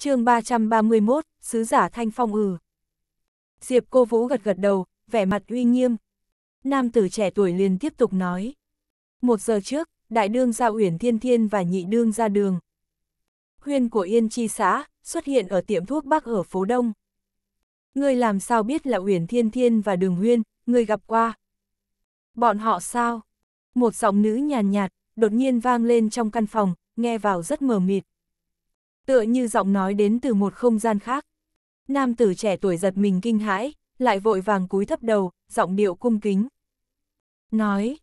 chương 331, Sứ giả Thanh Phong ừ. Diệp cô Vũ gật gật đầu, vẻ mặt uy nghiêm. Nam tử trẻ tuổi liền tiếp tục nói. Một giờ trước, đại đương gia uyển thiên thiên và nhị đương ra đường. Huyên của Yên Chi xã, xuất hiện ở tiệm thuốc bắc ở phố Đông. người làm sao biết là uyển thiên thiên và đường huyên, người gặp qua. Bọn họ sao? Một giọng nữ nhàn nhạt, nhạt, đột nhiên vang lên trong căn phòng, nghe vào rất mờ mịt, tựa như giọng nói đến từ một không gian khác. Nam tử trẻ tuổi giật mình kinh hãi, lại vội vàng cúi thấp đầu, giọng điệu cung kính. Nói,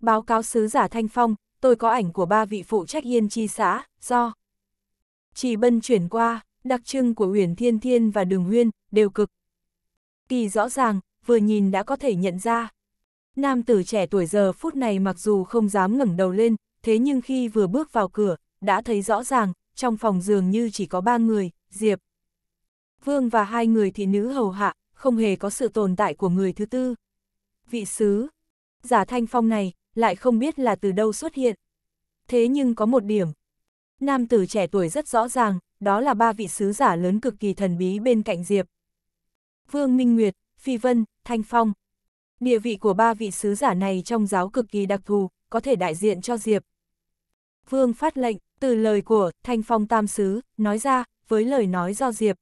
báo cáo sứ giả Thanh Phong, tôi có ảnh của ba vị phụ trách yên chi xã, do. Chỉ bân chuyển qua, đặc trưng của uyển thiên thiên và đường nguyên đều cực. Kỳ rõ ràng, vừa nhìn đã có thể nhận ra. Nam tử trẻ tuổi giờ phút này mặc dù không dám ngẩng đầu lên, thế nhưng khi vừa bước vào cửa, đã thấy rõ ràng, trong phòng dường như chỉ có ba người, Diệp. Vương và hai người thị nữ hầu hạ, không hề có sự tồn tại của người thứ tư. Vị sứ, giả thanh phong này, lại không biết là từ đâu xuất hiện. Thế nhưng có một điểm, nam tử trẻ tuổi rất rõ ràng, đó là ba vị sứ giả lớn cực kỳ thần bí bên cạnh Diệp. Vương Minh Nguyệt, Phi Vân, Thanh Phong. Địa vị của ba vị sứ giả này trong giáo cực kỳ đặc thù, có thể đại diện cho Diệp. Vương phát lệnh, từ lời của Thanh Phong Tam Sứ, nói ra, với lời nói do Diệp.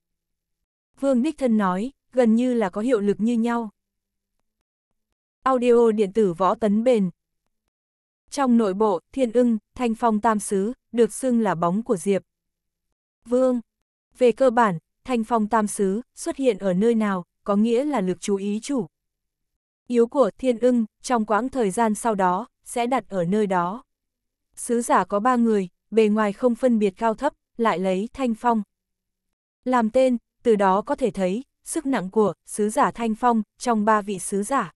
Vương đích Thân nói, gần như là có hiệu lực như nhau. Audio điện tử võ tấn bền. Trong nội bộ, Thiên ưng, Thanh Phong Tam Sứ, được xưng là bóng của Diệp. Vương. Về cơ bản, Thanh Phong Tam Sứ xuất hiện ở nơi nào, có nghĩa là lực chú ý chủ. Yếu của Thiên ưng, trong quãng thời gian sau đó, sẽ đặt ở nơi đó. Sứ giả có ba người, bề ngoài không phân biệt cao thấp, lại lấy Thanh Phong. Làm tên, từ đó có thể thấy, sức nặng của sứ giả Thanh Phong trong ba vị sứ giả.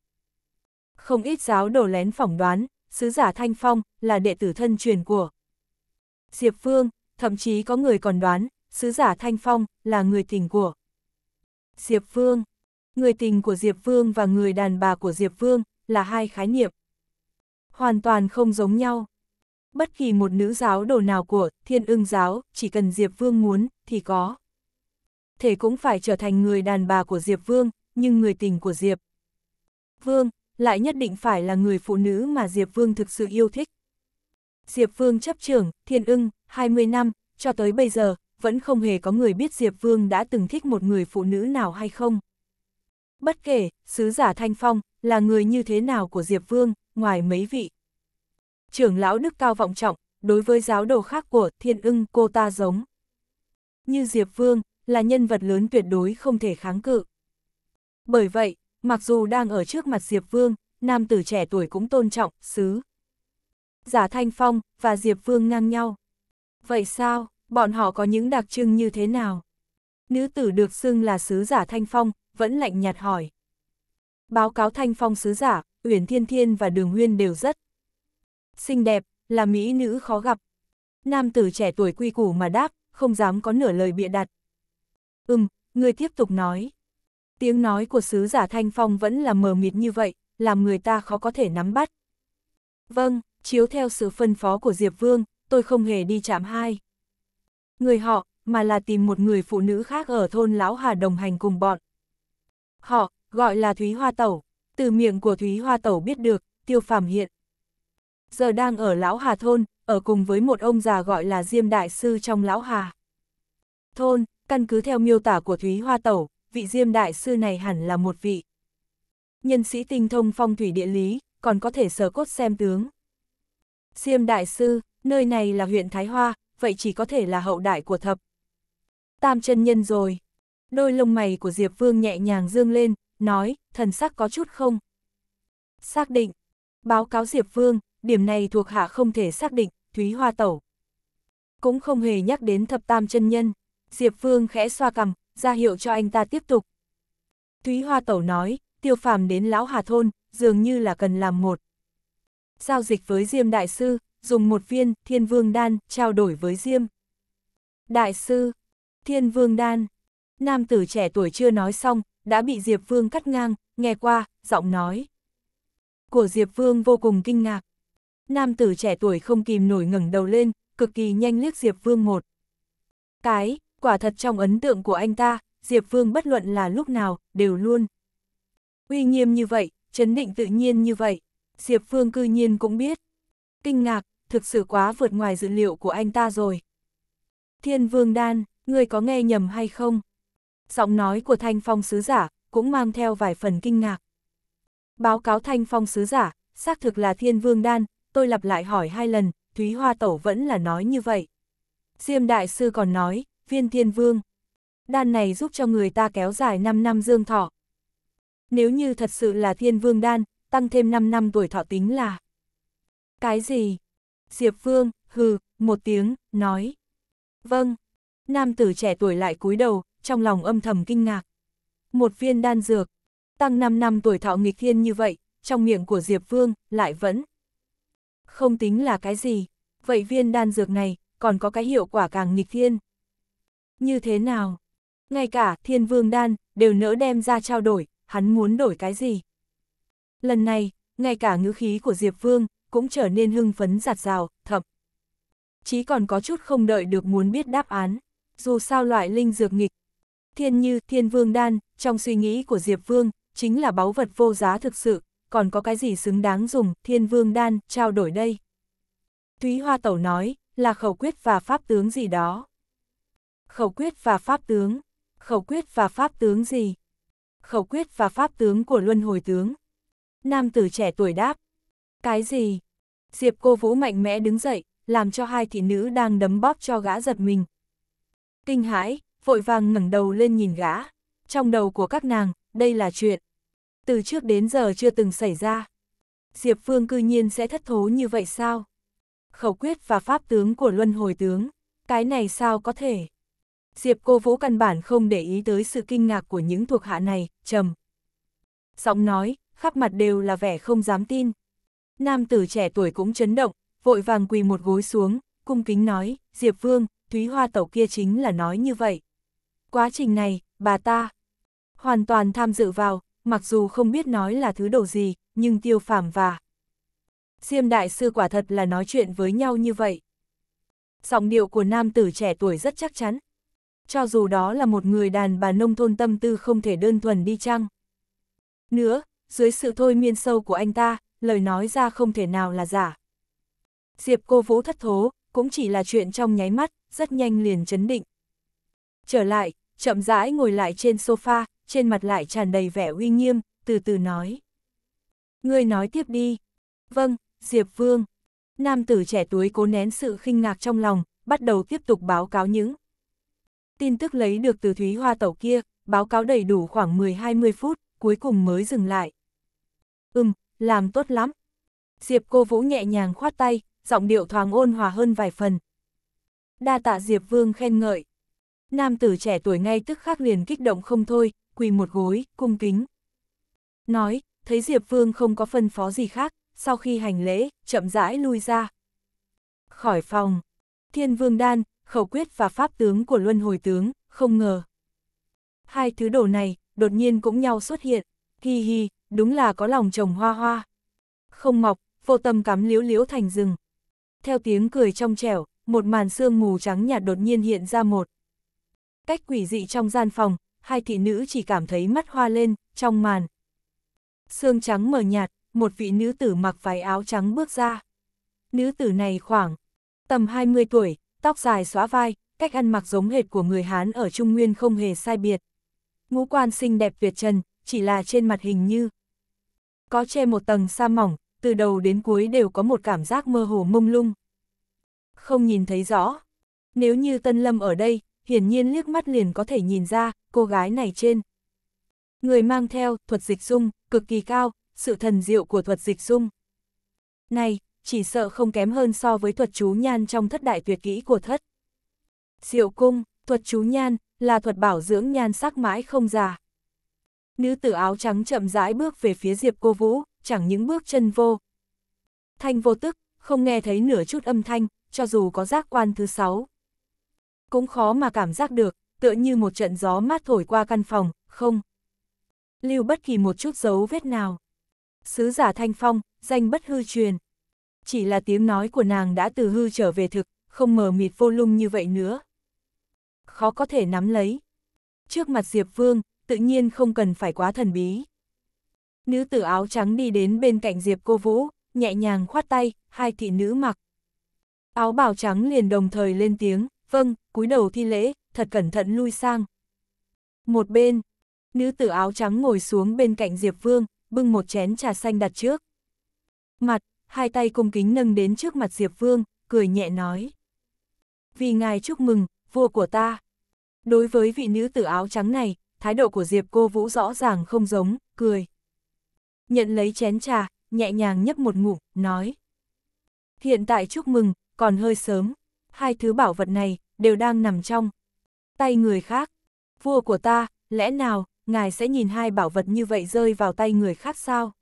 Không ít giáo đồ lén phỏng đoán, sứ giả Thanh Phong là đệ tử thân truyền của Diệp Phương, thậm chí có người còn đoán, sứ giả Thanh Phong là người tình của Diệp Phương. Người tình của Diệp Phương và người đàn bà của Diệp Phương là hai khái niệm. Hoàn toàn không giống nhau bất kỳ một nữ giáo đồ nào của thiên ưng giáo, chỉ cần Diệp Vương muốn, thì có. Thể cũng phải trở thành người đàn bà của Diệp Vương, nhưng người tình của Diệp. Vương, lại nhất định phải là người phụ nữ mà Diệp Vương thực sự yêu thích. Diệp Vương chấp trưởng, thiên ưng, 20 năm, cho tới bây giờ, vẫn không hề có người biết Diệp Vương đã từng thích một người phụ nữ nào hay không. Bất kể, sứ giả Thanh Phong, là người như thế nào của Diệp Vương, ngoài mấy vị trưởng lão đức cao vọng trọng, đối với giáo đồ khác của thiên ưng cô ta giống. Như Diệp Vương, là nhân vật lớn tuyệt đối không thể kháng cự. Bởi vậy, mặc dù đang ở trước mặt Diệp Vương, nam tử trẻ tuổi cũng tôn trọng, xứ. Giả Thanh Phong và Diệp Vương ngang nhau. Vậy sao, bọn họ có những đặc trưng như thế nào? Nữ tử được xưng là sứ giả Thanh Phong, vẫn lạnh nhạt hỏi. Báo cáo Thanh Phong sứ giả, Uyển Thiên Thiên và Đường Huyên đều rất xinh đẹp, là mỹ nữ khó gặp. Nam tử trẻ tuổi quy củ mà đáp, không dám có nửa lời bịa đặt. Ừm, người tiếp tục nói. Tiếng nói của sứ giả Thanh Phong vẫn là mờ mịt như vậy, làm người ta khó có thể nắm bắt. Vâng, chiếu theo sự phân phó của Diệp Vương, tôi không hề đi chạm hai. Người họ, mà là tìm một người phụ nữ khác ở thôn Lão Hà đồng hành cùng bọn. Họ, gọi là Thúy Hoa Tẩu. Từ miệng của Thúy Hoa Tẩu biết được, Tiêu Phàm hiện giờ đang ở Lão Hà Thôn, ở cùng với một ông già gọi là Diêm Đại Sư trong Lão Hà. Thôn, căn cứ theo miêu tả của Thúy Hoa Tẩu, vị Diêm Đại Sư này hẳn là một vị. Nhân sĩ tinh thông phong thủy địa lý, còn có thể sở cốt xem tướng. Diêm Đại Sư, nơi này là huyện Thái Hoa, vậy chỉ có thể là hậu đại của thập. Tam chân nhân rồi. Đôi lông mày của Diệp Vương nhẹ nhàng dương lên, nói, thần sắc có chút không? Xác định. Báo cáo Diệp Vương, điểm này thuộc hạ không thể xác định, Thúy Hoa Tẩu. Cũng không hề nhắc đến thập tam chân nhân, Diệp Phương khẽ xoa cằm, ra hiệu cho anh ta tiếp tục. Thúy Hoa Tẩu nói, tiêu phàm đến Lão Hà Thôn, dường như là cần làm một. Giao dịch với Diêm Đại Sư, dùng một viên Thiên Vương Đan trao đổi với Diêm. Đại Sư, Thiên Vương Đan, nam tử trẻ tuổi chưa nói xong, đã bị Diệp Phương cắt ngang, nghe qua, giọng nói. Của Diệp Vương vô cùng kinh ngạc, nam tử trẻ tuổi không kìm nổi ngẩng đầu lên, cực kỳ nhanh liếc Diệp Vương một. Cái, quả thật trong ấn tượng của anh ta, Diệp Vương bất luận là lúc nào, đều luôn. Uy nghiêm như vậy, chấn định tự nhiên như vậy, Diệp Vương cư nhiên cũng biết. Kinh ngạc, thực sự quá vượt ngoài dự liệu của anh ta rồi. Thiên Vương Đan, người có nghe nhầm hay không? Giọng nói của Thanh Phong Sứ Giả cũng mang theo vài phần kinh ngạc. Báo cáo Thanh Phong Sứ Giả, xác thực là Thiên Vương Đan, tôi lặp lại hỏi hai lần, Thúy Hoa Tẩu vẫn là nói như vậy. Diêm Đại Sư còn nói, viên thiên vương, đan này giúp cho người ta kéo dài 5 năm dương thọ. Nếu như thật sự là thiên vương đan, tăng thêm 5 năm tuổi thọ tính là... Cái gì? Diệp Vương, hừ, một tiếng, nói. Vâng. Nam tử trẻ tuổi lại cúi đầu, trong lòng âm thầm kinh ngạc. Một viên đan dược, tăng 5 năm tuổi thọ nghịch thiên như vậy, trong miệng của Diệp Vương, lại vẫn không tính là cái gì. Vậy viên đan dược này, còn có cái hiệu quả càng nghịch thiên. Như thế nào? Ngay cả thiên vương đan, đều nỡ đem ra trao đổi, hắn muốn đổi cái gì? Lần này, ngay cả ngữ khí của Diệp Vương, cũng trở nên hưng phấn giạt rào, thậm. Chí còn có chút không đợi được muốn biết đáp án, dù sao loại linh dược nghịch. Thiên như thiên vương đan, trong suy nghĩ của Diệp Vương, chính là báu vật vô giá thực sự, còn có cái gì xứng đáng dùng, thiên vương đan, trao đổi đây. Thúy Hoa Tẩu nói, là khẩu quyết và pháp tướng gì đó. Khẩu quyết và pháp tướng, khẩu quyết và pháp tướng gì? Khẩu quyết và pháp tướng của luân hồi tướng. Nam tử trẻ tuổi đáp, cái gì? Diệp cô vũ mạnh mẽ đứng dậy, làm cho hai thị nữ đang đấm bóp cho gã giật mình. Kinh hãi, vội vàng ngẩng đầu lên nhìn gã. Trong đầu của các nàng, đây là chuyện từ trước đến giờ chưa từng xảy ra. Diệp Phương cư nhiên sẽ thất thố như vậy sao? Khẩu quyết và pháp tướng của luân hồi tướng, cái này sao có thể? Diệp cô vũ căn bản không để ý tới sự kinh ngạc của những thuộc hạ này, trầm. Giọng nói, khắp mặt đều là vẻ không dám tin. Nam tử trẻ tuổi cũng chấn động, vội vàng quỳ một gối xuống, cung kính nói, Diệp Vương, Thúy Hoa Tẩu kia chính là nói như vậy. Quá trình này, bà ta hoàn toàn tham dự vào, mặc dù không biết nói là thứ đồ gì, nhưng tiêu phàm và Diêm đại sư quả thật là nói chuyện với nhau như vậy. Giọng điệu của nam tử trẻ tuổi rất chắc chắn. Cho dù đó là một người đàn bà nông thôn tâm tư không thể đơn thuần đi chăng. Nữa, dưới sự thôi miên sâu của anh ta, lời nói ra không thể nào là giả. Diệp cô vũ thất thố, cũng chỉ là chuyện trong nháy mắt, rất nhanh liền chấn định. Trở lại, chậm rãi ngồi lại trên sofa, trên mặt lại tràn đầy vẻ uy nghiêm, từ từ nói. Ngươi nói tiếp đi. Vâng, Diệp Vương. Nam tử trẻ tuổi cố nén sự khinh ngạc trong lòng, bắt đầu tiếp tục báo cáo những tin tức lấy được từ Thúy Hoa Tẩu kia, báo cáo đầy đủ khoảng 10-20 phút, cuối cùng mới dừng lại. Ừm, làm tốt lắm. Diệp cô Vũ nhẹ nhàng khoát tay, giọng điệu thoáng ôn hòa hơn vài phần. Đa tạ Diệp Vương khen ngợi. Nam tử trẻ tuổi ngay tức khắc liền kích động không thôi, quỳ một gối, cung kính. Nói, thấy Diệp Vương không có phân phó gì khác, sau khi hành lễ, chậm rãi lui ra. Khỏi phòng, Thiên Vương Đan, khẩu quyết và pháp tướng của Luân Hồi Tướng, không ngờ. Hai thứ đồ này, đột nhiên cũng nhau xuất hiện, hi hi, đúng là có lòng trồng hoa hoa. Không mọc, vô tâm cắm liếu liếu thành rừng. Theo tiếng cười trong trẻo, một màn sương mù trắng nhạt đột nhiên hiện ra một. Cách quỷ dị trong gian phòng, hai thị nữ chỉ cảm thấy mắt hoa lên, trong màn. Sương trắng mờ nhạt, một vị nữ tử mặc váy áo trắng bước ra. Nữ tử này khoảng tầm 20 tuổi, tóc dài xóa vai, cách ăn mặc giống hệt của người Hán ở Trung Nguyên không hề sai biệt. Ngũ quan xinh đẹp tuyệt trần, chỉ là trên mặt hình như có che một tầng sa mỏng, từ đầu đến cuối đều có một cảm giác mơ hồ mông lung. Không nhìn thấy rõ. Nếu như Tân Lâm ở đây, hiển nhiên liếc mắt liền có thể nhìn ra, cô gái này trên. Người mang theo, thuật dịch dung, cực kỳ cao, sự thần diệu của thuật dịch dung. Này, chỉ sợ không kém hơn so với thuật chú nhan trong thất đại tuyệt kỹ của thất. Diệu cung, thuật chú nhan, là thuật bảo dưỡng nhan sắc mãi không già. Nữ tử áo trắng chậm rãi bước về phía Diệp Cô Vũ, chẳng những bước chân vô. Thanh vô tức, không nghe thấy nửa chút âm thanh, cho dù có giác quan thứ sáu cũng khó mà cảm giác được, tựa như một trận gió mát thổi qua căn phòng, không. Lưu bất kỳ một chút dấu vết nào. Sứ giả thanh phong, danh bất hư truyền. Chỉ là tiếng nói của nàng đã từ hư trở về thực, không mờ mịt vô lung như vậy nữa. Khó có thể nắm lấy. Trước mặt Diệp Vương, tự nhiên không cần phải quá thần bí. Nữ tử áo trắng đi đến bên cạnh Diệp cô Vũ, nhẹ nhàng khoát tay, hai thị nữ mặc. Áo bào trắng liền đồng thời lên tiếng, vâng, cúi đầu thi lễ, thật cẩn thận lui sang. Một bên, nữ tử áo trắng ngồi xuống bên cạnh Diệp Vương, bưng một chén trà xanh đặt trước. Mặt, hai tay cung kính nâng đến trước mặt Diệp Vương, cười nhẹ nói. Vì ngài chúc mừng, vua của ta. Đối với vị nữ tử áo trắng này, thái độ của Diệp cô Vũ rõ ràng không giống, cười. Nhận lấy chén trà, nhẹ nhàng nhấp một ngụm, nói. Hiện tại chúc mừng, còn hơi sớm. Hai thứ bảo vật này, đều đang nằm trong tay người khác. Vua của ta, lẽ nào, ngài sẽ nhìn hai bảo vật như vậy rơi vào tay người khác sao?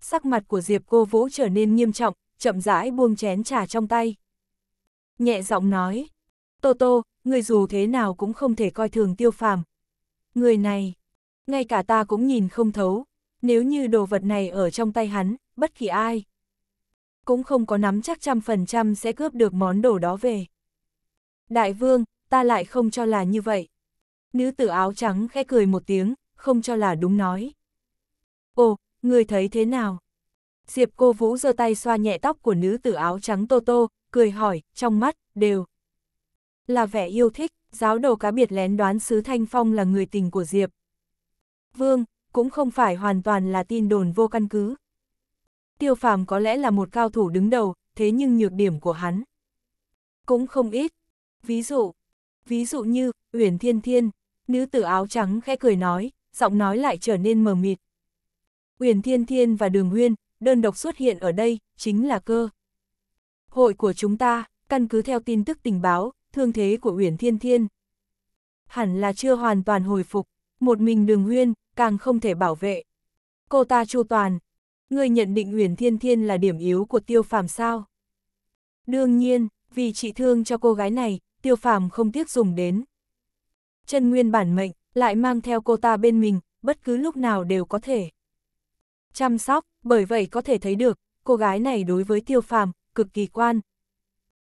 Sắc mặt của Diệp cô Vũ trở nên nghiêm trọng, chậm rãi buông chén trà trong tay. Nhẹ giọng nói, Tô Tô, người dù thế nào cũng không thể coi thường tiêu phàm. Người này, ngay cả ta cũng nhìn không thấu, nếu như đồ vật này ở trong tay hắn, bất kỳ ai. Cũng không có nắm chắc trăm phần trăm sẽ cướp được món đồ đó về. Đại vương, ta lại không cho là như vậy. Nữ tử áo trắng khẽ cười một tiếng, không cho là đúng nói. Ồ, người thấy thế nào? Diệp cô vũ giơ tay xoa nhẹ tóc của nữ tử áo trắng Tô Tô, cười hỏi, trong mắt, đều. Là vẻ yêu thích, giáo đồ cá biệt lén đoán sứ Thanh Phong là người tình của Diệp. Vương, cũng không phải hoàn toàn là tin đồn vô căn cứ. Tiêu phàm có lẽ là một cao thủ đứng đầu, thế nhưng nhược điểm của hắn. Cũng không ít, Ví dụ, ví dụ như, Uyển Thiên Thiên, nữ tử áo trắng khẽ cười nói, giọng nói lại trở nên mờ mịt. Uyển Thiên Thiên và Đường Nguyên, đơn độc xuất hiện ở đây, chính là cơ. Hội của chúng ta, căn cứ theo tin tức tình báo, thương thế của Uyển Thiên Thiên. Hẳn là chưa hoàn toàn hồi phục, một mình Đường Nguyên, càng không thể bảo vệ. Cô ta chu toàn, người nhận định Uyển Thiên Thiên là điểm yếu của tiêu phàm sao? Đương nhiên, vì trị thương cho cô gái này, tiêu phàm không tiếc dùng đến. Chân nguyên bản mệnh, lại mang theo cô ta bên mình, bất cứ lúc nào đều có thể. Chăm sóc, bởi vậy có thể thấy được, cô gái này đối với tiêu phàm, cực kỳ quan.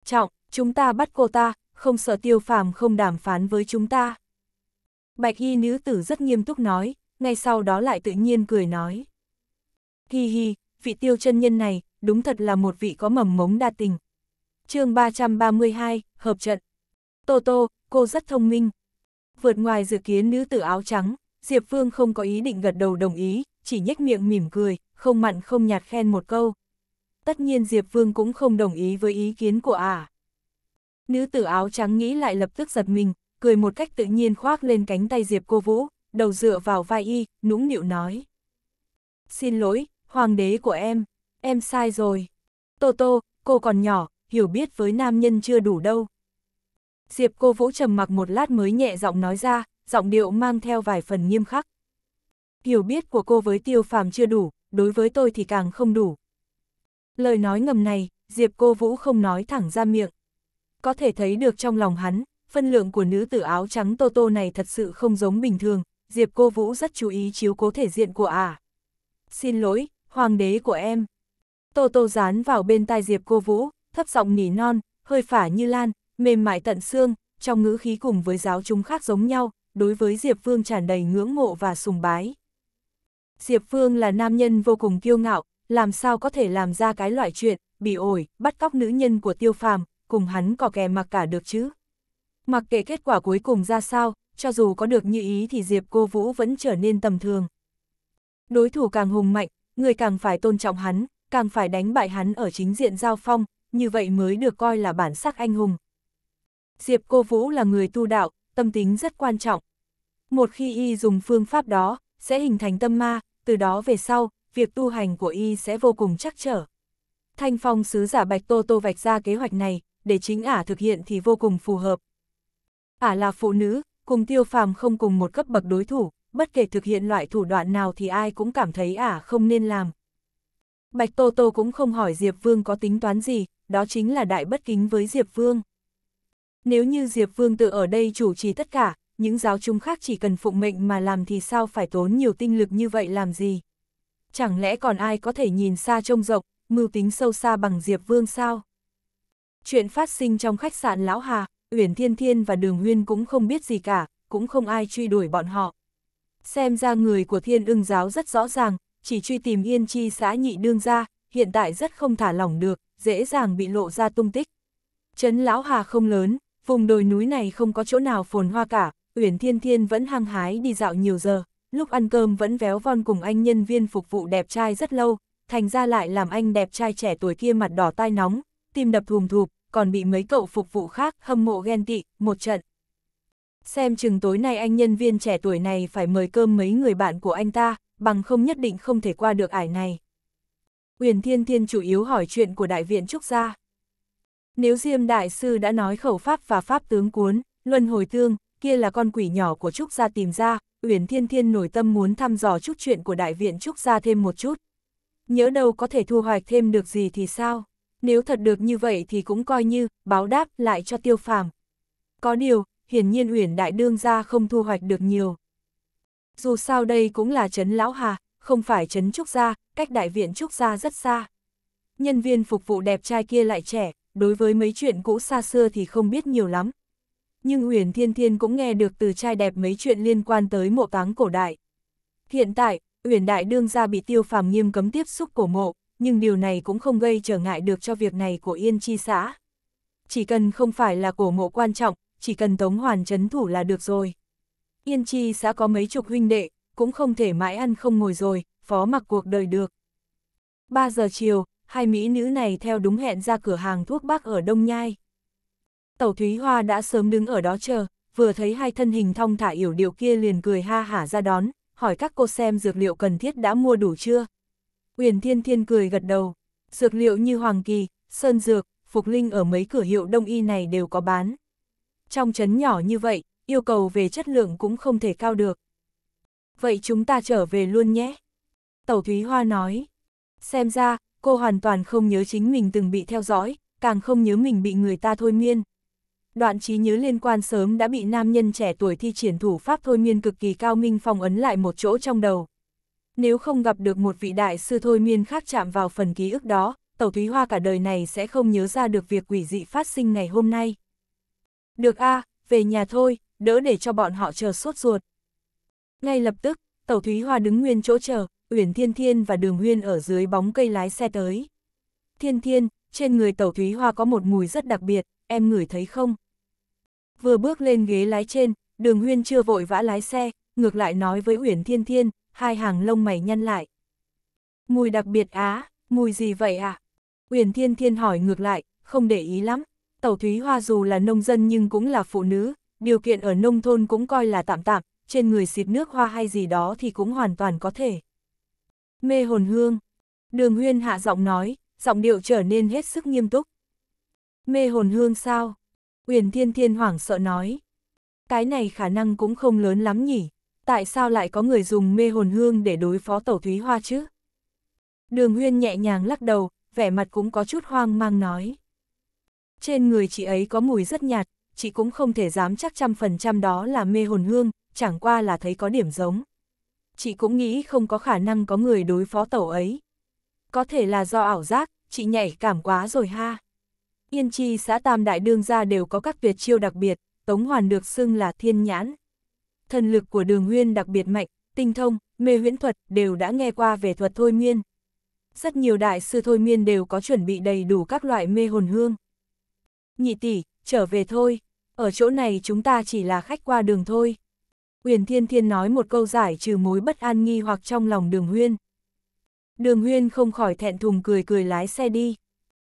Trọng, chúng ta bắt cô ta, không sợ tiêu phàm không đàm phán với chúng ta. Bạch y nữ tử rất nghiêm túc nói, ngay sau đó lại tự nhiên cười nói. Hi hi, vị tiêu chân nhân này, đúng thật là một vị có mầm mống đa tình. chương 332, hợp trận. Toto, cô rất thông minh. Vượt ngoài dự kiến nữ tử áo trắng, Diệp Phương không có ý định gật đầu đồng ý, chỉ nhếch miệng mỉm cười, không mặn không nhạt khen một câu. Tất nhiên Diệp Vương cũng không đồng ý với ý kiến của ả. À. Nữ tử áo trắng nghĩ lại lập tức giật mình, cười một cách tự nhiên khoác lên cánh tay Diệp cô Vũ, đầu dựa vào vai y, nũng nịu nói. Xin lỗi, hoàng đế của em, em sai rồi. Tô Tô, cô còn nhỏ, hiểu biết với nam nhân chưa đủ đâu. Diệp cô Vũ trầm mặc một lát mới nhẹ giọng nói ra, giọng điệu mang theo vài phần nghiêm khắc. Hiểu biết của cô với tiêu phàm chưa đủ, đối với tôi thì càng không đủ. Lời nói ngầm này, Diệp cô Vũ không nói thẳng ra miệng. Có thể thấy được trong lòng hắn, phân lượng của nữ tử áo trắng Tô Tô này thật sự không giống bình thường, Diệp cô Vũ rất chú ý chiếu cố thể diện của ả. À. Xin lỗi, hoàng đế của em. Tô Tô dán vào bên tai Diệp cô Vũ, thấp giọng nỉ non, hơi phả như lan, mềm mại tận xương, trong ngữ khí cùng với giáo chúng khác giống nhau, đối với Diệp Vương tràn đầy ngưỡng mộ và sùng bái. Diệp Vương là nam nhân vô cùng kiêu ngạo, làm sao có thể làm ra cái loại chuyện, bị ổi, bắt cóc nữ nhân của tiêu phàm, cùng hắn có kè mặc cả được chứ. Mặc kệ kết quả cuối cùng ra sao, cho dù có được như ý thì Diệp cô Vũ vẫn trở nên tầm thường. Đối thủ càng hùng mạnh, người càng phải tôn trọng hắn, càng phải đánh bại hắn ở chính diện giao phong, như vậy mới được coi là bản sắc anh hùng. Diệp Cô Vũ là người tu đạo, tâm tính rất quan trọng. Một khi y dùng phương pháp đó, sẽ hình thành tâm ma, từ đó về sau, việc tu hành của y sẽ vô cùng chắc trở. Thanh Phong sứ giả Bạch Tô Tô vạch ra kế hoạch này, để chính ả thực hiện thì vô cùng phù hợp. Ả là phụ nữ, cùng tiêu phàm không cùng một cấp bậc đối thủ, bất kể thực hiện loại thủ đoạn nào thì ai cũng cảm thấy ả không nên làm. Bạch Tô Tô cũng không hỏi Diệp Vương có tính toán gì, đó chính là đại bất kính với Diệp Vương. Nếu như Diệp Vương tự ở đây chủ trì tất cả, những giáo chúng khác chỉ cần phụng mệnh mà làm thì sao phải tốn nhiều tinh lực như vậy làm gì? Chẳng lẽ còn ai có thể nhìn xa trông rộng, mưu tính sâu xa bằng Diệp Vương sao? Chuyện phát sinh trong khách sạn Lão Hà, Uyển Thiên Thiên và Đường Huyên cũng không biết gì cả, cũng không ai truy đuổi bọn họ. Xem ra người của Thiên ưng giáo rất rõ ràng, chỉ truy tìm Yên Chi xã nhị đương ra, hiện tại rất không thả lỏng được, dễ dàng bị lộ ra tung tích. Trấn Lão Hà không lớn, Vùng đồi núi này không có chỗ nào phồn hoa cả, Uyển Thiên Thiên vẫn hăng hái đi dạo nhiều giờ, lúc ăn cơm vẫn véo von cùng anh nhân viên phục vụ đẹp trai rất lâu, thành ra lại làm anh đẹp trai trẻ tuổi kia mặt đỏ tai nóng, tim đập thùm thụp, còn bị mấy cậu phục vụ khác hâm mộ ghen tị, một trận. Xem chừng tối nay anh nhân viên trẻ tuổi này phải mời cơm mấy người bạn của anh ta, bằng không nhất định không thể qua được ải này. Uyển Thiên Thiên chủ yếu hỏi chuyện của đại viện Trúc Gia. Nếu Diêm Đại Sư đã nói khẩu pháp và pháp tướng cuốn, luân hồi tương, kia là con quỷ nhỏ của Trúc Gia tìm ra, Uyển Thiên Thiên nổi tâm muốn thăm dò chút chuyện của Đại viện Trúc Gia thêm một chút. Nhớ đâu có thể thu hoạch thêm được gì thì sao? Nếu thật được như vậy thì cũng coi như báo đáp lại cho tiêu phàm. Có điều, hiển nhiên Uyển Đại Đương gia không thu hoạch được nhiều. Dù sao đây cũng là Trấn Lão Hà, không phải Trấn Trúc Gia, cách Đại viện Trúc Gia rất xa. Nhân viên phục vụ đẹp trai kia lại trẻ, đối với mấy chuyện cũ xa xưa thì không biết nhiều lắm. Nhưng Uyển Thiên Thiên cũng nghe được từ trai đẹp mấy chuyện liên quan tới mộ táng cổ đại. Hiện tại, Uyển Đại Đương gia bị tiêu phàm nghiêm cấm tiếp xúc cổ mộ, nhưng điều này cũng không gây trở ngại được cho việc này của Yên Chi xã. Chỉ cần không phải là cổ mộ quan trọng, chỉ cần Tống Hoàn chấn thủ là được rồi. Yên Chi xã có mấy chục huynh đệ, cũng không thể mãi ăn không ngồi rồi, phó mặc cuộc đời được. 3 giờ chiều, hai mỹ nữ này theo đúng hẹn ra cửa hàng thuốc bắc ở Đông Nhai. Tẩu Thúy Hoa đã sớm đứng ở đó chờ, vừa thấy hai thân hình thong thả yểu điệu kia liền cười ha hả ra đón, hỏi các cô xem dược liệu cần thiết đã mua đủ chưa. Uyển Thiên Thiên cười gật đầu, dược liệu như Hoàng Kỳ, Sơn Dược, Phục Linh ở mấy cửa hiệu đông y này đều có bán. Trong chấn nhỏ như vậy, yêu cầu về chất lượng cũng không thể cao được. Vậy chúng ta trở về luôn nhé. Tẩu Thúy Hoa nói, xem ra, cô hoàn toàn không nhớ chính mình từng bị theo dõi, càng không nhớ mình bị người ta thôi miên. Đoạn trí nhớ liên quan sớm đã bị nam nhân trẻ tuổi thi triển thủ pháp thôi miên cực kỳ cao minh phong ấn lại một chỗ trong đầu. Nếu không gặp được một vị đại sư thôi miên khác chạm vào phần ký ức đó, Tẩu Thúy Hoa cả đời này sẽ không nhớ ra được việc quỷ dị phát sinh ngày hôm nay. Được a, à, về nhà thôi, đỡ để cho bọn họ chờ sốt ruột. Ngay lập tức, Tẩu Thúy Hoa đứng nguyên chỗ chờ, Uyển Thiên Thiên và Đường Huyên ở dưới bóng cây lái xe tới. Thiên Thiên, trên người Tẩu Thúy Hoa có một mùi rất đặc biệt, em ngửi thấy không? Vừa bước lên ghế lái trên, Đường Huyên chưa vội vã lái xe, ngược lại nói với Uyển Thiên Thiên, hai hàng lông mày nhăn lại. Mùi đặc biệt á, mùi gì vậy ạ? À? Uyển Thiên Thiên hỏi ngược lại, không để ý lắm. Tẩu Thúy Hoa dù là nông dân nhưng cũng là phụ nữ, điều kiện ở nông thôn cũng coi là tạm tạm, trên người xịt nước hoa hay gì đó thì cũng hoàn toàn có thể. Mê hồn hương. Đường huyên hạ giọng nói, giọng điệu trở nên hết sức nghiêm túc. Mê hồn hương sao? Uyển thiên thiên hoảng sợ nói. Cái này khả năng cũng không lớn lắm nhỉ. Tại sao lại có người dùng mê hồn hương để đối phó tổ thúy hoa chứ? Đường huyên nhẹ nhàng lắc đầu, vẻ mặt cũng có chút hoang mang nói. Trên người chị ấy có mùi rất nhạt, chị cũng không thể dám chắc trăm phần trăm đó là mê hồn hương, chẳng qua là thấy có điểm giống chị cũng nghĩ không có khả năng có người đối phó tẩu ấy. Có thể là do ảo giác, chị nhạy cảm quá rồi ha. Yên chi xã Tam Đại Đương gia đều có các tuyệt chiêu đặc biệt, Tống Hoàn được xưng là thiên nhãn. Thần lực của đường nguyên đặc biệt mạnh, tinh thông, mê huyễn thuật đều đã nghe qua về thuật thôi miên. Rất nhiều đại sư thôi miên đều có chuẩn bị đầy đủ các loại mê hồn hương. Nhị tỷ, trở về thôi, ở chỗ này chúng ta chỉ là khách qua đường thôi. Huyền Thiên Thiên nói một câu giải trừ mối bất an nghi hoặc trong lòng đường huyên. Đường huyên không khỏi thẹn thùng cười cười lái xe đi.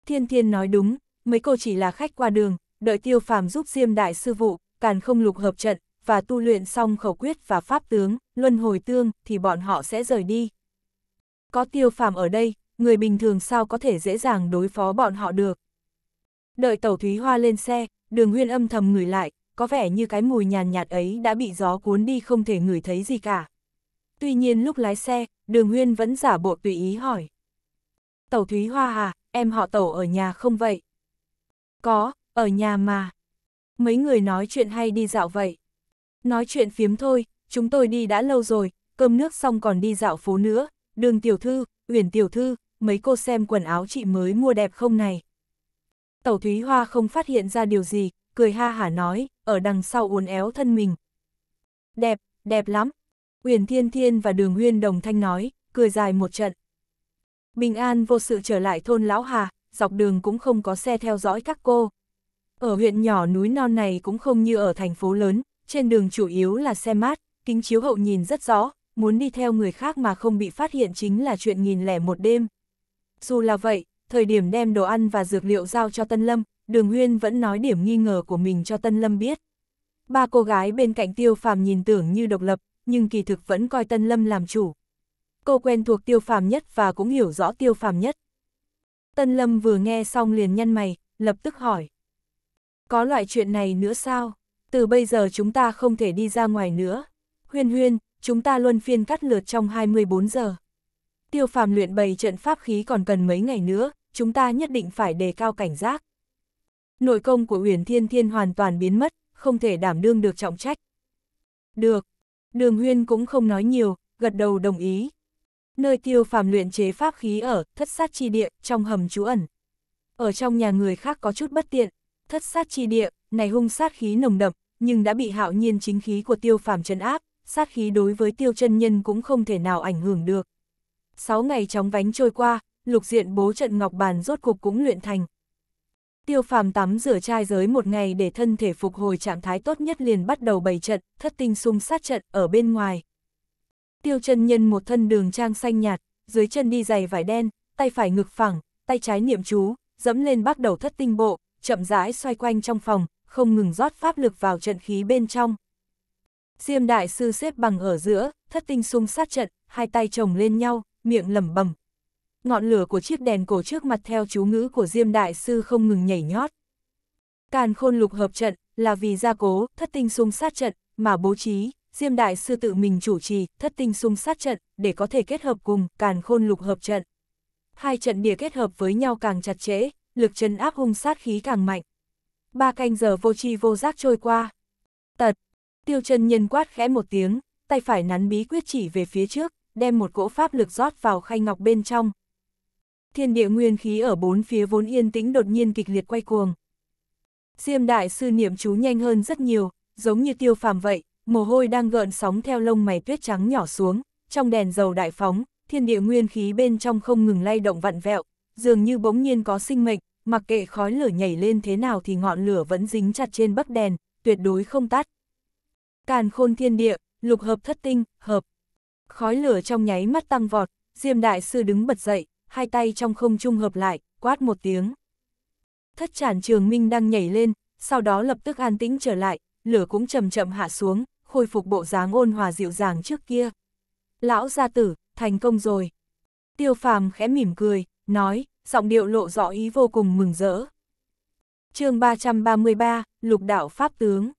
Thiên Thiên nói đúng, mấy cô chỉ là khách qua đường, đợi tiêu phàm giúp Diêm Đại Sư Vụ, càn không lục hợp trận, và tu luyện xong khẩu quyết và pháp tướng, luân hồi tương, thì bọn họ sẽ rời đi. Có tiêu phàm ở đây, người bình thường sao có thể dễ dàng đối phó bọn họ được. Đợi tàu Thúy Hoa lên xe, đường huyên âm thầm ngửi lại, có vẻ như cái mùi nhàn nhạt, ấy đã bị gió cuốn đi không thể ngửi thấy gì cả. Tuy nhiên lúc lái xe, đường huyên vẫn giả bộ tùy ý hỏi. Tẩu Thúy Hoa à, em họ tẩu ở nhà không vậy? Có, ở nhà mà. Mấy người nói chuyện hay đi dạo vậy? Nói chuyện phiếm thôi, chúng tôi đi đã lâu rồi, cơm nước xong còn đi dạo phố nữa, đường tiểu thư, uyển tiểu thư, mấy cô xem quần áo chị mới mua đẹp không này. Tẩu Thúy Hoa không phát hiện ra điều gì, cười ha hả nói, ở đằng sau uốn éo thân mình. Đẹp, đẹp lắm. Uyển Thiên Thiên và Đường Huyên đồng thanh nói, cười dài một trận. Bình an vô sự trở lại thôn Lão Hà, dọc đường cũng không có xe theo dõi các cô. Ở huyện nhỏ núi non này cũng không như ở thành phố lớn, trên đường chủ yếu là xe mát, kính chiếu hậu nhìn rất rõ, muốn đi theo người khác mà không bị phát hiện chính là chuyện nghìn lẻ một đêm. Dù là vậy, thời điểm đem đồ ăn và dược liệu giao cho Tân Lâm, đường huyên vẫn nói điểm nghi ngờ của mình cho Tân Lâm biết. Ba cô gái bên cạnh tiêu phàm nhìn tưởng như độc lập, nhưng kỳ thực vẫn coi Tân Lâm làm chủ. Cô quen thuộc tiêu phàm nhất và cũng hiểu rõ tiêu phàm nhất. Tân Lâm vừa nghe xong liền nhăn mày, lập tức hỏi. Có loại chuyện này nữa sao? Từ bây giờ chúng ta không thể đi ra ngoài nữa. Huyên huyên, chúng ta luân phiên cắt lượt trong 24 giờ. Tiêu phàm luyện bày trận pháp khí còn cần mấy ngày nữa, chúng ta nhất định phải đề cao cảnh giác nội công của Huyền Thiên Thiên hoàn toàn biến mất, không thể đảm đương được trọng trách. Được, đường huyên cũng không nói nhiều, gật đầu đồng ý. Nơi tiêu phàm luyện chế pháp khí ở, thất sát chi địa, trong hầm trú ẩn. Ở trong nhà người khác có chút bất tiện, thất sát chi địa, này hung sát khí nồng đậm, nhưng đã bị hạo nhiên chính khí của tiêu phàm trấn áp, sát khí đối với tiêu chân nhân cũng không thể nào ảnh hưởng được. Sáu ngày chóng vánh trôi qua, lục diện bố trận ngọc bàn rốt cục cũng luyện thành, Tiêu phàm tắm rửa trai giới một ngày để thân thể phục hồi trạng thái tốt nhất liền bắt đầu bày trận, thất tinh xung sát trận ở bên ngoài. Tiêu chân nhân một thân đường trang xanh nhạt, dưới chân đi giày vải đen, tay phải ngực phẳng, tay trái niệm chú, dẫm lên bắt đầu thất tinh bộ, chậm rãi xoay quanh trong phòng, không ngừng rót pháp lực vào trận khí bên trong. Diêm đại sư xếp bằng ở giữa, thất tinh xung sát trận, hai tay chồng lên nhau, miệng lẩm bẩm ngọn lửa của chiếc đèn cổ trước mặt theo chú ngữ của Diêm Đại Sư không ngừng nhảy nhót. Càn khôn lục hợp trận, là vì gia cố, thất tinh xung sát trận, mà bố trí, Diêm Đại Sư tự mình chủ trì, thất tinh xung sát trận, để có thể kết hợp cùng, càn khôn lục hợp trận. Hai trận địa kết hợp với nhau càng chặt chẽ, lực chân áp hung sát khí càng mạnh. Ba canh giờ vô tri vô giác trôi qua. Tật, tiêu chân nhân quát khẽ một tiếng, tay phải nắn bí quyết chỉ về phía trước, đem một cỗ pháp lực rót vào khay ngọc bên trong, thiên địa nguyên khí ở bốn phía vốn yên tĩnh đột nhiên kịch liệt quay cuồng. Diêm đại sư niệm chú nhanh hơn rất nhiều, giống như tiêu phàm vậy, mồ hôi đang gợn sóng theo lông mày tuyết trắng nhỏ xuống, trong đèn dầu đại phóng, thiên địa nguyên khí bên trong không ngừng lay động vặn vẹo, dường như bỗng nhiên có sinh mệnh, mặc kệ khói lửa nhảy lên thế nào thì ngọn lửa vẫn dính chặt trên bắc đèn, tuyệt đối không tắt. Càn khôn thiên địa, lục hợp thất tinh, hợp. Khói lửa trong nháy mắt tăng vọt, Diêm Đại Sư đứng bật dậy, hai tay trong không trung hợp lại, quát một tiếng. Thất chản trường minh đang nhảy lên, sau đó lập tức an tĩnh trở lại, lửa cũng chậm chậm hạ xuống, khôi phục bộ dáng ôn hòa dịu dàng trước kia. Lão gia tử, thành công rồi. Tiêu phàm khẽ mỉm cười, nói, giọng điệu lộ rõ ý vô cùng mừng rỡ. chương 333, Lục đạo Pháp tướng.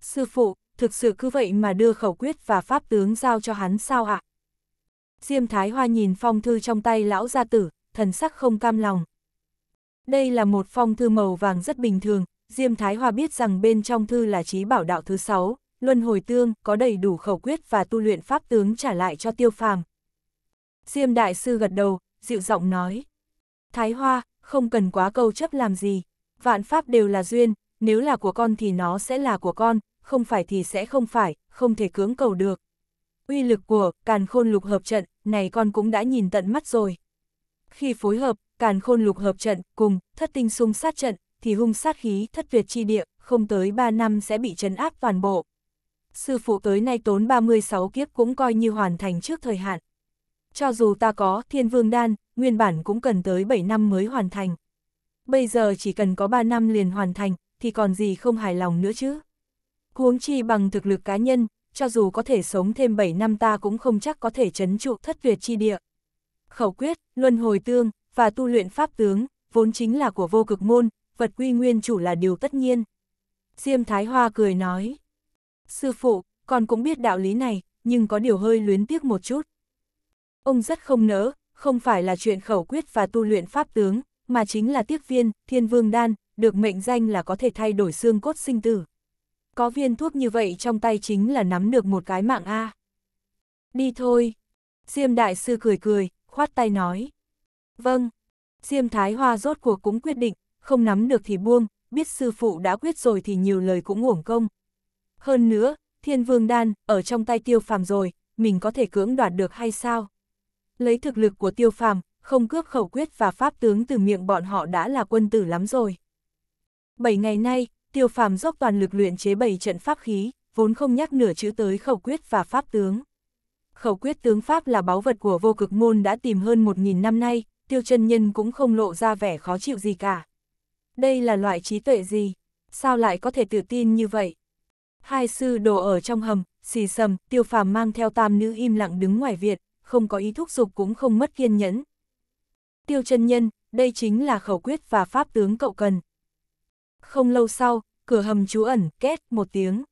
Sư phụ, thực sự cứ vậy mà đưa khẩu quyết và Pháp tướng giao cho hắn sao ạ? À? Diêm Thái Hoa nhìn phong thư trong tay lão gia tử, thần sắc không cam lòng. Đây là một phong thư màu vàng rất bình thường, Diêm Thái Hoa biết rằng bên trong thư là trí bảo đạo thứ sáu, Luân Hồi Tương có đầy đủ khẩu quyết và tu luyện pháp tướng trả lại cho tiêu phàm. Diêm Đại Sư gật đầu, dịu giọng nói. Thái Hoa, không cần quá câu chấp làm gì, vạn pháp đều là duyên, nếu là của con thì nó sẽ là của con, không phải thì sẽ không phải, không thể cưỡng cầu được uy lực của càn khôn lục hợp trận này con cũng đã nhìn tận mắt rồi. Khi phối hợp, càn khôn lục hợp trận cùng thất tinh xung sát trận thì hung sát khí thất việt chi địa không tới 3 năm sẽ bị trấn áp toàn bộ. Sư phụ tới nay tốn 36 kiếp cũng coi như hoàn thành trước thời hạn. Cho dù ta có thiên vương đan, nguyên bản cũng cần tới 7 năm mới hoàn thành. Bây giờ chỉ cần có 3 năm liền hoàn thành, thì còn gì không hài lòng nữa chứ. Huống chi bằng thực lực cá nhân, cho dù có thể sống thêm 7 năm ta cũng không chắc có thể chấn trụ thất tuyệt chi địa. Khẩu quyết, luân hồi tương, và tu luyện pháp tướng, vốn chính là của vô cực môn, vật quy nguyên chủ là điều tất nhiên. Diêm Thái Hoa cười nói, sư phụ, con cũng biết đạo lý này, nhưng có điều hơi luyến tiếc một chút. Ông rất không nỡ, không phải là chuyện khẩu quyết và tu luyện pháp tướng, mà chính là tiếc viên, thiên vương đan, được mệnh danh là có thể thay đổi xương cốt sinh tử có viên thuốc như vậy trong tay chính là nắm được một cái mạng A. Đi thôi. Diêm đại sư cười cười, khoát tay nói. Vâng. Diêm thái hoa rốt cuộc cũng quyết định, không nắm được thì buông, biết sư phụ đã quyết rồi thì nhiều lời cũng uổng công. Hơn nữa, thiên vương đan, ở trong tay tiêu phàm rồi, mình có thể cưỡng đoạt được hay sao? Lấy thực lực của tiêu phàm, không cướp khẩu quyết và pháp tướng từ miệng bọn họ đã là quân tử lắm rồi. Bảy ngày nay, tiêu phàm dốc toàn lực luyện chế bảy trận pháp khí, vốn không nhắc nửa chữ tới khẩu quyết và pháp tướng. Khẩu quyết tướng pháp là báu vật của vô cực môn đã tìm hơn 1.000 năm nay, tiêu chân nhân cũng không lộ ra vẻ khó chịu gì cả. Đây là loại trí tuệ gì? Sao lại có thể tự tin như vậy? Hai sư đồ ở trong hầm, xì sầm, tiêu phàm mang theo tam nữ im lặng đứng ngoài viện, không có ý thúc giục cũng không mất kiên nhẫn. Tiêu chân nhân, đây chính là khẩu quyết và pháp tướng cậu cần, không lâu sau, cửa hầm trú ẩn, két một tiếng.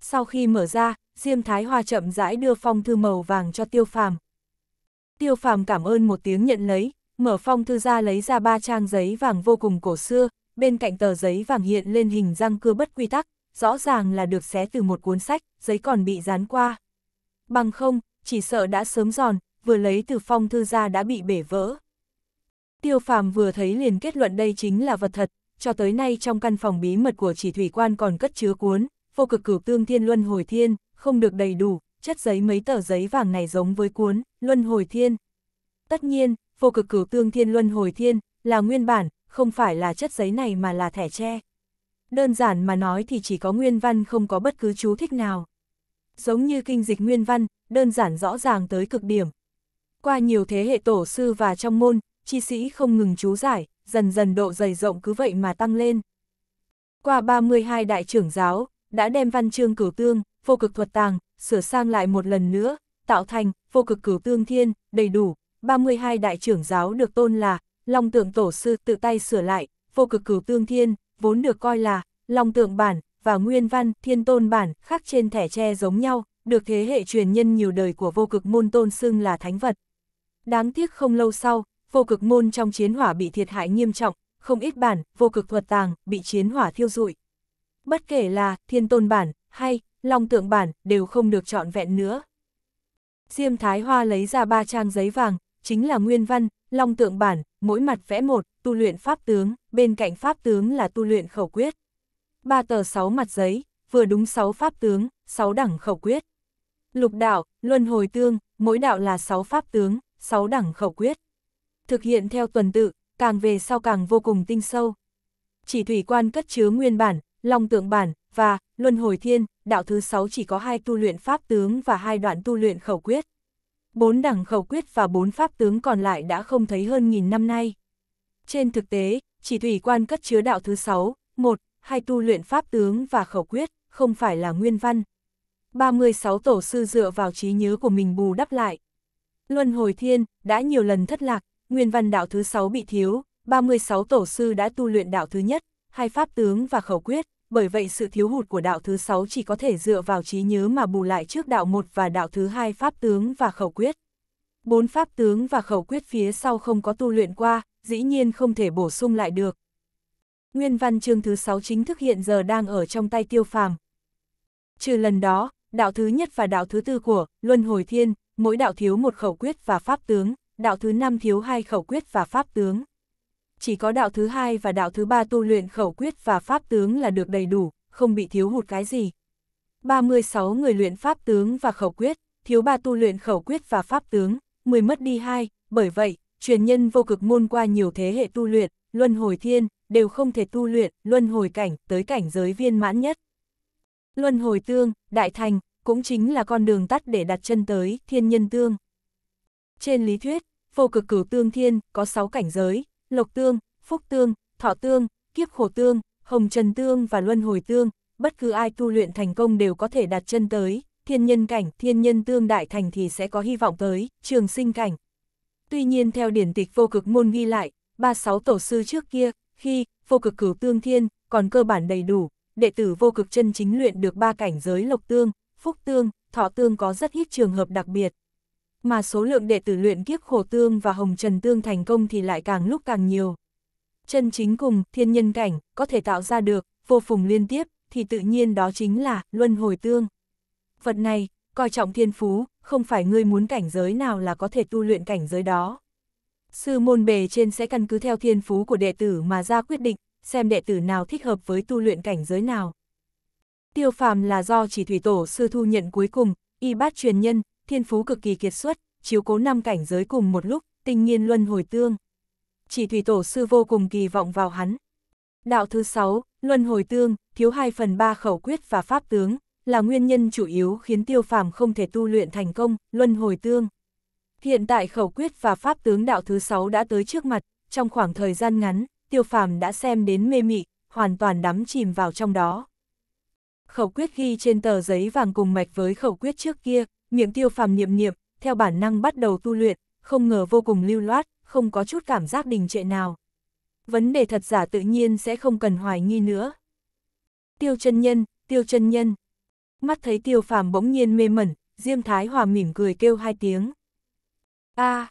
Sau khi mở ra, Diêm Thái Hoa chậm rãi đưa phong thư màu vàng cho Tiêu Phàm. Tiêu Phàm cảm ơn một tiếng nhận lấy, mở phong thư ra lấy ra ba trang giấy vàng vô cùng cổ xưa, bên cạnh tờ giấy vàng hiện lên hình răng cưa bất quy tắc, rõ ràng là được xé từ một cuốn sách, giấy còn bị dán qua. Bằng không, chỉ sợ đã sớm giòn, vừa lấy từ phong thư ra đã bị bể vỡ. Tiêu Phàm vừa thấy liền kết luận đây chính là vật thật, cho tới nay trong căn phòng bí mật của chỉ thủy quan còn cất chứa cuốn, vô cực cửu tương thiên luân hồi thiên, không được đầy đủ, chất giấy mấy tờ giấy vàng này giống với cuốn, luân hồi thiên. Tất nhiên, vô cực cửu tương thiên luân hồi thiên, là nguyên bản, không phải là chất giấy này mà là thẻ tre. Đơn giản mà nói thì chỉ có nguyên văn không có bất cứ chú thích nào. Giống như kinh dịch nguyên văn, đơn giản rõ ràng tới cực điểm. Qua nhiều thế hệ tổ sư và trong môn, chi sĩ không ngừng chú giải, dần dần độ dày rộng cứ vậy mà tăng lên. Qua 32 đại trưởng giáo, đã đem văn chương cửu tương, vô cực thuật tàng, sửa sang lại một lần nữa, tạo thành vô cực cửu tương thiên, đầy đủ, 32 đại trưởng giáo được tôn là Long tượng tổ sư tự tay sửa lại, vô cực cửu tương thiên, vốn được coi là Long tượng bản và nguyên văn thiên tôn bản khác trên thẻ tre giống nhau, được thế hệ truyền nhân nhiều đời của vô cực môn tôn xưng là thánh vật. Đáng tiếc không lâu sau, vô cực môn trong chiến hỏa bị thiệt hại nghiêm trọng, không ít bản, vô cực thuật tàng, bị chiến hỏa thiêu rụi. Bất kể là thiên tôn bản hay long tượng bản đều không được chọn vẹn nữa. Diêm Thái Hoa lấy ra ba trang giấy vàng, chính là nguyên văn, long tượng bản, mỗi mặt vẽ một, tu luyện pháp tướng, bên cạnh pháp tướng là tu luyện khẩu quyết. Ba tờ sáu mặt giấy, vừa đúng sáu pháp tướng, sáu đẳng khẩu quyết. Lục đạo, luân hồi tương, mỗi đạo là sáu pháp tướng, sáu đẳng khẩu quyết thực hiện theo tuần tự, càng về sau càng vô cùng tinh sâu. Chỉ thủy quan cất chứa nguyên bản, long tượng bản, và luân hồi thiên, đạo thứ 6 chỉ có hai tu luyện pháp tướng và hai đoạn tu luyện khẩu quyết. Bốn đẳng khẩu quyết và bốn pháp tướng còn lại đã không thấy hơn nghìn năm nay. Trên thực tế, chỉ thủy quan cất chứa đạo thứ 6, một hai tu luyện pháp tướng và khẩu quyết, không phải là nguyên văn. 36 tổ sư dựa vào trí nhớ của mình bù đắp lại. Luân hồi thiên, đã nhiều lần thất lạc, nguyên văn đạo thứ 6 bị thiếu, 36 tổ sư đã tu luyện đạo thứ nhất, hai pháp tướng và khẩu quyết, bởi vậy sự thiếu hụt của đạo thứ 6 chỉ có thể dựa vào trí nhớ mà bù lại trước đạo một và đạo thứ hai pháp tướng và khẩu quyết. Bốn pháp tướng và khẩu quyết phía sau không có tu luyện qua, dĩ nhiên không thể bổ sung lại được. Nguyên văn chương thứ 6 chính thức hiện giờ đang ở trong tay tiêu phàm. Trừ lần đó, đạo thứ nhất và đạo thứ tư của Luân Hồi Thiên, mỗi đạo thiếu một khẩu quyết và pháp tướng đạo thứ năm thiếu hai khẩu quyết và pháp tướng. Chỉ có đạo thứ hai và đạo thứ ba tu luyện khẩu quyết và pháp tướng là được đầy đủ, không bị thiếu hụt cái gì. 36 người luyện pháp tướng và khẩu quyết, thiếu ba tu luyện khẩu quyết và pháp tướng, 10 mất đi hai, bởi vậy, truyền nhân vô cực môn qua nhiều thế hệ tu luyện, luân hồi thiên, đều không thể tu luyện, luân hồi cảnh, tới cảnh giới viên mãn nhất. Luân hồi tương, đại thành, cũng chính là con đường tắt để đặt chân tới thiên nhân tương. Trên lý thuyết, vô cực cửu tương thiên có 6 cảnh giới, lộc tương, phúc tương, thọ tương, kiếp khổ tương, hồng trần tương và luân hồi tương, bất cứ ai tu luyện thành công đều có thể đặt chân tới, thiên nhân cảnh, thiên nhân tương đại thành thì sẽ có hy vọng tới, trường sinh cảnh. Tuy nhiên theo điển tịch vô cực môn ghi lại, 36 tổ sư trước kia, khi vô cực cửu tương thiên còn cơ bản đầy đủ, đệ tử vô cực chân chính luyện được ba cảnh giới lộc tương, phúc tương, thọ tương có rất ít trường hợp đặc biệt, mà số lượng đệ tử luyện kiếp khổ tương và hồng trần tương thành công thì lại càng lúc càng nhiều. Chân chính cùng, thiên nhân cảnh, có thể tạo ra được, vô phùng liên tiếp, thì tự nhiên đó chính là luân hồi tương. Vật này, coi trọng thiên phú, không phải ngươi muốn cảnh giới nào là có thể tu luyện cảnh giới đó. Sư môn bề trên sẽ căn cứ theo thiên phú của đệ tử mà ra quyết định, xem đệ tử nào thích hợp với tu luyện cảnh giới nào. Tiêu phàm là do chỉ thủy tổ sư thu nhận cuối cùng, y bát truyền nhân, thiên phú cực kỳ kiệt xuất, chiếu cố năm cảnh giới cùng một lúc, tình nhiên luân hồi tương. Chỉ thủy tổ sư vô cùng kỳ vọng vào hắn. Đạo thứ sáu, luân hồi tương, thiếu 2 phần 3 khẩu quyết và pháp tướng, là nguyên nhân chủ yếu khiến tiêu phàm không thể tu luyện thành công, luân hồi tương. Hiện tại khẩu quyết và pháp tướng đạo thứ sáu đã tới trước mặt, trong khoảng thời gian ngắn, tiêu phàm đã xem đến mê mị, hoàn toàn đắm chìm vào trong đó. Khẩu quyết ghi trên tờ giấy vàng cùng mạch với khẩu quyết trước kia, miệng tiêu phàm niệm niệm, theo bản năng bắt đầu tu luyện, không ngờ vô cùng lưu loát, không có chút cảm giác đình trệ nào. Vấn đề thật giả tự nhiên sẽ không cần hoài nghi nữa. Tiêu chân nhân, tiêu chân nhân. Mắt thấy tiêu phàm bỗng nhiên mê mẩn, Diêm Thái Hòa mỉm cười kêu hai tiếng. a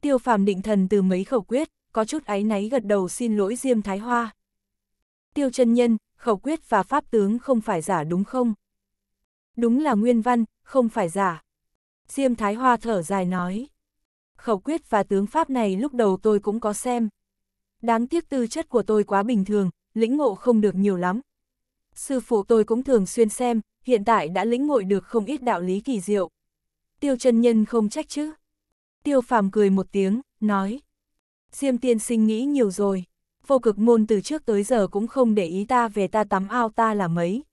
tiêu phàm định thần từ mấy khẩu quyết, có chút áy náy gật đầu xin lỗi Diêm Thái Hoa. Tiêu chân nhân, khẩu quyết và pháp tướng không phải giả đúng không? đúng là nguyên văn, không phải giả. Diêm Thái Hoa thở dài nói. Khẩu quyết và tướng pháp này lúc đầu tôi cũng có xem. Đáng tiếc tư chất của tôi quá bình thường, lĩnh ngộ không được nhiều lắm. Sư phụ tôi cũng thường xuyên xem, hiện tại đã lĩnh ngộ được không ít đạo lý kỳ diệu. Tiêu chân nhân không trách chứ. Tiêu phàm cười một tiếng, nói. Diêm tiên sinh nghĩ nhiều rồi. Vô cực môn từ trước tới giờ cũng không để ý ta về ta tắm ao ta là mấy,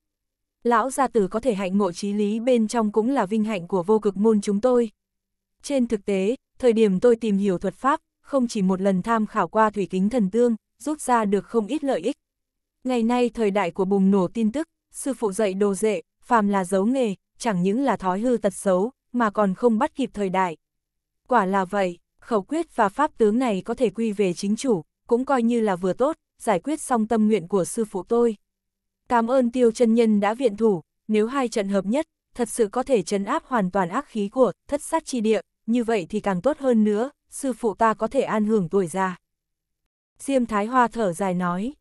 lão gia tử có thể hạnh ngộ trí lý bên trong cũng là vinh hạnh của vô cực môn chúng tôi. Trên thực tế, thời điểm tôi tìm hiểu thuật pháp, không chỉ một lần tham khảo qua thủy kính thần tương, rút ra được không ít lợi ích. Ngày nay thời đại của bùng nổ tin tức, sư phụ dạy đồ dệ, phàm là giấu nghề, chẳng những là thói hư tật xấu, mà còn không bắt kịp thời đại. Quả là vậy, khẩu quyết và pháp tướng này có thể quy về chính chủ, cũng coi như là vừa tốt, giải quyết xong tâm nguyện của sư phụ tôi. Cảm ơn tiêu chân nhân đã viện thủ, nếu hai trận hợp nhất, thật sự có thể chấn áp hoàn toàn ác khí của thất sát chi địa, như vậy thì càng tốt hơn nữa, sư phụ ta có thể an hưởng tuổi già. Diêm Thái Hoa thở dài nói.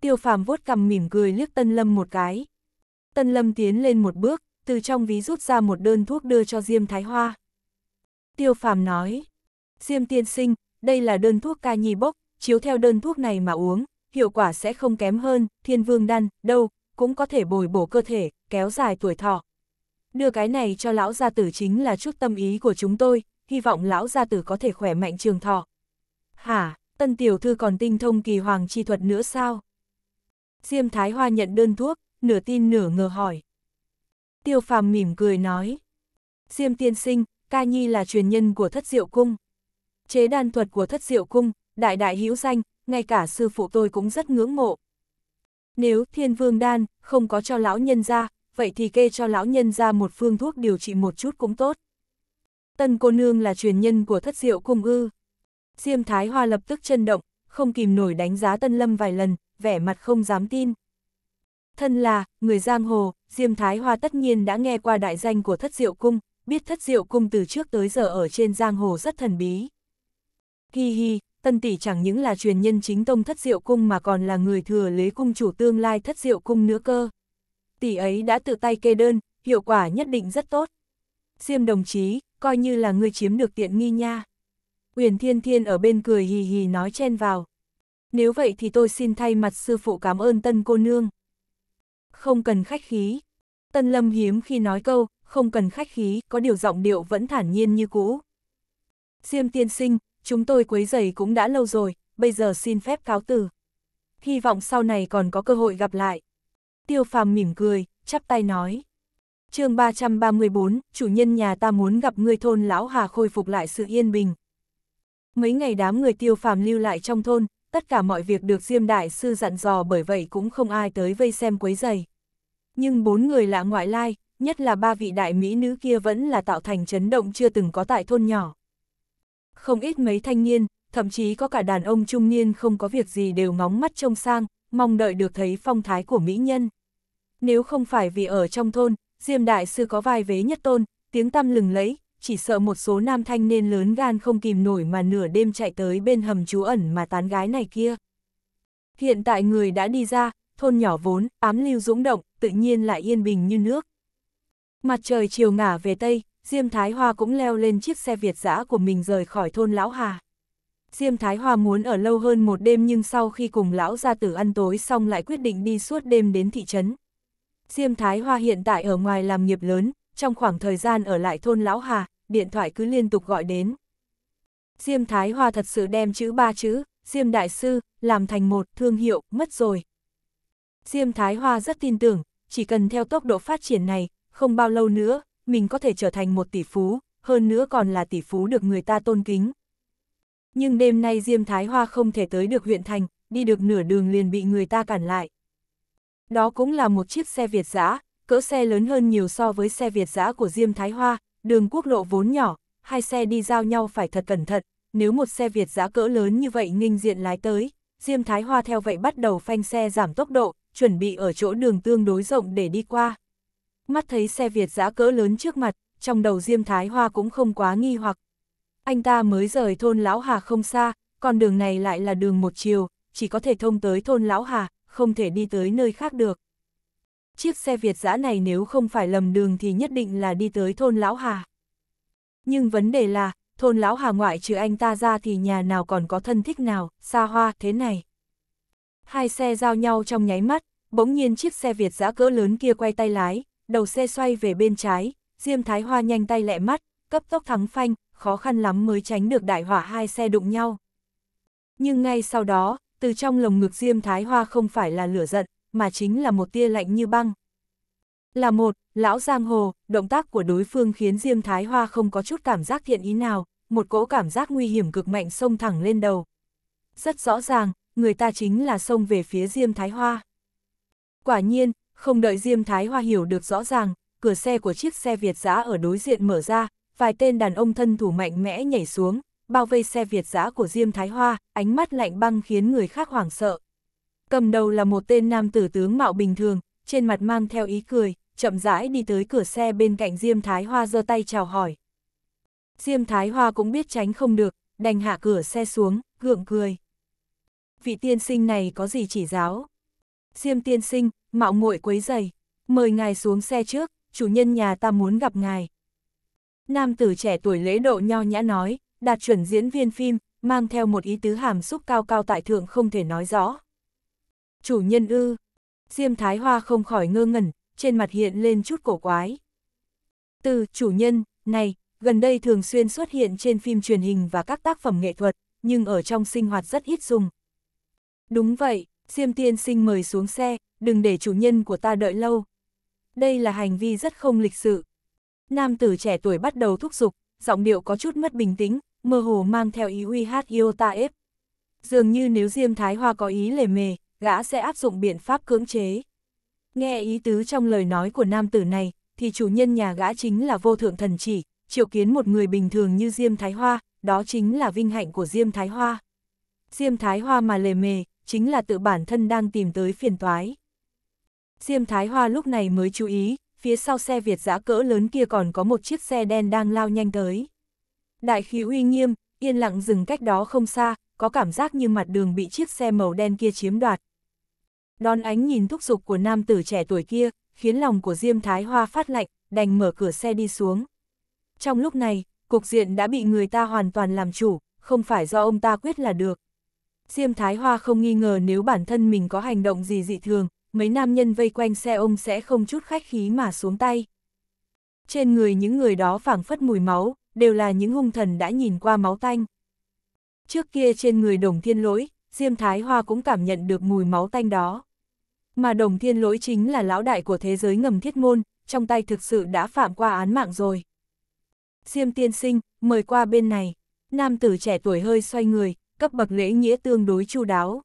Tiêu phàm vuốt cầm mỉm cười liếc Tân Lâm một cái. Tân Lâm tiến lên một bước, từ trong ví rút ra một đơn thuốc đưa cho Diêm Thái Hoa. Tiêu phàm nói. Diêm tiên sinh, đây là đơn thuốc ca nhi bốc, chiếu theo đơn thuốc này mà uống, hiệu quả sẽ không kém hơn, thiên vương đan, đâu, cũng có thể bồi bổ cơ thể, kéo dài tuổi thọ. Đưa cái này cho lão gia tử chính là chút tâm ý của chúng tôi, hy vọng lão gia tử có thể khỏe mạnh trường thọ. Hả, tân tiểu thư còn tinh thông kỳ hoàng chi thuật nữa sao? Diêm Thái Hoa nhận đơn thuốc, nửa tin nửa ngờ hỏi. Tiêu phàm mỉm cười nói. Diêm tiên sinh, ca nhi là truyền nhân của thất diệu cung. Chế đan thuật của thất diệu cung, đại đại hữu danh, ngay cả sư phụ tôi cũng rất ngưỡng mộ. Nếu thiên vương đan không có cho lão nhân ra, vậy thì kê cho lão nhân ra một phương thuốc điều trị một chút cũng tốt. Tân cô nương là truyền nhân của thất diệu cung ư. Diêm Thái Hoa lập tức chân động, không kìm nổi đánh giá Tân Lâm vài lần, vẻ mặt không dám tin. Thân là, người giang hồ, Diêm Thái Hoa tất nhiên đã nghe qua đại danh của thất diệu cung, biết thất diệu cung từ trước tới giờ ở trên giang hồ rất thần bí. Hi hi, tân tỷ chẳng những là truyền nhân chính tông thất diệu cung mà còn là người thừa lấy cung chủ tương lai thất diệu cung nữa cơ. Tỷ ấy đã tự tay kê đơn, hiệu quả nhất định rất tốt. Diêm đồng chí, coi như là người chiếm được tiện nghi nha. Uyển Thiên Thiên ở bên cười hì hì nói chen vào. Nếu vậy thì tôi xin thay mặt sư phụ cảm ơn tân cô nương. Không cần khách khí. Tân Lâm hiếm khi nói câu, không cần khách khí, có điều giọng điệu vẫn thản nhiên như cũ. Diêm tiên sinh, chúng tôi quấy giày cũng đã lâu rồi, bây giờ xin phép cáo từ. Hy vọng sau này còn có cơ hội gặp lại. Tiêu phàm mỉm cười, chắp tay nói. chương 334, chủ nhân nhà ta muốn gặp người thôn Lão Hà khôi phục lại sự yên bình. Mấy ngày đám người tiêu phàm lưu lại trong thôn, tất cả mọi việc được Diêm Đại Sư dặn dò bởi vậy cũng không ai tới vây xem quấy giày. Nhưng bốn người lạ ngoại lai, nhất là ba vị đại mỹ nữ kia vẫn là tạo thành chấn động chưa từng có tại thôn nhỏ. Không ít mấy thanh niên, thậm chí có cả đàn ông trung niên không có việc gì đều ngóng mắt trông sang, mong đợi được thấy phong thái của mỹ nhân. Nếu không phải vì ở trong thôn, Diêm Đại Sư có vai vế nhất tôn, tiếng tăm lừng lẫy, chỉ sợ một số nam thanh niên lớn gan không kìm nổi mà nửa đêm chạy tới bên hầm trú ẩn mà tán gái này kia. Hiện tại người đã đi ra, thôn nhỏ vốn, ám lưu dũng động, tự nhiên lại yên bình như nước. Mặt trời chiều ngả về Tây, Diêm Thái Hoa cũng leo lên chiếc xe Việt giã của mình rời khỏi thôn Lão Hà. Diêm Thái Hoa muốn ở lâu hơn một đêm nhưng sau khi cùng Lão gia tử ăn tối xong lại quyết định đi suốt đêm đến thị trấn. Diêm Thái Hoa hiện tại ở ngoài làm nghiệp lớn, trong khoảng thời gian ở lại thôn Lão Hà, điện thoại cứ liên tục gọi đến. Diêm Thái Hoa thật sự đem chữ ba chữ, Diêm Đại Sư, làm thành một thương hiệu, mất rồi. Diêm Thái Hoa rất tin tưởng, chỉ cần theo tốc độ phát triển này, không bao lâu nữa, mình có thể trở thành một tỷ phú, hơn nữa còn là tỷ phú được người ta tôn kính. Nhưng đêm nay Diêm Thái Hoa không thể tới được huyện thành, đi được nửa đường liền bị người ta cản lại. Đó cũng là một chiếc xe Việt giã, cỡ xe lớn hơn nhiều so với xe Việt giã của Diêm Thái Hoa, đường quốc lộ vốn nhỏ, hai xe đi giao nhau phải thật cẩn thận, nếu một xe Việt giã cỡ lớn như vậy nghinh diện lái tới, Diêm Thái Hoa theo vậy bắt đầu phanh xe giảm tốc độ, chuẩn bị ở chỗ đường tương đối rộng để đi qua mắt thấy xe Việt giã cỡ lớn trước mặt, trong đầu Diêm Thái Hoa cũng không quá nghi hoặc. Anh ta mới rời thôn Lão Hà không xa, con đường này lại là đường một chiều, chỉ có thể thông tới thôn Lão Hà, không thể đi tới nơi khác được. Chiếc xe Việt giã này nếu không phải lầm đường thì nhất định là đi tới thôn Lão Hà. Nhưng vấn đề là, thôn Lão Hà ngoại trừ anh ta ra thì nhà nào còn có thân thích nào, xa hoa thế này. Hai xe giao nhau trong nháy mắt, bỗng nhiên chiếc xe Việt giã cỡ lớn kia quay tay lái, đầu xe xoay về bên trái, Diêm Thái Hoa nhanh tay lẹ mắt, cấp tốc thắng phanh, khó khăn lắm mới tránh được đại hỏa hai xe đụng nhau. Nhưng ngay sau đó, từ trong lồng ngực Diêm Thái Hoa không phải là lửa giận, mà chính là một tia lạnh như băng. Là một, lão giang hồ, động tác của đối phương khiến Diêm Thái Hoa không có chút cảm giác thiện ý nào, một cỗ cảm giác nguy hiểm cực mạnh xông thẳng lên đầu. Rất rõ ràng, người ta chính là xông về phía Diêm Thái Hoa. Quả nhiên, không đợi Diêm Thái Hoa hiểu được rõ ràng, cửa xe của chiếc xe Việt giã ở đối diện mở ra, vài tên đàn ông thân thủ mạnh mẽ nhảy xuống, bao vây xe Việt giã của Diêm Thái Hoa, ánh mắt lạnh băng khiến người khác hoảng sợ. Cầm đầu là một tên nam tử tướng mạo bình thường, trên mặt mang theo ý cười, chậm rãi đi tới cửa xe bên cạnh Diêm Thái Hoa giơ tay chào hỏi. Diêm Thái Hoa cũng biết tránh không được, đành hạ cửa xe xuống, gượng cười. Vị tiên sinh này có gì chỉ giáo? Diêm tiên sinh, mạo muội quấy giày, mời ngài xuống xe trước, chủ nhân nhà ta muốn gặp ngài. Nam tử trẻ tuổi lễ độ nho nhã nói, đạt chuẩn diễn viên phim, mang theo một ý tứ hàm xúc cao cao tại thượng không thể nói rõ. Chủ nhân ư, Diêm Thái Hoa không khỏi ngơ ngẩn, trên mặt hiện lên chút cổ quái. Từ chủ nhân, này, gần đây thường xuyên xuất hiện trên phim truyền hình và các tác phẩm nghệ thuật, nhưng ở trong sinh hoạt rất ít dùng. Đúng vậy, Diêm tiên sinh mời xuống xe, đừng để chủ nhân của ta đợi lâu. Đây là hành vi rất không lịch sự. Nam tử trẻ tuổi bắt đầu thúc giục, giọng điệu có chút mất bình tĩnh, mơ hồ mang theo ý uy hát yêu ta ép. Dường như nếu Diêm Thái Hoa có ý lề mề, gã sẽ áp dụng biện pháp cưỡng chế. Nghe ý tứ trong lời nói của nam tử này, thì chủ nhân nhà gã chính là vô thượng thần chỉ, triệu kiến một người bình thường như Diêm Thái Hoa, đó chính là vinh hạnh của Diêm Thái Hoa. Diêm Thái Hoa mà lề mề, chính là tự bản thân đang tìm tới phiền toái. Diêm Thái Hoa lúc này mới chú ý, phía sau xe Việt giã cỡ lớn kia còn có một chiếc xe đen đang lao nhanh tới. Đại khí uy nghiêm, yên lặng dừng cách đó không xa, có cảm giác như mặt đường bị chiếc xe màu đen kia chiếm đoạt. Đón ánh nhìn thúc giục của nam tử trẻ tuổi kia, khiến lòng của Diêm Thái Hoa phát lạnh, đành mở cửa xe đi xuống. Trong lúc này, cục diện đã bị người ta hoàn toàn làm chủ, không phải do ông ta quyết là được. Diêm Thái Hoa không nghi ngờ nếu bản thân mình có hành động gì dị thường, mấy nam nhân vây quanh xe ông sẽ không chút khách khí mà xuống tay. Trên người những người đó phảng phất mùi máu, đều là những hung thần đã nhìn qua máu tanh. Trước kia trên người đồng thiên lỗi, Diêm Thái Hoa cũng cảm nhận được mùi máu tanh đó. Mà đồng thiên lỗi chính là lão đại của thế giới ngầm thiết môn, trong tay thực sự đã phạm qua án mạng rồi. Diêm tiên sinh, mời qua bên này. Nam tử trẻ tuổi hơi xoay người, cấp bậc lễ nghĩa tương đối chu đáo.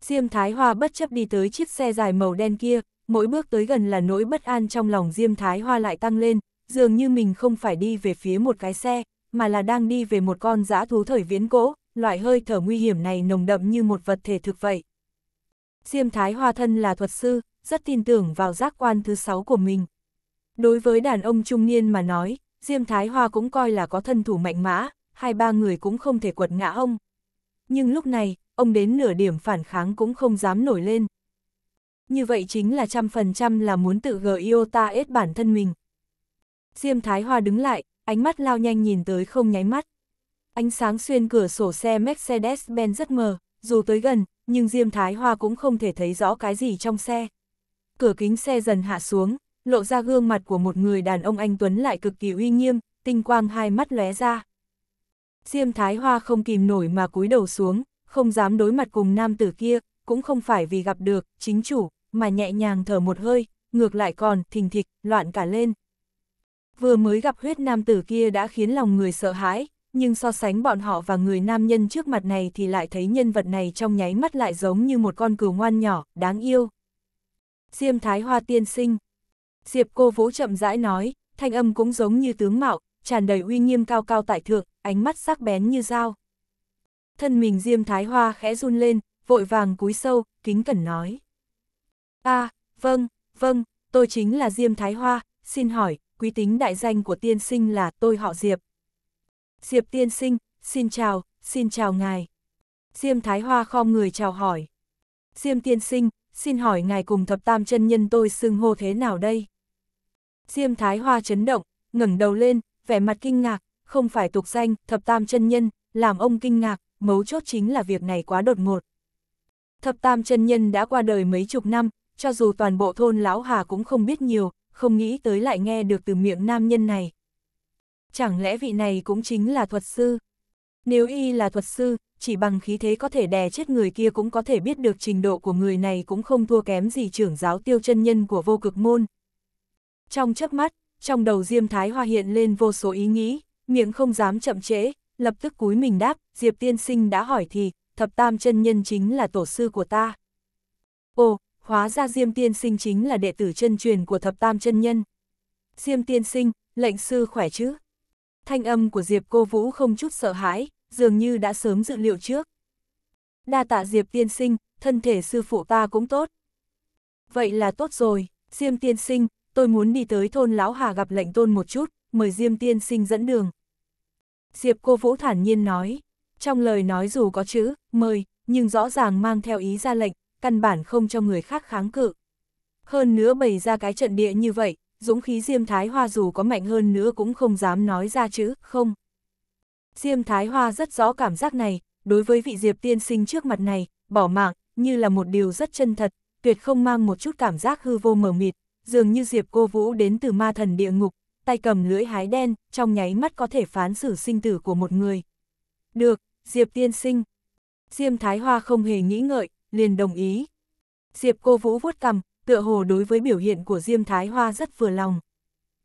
Diêm Thái Hoa bất chấp đi tới chiếc xe dài màu đen kia, mỗi bước tới gần là nỗi bất an trong lòng Diêm Thái Hoa lại tăng lên, dường như mình không phải đi về phía một cái xe, mà là đang đi về một con dã thú thời viễn cổ, loại hơi thở nguy hiểm này nồng đậm như một vật thể thực vậy. Diêm Thái Hoa thân là thuật sư, rất tin tưởng vào giác quan thứ sáu của mình. Đối với đàn ông trung niên mà nói, Diêm Thái Hoa cũng coi là có thân thủ mạnh mã, hai ba người cũng không thể quật ngã ông, nhưng lúc này, ông đến nửa điểm phản kháng cũng không dám nổi lên. Như vậy chính là trăm phần trăm là muốn tự gỡ Iota ết bản thân mình. Diêm Thái Hoa đứng lại, ánh mắt lao nhanh nhìn tới không nháy mắt. Ánh sáng xuyên cửa sổ xe Mercedes-Benz rất mờ, dù tới gần, nhưng Diêm Thái Hoa cũng không thể thấy rõ cái gì trong xe. Cửa kính xe dần hạ xuống, lộ ra gương mặt của một người đàn ông anh Tuấn lại cực kỳ uy nghiêm, tinh quang hai mắt lóe ra. Diêm Thái Hoa không kìm nổi mà cúi đầu xuống, không dám đối mặt cùng nam tử kia, cũng không phải vì gặp được, chính chủ, mà nhẹ nhàng thở một hơi, ngược lại còn, thình thịch, loạn cả lên. Vừa mới gặp huyết nam tử kia đã khiến lòng người sợ hãi, nhưng so sánh bọn họ và người nam nhân trước mặt này thì lại thấy nhân vật này trong nháy mắt lại giống như một con cừu ngoan nhỏ, đáng yêu. Diêm Thái Hoa tiên sinh. Diệp cô vũ chậm rãi nói, thanh âm cũng giống như tướng mạo, tràn đầy uy nghiêm cao cao tại thượng, ánh mắt sắc bén như dao. Thân mình Diêm Thái Hoa khẽ run lên, vội vàng cúi sâu, kính cẩn nói. a à, vâng, vâng, tôi chính là Diêm Thái Hoa, xin hỏi, quý tính đại danh của tiên sinh là tôi họ Diệp. Diệp tiên sinh, xin chào, xin chào ngài. Diêm Thái Hoa khom người chào hỏi. Diêm tiên sinh, xin hỏi ngài cùng thập tam chân nhân tôi xưng hô thế nào đây? Diêm Thái Hoa chấn động, ngẩng đầu lên, vẻ mặt kinh ngạc, không phải tục danh, thập tam chân nhân, làm ông kinh ngạc, mấu chốt chính là việc này quá đột ngột. Thập tam chân nhân đã qua đời mấy chục năm, cho dù toàn bộ thôn Lão Hà cũng không biết nhiều, không nghĩ tới lại nghe được từ miệng nam nhân này. Chẳng lẽ vị này cũng chính là thuật sư? Nếu y là thuật sư, chỉ bằng khí thế có thể đè chết người kia cũng có thể biết được trình độ của người này cũng không thua kém gì trưởng giáo tiêu chân nhân của vô cực môn. Trong chớp mắt, trong đầu Diêm Thái Hoa hiện lên vô số ý nghĩ, miệng không dám chậm trễ, lập tức cúi mình đáp, Diệp Tiên Sinh đã hỏi thì, thập tam chân nhân chính là tổ sư của ta. Ồ, hóa ra Diêm Tiên Sinh chính là đệ tử chân truyền của thập tam chân nhân. Diêm Tiên Sinh, lệnh sư khỏe chứ? Thanh âm của Diệp Cô Vũ không chút sợ hãi, dường như đã sớm dự liệu trước. Đa tạ Diệp Tiên Sinh, thân thể sư phụ ta cũng tốt. Vậy là tốt rồi, Diêm Tiên Sinh, tôi muốn đi tới thôn Lão Hà gặp lệnh tôn một chút, mời Diêm Tiên sinh dẫn đường. Diệp cô Vũ thản nhiên nói, trong lời nói dù có chữ, mời, nhưng rõ ràng mang theo ý ra lệnh, căn bản không cho người khác kháng cự. Hơn nữa bày ra cái trận địa như vậy, dũng khí Diêm Thái Hoa dù có mạnh hơn nữa cũng không dám nói ra chữ, không. Diêm Thái Hoa rất rõ cảm giác này, đối với vị Diệp tiên sinh trước mặt này, bỏ mạng, như là một điều rất chân thật, tuyệt không mang một chút cảm giác hư vô mờ mịt, dường như Diệp Cô Vũ đến từ ma thần địa ngục, tay cầm lưỡi hái đen, trong nháy mắt có thể phán xử sinh tử của một người. Được, Diệp tiên sinh. Diêm Thái Hoa không hề nghĩ ngợi, liền đồng ý. Diệp Cô Vũ vuốt cầm, tựa hồ đối với biểu hiện của Diêm Thái Hoa rất vừa lòng.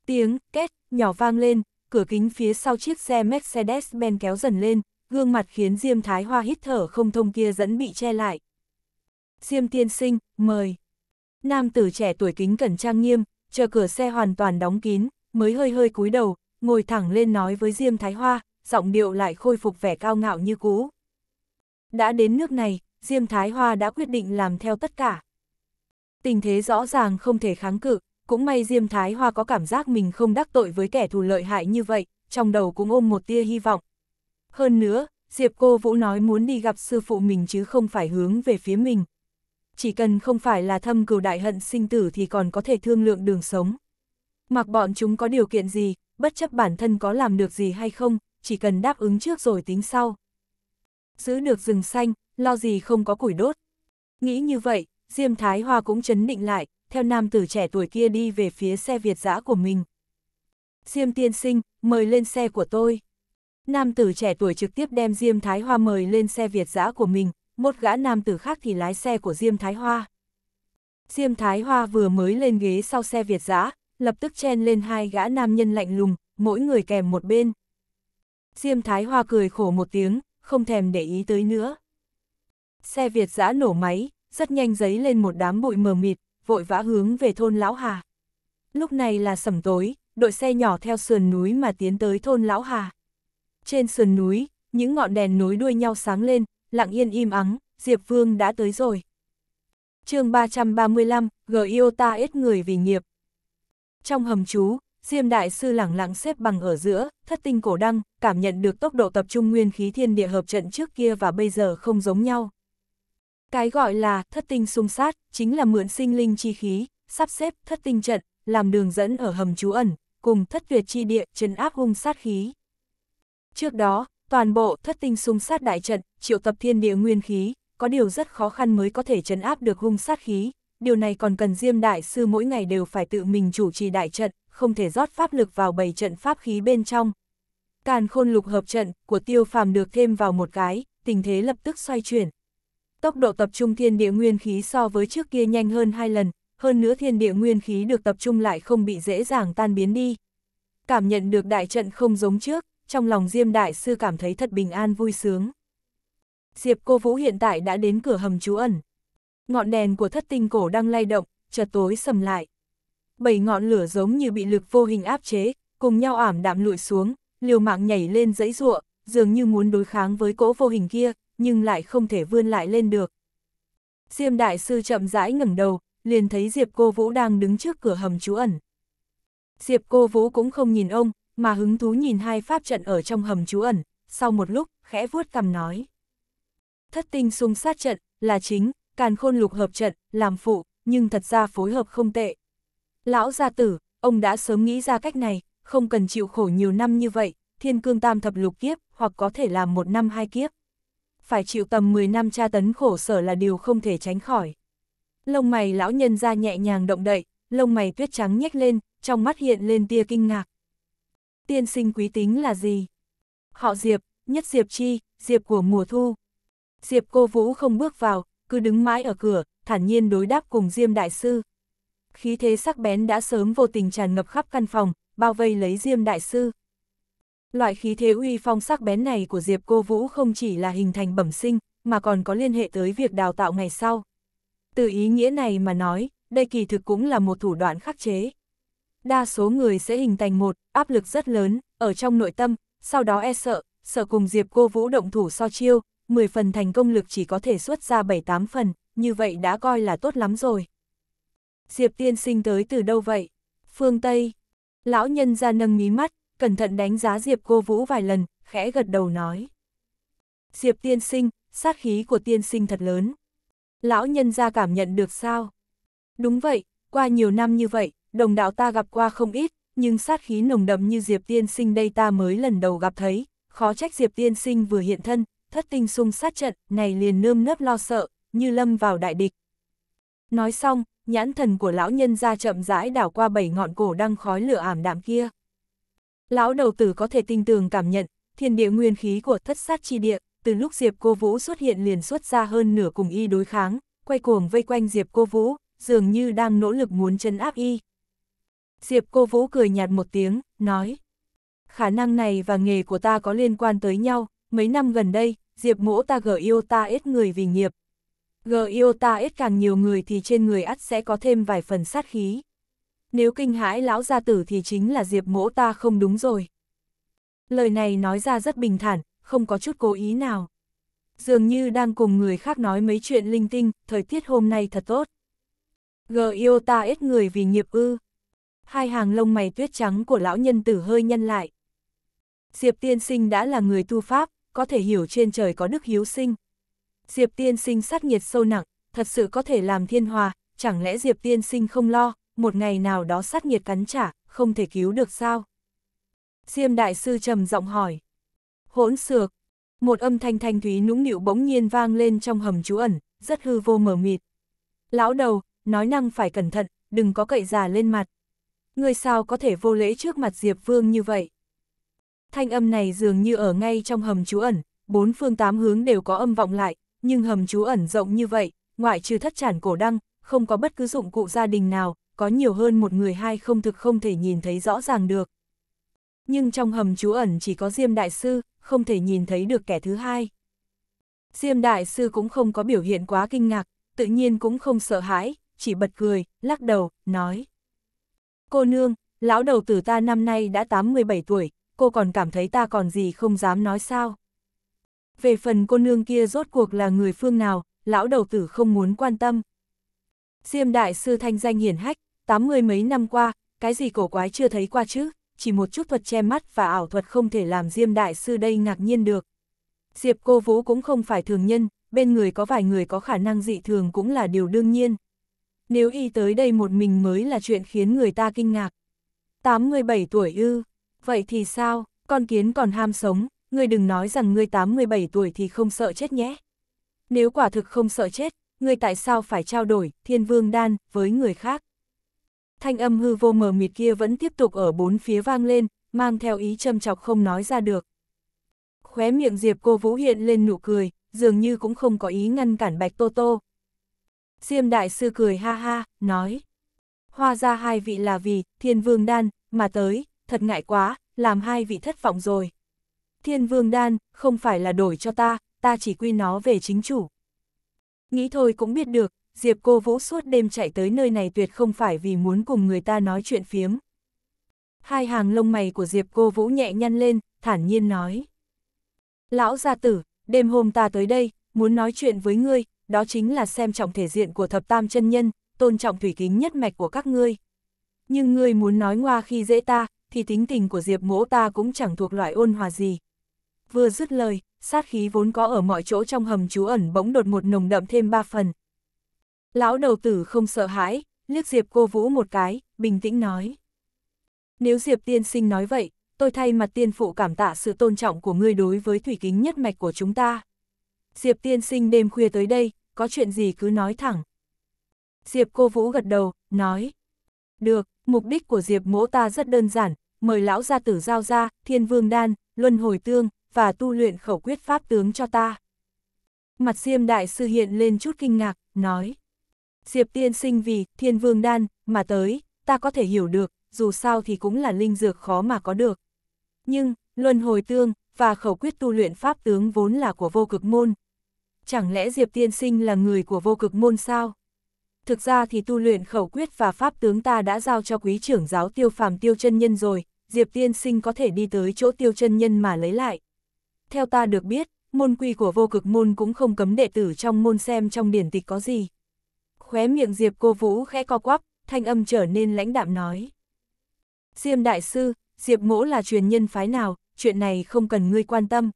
Tiếng két nhỏ vang lên, cửa kính phía sau chiếc xe Mercedes-Benz kéo dần lên, gương mặt khiến Diêm Thái Hoa hít thở không thông kia dẫn bị che lại. Diêm tiên sinh, mời nam tử trẻ tuổi kính cẩn trang nghiêm, chờ cửa xe hoàn toàn đóng kín, mới hơi hơi cúi đầu, ngồi thẳng lên nói với Diêm Thái Hoa, giọng điệu lại khôi phục vẻ cao ngạo như cũ. Đã đến nước này, Diêm Thái Hoa đã quyết định làm theo tất cả. Tình thế rõ ràng không thể kháng cự, cũng may Diêm Thái Hoa có cảm giác mình không đắc tội với kẻ thù lợi hại như vậy, trong đầu cũng ôm một tia hy vọng. Hơn nữa, Diệp Cô Vũ nói muốn đi gặp sư phụ mình chứ không phải hướng về phía mình chỉ cần không phải là thâm cừu đại hận sinh tử thì còn có thể thương lượng đường sống. Mặc bọn chúng có điều kiện gì, bất chấp bản thân có làm được gì hay không, chỉ cần đáp ứng trước rồi tính sau. Giữ được rừng xanh, lo gì không có củi đốt. Nghĩ như vậy, Diêm Thái Hoa cũng chấn định lại, theo nam tử trẻ tuổi kia đi về phía xe Việt giã của mình. Diêm tiên sinh, mời lên xe của tôi. Nam tử trẻ tuổi trực tiếp đem Diêm Thái Hoa mời lên xe Việt giã của mình, một gã nam tử khác thì lái xe của Diêm Thái Hoa. Diêm Thái Hoa vừa mới lên ghế sau xe Việt giã, lập tức chen lên hai gã nam nhân lạnh lùng, mỗi người kèm một bên. Diêm Thái Hoa cười khổ một tiếng, không thèm để ý tới nữa. Xe Việt giã nổ máy, rất nhanh giấy lên một đám bụi mờ mịt, vội vã hướng về thôn Lão Hà. Lúc này là sẩm tối, đội xe nhỏ theo sườn núi mà tiến tới thôn Lão Hà. Trên sườn núi, những ngọn đèn nối đuôi nhau sáng lên, lặng yên im ắng, Diệp Vương đã tới rồi. chương 335, G Iota ít người vì nghiệp. Trong hầm chú, Diêm Đại Sư lẳng lặng xếp bằng ở giữa, thất tinh cổ đăng, cảm nhận được tốc độ tập trung nguyên khí thiên địa hợp trận trước kia và bây giờ không giống nhau. Cái gọi là thất tinh xung sát, chính là mượn sinh linh chi khí, sắp xếp thất tinh trận, làm đường dẫn ở hầm trú ẩn, cùng thất tuyệt chi địa chân áp hung sát khí. Trước đó, Toàn bộ thất tinh xung sát đại trận, triệu tập thiên địa nguyên khí, có điều rất khó khăn mới có thể chấn áp được hung sát khí, điều này còn cần Diêm Đại Sư mỗi ngày đều phải tự mình chủ trì đại trận, không thể rót pháp lực vào bảy trận pháp khí bên trong. Càn khôn lục hợp trận của tiêu phàm được thêm vào một cái, tình thế lập tức xoay chuyển. Tốc độ tập trung thiên địa nguyên khí so với trước kia nhanh hơn hai lần, hơn nữa thiên địa nguyên khí được tập trung lại không bị dễ dàng tan biến đi. Cảm nhận được đại trận không giống trước, trong lòng Diêm Đại Sư cảm thấy thật bình an vui sướng. Diệp Cô Vũ hiện tại đã đến cửa hầm trú ẩn. Ngọn đèn của thất tinh cổ đang lay động, chợt tối sầm lại. Bảy ngọn lửa giống như bị lực vô hình áp chế, cùng nhau ảm đạm lụi xuống, liều mạng nhảy lên dãy ruộng, dường như muốn đối kháng với cỗ vô hình kia, nhưng lại không thể vươn lại lên được. Diêm Đại Sư chậm rãi ngẩng đầu, liền thấy Diệp Cô Vũ đang đứng trước cửa hầm trú ẩn. Diệp Cô Vũ cũng không nhìn ông, mà hứng thú nhìn hai pháp trận ở trong hầm trú ẩn, sau một lúc, khẽ vuốt cằm nói. Thất tinh xung sát trận, là chính, càn khôn lục hợp trận, làm phụ, nhưng thật ra phối hợp không tệ. Lão gia tử, ông đã sớm nghĩ ra cách này, không cần chịu khổ nhiều năm như vậy, thiên cương tam thập lục kiếp, hoặc có thể là một năm hai kiếp. Phải chịu tầm 10 năm tra tấn khổ sở là điều không thể tránh khỏi. Lông mày lão nhân ra nhẹ nhàng động đậy, lông mày tuyết trắng nhếch lên, trong mắt hiện lên tia kinh ngạc tiên sinh quý tính là gì? Họ Diệp, nhất Diệp Chi, Diệp của mùa thu. Diệp cô Vũ không bước vào, cứ đứng mãi ở cửa, thản nhiên đối đáp cùng Diêm Đại Sư. Khí thế sắc bén đã sớm vô tình tràn ngập khắp căn phòng, bao vây lấy Diêm Đại Sư. Loại khí thế uy phong sắc bén này của Diệp cô Vũ không chỉ là hình thành bẩm sinh, mà còn có liên hệ tới việc đào tạo ngày sau. Từ ý nghĩa này mà nói, đây kỳ thực cũng là một thủ đoạn khắc chế đa số người sẽ hình thành một áp lực rất lớn ở trong nội tâm, sau đó e sợ, sợ cùng Diệp Cô Vũ động thủ so chiêu, 10 phần thành công lực chỉ có thể xuất ra 7-8 phần, như vậy đã coi là tốt lắm rồi. Diệp tiên sinh tới từ đâu vậy? Phương Tây. Lão nhân ra nâng mí mắt, cẩn thận đánh giá Diệp Cô Vũ vài lần, khẽ gật đầu nói. Diệp tiên sinh, sát khí của tiên sinh thật lớn. Lão nhân ra cảm nhận được sao? Đúng vậy, qua nhiều năm như vậy, đồng đạo ta gặp qua không ít, nhưng sát khí nồng đậm như Diệp Tiên Sinh đây ta mới lần đầu gặp thấy, khó trách Diệp Tiên Sinh vừa hiện thân, thất tinh xung sát trận, này liền nơm nớp lo sợ, như lâm vào đại địch. Nói xong, nhãn thần của lão nhân ra chậm rãi đảo qua bảy ngọn cổ đang khói lửa ảm đạm kia. Lão đầu tử có thể tinh tường cảm nhận, thiên địa nguyên khí của thất sát chi địa, từ lúc Diệp Cô Vũ xuất hiện liền xuất ra hơn nửa cùng y đối kháng, quay cuồng vây quanh Diệp Cô Vũ, dường như đang nỗ lực muốn chân áp y, Diệp cô Vũ cười nhạt một tiếng, nói. Khả năng này và nghề của ta có liên quan tới nhau, mấy năm gần đây, Diệp mỗ ta gờ yêu ta ít người vì nghiệp. Gờ yêu ta ít càng nhiều người thì trên người ắt sẽ có thêm vài phần sát khí. Nếu kinh hãi lão gia tử thì chính là Diệp mỗ ta không đúng rồi. Lời này nói ra rất bình thản, không có chút cố ý nào. Dường như đang cùng người khác nói mấy chuyện linh tinh, thời tiết hôm nay thật tốt. Gờ yêu ta ít người vì nghiệp ư hai hàng lông mày tuyết trắng của lão nhân tử hơi nhân lại. Diệp tiên sinh đã là người tu pháp, có thể hiểu trên trời có đức hiếu sinh. Diệp tiên sinh sát nhiệt sâu nặng, thật sự có thể làm thiên hòa, chẳng lẽ Diệp tiên sinh không lo, một ngày nào đó sát nhiệt cắn trả, không thể cứu được sao? Diêm đại sư trầm giọng hỏi. Hỗn xược, một âm thanh thanh thúy nũng nịu bỗng nhiên vang lên trong hầm trú ẩn, rất hư vô mờ mịt. Lão đầu, nói năng phải cẩn thận, đừng có cậy già lên mặt ngươi sao có thể vô lễ trước mặt Diệp Vương như vậy? Thanh âm này dường như ở ngay trong hầm trú ẩn, bốn phương tám hướng đều có âm vọng lại, nhưng hầm trú ẩn rộng như vậy, ngoại trừ thất chản cổ đăng, không có bất cứ dụng cụ gia đình nào, có nhiều hơn một người hai không thực không thể nhìn thấy rõ ràng được. Nhưng trong hầm trú ẩn chỉ có Diêm Đại Sư, không thể nhìn thấy được kẻ thứ hai. Diêm Đại Sư cũng không có biểu hiện quá kinh ngạc, tự nhiên cũng không sợ hãi, chỉ bật cười, lắc đầu, nói cô nương, lão đầu tử ta năm nay đã 87 tuổi, cô còn cảm thấy ta còn gì không dám nói sao. Về phần cô nương kia rốt cuộc là người phương nào, lão đầu tử không muốn quan tâm. Diêm đại sư thanh danh hiển hách, tám mươi mấy năm qua, cái gì cổ quái chưa thấy qua chứ, chỉ một chút thuật che mắt và ảo thuật không thể làm Diêm đại sư đây ngạc nhiên được. Diệp cô vũ cũng không phải thường nhân, bên người có vài người có khả năng dị thường cũng là điều đương nhiên nếu y tới đây một mình mới là chuyện khiến người ta kinh ngạc. 87 tuổi ư, vậy thì sao, con kiến còn ham sống, ngươi đừng nói rằng ngươi 87 tuổi thì không sợ chết nhé. Nếu quả thực không sợ chết, ngươi tại sao phải trao đổi thiên vương đan với người khác? Thanh âm hư vô mờ mịt kia vẫn tiếp tục ở bốn phía vang lên, mang theo ý châm chọc không nói ra được. Khóe miệng Diệp cô Vũ hiện lên nụ cười, dường như cũng không có ý ngăn cản Bạch Tô Tô, Diêm Đại Sư cười ha ha, nói. Hoa ra hai vị là vì, thiên vương đan, mà tới, thật ngại quá, làm hai vị thất vọng rồi. Thiên vương đan, không phải là đổi cho ta, ta chỉ quy nó về chính chủ. Nghĩ thôi cũng biết được, Diệp cô vũ suốt đêm chạy tới nơi này tuyệt không phải vì muốn cùng người ta nói chuyện phiếm. Hai hàng lông mày của Diệp cô vũ nhẹ nhăn lên, thản nhiên nói. Lão gia tử, đêm hôm ta tới đây, muốn nói chuyện với ngươi, đó chính là xem trọng thể diện của thập tam chân nhân, tôn trọng thủy kính nhất mạch của các ngươi. Nhưng ngươi muốn nói ngoa khi dễ ta, thì tính tình của Diệp mỗ ta cũng chẳng thuộc loại ôn hòa gì. Vừa dứt lời, sát khí vốn có ở mọi chỗ trong hầm trú ẩn bỗng đột một nồng đậm thêm ba phần. Lão đầu tử không sợ hãi, liếc Diệp cô vũ một cái, bình tĩnh nói. Nếu Diệp tiên sinh nói vậy, tôi thay mặt tiên phụ cảm tạ sự tôn trọng của ngươi đối với thủy kính nhất mạch của chúng ta. Diệp tiên sinh đêm khuya tới đây, có chuyện gì cứ nói thẳng. Diệp cô Vũ gật đầu, nói. Được, mục đích của Diệp mỗ ta rất đơn giản, mời lão gia tử giao ra, thiên vương đan, luân hồi tương, và tu luyện khẩu quyết pháp tướng cho ta. Mặt Diêm đại sư hiện lên chút kinh ngạc, nói. Diệp tiên sinh vì thiên vương đan, mà tới, ta có thể hiểu được, dù sao thì cũng là linh dược khó mà có được. Nhưng, luân hồi tương, và khẩu quyết tu luyện pháp tướng vốn là của vô cực môn. Chẳng lẽ Diệp Tiên Sinh là người của vô cực môn sao? Thực ra thì tu luyện khẩu quyết và pháp tướng ta đã giao cho quý trưởng giáo tiêu phàm tiêu chân nhân rồi, Diệp Tiên Sinh có thể đi tới chỗ tiêu chân nhân mà lấy lại. Theo ta được biết, môn quy của vô cực môn cũng không cấm đệ tử trong môn xem trong điển tịch có gì. Khóe miệng Diệp cô Vũ khẽ co quắp, thanh âm trở nên lãnh đạm nói. Diêm Đại Sư, Diệp Mỗ là truyền nhân phái nào, chuyện này không cần ngươi quan tâm.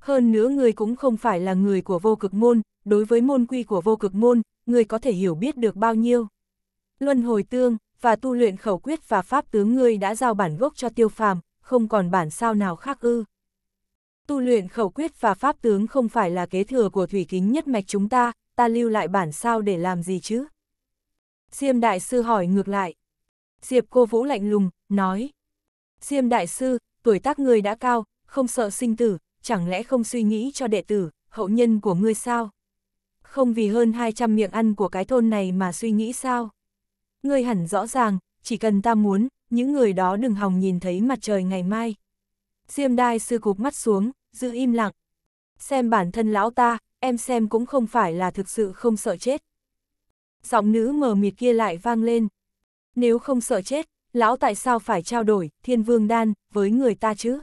Hơn nữa ngươi cũng không phải là người của vô cực môn, đối với môn quy của vô cực môn, ngươi có thể hiểu biết được bao nhiêu. Luân hồi tương, và tu luyện khẩu quyết và pháp tướng ngươi đã giao bản gốc cho tiêu phàm, không còn bản sao nào khác ư. Tu luyện khẩu quyết và pháp tướng không phải là kế thừa của thủy kính nhất mạch chúng ta, ta lưu lại bản sao để làm gì chứ? Diêm Đại Sư hỏi ngược lại. Diệp Cô Vũ lạnh lùng, nói. Diêm Đại Sư, tuổi tác người đã cao, không sợ sinh tử, chẳng lẽ không suy nghĩ cho đệ tử, hậu nhân của ngươi sao? Không vì hơn 200 miệng ăn của cái thôn này mà suy nghĩ sao? Ngươi hẳn rõ ràng, chỉ cần ta muốn, những người đó đừng hòng nhìn thấy mặt trời ngày mai. Diêm đai sư cụp mắt xuống, giữ im lặng. Xem bản thân lão ta, em xem cũng không phải là thực sự không sợ chết. Giọng nữ mờ mịt kia lại vang lên. Nếu không sợ chết, lão tại sao phải trao đổi thiên vương đan với người ta chứ?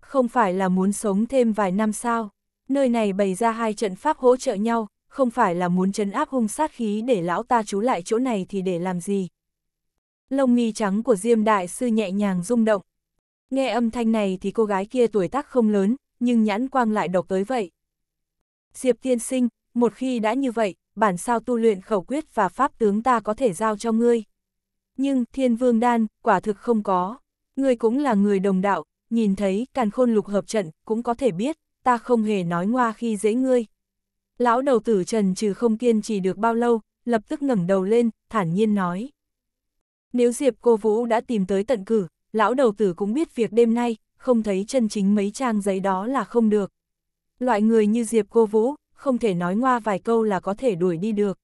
Không phải là muốn sống thêm vài năm sao? Nơi này bày ra hai trận pháp hỗ trợ nhau, không phải là muốn chấn áp hung sát khí để lão ta trú lại chỗ này thì để làm gì? Lông mi trắng của Diêm Đại Sư nhẹ nhàng rung động. Nghe âm thanh này thì cô gái kia tuổi tác không lớn, nhưng nhãn quang lại độc tới vậy. Diệp tiên sinh, một khi đã như vậy, bản sao tu luyện khẩu quyết và pháp tướng ta có thể giao cho ngươi nhưng thiên vương đan, quả thực không có. Người cũng là người đồng đạo, nhìn thấy càn khôn lục hợp trận, cũng có thể biết, ta không hề nói ngoa khi dễ ngươi. Lão đầu tử trần trừ không kiên trì được bao lâu, lập tức ngẩng đầu lên, thản nhiên nói. Nếu Diệp cô Vũ đã tìm tới tận cử, lão đầu tử cũng biết việc đêm nay, không thấy chân chính mấy trang giấy đó là không được. Loại người như Diệp cô Vũ, không thể nói ngoa vài câu là có thể đuổi đi được.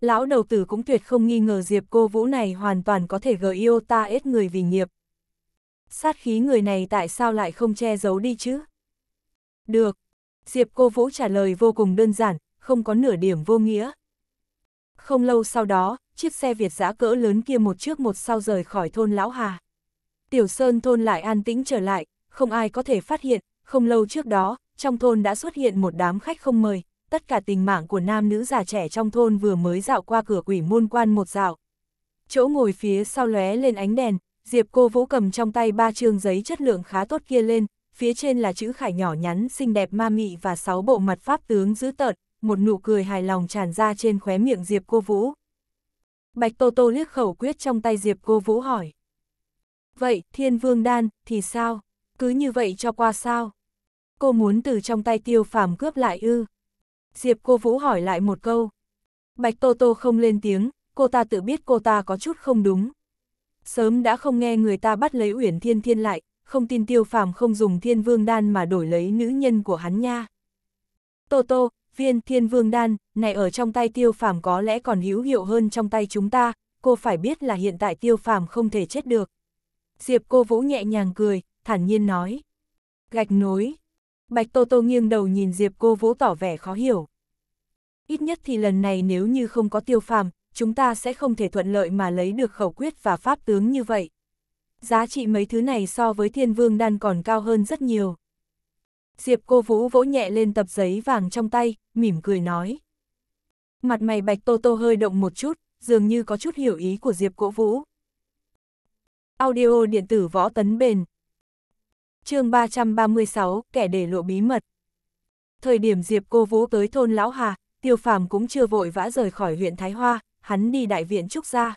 Lão đầu tử cũng tuyệt không nghi ngờ Diệp cô vũ này hoàn toàn có thể gợi yêu ta ết người vì nghiệp. Sát khí người này tại sao lại không che giấu đi chứ? Được. Diệp cô vũ trả lời vô cùng đơn giản, không có nửa điểm vô nghĩa. Không lâu sau đó, chiếc xe Việt giã cỡ lớn kia một trước một sau rời khỏi thôn Lão Hà. Tiểu Sơn thôn lại an tĩnh trở lại, không ai có thể phát hiện, không lâu trước đó, trong thôn đã xuất hiện một đám khách không mời, tất cả tình mạng của nam nữ già trẻ trong thôn vừa mới dạo qua cửa quỷ môn quan một dạo. Chỗ ngồi phía sau lóe lên ánh đèn, Diệp cô vũ cầm trong tay ba trương giấy chất lượng khá tốt kia lên, phía trên là chữ khải nhỏ nhắn xinh đẹp ma mị và sáu bộ mặt pháp tướng dữ tợn, một nụ cười hài lòng tràn ra trên khóe miệng Diệp cô vũ. Bạch Tô Tô liếc khẩu quyết trong tay Diệp cô vũ hỏi. Vậy, thiên vương đan, thì sao? Cứ như vậy cho qua sao? Cô muốn từ trong tay tiêu phàm cướp lại ư? Diệp cô Vũ hỏi lại một câu. Bạch Tô Tô không lên tiếng, cô ta tự biết cô ta có chút không đúng. Sớm đã không nghe người ta bắt lấy Uyển Thiên Thiên lại, không tin tiêu phàm không dùng thiên vương đan mà đổi lấy nữ nhân của hắn nha. Tô Tô, viên thiên vương đan, này ở trong tay tiêu phàm có lẽ còn hữu hiệu hơn trong tay chúng ta, cô phải biết là hiện tại tiêu phàm không thể chết được. Diệp cô Vũ nhẹ nhàng cười, thản nhiên nói. Gạch nối, Bạch Tô Tô nghiêng đầu nhìn Diệp cô Vũ tỏ vẻ khó hiểu. Ít nhất thì lần này nếu như không có tiêu phàm, chúng ta sẽ không thể thuận lợi mà lấy được khẩu quyết và pháp tướng như vậy. Giá trị mấy thứ này so với thiên vương đan còn cao hơn rất nhiều. Diệp cô vũ vỗ nhẹ lên tập giấy vàng trong tay, mỉm cười nói. Mặt mày bạch tô tô hơi động một chút, dường như có chút hiểu ý của Diệp Cô Vũ. Audio điện tử võ tấn bền, chương 336, kẻ để lộ bí mật. Thời điểm Diệp Cô Vũ tới thôn Lão Hà, Tiêu Phàm cũng chưa vội vã rời khỏi huyện Thái Hoa, hắn đi đại viện Trúc Gia.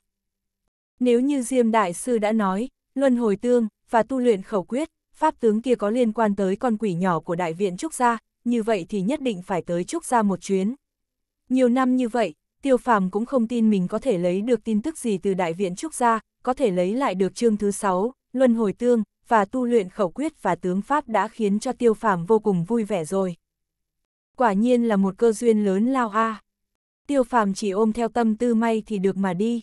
Nếu như Diêm Đại Sư đã nói, luân hồi tương và tu luyện khẩu quyết, pháp tướng kia có liên quan tới con quỷ nhỏ của đại viện Trúc Gia, như vậy thì nhất định phải tới Trúc Gia một chuyến. Nhiều năm như vậy, Tiêu Phàm cũng không tin mình có thể lấy được tin tức gì từ đại viện Trúc Gia, có thể lấy lại được chương thứ 6, luân hồi tương và tu luyện khẩu quyết và tướng pháp đã khiến cho tiêu phàm vô cùng vui vẻ rồi. Quả nhiên là một cơ duyên lớn lao a. Tiêu phàm chỉ ôm theo tâm tư may thì được mà đi.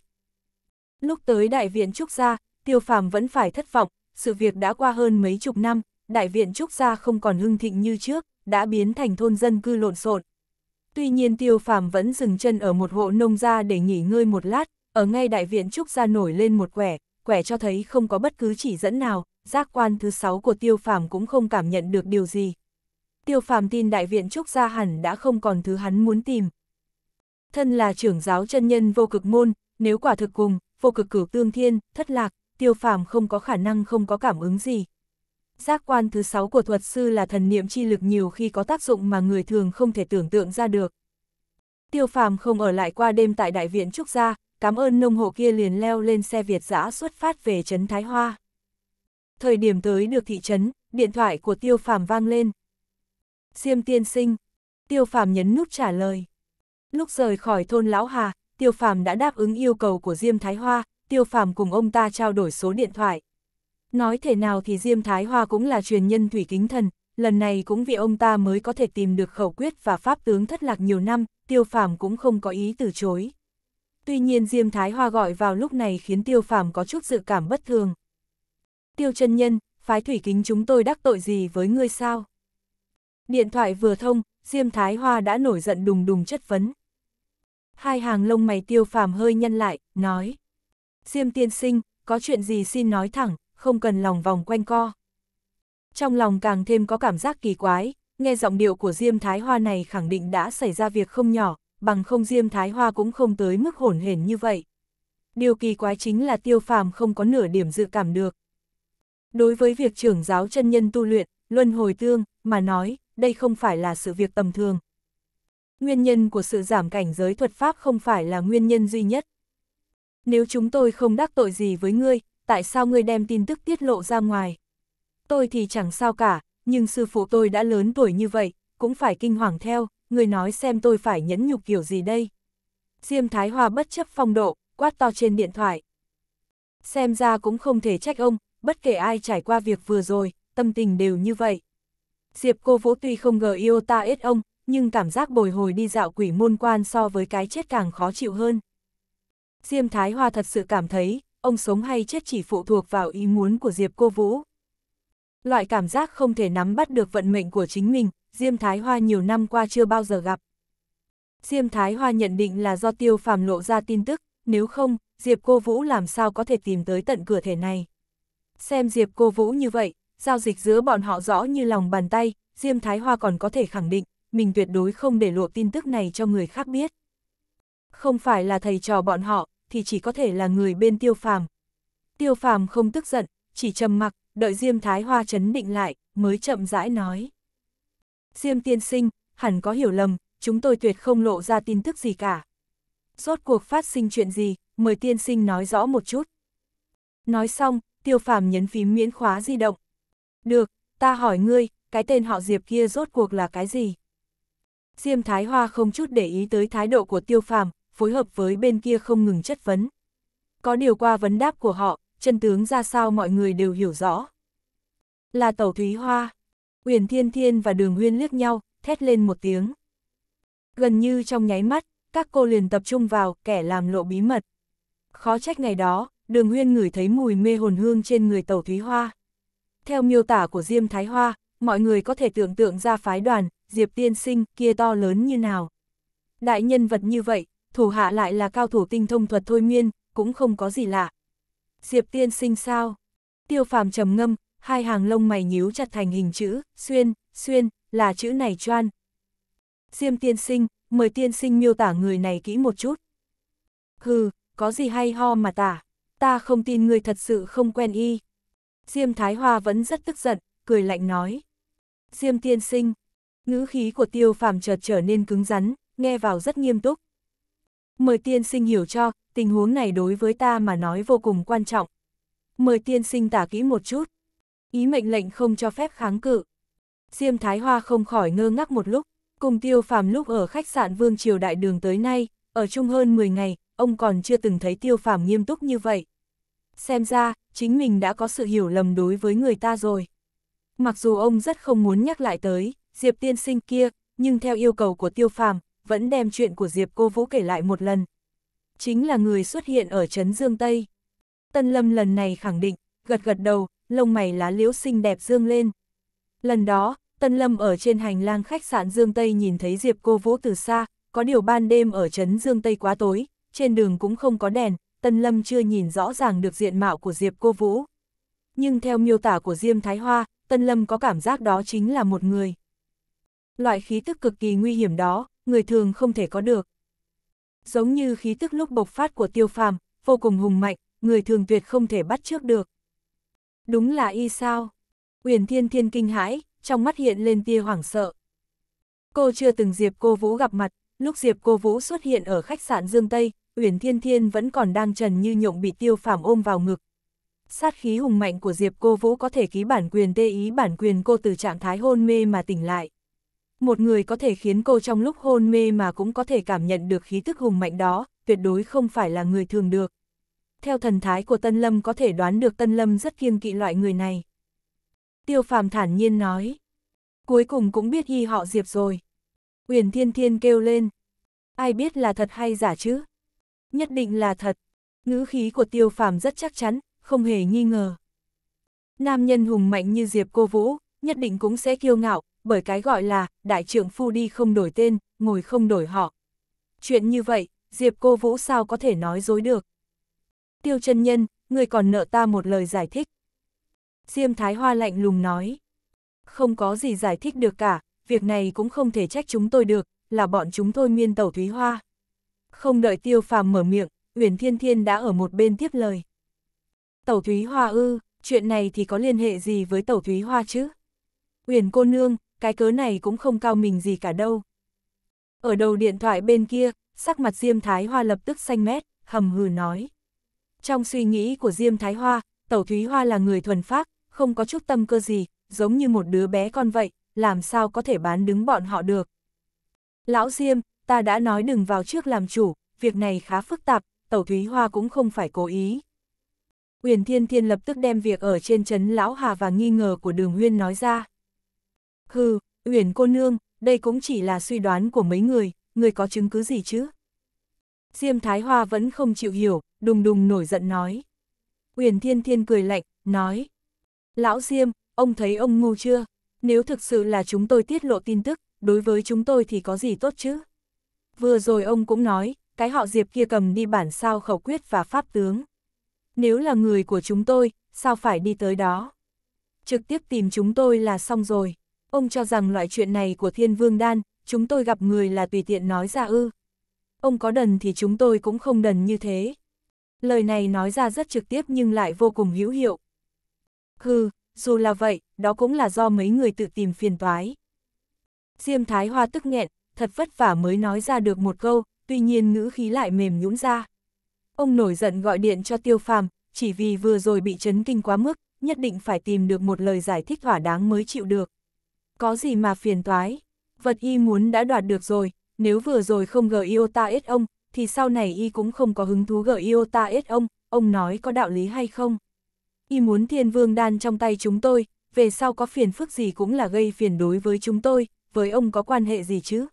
Lúc tới đại viện Trúc Gia, tiêu phàm vẫn phải thất vọng, sự việc đã qua hơn mấy chục năm, đại viện Trúc Gia không còn hưng thịnh như trước, đã biến thành thôn dân cư lộn xộn. Tuy nhiên tiêu phàm vẫn dừng chân ở một hộ nông gia để nghỉ ngơi một lát, ở ngay đại viện Trúc Gia nổi lên một quẻ, quẻ cho thấy không có bất cứ chỉ dẫn nào, giác quan thứ sáu của tiêu phàm cũng không cảm nhận được điều gì. Tiêu phàm tin đại viện trúc gia hẳn đã không còn thứ hắn muốn tìm. Thân là trưởng giáo chân nhân vô cực môn, nếu quả thực cùng, vô cực cửu tương thiên, thất lạc, tiêu phàm không có khả năng không có cảm ứng gì. Giác quan thứ sáu của thuật sư là thần niệm chi lực nhiều khi có tác dụng mà người thường không thể tưởng tượng ra được. Tiêu phàm không ở lại qua đêm tại đại viện trúc gia, cảm ơn nông hộ kia liền leo lên xe Việt giã xuất phát về Trấn Thái Hoa thời điểm tới được thị trấn, điện thoại của tiêu phàm vang lên. Diêm tiên sinh, tiêu phàm nhấn nút trả lời. Lúc rời khỏi thôn Lão Hà, tiêu phàm đã đáp ứng yêu cầu của Diêm Thái Hoa, tiêu phàm cùng ông ta trao đổi số điện thoại. Nói thế nào thì Diêm Thái Hoa cũng là truyền nhân thủy kính thần, lần này cũng vì ông ta mới có thể tìm được khẩu quyết và pháp tướng thất lạc nhiều năm, tiêu phàm cũng không có ý từ chối. Tuy nhiên Diêm Thái Hoa gọi vào lúc này khiến tiêu phàm có chút dự cảm bất thường tiêu chân nhân, phái thủy kính chúng tôi đắc tội gì với ngươi sao? Điện thoại vừa thông, Diêm Thái Hoa đã nổi giận đùng đùng chất vấn. Hai hàng lông mày tiêu phàm hơi nhăn lại, nói. Diêm tiên sinh, có chuyện gì xin nói thẳng, không cần lòng vòng quanh co. Trong lòng càng thêm có cảm giác kỳ quái, nghe giọng điệu của Diêm Thái Hoa này khẳng định đã xảy ra việc không nhỏ, bằng không Diêm Thái Hoa cũng không tới mức hổn hển như vậy. Điều kỳ quái chính là tiêu phàm không có nửa điểm dự cảm được. Đối với việc trưởng giáo chân nhân tu luyện, luân hồi tương, mà nói, đây không phải là sự việc tầm thường. Nguyên nhân của sự giảm cảnh giới thuật pháp không phải là nguyên nhân duy nhất. Nếu chúng tôi không đắc tội gì với ngươi, tại sao ngươi đem tin tức tiết lộ ra ngoài? Tôi thì chẳng sao cả, nhưng sư phụ tôi đã lớn tuổi như vậy, cũng phải kinh hoàng theo, ngươi nói xem tôi phải nhẫn nhục kiểu gì đây? Diêm Thái Hòa bất chấp phong độ, quát to trên điện thoại. Xem ra cũng không thể trách ông, bất kể ai trải qua việc vừa rồi, tâm tình đều như vậy. Diệp cô Vũ tuy không ngờ yêu ta ít ông, nhưng cảm giác bồi hồi đi dạo quỷ môn quan so với cái chết càng khó chịu hơn. Diêm Thái Hoa thật sự cảm thấy, ông sống hay chết chỉ phụ thuộc vào ý muốn của Diệp cô Vũ. Loại cảm giác không thể nắm bắt được vận mệnh của chính mình, Diêm Thái Hoa nhiều năm qua chưa bao giờ gặp. Diêm Thái Hoa nhận định là do tiêu phàm lộ ra tin tức, nếu không, Diệp cô Vũ làm sao có thể tìm tới tận cửa thể này. Xem Diệp Cô Vũ như vậy, giao dịch giữa bọn họ rõ như lòng bàn tay, Diêm Thái Hoa còn có thể khẳng định, mình tuyệt đối không để lộ tin tức này cho người khác biết. Không phải là thầy trò bọn họ, thì chỉ có thể là người bên Tiêu Phàm. Tiêu Phàm không tức giận, chỉ trầm mặc, đợi Diêm Thái Hoa chấn định lại, mới chậm rãi nói. Diêm tiên sinh, hẳn có hiểu lầm, chúng tôi tuyệt không lộ ra tin tức gì cả. Rốt cuộc phát sinh chuyện gì, mời tiên sinh nói rõ một chút. Nói xong, tiêu phàm nhấn phím miễn khóa di động. Được, ta hỏi ngươi, cái tên họ Diệp kia rốt cuộc là cái gì? Diêm Thái Hoa không chút để ý tới thái độ của tiêu phàm, phối hợp với bên kia không ngừng chất vấn. Có điều qua vấn đáp của họ, chân tướng ra sao mọi người đều hiểu rõ. Là tàu Thúy Hoa, Uyển Thiên Thiên và Đường Huyên liếc nhau, thét lên một tiếng. Gần như trong nháy mắt, các cô liền tập trung vào kẻ làm lộ bí mật. Khó trách ngày đó, đường huyên ngửi thấy mùi mê hồn hương trên người Tẩu Thúy Hoa. Theo miêu tả của Diêm Thái Hoa, mọi người có thể tưởng tượng ra phái đoàn, Diệp Tiên Sinh kia to lớn như nào. Đại nhân vật như vậy, thủ hạ lại là cao thủ tinh thông thuật thôi miên, cũng không có gì lạ. Diệp Tiên Sinh sao? Tiêu phàm trầm ngâm, hai hàng lông mày nhíu chặt thành hình chữ, xuyên, xuyên, là chữ này choan. Diêm Tiên Sinh, mời Tiên Sinh miêu tả người này kỹ một chút. Hừ, có gì hay ho mà tả ta không tin ngươi thật sự không quen y. Diêm Thái Hoa vẫn rất tức giận, cười lạnh nói. Diêm tiên sinh, ngữ khí của tiêu phàm chợt trở nên cứng rắn, nghe vào rất nghiêm túc. Mời tiên sinh hiểu cho, tình huống này đối với ta mà nói vô cùng quan trọng. Mời tiên sinh tả kỹ một chút. Ý mệnh lệnh không cho phép kháng cự. Diêm Thái Hoa không khỏi ngơ ngác một lúc, cùng tiêu phàm lúc ở khách sạn Vương Triều Đại Đường tới nay, ở chung hơn 10 ngày, ông còn chưa từng thấy tiêu phàm nghiêm túc như vậy xem ra, chính mình đã có sự hiểu lầm đối với người ta rồi. Mặc dù ông rất không muốn nhắc lại tới, Diệp tiên sinh kia, nhưng theo yêu cầu của tiêu phàm, vẫn đem chuyện của Diệp cô Vũ kể lại một lần. Chính là người xuất hiện ở Trấn Dương Tây. Tân Lâm lần này khẳng định, gật gật đầu, lông mày lá liễu xinh đẹp dương lên. Lần đó, Tân Lâm ở trên hành lang khách sạn Dương Tây nhìn thấy Diệp cô Vũ từ xa, có điều ban đêm ở Trấn Dương Tây quá tối, trên đường cũng không có đèn, Tân Lâm chưa nhìn rõ ràng được diện mạo của Diệp Cô Vũ. Nhưng theo miêu tả của Diêm Thái Hoa, Tân Lâm có cảm giác đó chính là một người. Loại khí tức cực kỳ nguy hiểm đó, người thường không thể có được. Giống như khí tức lúc bộc phát của tiêu phàm, vô cùng hùng mạnh, người thường tuyệt không thể bắt trước được. Đúng là y sao? Uyển Thiên Thiên kinh hãi, trong mắt hiện lên tia hoảng sợ. Cô chưa từng Diệp Cô Vũ gặp mặt, lúc Diệp Cô Vũ xuất hiện ở khách sạn Dương Tây, Uyển Thiên Thiên vẫn còn đang trần như nhộng bị tiêu phàm ôm vào ngực. Sát khí hùng mạnh của Diệp Cô Vũ có thể ký bản quyền tê ý bản quyền cô từ trạng thái hôn mê mà tỉnh lại. Một người có thể khiến cô trong lúc hôn mê mà cũng có thể cảm nhận được khí tức hùng mạnh đó, tuyệt đối không phải là người thường được. Theo thần thái của Tân Lâm có thể đoán được Tân Lâm rất kiêng kỵ loại người này. Tiêu phàm thản nhiên nói. Cuối cùng cũng biết y họ Diệp rồi. Uyển Thiên Thiên kêu lên. Ai biết là thật hay giả chứ? nhất định là thật. Ngữ khí của tiêu phàm rất chắc chắn, không hề nghi ngờ. Nam nhân hùng mạnh như Diệp Cô Vũ, nhất định cũng sẽ kiêu ngạo, bởi cái gọi là đại trưởng phu đi không đổi tên, ngồi không đổi họ. Chuyện như vậy, Diệp Cô Vũ sao có thể nói dối được. Tiêu chân nhân, người còn nợ ta một lời giải thích. Diêm Thái Hoa lạnh lùng nói. Không có gì giải thích được cả, việc này cũng không thể trách chúng tôi được, là bọn chúng tôi miên tẩu Thúy Hoa. Không đợi tiêu phàm mở miệng, Uyển Thiên Thiên đã ở một bên tiếp lời. Tẩu Thúy Hoa ư, chuyện này thì có liên hệ gì với Tẩu Thúy Hoa chứ? Uyển cô nương, cái cớ này cũng không cao mình gì cả đâu. Ở đầu điện thoại bên kia, sắc mặt Diêm Thái Hoa lập tức xanh mét, hầm hừ nói. Trong suy nghĩ của Diêm Thái Hoa, Tẩu Thúy Hoa là người thuần phác, không có chút tâm cơ gì, giống như một đứa bé con vậy, làm sao có thể bán đứng bọn họ được. Lão Diêm, ta đã nói đừng vào trước làm chủ, việc này khá phức tạp, Tẩu Thúy Hoa cũng không phải cố ý. Uyển Thiên Thiên lập tức đem việc ở trên chấn Lão Hà và nghi ngờ của Đường Huyên nói ra. Hừ, Uyển cô nương, đây cũng chỉ là suy đoán của mấy người, người có chứng cứ gì chứ? Diêm Thái Hoa vẫn không chịu hiểu, đùng đùng nổi giận nói. Uyển Thiên Thiên cười lạnh, nói. Lão Diêm, ông thấy ông ngu chưa? Nếu thực sự là chúng tôi tiết lộ tin tức, đối với chúng tôi thì có gì tốt chứ? Vừa rồi ông cũng nói, cái họ Diệp kia cầm đi bản sao khẩu quyết và pháp tướng. Nếu là người của chúng tôi, sao phải đi tới đó? Trực tiếp tìm chúng tôi là xong rồi. Ông cho rằng loại chuyện này của thiên vương đan, chúng tôi gặp người là tùy tiện nói ra ư. Ông có đần thì chúng tôi cũng không đần như thế. Lời này nói ra rất trực tiếp nhưng lại vô cùng hữu hiệu. Hừ, dù là vậy, đó cũng là do mấy người tự tìm phiền toái. Diêm Thái Hoa tức nghẹn, thật vất vả mới nói ra được một câu, tuy nhiên ngữ khí lại mềm nhũn ra. Ông nổi giận gọi điện cho tiêu phàm, chỉ vì vừa rồi bị chấn kinh quá mức, nhất định phải tìm được một lời giải thích thỏa đáng mới chịu được. Có gì mà phiền toái, vật y muốn đã đoạt được rồi, nếu vừa rồi không gợi yêu ta ông, thì sau này y cũng không có hứng thú gợi yêu ta ông, ông nói có đạo lý hay không. Y muốn thiên vương đan trong tay chúng tôi, về sau có phiền phức gì cũng là gây phiền đối với chúng tôi, với ông có quan hệ gì chứ?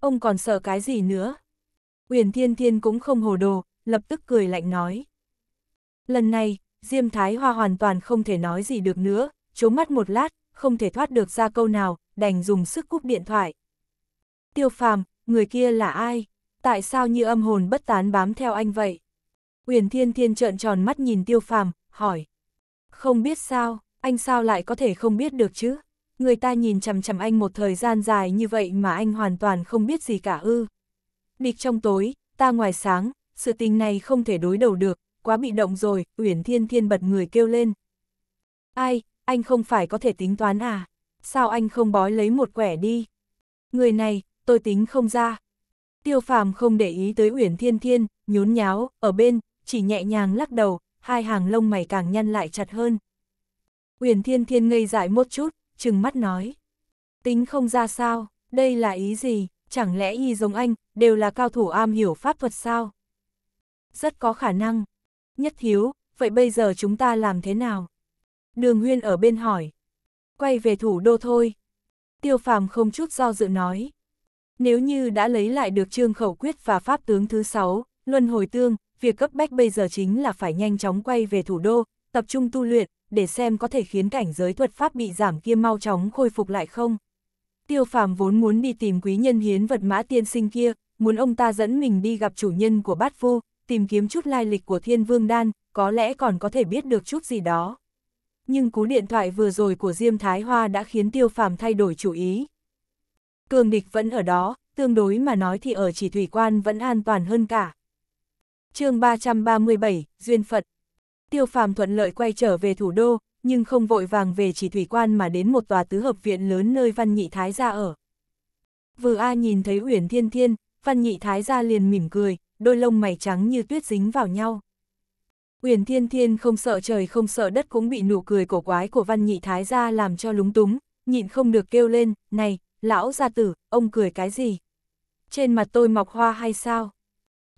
ông còn sợ cái gì nữa? Uyển Thiên Thiên cũng không hồ đồ, lập tức cười lạnh nói. Lần này, Diêm Thái Hoa hoàn toàn không thể nói gì được nữa, trố mắt một lát, không thể thoát được ra câu nào, đành dùng sức cúp điện thoại. Tiêu phàm, người kia là ai? Tại sao như âm hồn bất tán bám theo anh vậy? Uyển Thiên Thiên trợn tròn mắt nhìn tiêu phàm, hỏi. Không biết sao, anh sao lại có thể không biết được chứ? người ta nhìn chằm chằm anh một thời gian dài như vậy mà anh hoàn toàn không biết gì cả ư. Địch trong tối, ta ngoài sáng, sự tình này không thể đối đầu được, quá bị động rồi, Uyển Thiên Thiên bật người kêu lên. Ai, anh không phải có thể tính toán à? Sao anh không bói lấy một quẻ đi? Người này, tôi tính không ra. Tiêu phàm không để ý tới Uyển Thiên Thiên, nhốn nháo, ở bên, chỉ nhẹ nhàng lắc đầu, hai hàng lông mày càng nhăn lại chặt hơn. Uyển Thiên Thiên ngây dại một chút, trừng mắt nói. Tính không ra sao, đây là ý gì, chẳng lẽ y giống anh, đều là cao thủ am hiểu pháp thuật sao? Rất có khả năng. Nhất thiếu, vậy bây giờ chúng ta làm thế nào? Đường huyên ở bên hỏi. Quay về thủ đô thôi. Tiêu phàm không chút do dự nói. Nếu như đã lấy lại được trương khẩu quyết và pháp tướng thứ sáu luân hồi tương, việc cấp bách bây giờ chính là phải nhanh chóng quay về thủ đô, tập trung tu luyện, để xem có thể khiến cảnh giới thuật pháp bị giảm kia mau chóng khôi phục lại không. Tiêu phàm vốn muốn đi tìm quý nhân hiến vật mã tiên sinh kia, muốn ông ta dẫn mình đi gặp chủ nhân của bát vu, tìm kiếm chút lai lịch của thiên vương đan, có lẽ còn có thể biết được chút gì đó. Nhưng cú điện thoại vừa rồi của Diêm Thái Hoa đã khiến tiêu phàm thay đổi chủ ý. Cường địch vẫn ở đó, tương đối mà nói thì ở chỉ thủy quan vẫn an toàn hơn cả. chương 337, Duyên Phật tiêu phàm thuận lợi quay trở về thủ đô, nhưng không vội vàng về chỉ thủy quan mà đến một tòa tứ hợp viện lớn nơi văn nhị thái gia ở. Vừa A nhìn thấy Uyển Thiên Thiên, văn nhị thái gia liền mỉm cười, đôi lông mày trắng như tuyết dính vào nhau. Uyển Thiên Thiên không sợ trời không sợ đất cũng bị nụ cười cổ quái của văn nhị thái gia làm cho lúng túng, nhịn không được kêu lên, này, lão gia tử, ông cười cái gì? Trên mặt tôi mọc hoa hay sao?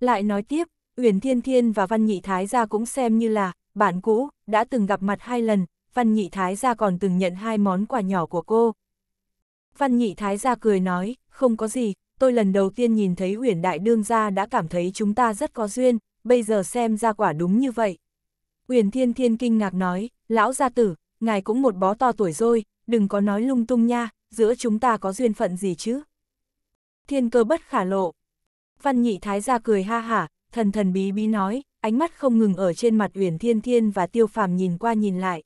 Lại nói tiếp, Uyển Thiên Thiên và Văn Nhị Thái gia cũng xem như là bạn cũ, đã từng gặp mặt hai lần, Văn Nhị Thái gia còn từng nhận hai món quà nhỏ của cô. Văn Nhị Thái gia cười nói, không có gì, tôi lần đầu tiên nhìn thấy huyền đại đương gia đã cảm thấy chúng ta rất có duyên, bây giờ xem ra quả đúng như vậy. Huyền Thiên Thiên kinh ngạc nói, lão gia tử, ngài cũng một bó to tuổi rồi, đừng có nói lung tung nha, giữa chúng ta có duyên phận gì chứ. Thiên cơ bất khả lộ. Văn Nhị Thái gia cười ha hả, thần thần bí bí nói, ánh mắt không ngừng ở trên mặt Uyển Thiên Thiên và Tiêu Phàm nhìn qua nhìn lại.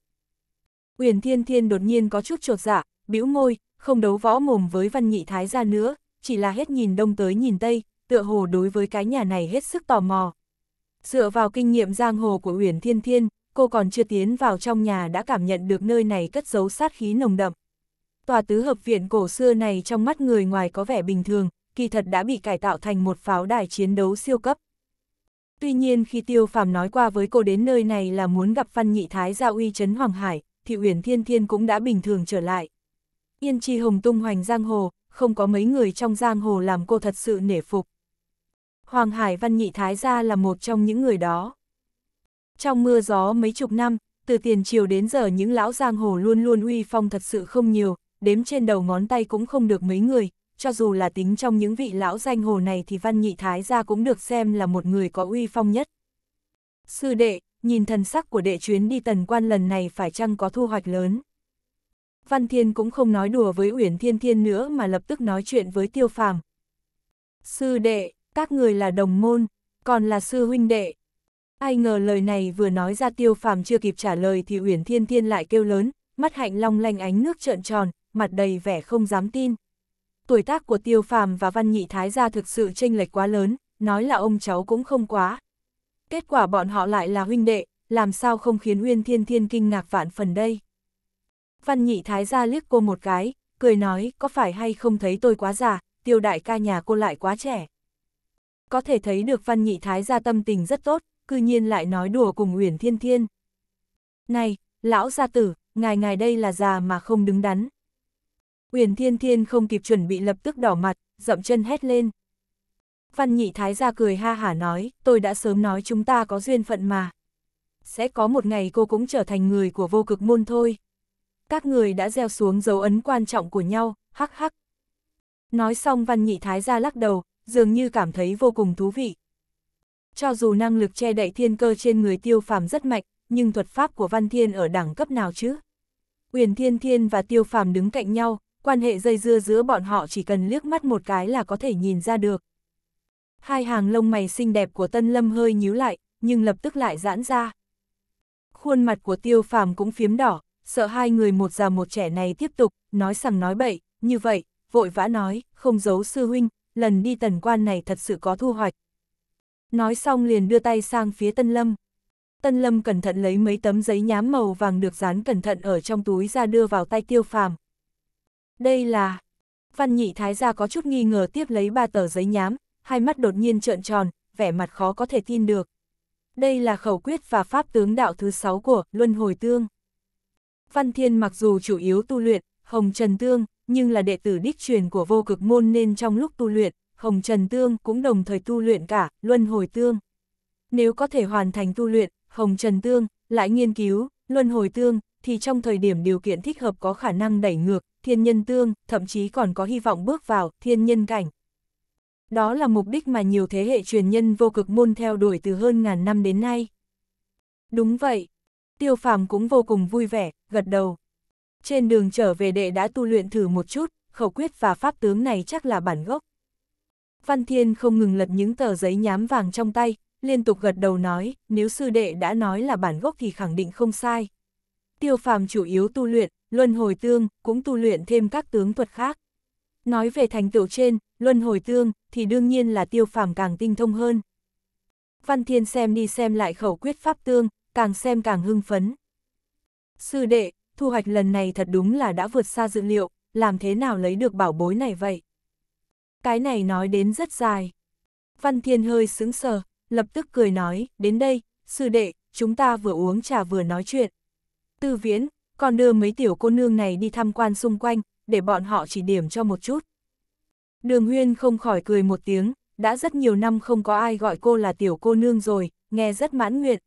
Uyển Thiên Thiên đột nhiên có chút trột dạ, bĩu môi, không đấu võ mồm với Văn Nhị Thái gia nữa, chỉ là hết nhìn đông tới nhìn tây, tựa hồ đối với cái nhà này hết sức tò mò. Dựa vào kinh nghiệm giang hồ của Uyển Thiên Thiên, cô còn chưa tiến vào trong nhà đã cảm nhận được nơi này cất giấu sát khí nồng đậm. Tòa tứ hợp viện cổ xưa này trong mắt người ngoài có vẻ bình thường, kỳ thật đã bị cải tạo thành một pháo đài chiến đấu siêu cấp. Tuy nhiên khi Tiêu Phàm nói qua với cô đến nơi này là muốn gặp Phan Nhị Thái gia uy trấn Hoàng Hải, thì Uyển Thiên Thiên cũng đã bình thường trở lại. Yên Chi Hồng tung hoành giang hồ, không có mấy người trong giang hồ làm cô thật sự nể phục. Hoàng Hải Văn Nhị Thái gia là một trong những người đó. Trong mưa gió mấy chục năm, từ tiền triều đến giờ những lão giang hồ luôn luôn uy phong thật sự không nhiều, đếm trên đầu ngón tay cũng không được mấy người, cho dù là tính trong những vị lão danh hồ này thì văn nhị thái gia cũng được xem là một người có uy phong nhất. Sư đệ, nhìn thần sắc của đệ chuyến đi tần quan lần này phải chăng có thu hoạch lớn. Văn Thiên cũng không nói đùa với Uyển Thiên Thiên nữa mà lập tức nói chuyện với Tiêu Phàm. Sư đệ, các người là đồng môn, còn là sư huynh đệ. Ai ngờ lời này vừa nói ra Tiêu Phàm chưa kịp trả lời thì Uyển Thiên Thiên lại kêu lớn, mắt hạnh long lanh ánh nước trợn tròn, mặt đầy vẻ không dám tin tuổi tác của Tiêu Phàm và Văn Nhị Thái gia thực sự chênh lệch quá lớn, nói là ông cháu cũng không quá. Kết quả bọn họ lại là huynh đệ, làm sao không khiến Uyên Thiên Thiên kinh ngạc vạn phần đây. Văn Nhị Thái gia liếc cô một cái, cười nói có phải hay không thấy tôi quá già, Tiêu đại ca nhà cô lại quá trẻ. Có thể thấy được Văn Nhị Thái gia tâm tình rất tốt, cư nhiên lại nói đùa cùng Uyển Thiên Thiên. Này, lão gia tử, ngài ngài đây là già mà không đứng đắn, Uyển Thiên Thiên không kịp chuẩn bị lập tức đỏ mặt, dậm chân hét lên. Văn nhị thái ra cười ha hả nói, tôi đã sớm nói chúng ta có duyên phận mà. Sẽ có một ngày cô cũng trở thành người của vô cực môn thôi. Các người đã gieo xuống dấu ấn quan trọng của nhau, hắc hắc. Nói xong văn nhị thái ra lắc đầu, dường như cảm thấy vô cùng thú vị. Cho dù năng lực che đậy thiên cơ trên người tiêu phàm rất mạnh, nhưng thuật pháp của văn thiên ở đẳng cấp nào chứ? Uyển thiên thiên và tiêu phàm đứng cạnh nhau, quan hệ dây dưa giữa bọn họ chỉ cần liếc mắt một cái là có thể nhìn ra được. Hai hàng lông mày xinh đẹp của Tân Lâm hơi nhíu lại, nhưng lập tức lại giãn ra. Khuôn mặt của Tiêu Phàm cũng phiếm đỏ, sợ hai người một già một trẻ này tiếp tục, nói sằng nói bậy, như vậy, vội vã nói, không giấu sư huynh, lần đi tần quan này thật sự có thu hoạch. Nói xong liền đưa tay sang phía Tân Lâm. Tân Lâm cẩn thận lấy mấy tấm giấy nhám màu vàng được dán cẩn thận ở trong túi ra đưa vào tay Tiêu Phàm. Đây là... Văn nhị thái gia có chút nghi ngờ tiếp lấy ba tờ giấy nhám, hai mắt đột nhiên trợn tròn, vẻ mặt khó có thể tin được. Đây là khẩu quyết và pháp tướng đạo thứ sáu của Luân Hồi Tương. Văn Thiên mặc dù chủ yếu tu luyện, Hồng Trần Tương, nhưng là đệ tử đích truyền của vô cực môn nên trong lúc tu luyện, Hồng Trần Tương cũng đồng thời tu luyện cả Luân Hồi Tương. Nếu có thể hoàn thành tu luyện, Hồng Trần Tương, lại nghiên cứu, Luân Hồi Tương, thì trong thời điểm điều kiện thích hợp có khả năng đẩy ngược, thiên nhân tương, thậm chí còn có hy vọng bước vào thiên nhân cảnh. Đó là mục đích mà nhiều thế hệ truyền nhân vô cực môn theo đuổi từ hơn ngàn năm đến nay. Đúng vậy, tiêu phàm cũng vô cùng vui vẻ, gật đầu. Trên đường trở về đệ đã tu luyện thử một chút, khẩu quyết và pháp tướng này chắc là bản gốc. Văn Thiên không ngừng lật những tờ giấy nhám vàng trong tay, liên tục gật đầu nói, nếu sư đệ đã nói là bản gốc thì khẳng định không sai tiêu phàm chủ yếu tu luyện, luân hồi tương, cũng tu luyện thêm các tướng thuật khác. Nói về thành tựu trên, luân hồi tương, thì đương nhiên là tiêu phàm càng tinh thông hơn. Văn Thiên xem đi xem lại khẩu quyết pháp tương, càng xem càng hưng phấn. Sư đệ, thu hoạch lần này thật đúng là đã vượt xa dự liệu, làm thế nào lấy được bảo bối này vậy? Cái này nói đến rất dài. Văn Thiên hơi sững sờ, lập tức cười nói, đến đây, sư đệ, chúng ta vừa uống trà vừa nói chuyện. Tư Viễn, còn đưa mấy tiểu cô nương này đi tham quan xung quanh, để bọn họ chỉ điểm cho một chút. Đường Huyên không khỏi cười một tiếng, đã rất nhiều năm không có ai gọi cô là tiểu cô nương rồi, nghe rất mãn nguyện.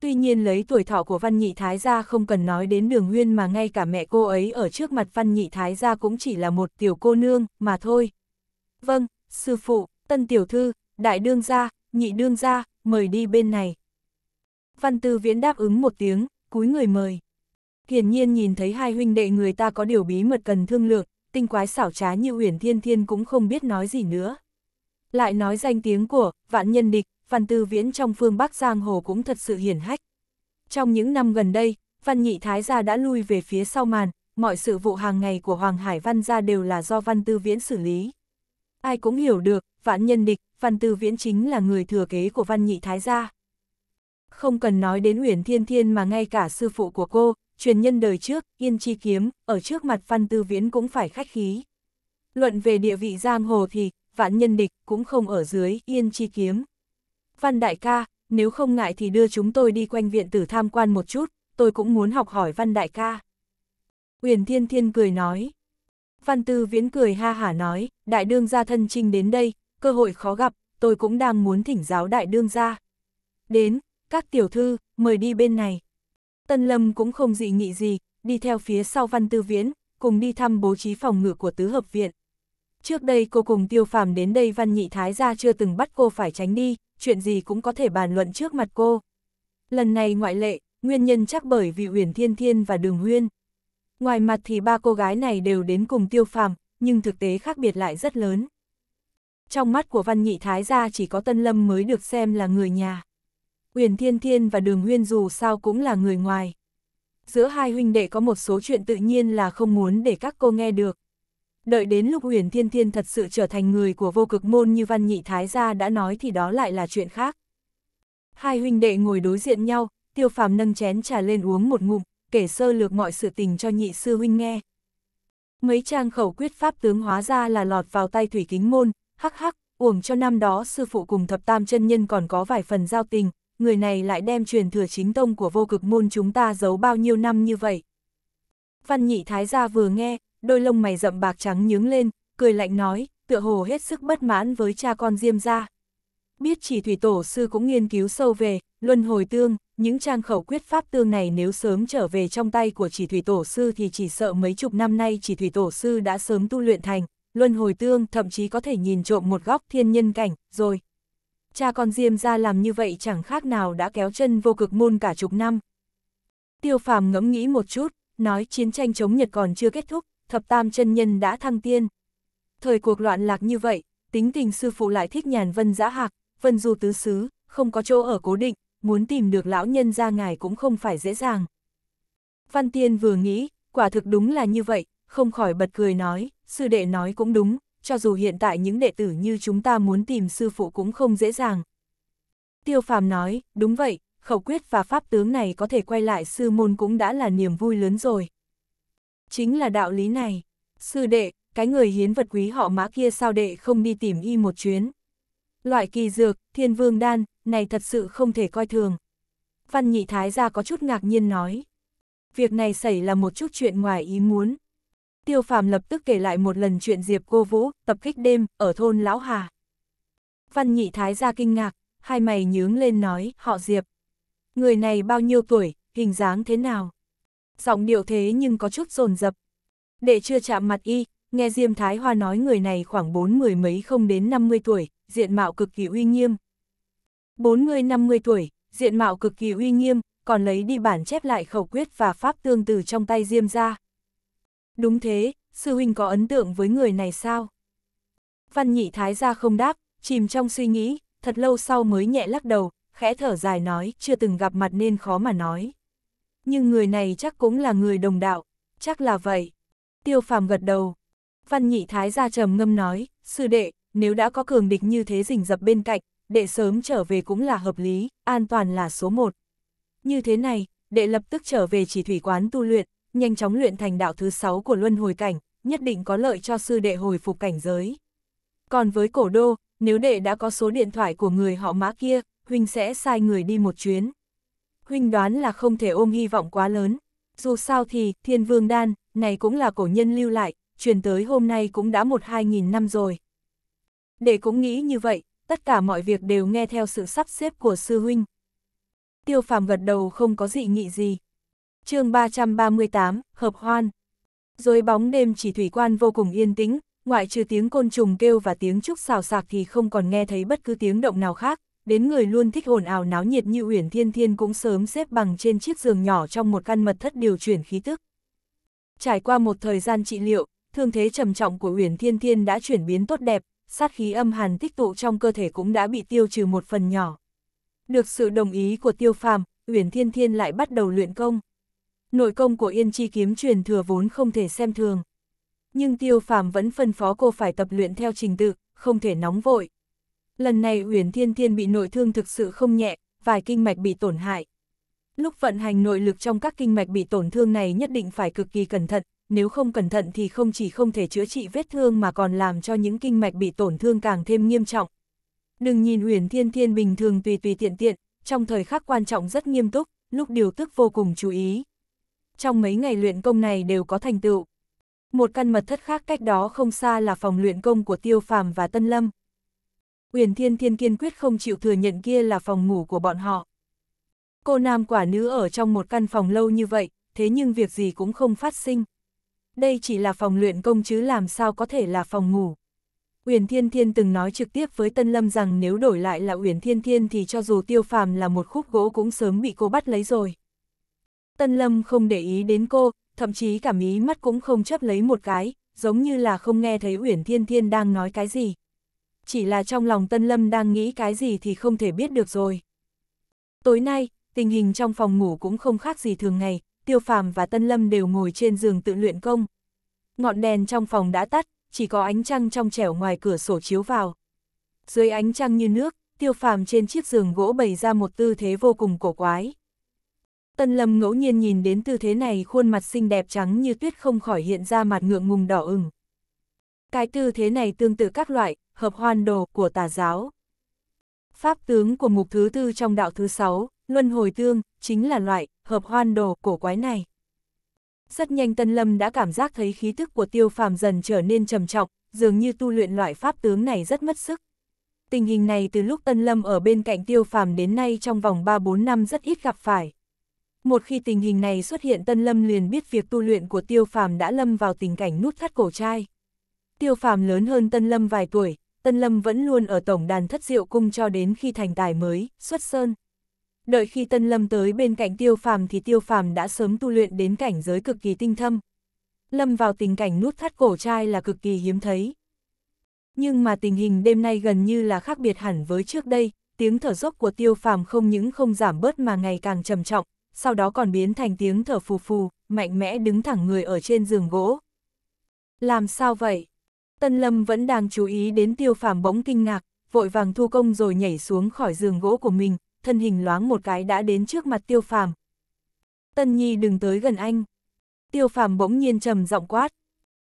Tuy nhiên lấy tuổi thọ của Văn Nhị Thái gia không cần nói đến đường Huyên mà ngay cả mẹ cô ấy ở trước mặt Văn Nhị Thái gia cũng chỉ là một tiểu cô nương mà thôi. Vâng, sư phụ, tân tiểu thư, đại đương gia, nhị đương gia, mời đi bên này. Văn Tư Viễn đáp ứng một tiếng, cúi người mời. Hiển nhiên nhìn thấy hai huynh đệ người ta có điều bí mật cần thương lượng, tinh quái xảo trá như Uyển Thiên Thiên cũng không biết nói gì nữa. Lại nói danh tiếng của vạn nhân địch, văn tư viễn trong phương Bắc Giang Hồ cũng thật sự hiển hách. Trong những năm gần đây, văn nhị thái gia đã lui về phía sau màn, mọi sự vụ hàng ngày của Hoàng Hải Văn gia đều là do văn tư viễn xử lý. Ai cũng hiểu được, vạn nhân địch, văn tư viễn chính là người thừa kế của văn nhị thái gia không cần nói đến Huyền Thiên Thiên mà ngay cả sư phụ của cô, truyền nhân đời trước, Yên Chi Kiếm, ở trước mặt Phan Tư Viễn cũng phải khách khí. Luận về địa vị giang hồ thì, vạn nhân địch cũng không ở dưới Yên Chi Kiếm. Văn Đại ca, nếu không ngại thì đưa chúng tôi đi quanh viện tử tham quan một chút, tôi cũng muốn học hỏi Văn Đại ca. Huyền Thiên Thiên cười nói. Văn Tư Viễn cười ha hả nói, đại đương gia thân trinh đến đây, cơ hội khó gặp, tôi cũng đang muốn thỉnh giáo đại đương gia. Đến, các tiểu thư, mời đi bên này. Tân Lâm cũng không dị nghị gì, đi theo phía sau văn tư viễn, cùng đi thăm bố trí phòng ngự của tứ hợp viện. Trước đây cô cùng tiêu phàm đến đây văn nhị thái gia chưa từng bắt cô phải tránh đi, chuyện gì cũng có thể bàn luận trước mặt cô. Lần này ngoại lệ, nguyên nhân chắc bởi vì Uyển Thiên Thiên và Đường Huyên. Ngoài mặt thì ba cô gái này đều đến cùng tiêu phàm, nhưng thực tế khác biệt lại rất lớn. Trong mắt của văn nhị thái gia chỉ có Tân Lâm mới được xem là người nhà. Uyển Thiên Thiên và Đường Huyên dù sao cũng là người ngoài. Giữa hai huynh đệ có một số chuyện tự nhiên là không muốn để các cô nghe được. Đợi đến lúc Uyển Thiên Thiên thật sự trở thành người của vô cực môn như Văn Nhị Thái gia đã nói thì đó lại là chuyện khác. Hai huynh đệ ngồi đối diện nhau, Tiêu Phàm nâng chén trà lên uống một ngụm, kể sơ lược mọi sự tình cho nhị sư huynh nghe. Mấy trang khẩu quyết pháp tướng hóa ra là lọt vào tay thủy kính môn, hắc hắc, uổng cho năm đó sư phụ cùng thập tam chân nhân còn có vài phần giao tình, người này lại đem truyền thừa chính tông của vô cực môn chúng ta giấu bao nhiêu năm như vậy. Văn nhị thái gia vừa nghe, đôi lông mày rậm bạc trắng nhướng lên, cười lạnh nói, tựa hồ hết sức bất mãn với cha con Diêm gia. Biết chỉ thủy tổ sư cũng nghiên cứu sâu về, luân hồi tương, những trang khẩu quyết pháp tương này nếu sớm trở về trong tay của chỉ thủy tổ sư thì chỉ sợ mấy chục năm nay chỉ thủy tổ sư đã sớm tu luyện thành, luân hồi tương thậm chí có thể nhìn trộm một góc thiên nhân cảnh, rồi cha con Diêm ra làm như vậy chẳng khác nào đã kéo chân vô cực môn cả chục năm. Tiêu phàm ngẫm nghĩ một chút, nói chiến tranh chống Nhật còn chưa kết thúc, thập tam chân nhân đã thăng tiên. Thời cuộc loạn lạc như vậy, tính tình sư phụ lại thích nhàn vân giã hạc, vân du tứ xứ, không có chỗ ở cố định, muốn tìm được lão nhân ra ngài cũng không phải dễ dàng. Văn Tiên vừa nghĩ, quả thực đúng là như vậy, không khỏi bật cười nói, sư đệ nói cũng đúng, cho dù hiện tại những đệ tử như chúng ta muốn tìm sư phụ cũng không dễ dàng. Tiêu phàm nói, đúng vậy, khẩu quyết và pháp tướng này có thể quay lại sư môn cũng đã là niềm vui lớn rồi. Chính là đạo lý này. Sư đệ, cái người hiến vật quý họ mã kia sao đệ không đi tìm y một chuyến. Loại kỳ dược, thiên vương đan, này thật sự không thể coi thường. Văn nhị thái gia có chút ngạc nhiên nói. Việc này xảy là một chút chuyện ngoài ý muốn. Tiêu Phàm lập tức kể lại một lần chuyện Diệp Cô Vũ, tập kích đêm, ở thôn Lão Hà. Văn Nhị Thái ra kinh ngạc, hai mày nhướng lên nói, họ Diệp. Người này bao nhiêu tuổi, hình dáng thế nào? Giọng điệu thế nhưng có chút dồn dập Để chưa chạm mặt y, nghe Diêm Thái Hoa nói người này khoảng bốn mười mấy không đến 50 tuổi, diện mạo cực kỳ uy nghiêm. Bốn mươi năm mươi tuổi, diện mạo cực kỳ uy nghiêm, còn lấy đi bản chép lại khẩu quyết và pháp tương từ trong tay Diêm ra, Đúng thế, sư huynh có ấn tượng với người này sao? Văn nhị thái ra không đáp, chìm trong suy nghĩ, thật lâu sau mới nhẹ lắc đầu, khẽ thở dài nói, chưa từng gặp mặt nên khó mà nói. Nhưng người này chắc cũng là người đồng đạo, chắc là vậy. Tiêu phàm gật đầu. Văn nhị thái ra trầm ngâm nói, sư đệ, nếu đã có cường địch như thế rình dập bên cạnh, đệ sớm trở về cũng là hợp lý, an toàn là số một. Như thế này, đệ lập tức trở về chỉ thủy quán tu luyện, nhanh chóng luyện thành đạo thứ sáu của luân hồi cảnh, nhất định có lợi cho sư đệ hồi phục cảnh giới. Còn với cổ đô, nếu đệ đã có số điện thoại của người họ mã kia, Huynh sẽ sai người đi một chuyến. Huynh đoán là không thể ôm hy vọng quá lớn, dù sao thì thiên vương đan, này cũng là cổ nhân lưu lại, truyền tới hôm nay cũng đã một hai nghìn năm rồi. Đệ cũng nghĩ như vậy, tất cả mọi việc đều nghe theo sự sắp xếp của sư huynh. Tiêu phàm gật đầu không có dị nghị gì, chương 338, Hợp Hoan. Rồi bóng đêm chỉ thủy quan vô cùng yên tĩnh, ngoại trừ tiếng côn trùng kêu và tiếng trúc xào sạc thì không còn nghe thấy bất cứ tiếng động nào khác, đến người luôn thích ồn ào náo nhiệt như Uyển Thiên Thiên cũng sớm xếp bằng trên chiếc giường nhỏ trong một căn mật thất điều chuyển khí tức. Trải qua một thời gian trị liệu, thương thế trầm trọng của Uyển Thiên Thiên đã chuyển biến tốt đẹp, sát khí âm hàn tích tụ trong cơ thể cũng đã bị tiêu trừ một phần nhỏ. Được sự đồng ý của Tiêu Phàm, Uyển Thiên Thiên lại bắt đầu luyện công nội công của Yên Chi kiếm truyền thừa vốn không thể xem thường. Nhưng Tiêu Phàm vẫn phân phó cô phải tập luyện theo trình tự, không thể nóng vội. Lần này Uyển Thiên Thiên bị nội thương thực sự không nhẹ, vài kinh mạch bị tổn hại. Lúc vận hành nội lực trong các kinh mạch bị tổn thương này nhất định phải cực kỳ cẩn thận, nếu không cẩn thận thì không chỉ không thể chữa trị vết thương mà còn làm cho những kinh mạch bị tổn thương càng thêm nghiêm trọng. Đừng nhìn Uyển Thiên Thiên bình thường tùy tùy tiện tiện, trong thời khắc quan trọng rất nghiêm túc, lúc điều tức vô cùng chú ý trong mấy ngày luyện công này đều có thành tựu. Một căn mật thất khác cách đó không xa là phòng luyện công của Tiêu Phàm và Tân Lâm. Uyển Thiên Thiên kiên quyết không chịu thừa nhận kia là phòng ngủ của bọn họ. Cô nam quả nữ ở trong một căn phòng lâu như vậy, thế nhưng việc gì cũng không phát sinh. Đây chỉ là phòng luyện công chứ làm sao có thể là phòng ngủ. Uyển Thiên Thiên từng nói trực tiếp với Tân Lâm rằng nếu đổi lại là Uyển Thiên Thiên thì cho dù Tiêu Phàm là một khúc gỗ cũng sớm bị cô bắt lấy rồi. Tân Lâm không để ý đến cô, thậm chí cảm mí mắt cũng không chấp lấy một cái, giống như là không nghe thấy Uyển Thiên Thiên đang nói cái gì. Chỉ là trong lòng Tân Lâm đang nghĩ cái gì thì không thể biết được rồi. Tối nay, tình hình trong phòng ngủ cũng không khác gì thường ngày, Tiêu Phàm và Tân Lâm đều ngồi trên giường tự luyện công. Ngọn đèn trong phòng đã tắt, chỉ có ánh trăng trong trẻo ngoài cửa sổ chiếu vào. Dưới ánh trăng như nước, Tiêu Phàm trên chiếc giường gỗ bày ra một tư thế vô cùng cổ quái. Tân Lâm ngẫu nhiên nhìn đến tư thế này khuôn mặt xinh đẹp trắng như tuyết không khỏi hiện ra mặt ngượng ngùng đỏ ửng. Cái tư thế này tương tự các loại, hợp hoan đồ của tà giáo. Pháp tướng của mục thứ tư trong đạo thứ sáu, luân hồi tương, chính là loại, hợp hoan đồ cổ quái này. Rất nhanh Tân Lâm đã cảm giác thấy khí tức của tiêu phàm dần trở nên trầm trọng, dường như tu luyện loại pháp tướng này rất mất sức. Tình hình này từ lúc Tân Lâm ở bên cạnh tiêu phàm đến nay trong vòng 3-4 năm rất ít gặp phải. Một khi tình hình này xuất hiện Tân Lâm liền biết việc tu luyện của Tiêu Phàm đã lâm vào tình cảnh nút thắt cổ trai. Tiêu Phàm lớn hơn Tân Lâm vài tuổi, Tân Lâm vẫn luôn ở tổng đàn thất diệu cung cho đến khi thành tài mới, xuất sơn. Đợi khi Tân Lâm tới bên cạnh Tiêu Phàm thì Tiêu Phàm đã sớm tu luyện đến cảnh giới cực kỳ tinh thâm. Lâm vào tình cảnh nút thắt cổ trai là cực kỳ hiếm thấy. Nhưng mà tình hình đêm nay gần như là khác biệt hẳn với trước đây, tiếng thở dốc của Tiêu Phàm không những không giảm bớt mà ngày càng trầm trọng, sau đó còn biến thành tiếng thở phù phù, mạnh mẽ đứng thẳng người ở trên giường gỗ. Làm sao vậy? Tân Lâm vẫn đang chú ý đến tiêu phàm bỗng kinh ngạc, vội vàng thu công rồi nhảy xuống khỏi giường gỗ của mình, thân hình loáng một cái đã đến trước mặt tiêu phàm. Tân Nhi đừng tới gần anh. Tiêu phàm bỗng nhiên trầm giọng quát.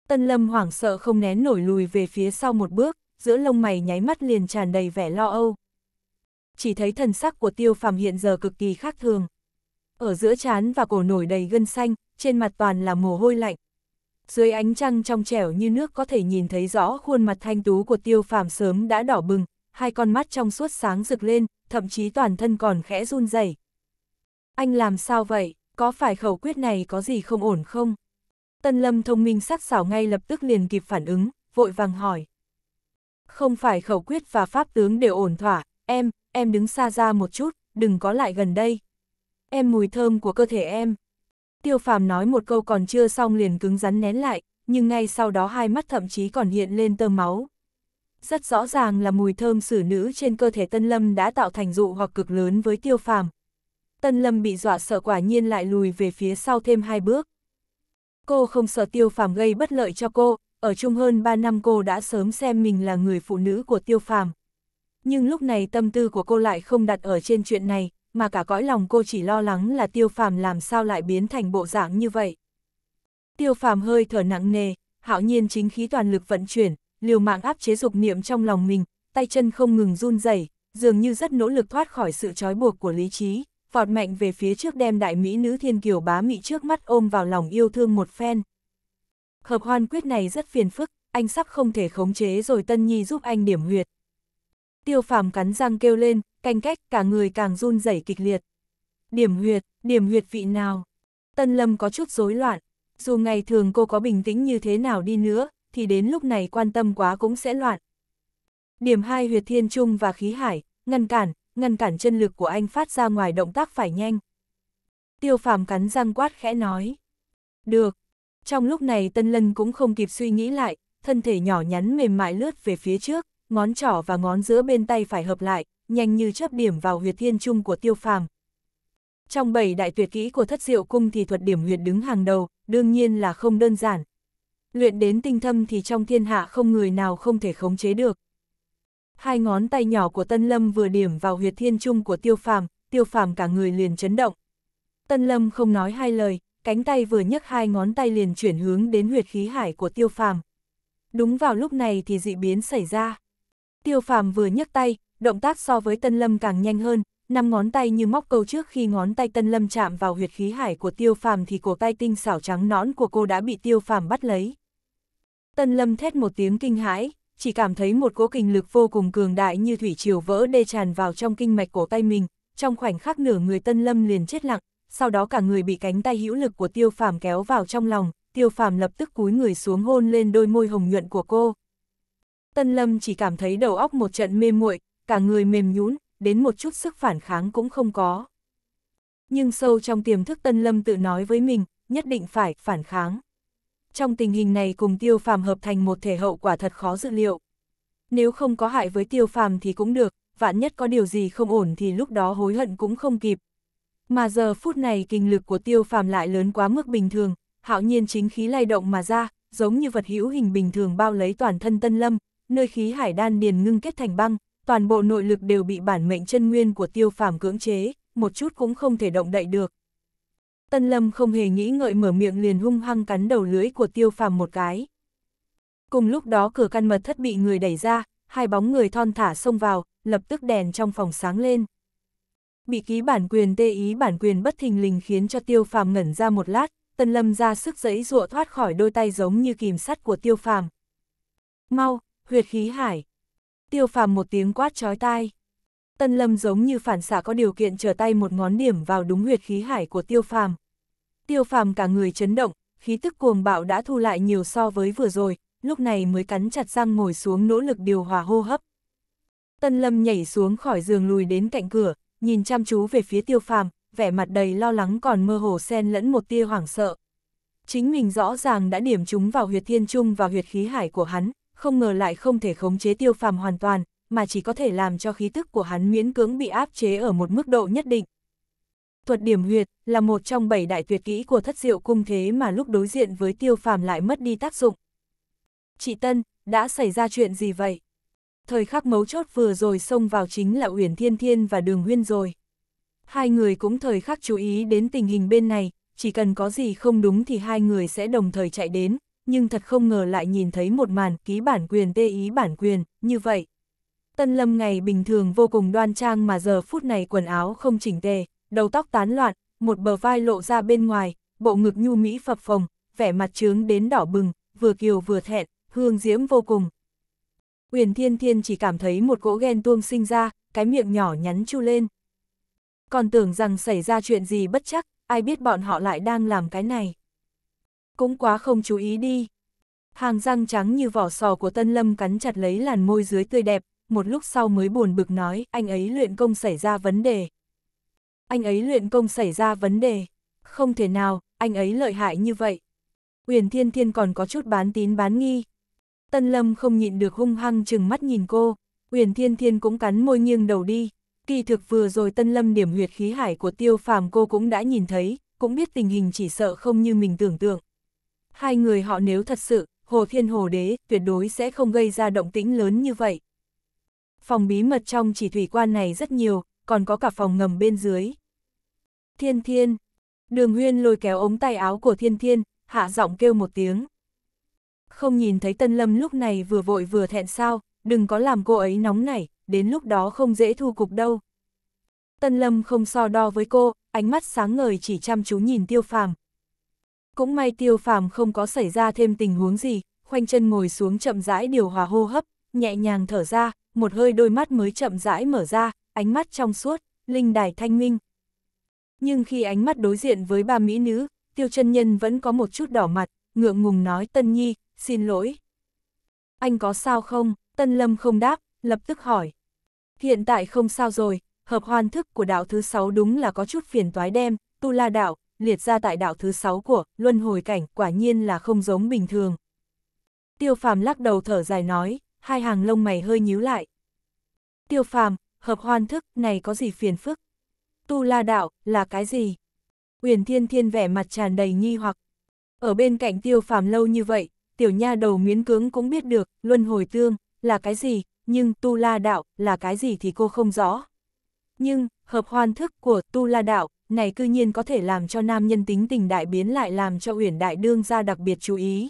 Tân Lâm hoảng sợ không nén nổi lùi về phía sau một bước, giữa lông mày nháy mắt liền tràn đầy vẻ lo âu. Chỉ thấy thần sắc của tiêu phàm hiện giờ cực kỳ khác thường ở giữa trán và cổ nổi đầy gân xanh, trên mặt toàn là mồ hôi lạnh. Dưới ánh trăng trong trẻo như nước có thể nhìn thấy rõ khuôn mặt thanh tú của tiêu phàm sớm đã đỏ bừng, hai con mắt trong suốt sáng rực lên, thậm chí toàn thân còn khẽ run rẩy. Anh làm sao vậy, có phải khẩu quyết này có gì không ổn không? Tân Lâm thông minh sắc sảo ngay lập tức liền kịp phản ứng, vội vàng hỏi. Không phải khẩu quyết và pháp tướng đều ổn thỏa, em, em đứng xa ra một chút, đừng có lại gần đây em mùi thơm của cơ thể em. Tiêu phàm nói một câu còn chưa xong liền cứng rắn nén lại, nhưng ngay sau đó hai mắt thậm chí còn hiện lên tơ máu. Rất rõ ràng là mùi thơm xử nữ trên cơ thể Tân Lâm đã tạo thành dụ hoặc cực lớn với tiêu phàm. Tân Lâm bị dọa sợ quả nhiên lại lùi về phía sau thêm hai bước. Cô không sợ tiêu phàm gây bất lợi cho cô, ở chung hơn 3 năm cô đã sớm xem mình là người phụ nữ của tiêu phàm. Nhưng lúc này tâm tư của cô lại không đặt ở trên chuyện này, mà cả cõi lòng cô chỉ lo lắng là tiêu phàm làm sao lại biến thành bộ dạng như vậy. Tiêu phàm hơi thở nặng nề, hạo nhiên chính khí toàn lực vận chuyển, liều mạng áp chế dục niệm trong lòng mình, tay chân không ngừng run rẩy, dường như rất nỗ lực thoát khỏi sự trói buộc của lý trí, vọt mạnh về phía trước đem đại mỹ nữ thiên kiều bá mị trước mắt ôm vào lòng yêu thương một phen. Hợp hoan quyết này rất phiền phức, anh sắp không thể khống chế rồi Tân Nhi giúp anh điểm huyệt. Tiêu phàm cắn răng kêu lên, canh cách cả người càng run rẩy kịch liệt. Điểm huyệt, điểm huyệt vị nào? Tân Lâm có chút rối loạn, dù ngày thường cô có bình tĩnh như thế nào đi nữa, thì đến lúc này quan tâm quá cũng sẽ loạn. Điểm hai huyệt thiên trung và khí hải, ngăn cản, ngăn cản chân lực của anh phát ra ngoài động tác phải nhanh. Tiêu phàm cắn răng quát khẽ nói. Được. Trong lúc này Tân Lân cũng không kịp suy nghĩ lại, thân thể nhỏ nhắn mềm mại lướt về phía trước, ngón trỏ và ngón giữa bên tay phải hợp lại, nhanh như chớp điểm vào huyệt thiên trung của tiêu phàm. Trong bảy đại tuyệt kỹ của thất diệu cung thì thuật điểm huyệt đứng hàng đầu, đương nhiên là không đơn giản. Luyện đến tinh thâm thì trong thiên hạ không người nào không thể khống chế được. Hai ngón tay nhỏ của Tân Lâm vừa điểm vào huyệt thiên trung của tiêu phàm, tiêu phàm cả người liền chấn động. Tân Lâm không nói hai lời, cánh tay vừa nhấc hai ngón tay liền chuyển hướng đến huyệt khí hải của tiêu phàm. Đúng vào lúc này thì dị biến xảy ra. Tiêu phàm vừa nhấc tay, động tác so với Tân Lâm càng nhanh hơn, năm ngón tay như móc câu trước khi ngón tay Tân Lâm chạm vào huyệt khí hải của Tiêu Phàm thì cổ tay tinh xảo trắng nõn của cô đã bị Tiêu Phàm bắt lấy. Tân Lâm thét một tiếng kinh hãi, chỉ cảm thấy một cỗ kinh lực vô cùng cường đại như thủy triều vỡ đê tràn vào trong kinh mạch cổ tay mình, trong khoảnh khắc nửa người Tân Lâm liền chết lặng, sau đó cả người bị cánh tay hữu lực của Tiêu Phàm kéo vào trong lòng, Tiêu Phàm lập tức cúi người xuống hôn lên đôi môi hồng nhuận của cô. Tân Lâm chỉ cảm thấy đầu óc một trận mê muội, cả người mềm nhũn, đến một chút sức phản kháng cũng không có. Nhưng sâu trong tiềm thức Tân Lâm tự nói với mình, nhất định phải phản kháng. Trong tình hình này cùng tiêu phàm hợp thành một thể hậu quả thật khó dự liệu. Nếu không có hại với tiêu phàm thì cũng được, vạn nhất có điều gì không ổn thì lúc đó hối hận cũng không kịp. Mà giờ phút này kinh lực của tiêu phàm lại lớn quá mức bình thường, hạo nhiên chính khí lay động mà ra, giống như vật hữu hình bình thường bao lấy toàn thân tân lâm, nơi khí hải đan điền ngưng kết thành băng, toàn bộ nội lực đều bị bản mệnh chân nguyên của tiêu phàm cưỡng chế, một chút cũng không thể động đậy được. Tân Lâm không hề nghĩ ngợi mở miệng liền hung hăng cắn đầu lưỡi của tiêu phàm một cái. Cùng lúc đó cửa căn mật thất bị người đẩy ra, hai bóng người thon thả xông vào, lập tức đèn trong phòng sáng lên. Bị ký bản quyền tê ý bản quyền bất thình lình khiến cho tiêu phàm ngẩn ra một lát, Tân Lâm ra sức giãy dụa thoát khỏi đôi tay giống như kìm sắt của tiêu phàm. Mau, huyệt khí hải tiêu phàm một tiếng quát chói tai. Tân lâm giống như phản xạ có điều kiện trở tay một ngón điểm vào đúng huyệt khí hải của tiêu phàm. Tiêu phàm cả người chấn động, khí tức cuồng bạo đã thu lại nhiều so với vừa rồi, lúc này mới cắn chặt răng ngồi xuống nỗ lực điều hòa hô hấp. Tân lâm nhảy xuống khỏi giường lùi đến cạnh cửa, nhìn chăm chú về phía tiêu phàm, vẻ mặt đầy lo lắng còn mơ hồ xen lẫn một tia hoảng sợ. Chính mình rõ ràng đã điểm chúng vào huyệt thiên trung và huyệt khí hải của hắn, không ngờ lại không thể khống chế tiêu phàm hoàn toàn, mà chỉ có thể làm cho khí tức của hắn miễn cưỡng bị áp chế ở một mức độ nhất định. Thuật điểm huyệt là một trong bảy đại tuyệt kỹ của thất diệu cung thế mà lúc đối diện với tiêu phàm lại mất đi tác dụng. Chị Tân, đã xảy ra chuyện gì vậy? Thời khắc mấu chốt vừa rồi xông vào chính là Uyển Thiên Thiên và Đường Huyên rồi. Hai người cũng thời khắc chú ý đến tình hình bên này, chỉ cần có gì không đúng thì hai người sẽ đồng thời chạy đến, nhưng thật không ngờ lại nhìn thấy một màn ký bản quyền tê ý bản quyền, như vậy. Tân Lâm ngày bình thường vô cùng đoan trang mà giờ phút này quần áo không chỉnh tề, đầu tóc tán loạn, một bờ vai lộ ra bên ngoài, bộ ngực nhu mỹ phập phồng, vẻ mặt trướng đến đỏ bừng, vừa kiều vừa thẹn, hương diễm vô cùng. Quyền Thiên Thiên chỉ cảm thấy một cỗ ghen tuông sinh ra, cái miệng nhỏ nhắn chu lên. Còn tưởng rằng xảy ra chuyện gì bất chắc, ai biết bọn họ lại đang làm cái này cũng quá không chú ý đi. Hàng răng trắng như vỏ sò của Tân Lâm cắn chặt lấy làn môi dưới tươi đẹp, một lúc sau mới buồn bực nói, anh ấy luyện công xảy ra vấn đề. Anh ấy luyện công xảy ra vấn đề. Không thể nào, anh ấy lợi hại như vậy. Uyển Thiên Thiên còn có chút bán tín bán nghi. Tân Lâm không nhịn được hung hăng chừng mắt nhìn cô, Uyển Thiên Thiên cũng cắn môi nghiêng đầu đi. Kỳ thực vừa rồi Tân Lâm điểm huyệt khí hải của Tiêu Phàm cô cũng đã nhìn thấy, cũng biết tình hình chỉ sợ không như mình tưởng tượng hai người họ nếu thật sự, Hồ Thiên Hồ Đế tuyệt đối sẽ không gây ra động tĩnh lớn như vậy. Phòng bí mật trong chỉ thủy quan này rất nhiều, còn có cả phòng ngầm bên dưới. Thiên Thiên, đường huyên lôi kéo ống tay áo của Thiên Thiên, hạ giọng kêu một tiếng. Không nhìn thấy Tân Lâm lúc này vừa vội vừa thẹn sao, đừng có làm cô ấy nóng nảy, đến lúc đó không dễ thu cục đâu. Tân Lâm không so đo với cô, ánh mắt sáng ngời chỉ chăm chú nhìn tiêu phàm, cũng may tiêu phàm không có xảy ra thêm tình huống gì, khoanh chân ngồi xuống chậm rãi điều hòa hô hấp, nhẹ nhàng thở ra, một hơi đôi mắt mới chậm rãi mở ra, ánh mắt trong suốt, linh đài thanh minh. Nhưng khi ánh mắt đối diện với ba mỹ nữ, tiêu chân nhân vẫn có một chút đỏ mặt, ngượng ngùng nói Tân Nhi, xin lỗi. Anh có sao không? Tân Lâm không đáp, lập tức hỏi. Hiện tại không sao rồi, hợp hoàn thức của đạo thứ sáu đúng là có chút phiền toái đem, tu la đạo, liệt ra tại đạo thứ sáu của luân hồi cảnh quả nhiên là không giống bình thường. Tiêu phàm lắc đầu thở dài nói, hai hàng lông mày hơi nhíu lại. Tiêu phàm, hợp hoan thức này có gì phiền phức? Tu la đạo là cái gì? Uyển thiên thiên vẻ mặt tràn đầy nghi hoặc. Ở bên cạnh tiêu phàm lâu như vậy, tiểu nha đầu miến cứng cũng biết được luân hồi tương là cái gì, nhưng tu la đạo là cái gì thì cô không rõ. Nhưng, hợp hoan thức của tu la đạo này cư nhiên có thể làm cho nam nhân tính tình đại biến lại làm cho Uyển Đại Đương ra đặc biệt chú ý.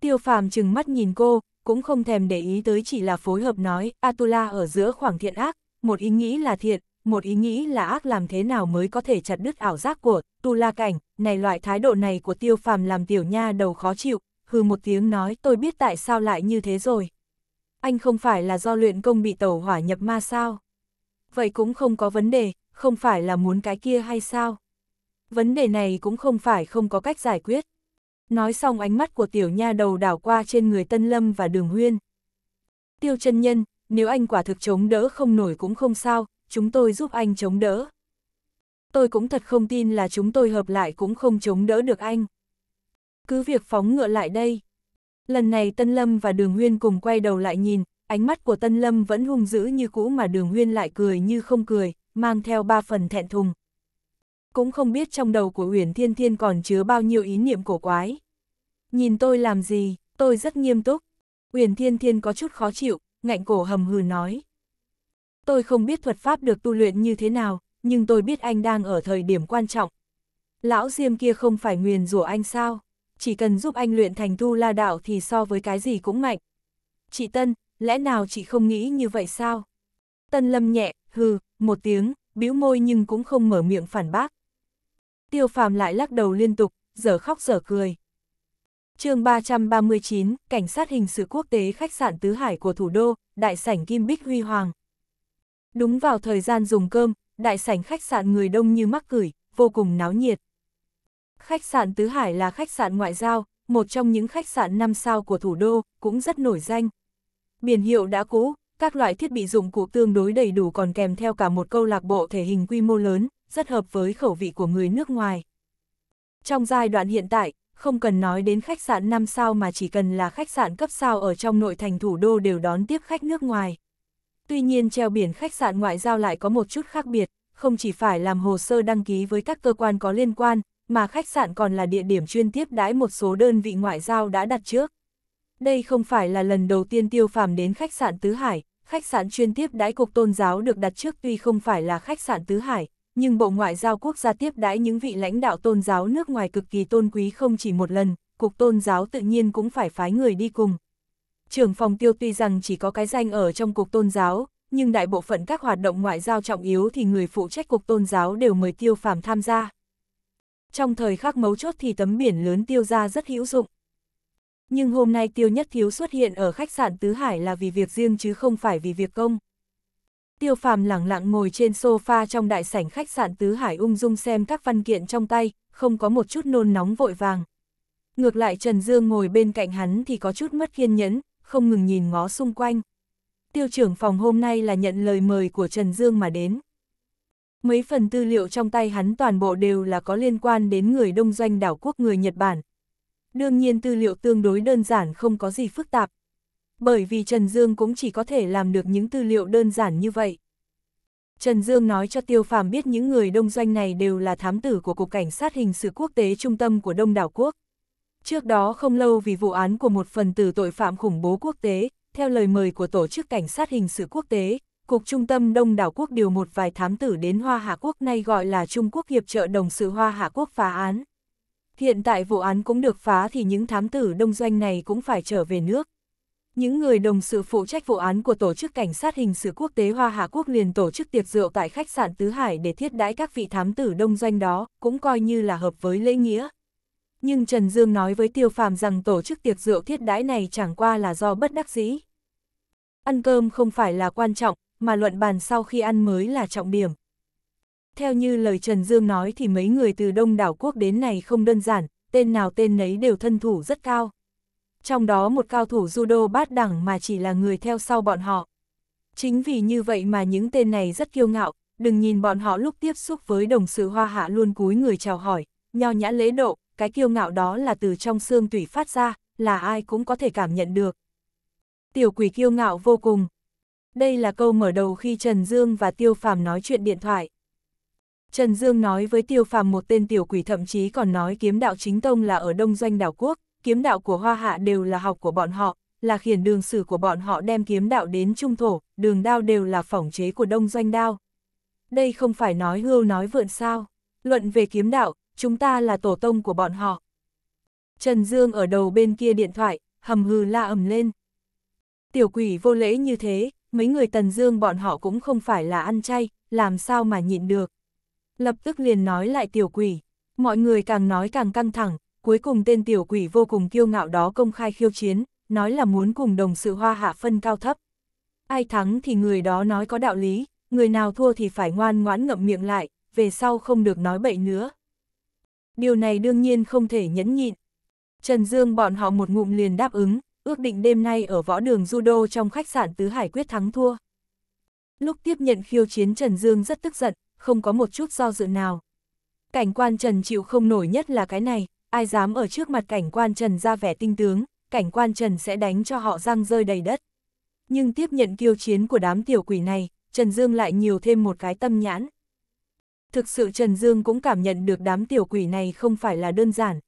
Tiêu phàm chừng mắt nhìn cô, cũng không thèm để ý tới chỉ là phối hợp nói, Atula ở giữa khoảng thiện ác, một ý nghĩ là thiện, một ý nghĩ là ác làm thế nào mới có thể chặt đứt ảo giác của Tu La Cảnh, này loại thái độ này của tiêu phàm làm tiểu nha đầu khó chịu, hừ một tiếng nói tôi biết tại sao lại như thế rồi. Anh không phải là do luyện công bị tẩu hỏa nhập ma sao? Vậy cũng không có vấn đề, không phải là muốn cái kia hay sao? Vấn đề này cũng không phải không có cách giải quyết. Nói xong ánh mắt của tiểu nha đầu đảo qua trên người Tân Lâm và Đường Huyên. Tiêu chân nhân, nếu anh quả thực chống đỡ không nổi cũng không sao, chúng tôi giúp anh chống đỡ. Tôi cũng thật không tin là chúng tôi hợp lại cũng không chống đỡ được anh. Cứ việc phóng ngựa lại đây. Lần này Tân Lâm và Đường Huyên cùng quay đầu lại nhìn, ánh mắt của Tân Lâm vẫn hung dữ như cũ mà Đường Huyên lại cười như không cười, mang theo ba phần thẹn thùng. Cũng không biết trong đầu của Uyển Thiên Thiên còn chứa bao nhiêu ý niệm cổ quái. Nhìn tôi làm gì, tôi rất nghiêm túc. Uyển Thiên Thiên có chút khó chịu, ngạnh cổ hầm hừ nói. Tôi không biết thuật pháp được tu luyện như thế nào, nhưng tôi biết anh đang ở thời điểm quan trọng. Lão Diêm kia không phải nguyền rủa anh sao? Chỉ cần giúp anh luyện thành tu la đạo thì so với cái gì cũng mạnh. Chị Tân, lẽ nào chị không nghĩ như vậy sao? Tân Lâm nhẹ, hừ, một tiếng, bĩu môi nhưng cũng không mở miệng phản bác. Tiêu phàm lại lắc đầu liên tục, giờ khóc giờ cười. chương 339, Cảnh sát hình sự quốc tế khách sạn Tứ Hải của thủ đô, đại sảnh Kim Bích Huy Hoàng. Đúng vào thời gian dùng cơm, đại sảnh khách sạn người đông như mắc cửi, vô cùng náo nhiệt. Khách sạn Tứ Hải là khách sạn ngoại giao, một trong những khách sạn năm sao của thủ đô, cũng rất nổi danh. Biển hiệu đã cũ, các loại thiết bị dụng cụ tương đối đầy đủ còn kèm theo cả một câu lạc bộ thể hình quy mô lớn, rất hợp với khẩu vị của người nước ngoài. Trong giai đoạn hiện tại, không cần nói đến khách sạn 5 sao mà chỉ cần là khách sạn cấp sao ở trong nội thành thủ đô đều đón tiếp khách nước ngoài. Tuy nhiên treo biển khách sạn ngoại giao lại có một chút khác biệt, không chỉ phải làm hồ sơ đăng ký với các cơ quan có liên quan, mà khách sạn còn là địa điểm chuyên tiếp đãi một số đơn vị ngoại giao đã đặt trước. Đây không phải là lần đầu tiên Tiêu Phàm đến khách sạn Tứ Hải, khách sạn chuyên tiếp đãi cục tôn giáo được đặt trước tuy không phải là khách sạn Tứ Hải, nhưng Bộ Ngoại giao quốc gia tiếp đãi những vị lãnh đạo tôn giáo nước ngoài cực kỳ tôn quý không chỉ một lần, cục tôn giáo tự nhiên cũng phải phái người đi cùng. Trưởng phòng tiêu tuy rằng chỉ có cái danh ở trong cục tôn giáo, nhưng đại bộ phận các hoạt động ngoại giao trọng yếu thì người phụ trách cục tôn giáo đều mời tiêu phàm tham gia. Trong thời khắc mấu chốt thì tấm biển lớn tiêu ra rất hữu dụng. Nhưng hôm nay Tiêu Nhất Thiếu xuất hiện ở khách sạn Tứ Hải là vì việc riêng chứ không phải vì việc công. Tiêu Phàm lẳng lặng ngồi trên sofa trong đại sảnh khách sạn Tứ Hải ung dung xem các văn kiện trong tay, không có một chút nôn nóng vội vàng. Ngược lại Trần Dương ngồi bên cạnh hắn thì có chút mất kiên nhẫn, không ngừng nhìn ngó xung quanh. Tiêu trưởng phòng hôm nay là nhận lời mời của Trần Dương mà đến. Mấy phần tư liệu trong tay hắn toàn bộ đều là có liên quan đến người đông doanh đảo quốc người Nhật Bản, Đương nhiên tư liệu tương đối đơn giản không có gì phức tạp. Bởi vì Trần Dương cũng chỉ có thể làm được những tư liệu đơn giản như vậy. Trần Dương nói cho Tiêu Phàm biết những người đông doanh này đều là thám tử của Cục Cảnh sát Hình sự Quốc tế Trung tâm của Đông đảo Quốc. Trước đó không lâu vì vụ án của một phần tử tội phạm khủng bố quốc tế, theo lời mời của Tổ chức Cảnh sát Hình sự Quốc tế, Cục Trung tâm Đông đảo Quốc điều một vài thám tử đến Hoa Hạ Quốc nay gọi là Trung Quốc Hiệp trợ Đồng sự Hoa Hạ Quốc phá án. Hiện tại vụ án cũng được phá thì những thám tử đông doanh này cũng phải trở về nước. Những người đồng sự phụ trách vụ án của Tổ chức Cảnh sát Hình sự Quốc tế Hoa Hạ Quốc liền tổ chức tiệc rượu tại khách sạn Tứ Hải để thiết đãi các vị thám tử đông doanh đó, cũng coi như là hợp với lễ nghĩa. Nhưng Trần Dương nói với Tiêu Phàm rằng tổ chức tiệc rượu thiết đãi này chẳng qua là do bất đắc dĩ. Ăn cơm không phải là quan trọng, mà luận bàn sau khi ăn mới là trọng điểm. Theo như lời Trần Dương nói thì mấy người từ đông đảo quốc đến này không đơn giản, tên nào tên nấy đều thân thủ rất cao. Trong đó một cao thủ judo bát đẳng mà chỉ là người theo sau bọn họ. Chính vì như vậy mà những tên này rất kiêu ngạo, đừng nhìn bọn họ lúc tiếp xúc với đồng sự hoa hạ luôn cúi người chào hỏi, nho nhã lễ độ, cái kiêu ngạo đó là từ trong xương tủy phát ra, là ai cũng có thể cảm nhận được. Tiểu quỷ kiêu ngạo vô cùng. Đây là câu mở đầu khi Trần Dương và Tiêu Phàm nói chuyện điện thoại. Trần Dương nói với tiêu phàm một tên tiểu quỷ thậm chí còn nói kiếm đạo chính tông là ở đông doanh đảo quốc, kiếm đạo của hoa hạ đều là học của bọn họ, là khiển đường sử của bọn họ đem kiếm đạo đến trung thổ, đường đao đều là phỏng chế của đông doanh đao. Đây không phải nói hưu nói vượn sao, luận về kiếm đạo, chúng ta là tổ tông của bọn họ. Trần Dương ở đầu bên kia điện thoại, hầm hừ la ầm lên. Tiểu quỷ vô lễ như thế, mấy người Tần Dương bọn họ cũng không phải là ăn chay, làm sao mà nhịn được lập tức liền nói lại tiểu quỷ. Mọi người càng nói càng căng thẳng, cuối cùng tên tiểu quỷ vô cùng kiêu ngạo đó công khai khiêu chiến, nói là muốn cùng đồng sự hoa hạ phân cao thấp. Ai thắng thì người đó nói có đạo lý, người nào thua thì phải ngoan ngoãn ngậm miệng lại, về sau không được nói bậy nữa. Điều này đương nhiên không thể nhẫn nhịn. Trần Dương bọn họ một ngụm liền đáp ứng, ước định đêm nay ở võ đường judo trong khách sạn Tứ Hải quyết thắng thua. Lúc tiếp nhận khiêu chiến Trần Dương rất tức giận, không có một chút do dự nào. Cảnh quan Trần chịu không nổi nhất là cái này, ai dám ở trước mặt cảnh quan Trần ra vẻ tinh tướng, cảnh quan Trần sẽ đánh cho họ răng rơi đầy đất. Nhưng tiếp nhận kiêu chiến của đám tiểu quỷ này, Trần Dương lại nhiều thêm một cái tâm nhãn. Thực sự Trần Dương cũng cảm nhận được đám tiểu quỷ này không phải là đơn giản.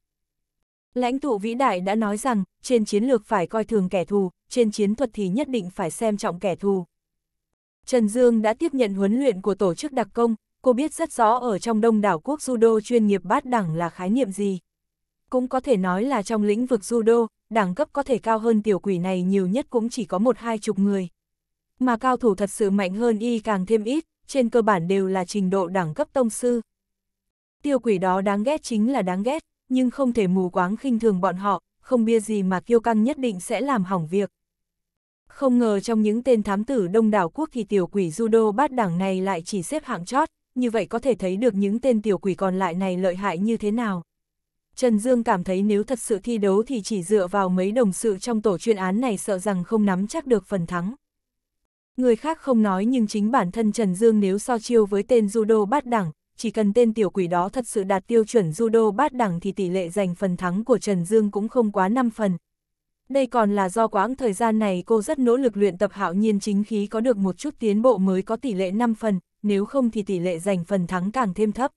Lãnh tụ vĩ đại đã nói rằng, trên chiến lược phải coi thường kẻ thù, trên chiến thuật thì nhất định phải xem trọng kẻ thù. Trần Dương đã tiếp nhận huấn luyện của tổ chức đặc công, cô biết rất rõ ở trong đông đảo quốc judo chuyên nghiệp bát đẳng là khái niệm gì. Cũng có thể nói là trong lĩnh vực judo, đẳng cấp có thể cao hơn tiểu quỷ này nhiều nhất cũng chỉ có một hai chục người. Mà cao thủ thật sự mạnh hơn y càng thêm ít, trên cơ bản đều là trình độ đẳng cấp tông sư. Tiêu quỷ đó đáng ghét chính là đáng ghét, nhưng không thể mù quáng khinh thường bọn họ, không bia gì mà kiêu căng nhất định sẽ làm hỏng việc. Không ngờ trong những tên thám tử đông đảo quốc thì tiểu quỷ judo bát đảng này lại chỉ xếp hạng chót, như vậy có thể thấy được những tên tiểu quỷ còn lại này lợi hại như thế nào. Trần Dương cảm thấy nếu thật sự thi đấu thì chỉ dựa vào mấy đồng sự trong tổ chuyên án này sợ rằng không nắm chắc được phần thắng. Người khác không nói nhưng chính bản thân Trần Dương nếu so chiêu với tên judo bát đẳng, chỉ cần tên tiểu quỷ đó thật sự đạt tiêu chuẩn judo bát đẳng thì tỷ lệ giành phần thắng của Trần Dương cũng không quá 5 phần, đây còn là do quãng thời gian này cô rất nỗ lực luyện tập hạo nhiên chính khí có được một chút tiến bộ mới có tỷ lệ 5 phần, nếu không thì tỷ lệ giành phần thắng càng thêm thấp.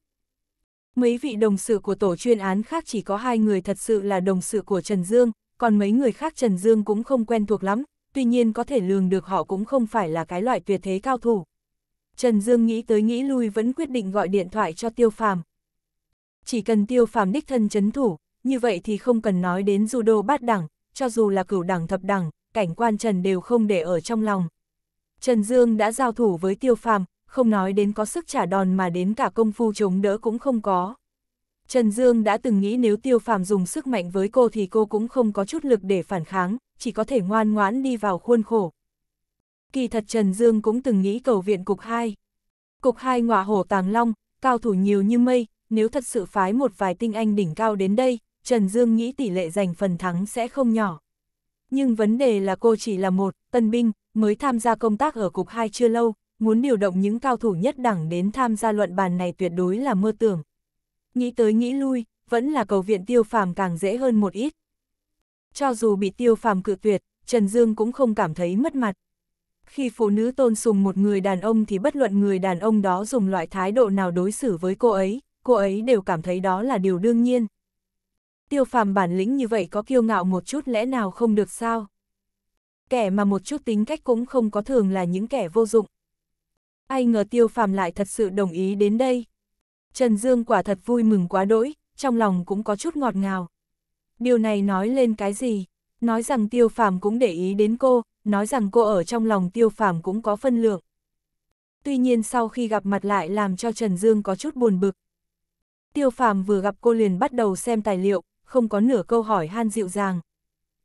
Mấy vị đồng sự của tổ chuyên án khác chỉ có hai người thật sự là đồng sự của Trần Dương, còn mấy người khác Trần Dương cũng không quen thuộc lắm, tuy nhiên có thể lường được họ cũng không phải là cái loại tuyệt thế cao thủ. Trần Dương nghĩ tới nghĩ lui vẫn quyết định gọi điện thoại cho Tiêu Phàm. Chỉ cần Tiêu Phàm đích thân chấn thủ, như vậy thì không cần nói đến judo bát đẳng, cho dù là cửu đẳng thập đẳng, cảnh quan Trần đều không để ở trong lòng. Trần Dương đã giao thủ với tiêu phàm, không nói đến có sức trả đòn mà đến cả công phu chống đỡ cũng không có. Trần Dương đã từng nghĩ nếu tiêu phàm dùng sức mạnh với cô thì cô cũng không có chút lực để phản kháng, chỉ có thể ngoan ngoãn đi vào khuôn khổ. Kỳ thật Trần Dương cũng từng nghĩ cầu viện Cục 2. Cục 2 ngọa hổ tàng long, cao thủ nhiều như mây, nếu thật sự phái một vài tinh anh đỉnh cao đến đây, Trần Dương nghĩ tỷ lệ giành phần thắng sẽ không nhỏ. Nhưng vấn đề là cô chỉ là một tân binh, mới tham gia công tác ở Cục 2 chưa lâu, muốn điều động những cao thủ nhất đẳng đến tham gia luận bàn này tuyệt đối là mơ tưởng. Nghĩ tới nghĩ lui, vẫn là cầu viện tiêu phàm càng dễ hơn một ít. Cho dù bị tiêu phàm cự tuyệt, Trần Dương cũng không cảm thấy mất mặt. Khi phụ nữ tôn sùng một người đàn ông thì bất luận người đàn ông đó dùng loại thái độ nào đối xử với cô ấy, cô ấy đều cảm thấy đó là điều đương nhiên tiêu phàm bản lĩnh như vậy có kiêu ngạo một chút lẽ nào không được sao? Kẻ mà một chút tính cách cũng không có thường là những kẻ vô dụng. Ai ngờ tiêu phàm lại thật sự đồng ý đến đây. Trần Dương quả thật vui mừng quá đỗi, trong lòng cũng có chút ngọt ngào. Điều này nói lên cái gì? Nói rằng tiêu phàm cũng để ý đến cô, nói rằng cô ở trong lòng tiêu phàm cũng có phân lượng. Tuy nhiên sau khi gặp mặt lại làm cho Trần Dương có chút buồn bực. Tiêu phàm vừa gặp cô liền bắt đầu xem tài liệu, không có nửa câu hỏi han dịu dàng.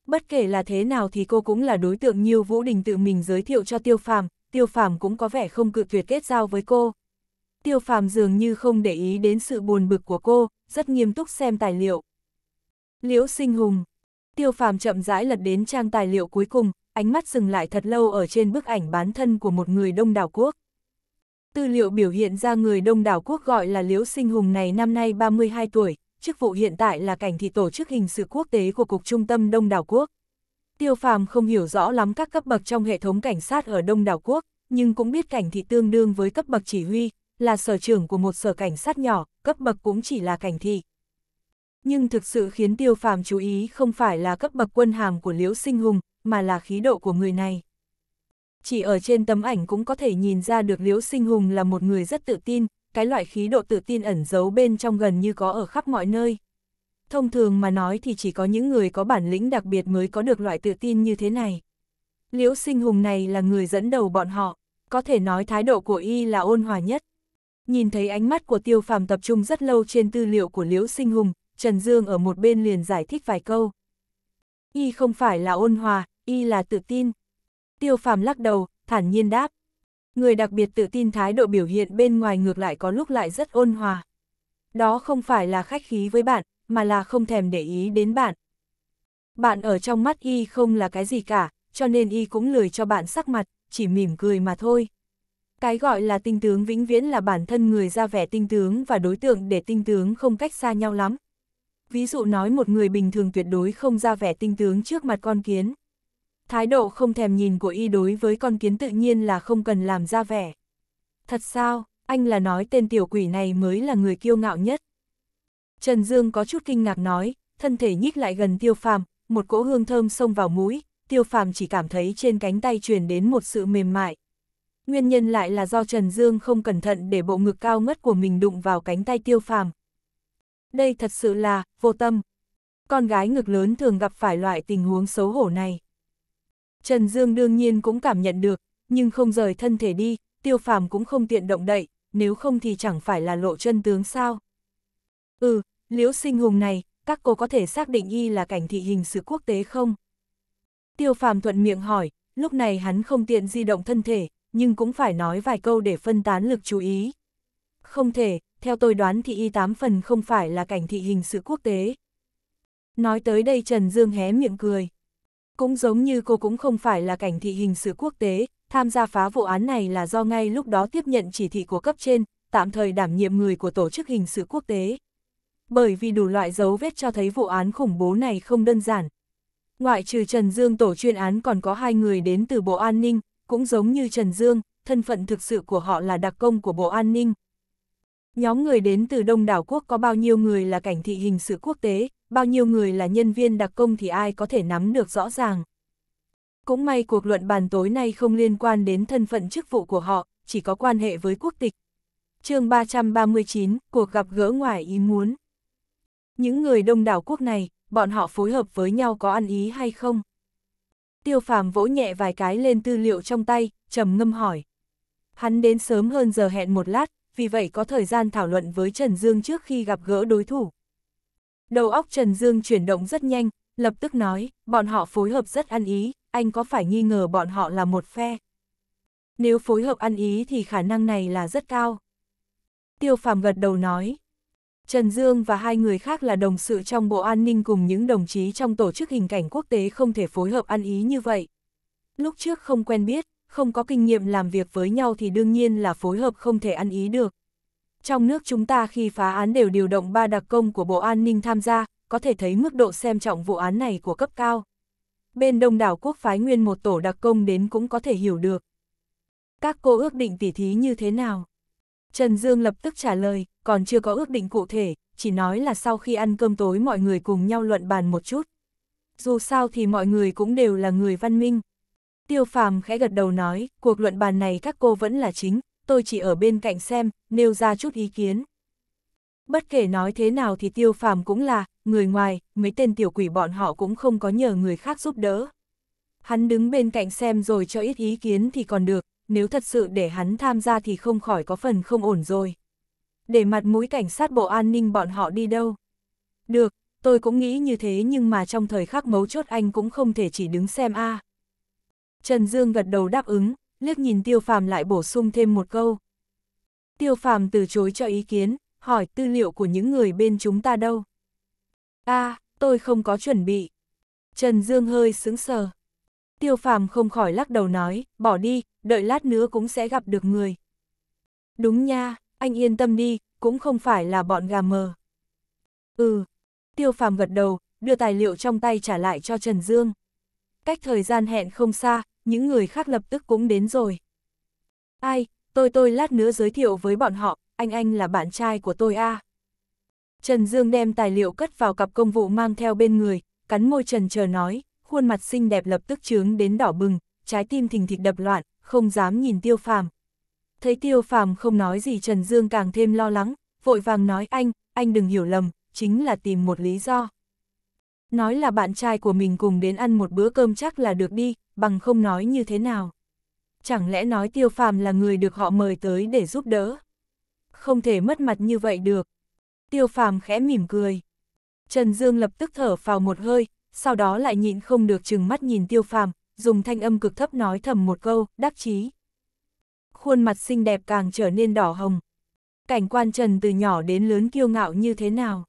Bất kể là thế nào thì cô cũng là đối tượng Nhiêu Vũ Đình tự mình giới thiệu cho Tiêu Phàm, Tiêu Phàm cũng có vẻ không cự tuyệt kết giao với cô. Tiêu Phàm dường như không để ý đến sự buồn bực của cô, rất nghiêm túc xem tài liệu. Liễu Sinh Hùng. Tiêu Phàm chậm rãi lật đến trang tài liệu cuối cùng, ánh mắt dừng lại thật lâu ở trên bức ảnh bán thân của một người Đông Đảo Quốc. Tư liệu biểu hiện ra người Đông Đảo Quốc gọi là Liễu Sinh Hùng này năm nay 32 tuổi, chức vụ hiện tại là cảnh thị tổ chức hình sự quốc tế của Cục Trung tâm Đông Đảo Quốc. Tiêu phàm không hiểu rõ lắm các cấp bậc trong hệ thống cảnh sát ở Đông Đảo Quốc, nhưng cũng biết cảnh thị tương đương với cấp bậc chỉ huy, là sở trưởng của một sở cảnh sát nhỏ, cấp bậc cũng chỉ là cảnh thị. Nhưng thực sự khiến tiêu phàm chú ý không phải là cấp bậc quân hàm của Liễu Sinh Hùng, mà là khí độ của người này. Chỉ ở trên tấm ảnh cũng có thể nhìn ra được Liễu Sinh Hùng là một người rất tự tin, cái loại khí độ tự tin ẩn giấu bên trong gần như có ở khắp mọi nơi. Thông thường mà nói thì chỉ có những người có bản lĩnh đặc biệt mới có được loại tự tin như thế này. Liễu sinh hùng này là người dẫn đầu bọn họ, có thể nói thái độ của y là ôn hòa nhất. Nhìn thấy ánh mắt của tiêu phàm tập trung rất lâu trên tư liệu của Liễu sinh hùng, Trần Dương ở một bên liền giải thích vài câu. Y không phải là ôn hòa, y là tự tin. Tiêu phàm lắc đầu, thản nhiên đáp, người đặc biệt tự tin thái độ biểu hiện bên ngoài ngược lại có lúc lại rất ôn hòa. Đó không phải là khách khí với bạn, mà là không thèm để ý đến bạn. Bạn ở trong mắt y không là cái gì cả, cho nên y cũng lười cho bạn sắc mặt, chỉ mỉm cười mà thôi. Cái gọi là tinh tướng vĩnh viễn là bản thân người ra vẻ tinh tướng và đối tượng để tinh tướng không cách xa nhau lắm. Ví dụ nói một người bình thường tuyệt đối không ra vẻ tinh tướng trước mặt con kiến, Thái độ không thèm nhìn của y đối với con kiến tự nhiên là không cần làm ra vẻ. Thật sao, anh là nói tên tiểu quỷ này mới là người kiêu ngạo nhất. Trần Dương có chút kinh ngạc nói, thân thể nhích lại gần tiêu phàm, một cỗ hương thơm xông vào mũi, tiêu phàm chỉ cảm thấy trên cánh tay truyền đến một sự mềm mại. Nguyên nhân lại là do Trần Dương không cẩn thận để bộ ngực cao ngất của mình đụng vào cánh tay tiêu phàm. Đây thật sự là, vô tâm. Con gái ngực lớn thường gặp phải loại tình huống xấu hổ này. Trần Dương đương nhiên cũng cảm nhận được, nhưng không rời thân thể đi, tiêu phàm cũng không tiện động đậy, nếu không thì chẳng phải là lộ chân tướng sao. Ừ, liễu sinh hùng này, các cô có thể xác định y là cảnh thị hình sự quốc tế không? Tiêu phàm thuận miệng hỏi, lúc này hắn không tiện di động thân thể, nhưng cũng phải nói vài câu để phân tán lực chú ý. Không thể, theo tôi đoán thì y tám phần không phải là cảnh thị hình sự quốc tế. Nói tới đây Trần Dương hé miệng cười. Cũng giống như cô cũng không phải là cảnh thị hình sự quốc tế, tham gia phá vụ án này là do ngay lúc đó tiếp nhận chỉ thị của cấp trên, tạm thời đảm nhiệm người của tổ chức hình sự quốc tế. Bởi vì đủ loại dấu vết cho thấy vụ án khủng bố này không đơn giản. Ngoại trừ Trần Dương tổ chuyên án còn có hai người đến từ Bộ An ninh, cũng giống như Trần Dương, thân phận thực sự của họ là đặc công của Bộ An ninh. Nhóm người đến từ Đông đảo quốc có bao nhiêu người là cảnh thị hình sự quốc tế, bao nhiêu người là nhân viên đặc công thì ai có thể nắm được rõ ràng. Cũng may cuộc luận bàn tối nay không liên quan đến thân phận chức vụ của họ, chỉ có quan hệ với quốc tịch. chương 339, cuộc gặp gỡ ngoài ý muốn. Những người đông đảo quốc này, bọn họ phối hợp với nhau có ăn ý hay không? Tiêu phàm vỗ nhẹ vài cái lên tư liệu trong tay, trầm ngâm hỏi. Hắn đến sớm hơn giờ hẹn một lát, vì vậy có thời gian thảo luận với Trần Dương trước khi gặp gỡ đối thủ. Đầu óc Trần Dương chuyển động rất nhanh, lập tức nói, bọn họ phối hợp rất ăn ý, anh có phải nghi ngờ bọn họ là một phe? Nếu phối hợp ăn ý thì khả năng này là rất cao. Tiêu Phàm gật đầu nói, Trần Dương và hai người khác là đồng sự trong Bộ An ninh cùng những đồng chí trong tổ chức hình cảnh quốc tế không thể phối hợp ăn ý như vậy. Lúc trước không quen biết, không có kinh nghiệm làm việc với nhau thì đương nhiên là phối hợp không thể ăn ý được. Trong nước chúng ta khi phá án đều điều động ba đặc công của Bộ An ninh tham gia, có thể thấy mức độ xem trọng vụ án này của cấp cao. Bên đông đảo quốc phái nguyên một tổ đặc công đến cũng có thể hiểu được. Các cô ước định tỉ thí như thế nào? Trần Dương lập tức trả lời, còn chưa có ước định cụ thể, chỉ nói là sau khi ăn cơm tối mọi người cùng nhau luận bàn một chút. Dù sao thì mọi người cũng đều là người văn minh. Tiêu Phàm khẽ gật đầu nói, cuộc luận bàn này các cô vẫn là chính, tôi chỉ ở bên cạnh xem, nêu ra chút ý kiến. Bất kể nói thế nào thì tiêu phàm cũng là, người ngoài, mấy tên tiểu quỷ bọn họ cũng không có nhờ người khác giúp đỡ. Hắn đứng bên cạnh xem rồi cho ít ý kiến thì còn được, nếu thật sự để hắn tham gia thì không khỏi có phần không ổn rồi. Để mặt mũi cảnh sát bộ an ninh bọn họ đi đâu. Được, tôi cũng nghĩ như thế nhưng mà trong thời khắc mấu chốt anh cũng không thể chỉ đứng xem a. Trần Dương gật đầu đáp ứng, liếc nhìn tiêu phàm lại bổ sung thêm một câu. Tiêu phàm từ chối cho ý kiến, hỏi tư liệu của những người bên chúng ta đâu. a à, tôi không có chuẩn bị. Trần Dương hơi sững sờ. Tiêu phàm không khỏi lắc đầu nói, bỏ đi, đợi lát nữa cũng sẽ gặp được người. Đúng nha, anh yên tâm đi, cũng không phải là bọn gà mờ. Ừ, tiêu phàm gật đầu, đưa tài liệu trong tay trả lại cho Trần Dương. Cách thời gian hẹn không xa, những người khác lập tức cũng đến rồi. Ai, tôi tôi lát nữa giới thiệu với bọn họ, anh anh là bạn trai của tôi a. À. Trần Dương đem tài liệu cất vào cặp công vụ mang theo bên người, cắn môi trần chờ nói, khuôn mặt xinh đẹp lập tức trướng đến đỏ bừng, trái tim thình thịch đập loạn, không dám nhìn tiêu phàm. Thấy tiêu phàm không nói gì Trần Dương càng thêm lo lắng, vội vàng nói anh, anh đừng hiểu lầm, chính là tìm một lý do. Nói là bạn trai của mình cùng đến ăn một bữa cơm chắc là được đi, bằng không nói như thế nào. Chẳng lẽ nói tiêu phàm là người được họ mời tới để giúp đỡ? Không thể mất mặt như vậy được. Tiêu phàm khẽ mỉm cười. Trần Dương lập tức thở vào một hơi, sau đó lại nhịn không được chừng mắt nhìn tiêu phàm, dùng thanh âm cực thấp nói thầm một câu, đắc chí. Khuôn mặt xinh đẹp càng trở nên đỏ hồng. Cảnh quan Trần từ nhỏ đến lớn kiêu ngạo như thế nào?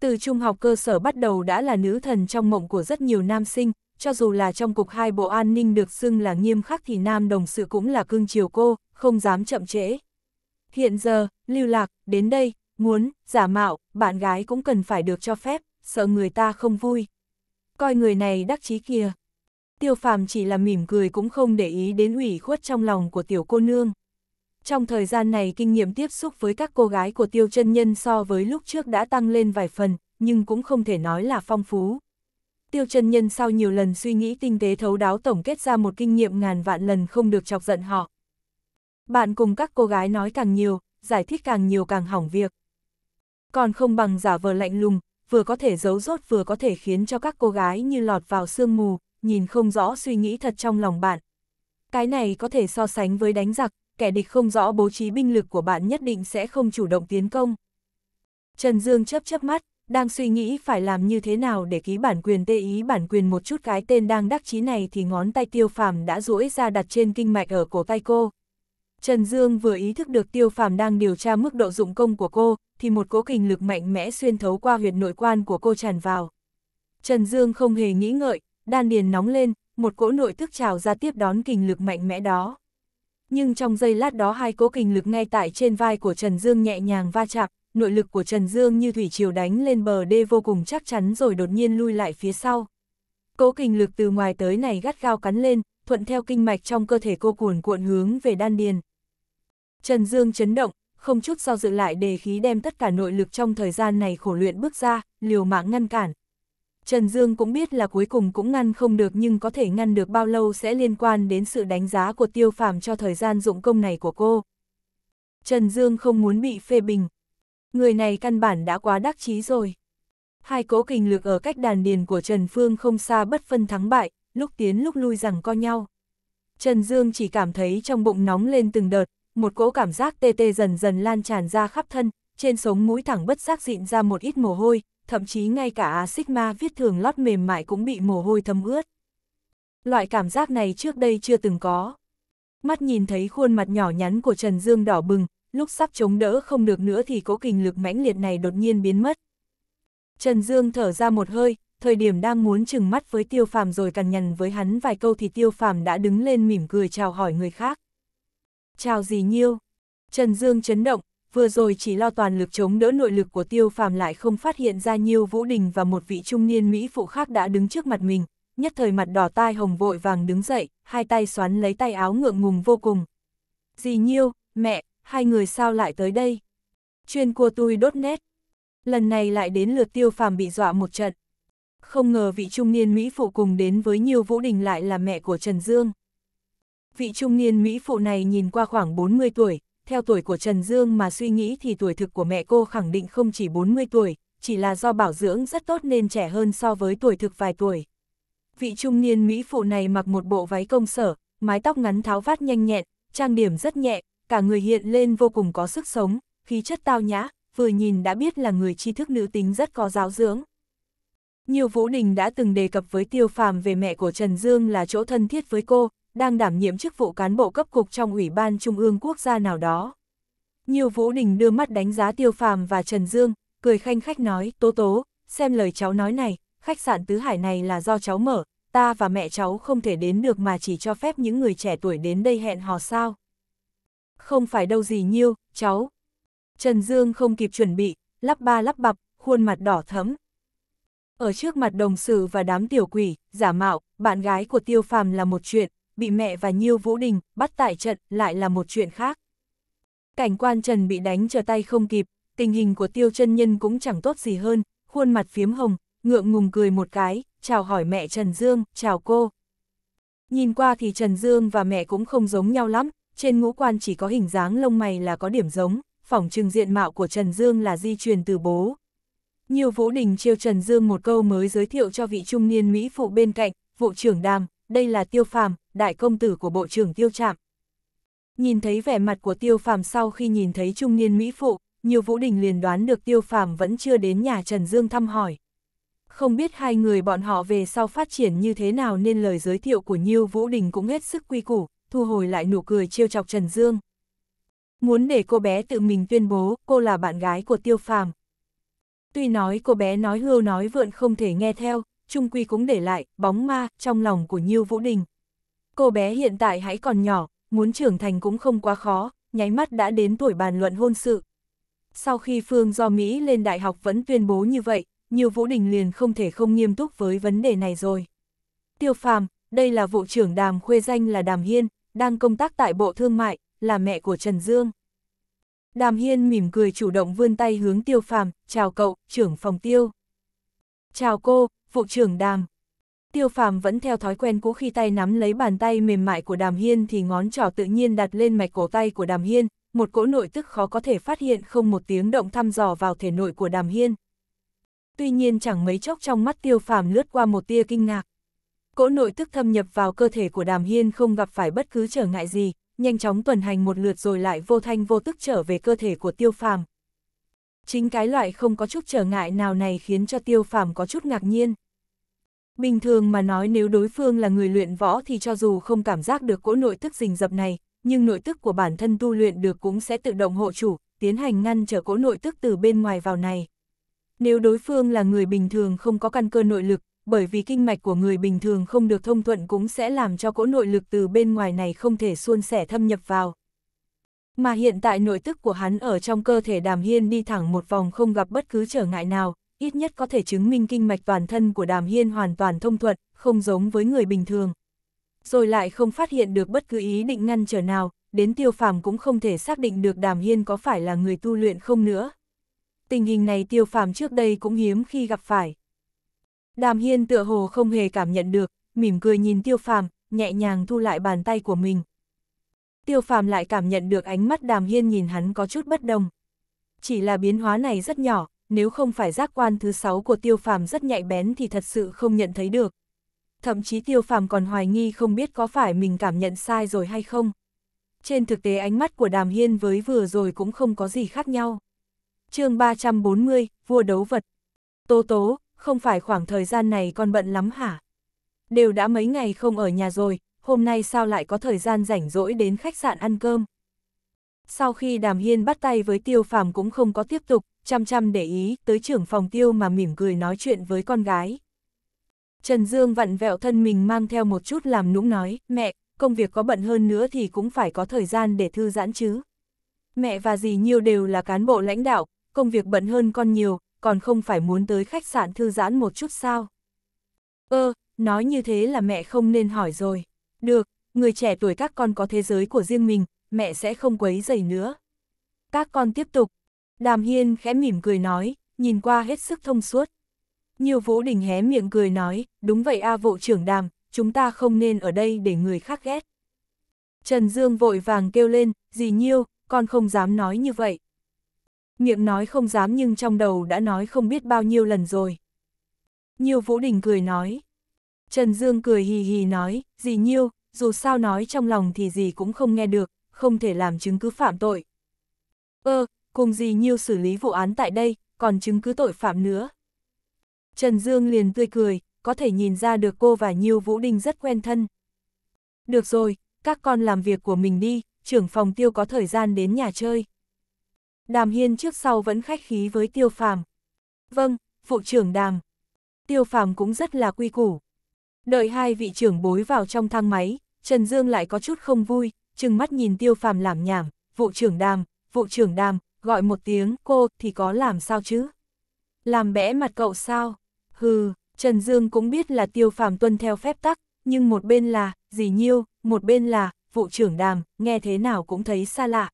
Từ trung học cơ sở bắt đầu đã là nữ thần trong mộng của rất nhiều nam sinh, cho dù là trong cục hai bộ an ninh được xưng là nghiêm khắc thì nam đồng sự cũng là cương chiều cô, không dám chậm trễ. Hiện giờ, lưu lạc, đến đây, muốn, giả mạo, bạn gái cũng cần phải được cho phép, sợ người ta không vui. Coi người này đắc chí kìa. Tiêu phàm chỉ là mỉm cười cũng không để ý đến ủy khuất trong lòng của tiểu cô nương trong thời gian này kinh nghiệm tiếp xúc với các cô gái của tiêu chân nhân so với lúc trước đã tăng lên vài phần, nhưng cũng không thể nói là phong phú. Tiêu chân nhân sau nhiều lần suy nghĩ tinh tế thấu đáo tổng kết ra một kinh nghiệm ngàn vạn lần không được chọc giận họ. Bạn cùng các cô gái nói càng nhiều, giải thích càng nhiều càng hỏng việc. Còn không bằng giả vờ lạnh lùng, vừa có thể giấu rốt vừa có thể khiến cho các cô gái như lọt vào sương mù, nhìn không rõ suy nghĩ thật trong lòng bạn. Cái này có thể so sánh với đánh giặc, kẻ địch không rõ bố trí binh lực của bạn nhất định sẽ không chủ động tiến công. Trần Dương chấp chấp mắt, đang suy nghĩ phải làm như thế nào để ký bản quyền tê ý bản quyền một chút cái tên đang đắc chí này thì ngón tay tiêu phàm đã duỗi ra đặt trên kinh mạch ở cổ tay cô. Trần Dương vừa ý thức được tiêu phàm đang điều tra mức độ dụng công của cô, thì một cỗ kình lực mạnh mẽ xuyên thấu qua huyệt nội quan của cô tràn vào. Trần Dương không hề nghĩ ngợi, đan điền nóng lên, một cỗ nội tức trào ra tiếp đón kình lực mạnh mẽ đó nhưng trong giây lát đó hai cố kình lực ngay tại trên vai của Trần Dương nhẹ nhàng va chạm, nội lực của Trần Dương như thủy triều đánh lên bờ đê vô cùng chắc chắn rồi đột nhiên lui lại phía sau. Cố kình lực từ ngoài tới này gắt gao cắn lên, thuận theo kinh mạch trong cơ thể cô cuồn cuộn hướng về đan điền. Trần Dương chấn động, không chút do dự lại đề khí đem tất cả nội lực trong thời gian này khổ luyện bước ra, liều mạng ngăn cản. Trần Dương cũng biết là cuối cùng cũng ngăn không được nhưng có thể ngăn được bao lâu sẽ liên quan đến sự đánh giá của tiêu phàm cho thời gian dụng công này của cô. Trần Dương không muốn bị phê bình. Người này căn bản đã quá đắc chí rồi. Hai cố kình lực ở cách đàn điền của Trần Phương không xa bất phân thắng bại, lúc tiến lúc lui rằng co nhau. Trần Dương chỉ cảm thấy trong bụng nóng lên từng đợt, một cỗ cảm giác tê tê dần dần lan tràn ra khắp thân, trên sống mũi thẳng bất giác dịn ra một ít mồ hôi, thậm chí ngay cả á Sigma viết thường lót mềm mại cũng bị mồ hôi thấm ướt. Loại cảm giác này trước đây chưa từng có. Mắt nhìn thấy khuôn mặt nhỏ nhắn của Trần Dương đỏ bừng, lúc sắp chống đỡ không được nữa thì cố kình lực mãnh liệt này đột nhiên biến mất. Trần Dương thở ra một hơi, thời điểm đang muốn chừng mắt với tiêu phàm rồi cằn nhằn với hắn vài câu thì tiêu phàm đã đứng lên mỉm cười chào hỏi người khác. Chào gì nhiêu? Trần Dương chấn động, vừa rồi chỉ lo toàn lực chống đỡ nội lực của tiêu phàm lại không phát hiện ra nhiêu vũ đình và một vị trung niên Mỹ phụ khác đã đứng trước mặt mình, nhất thời mặt đỏ tai hồng vội vàng đứng dậy, hai tay xoắn lấy tay áo ngượng ngùng vô cùng. Dì nhiêu, mẹ, hai người sao lại tới đây? Chuyên cua tôi đốt nét. Lần này lại đến lượt tiêu phàm bị dọa một trận. Không ngờ vị trung niên Mỹ phụ cùng đến với nhiêu vũ đình lại là mẹ của Trần Dương. Vị trung niên Mỹ phụ này nhìn qua khoảng 40 tuổi, theo tuổi của Trần Dương mà suy nghĩ thì tuổi thực của mẹ cô khẳng định không chỉ 40 tuổi, chỉ là do bảo dưỡng rất tốt nên trẻ hơn so với tuổi thực vài tuổi. Vị trung niên Mỹ phụ này mặc một bộ váy công sở, mái tóc ngắn tháo vát nhanh nhẹn, trang điểm rất nhẹ, cả người hiện lên vô cùng có sức sống, khí chất tao nhã, vừa nhìn đã biết là người tri thức nữ tính rất có giáo dưỡng. Nhiều Vũ Đình đã từng đề cập với Tiêu Phàm về mẹ của Trần Dương là chỗ thân thiết với cô, đang đảm nhiệm chức vụ cán bộ cấp cục trong Ủy ban Trung ương quốc gia nào đó. Nhiều Vũ Đình đưa mắt đánh giá Tiêu Phàm và Trần Dương, cười khanh khách nói, tố tố, xem lời cháu nói này, khách sạn Tứ Hải này là do cháu mở, ta và mẹ cháu không thể đến được mà chỉ cho phép những người trẻ tuổi đến đây hẹn hò sao. Không phải đâu gì nhiêu, cháu. Trần Dương không kịp chuẩn bị, lắp ba lắp bập, khuôn mặt đỏ thấm. Ở trước mặt đồng sự và đám tiểu quỷ, giả mạo, bạn gái của Tiêu Phàm là một chuyện, bị mẹ và Nhiêu Vũ Đình bắt tại trận lại là một chuyện khác. Cảnh quan Trần bị đánh trở tay không kịp, tình hình của Tiêu chân Nhân cũng chẳng tốt gì hơn, khuôn mặt phiếm hồng, ngượng ngùng cười một cái, chào hỏi mẹ Trần Dương, chào cô. Nhìn qua thì Trần Dương và mẹ cũng không giống nhau lắm, trên ngũ quan chỉ có hình dáng lông mày là có điểm giống, phỏng trừng diện mạo của Trần Dương là di truyền từ bố. Nhiều Vũ Đình trêu Trần Dương một câu mới giới thiệu cho vị trung niên Mỹ phụ bên cạnh, vụ trưởng đàm, đây là Tiêu Phàm đại công tử của bộ trưởng tiêu trạm. Nhìn thấy vẻ mặt của tiêu phàm sau khi nhìn thấy trung niên Mỹ Phụ, nhiều vũ đình liền đoán được tiêu phàm vẫn chưa đến nhà Trần Dương thăm hỏi. Không biết hai người bọn họ về sau phát triển như thế nào nên lời giới thiệu của Nhiêu Vũ Đình cũng hết sức quy củ, thu hồi lại nụ cười trêu chọc Trần Dương. Muốn để cô bé tự mình tuyên bố cô là bạn gái của Tiêu Phàm. Tuy nói cô bé nói hưu nói vượn không thể nghe theo, trung quy cũng để lại bóng ma trong lòng của Nhiêu Vũ Đình. Cô bé hiện tại hãy còn nhỏ, muốn trưởng thành cũng không quá khó, nháy mắt đã đến tuổi bàn luận hôn sự. Sau khi Phương do Mỹ lên đại học vẫn tuyên bố như vậy, nhiều Vũ Đình liền không thể không nghiêm túc với vấn đề này rồi. Tiêu Phàm, đây là vụ trưởng đàm khuê danh là Đàm Hiên, đang công tác tại Bộ Thương mại, là mẹ của Trần Dương. Đàm Hiên mỉm cười chủ động vươn tay hướng Tiêu Phàm, chào cậu, trưởng phòng tiêu. Chào cô, vụ trưởng Đàm. Tiêu phàm vẫn theo thói quen cũ khi tay nắm lấy bàn tay mềm mại của đàm hiên thì ngón trỏ tự nhiên đặt lên mạch cổ tay của đàm hiên, một cỗ nội tức khó có thể phát hiện không một tiếng động thăm dò vào thể nội của đàm hiên. Tuy nhiên chẳng mấy chốc trong mắt tiêu phàm lướt qua một tia kinh ngạc. Cỗ nội tức thâm nhập vào cơ thể của đàm hiên không gặp phải bất cứ trở ngại gì, nhanh chóng tuần hành một lượt rồi lại vô thanh vô tức trở về cơ thể của tiêu phàm. Chính cái loại không có chút trở ngại nào này khiến cho tiêu phàm có chút ngạc nhiên. Bình thường mà nói nếu đối phương là người luyện võ thì cho dù không cảm giác được cỗ nội tức rình rập này, nhưng nội tức của bản thân tu luyện được cũng sẽ tự động hộ chủ, tiến hành ngăn trở cỗ nội tức từ bên ngoài vào này. Nếu đối phương là người bình thường không có căn cơ nội lực, bởi vì kinh mạch của người bình thường không được thông thuận cũng sẽ làm cho cỗ nội lực từ bên ngoài này không thể suôn sẻ thâm nhập vào. Mà hiện tại nội tức của hắn ở trong cơ thể đàm hiên đi thẳng một vòng không gặp bất cứ trở ngại nào, ít nhất có thể chứng minh kinh mạch toàn thân của đàm hiên hoàn toàn thông thuận, không giống với người bình thường. Rồi lại không phát hiện được bất cứ ý định ngăn trở nào, đến tiêu phàm cũng không thể xác định được đàm hiên có phải là người tu luyện không nữa. Tình hình này tiêu phàm trước đây cũng hiếm khi gặp phải. Đàm hiên tựa hồ không hề cảm nhận được, mỉm cười nhìn tiêu phàm, nhẹ nhàng thu lại bàn tay của mình. Tiêu phàm lại cảm nhận được ánh mắt đàm hiên nhìn hắn có chút bất đồng. Chỉ là biến hóa này rất nhỏ, nếu không phải giác quan thứ sáu của tiêu phàm rất nhạy bén thì thật sự không nhận thấy được. Thậm chí tiêu phàm còn hoài nghi không biết có phải mình cảm nhận sai rồi hay không. Trên thực tế ánh mắt của Đàm Hiên với vừa rồi cũng không có gì khác nhau. chương 340, vua đấu vật. Tố tố, không phải khoảng thời gian này con bận lắm hả? Đều đã mấy ngày không ở nhà rồi, hôm nay sao lại có thời gian rảnh rỗi đến khách sạn ăn cơm? Sau khi Đàm Hiên bắt tay với Tiêu Phàm cũng không có tiếp tục, chăm chăm để ý tới trưởng phòng tiêu mà mỉm cười nói chuyện với con gái. Trần Dương vặn vẹo thân mình mang theo một chút làm nũng nói, mẹ, công việc có bận hơn nữa thì cũng phải có thời gian để thư giãn chứ. Mẹ và dì nhiều đều là cán bộ lãnh đạo, công việc bận hơn con nhiều, còn không phải muốn tới khách sạn thư giãn một chút sao. Ơ, ờ, nói như thế là mẹ không nên hỏi rồi. Được, người trẻ tuổi các con có thế giới của riêng mình, mẹ sẽ không quấy dày nữa. Các con tiếp tục, Đàm Hiên khẽ mỉm cười nói, nhìn qua hết sức thông suốt. Nhiều vũ đình hé miệng cười nói, đúng vậy a à, vụ trưởng đàm, chúng ta không nên ở đây để người khác ghét. Trần Dương vội vàng kêu lên, gì nhiêu, con không dám nói như vậy. Miệng nói không dám nhưng trong đầu đã nói không biết bao nhiêu lần rồi. Nhiêu Vũ Đình cười nói. Trần Dương cười hì hì nói, gì nhiêu, dù sao nói trong lòng thì gì cũng không nghe được, không thể làm chứng cứ phạm tội. Ơ, cùng gì nhiêu xử lý vụ án tại đây, còn chứng cứ tội phạm nữa. Trần Dương liền tươi cười, có thể nhìn ra được cô và Nhiêu Vũ đình rất quen thân. Được rồi, các con làm việc của mình đi, trưởng phòng tiêu có thời gian đến nhà chơi. Đàm Hiên trước sau vẫn khách khí với tiêu phàm. Vâng, phụ trưởng đàm. Tiêu phàm cũng rất là quy củ. Đợi hai vị trưởng bối vào trong thang máy, Trần Dương lại có chút không vui, chừng mắt nhìn tiêu phàm làm nhảm, vụ trưởng đàm, vụ trưởng đàm, gọi một tiếng cô thì có làm sao chứ? Làm bẽ mặt cậu sao? Hừ, Trần Dương cũng biết là tiêu phàm tuân theo phép tắc, nhưng một bên là, dì nhiêu, một bên là, vụ trưởng đàm, nghe thế nào cũng thấy xa lạ.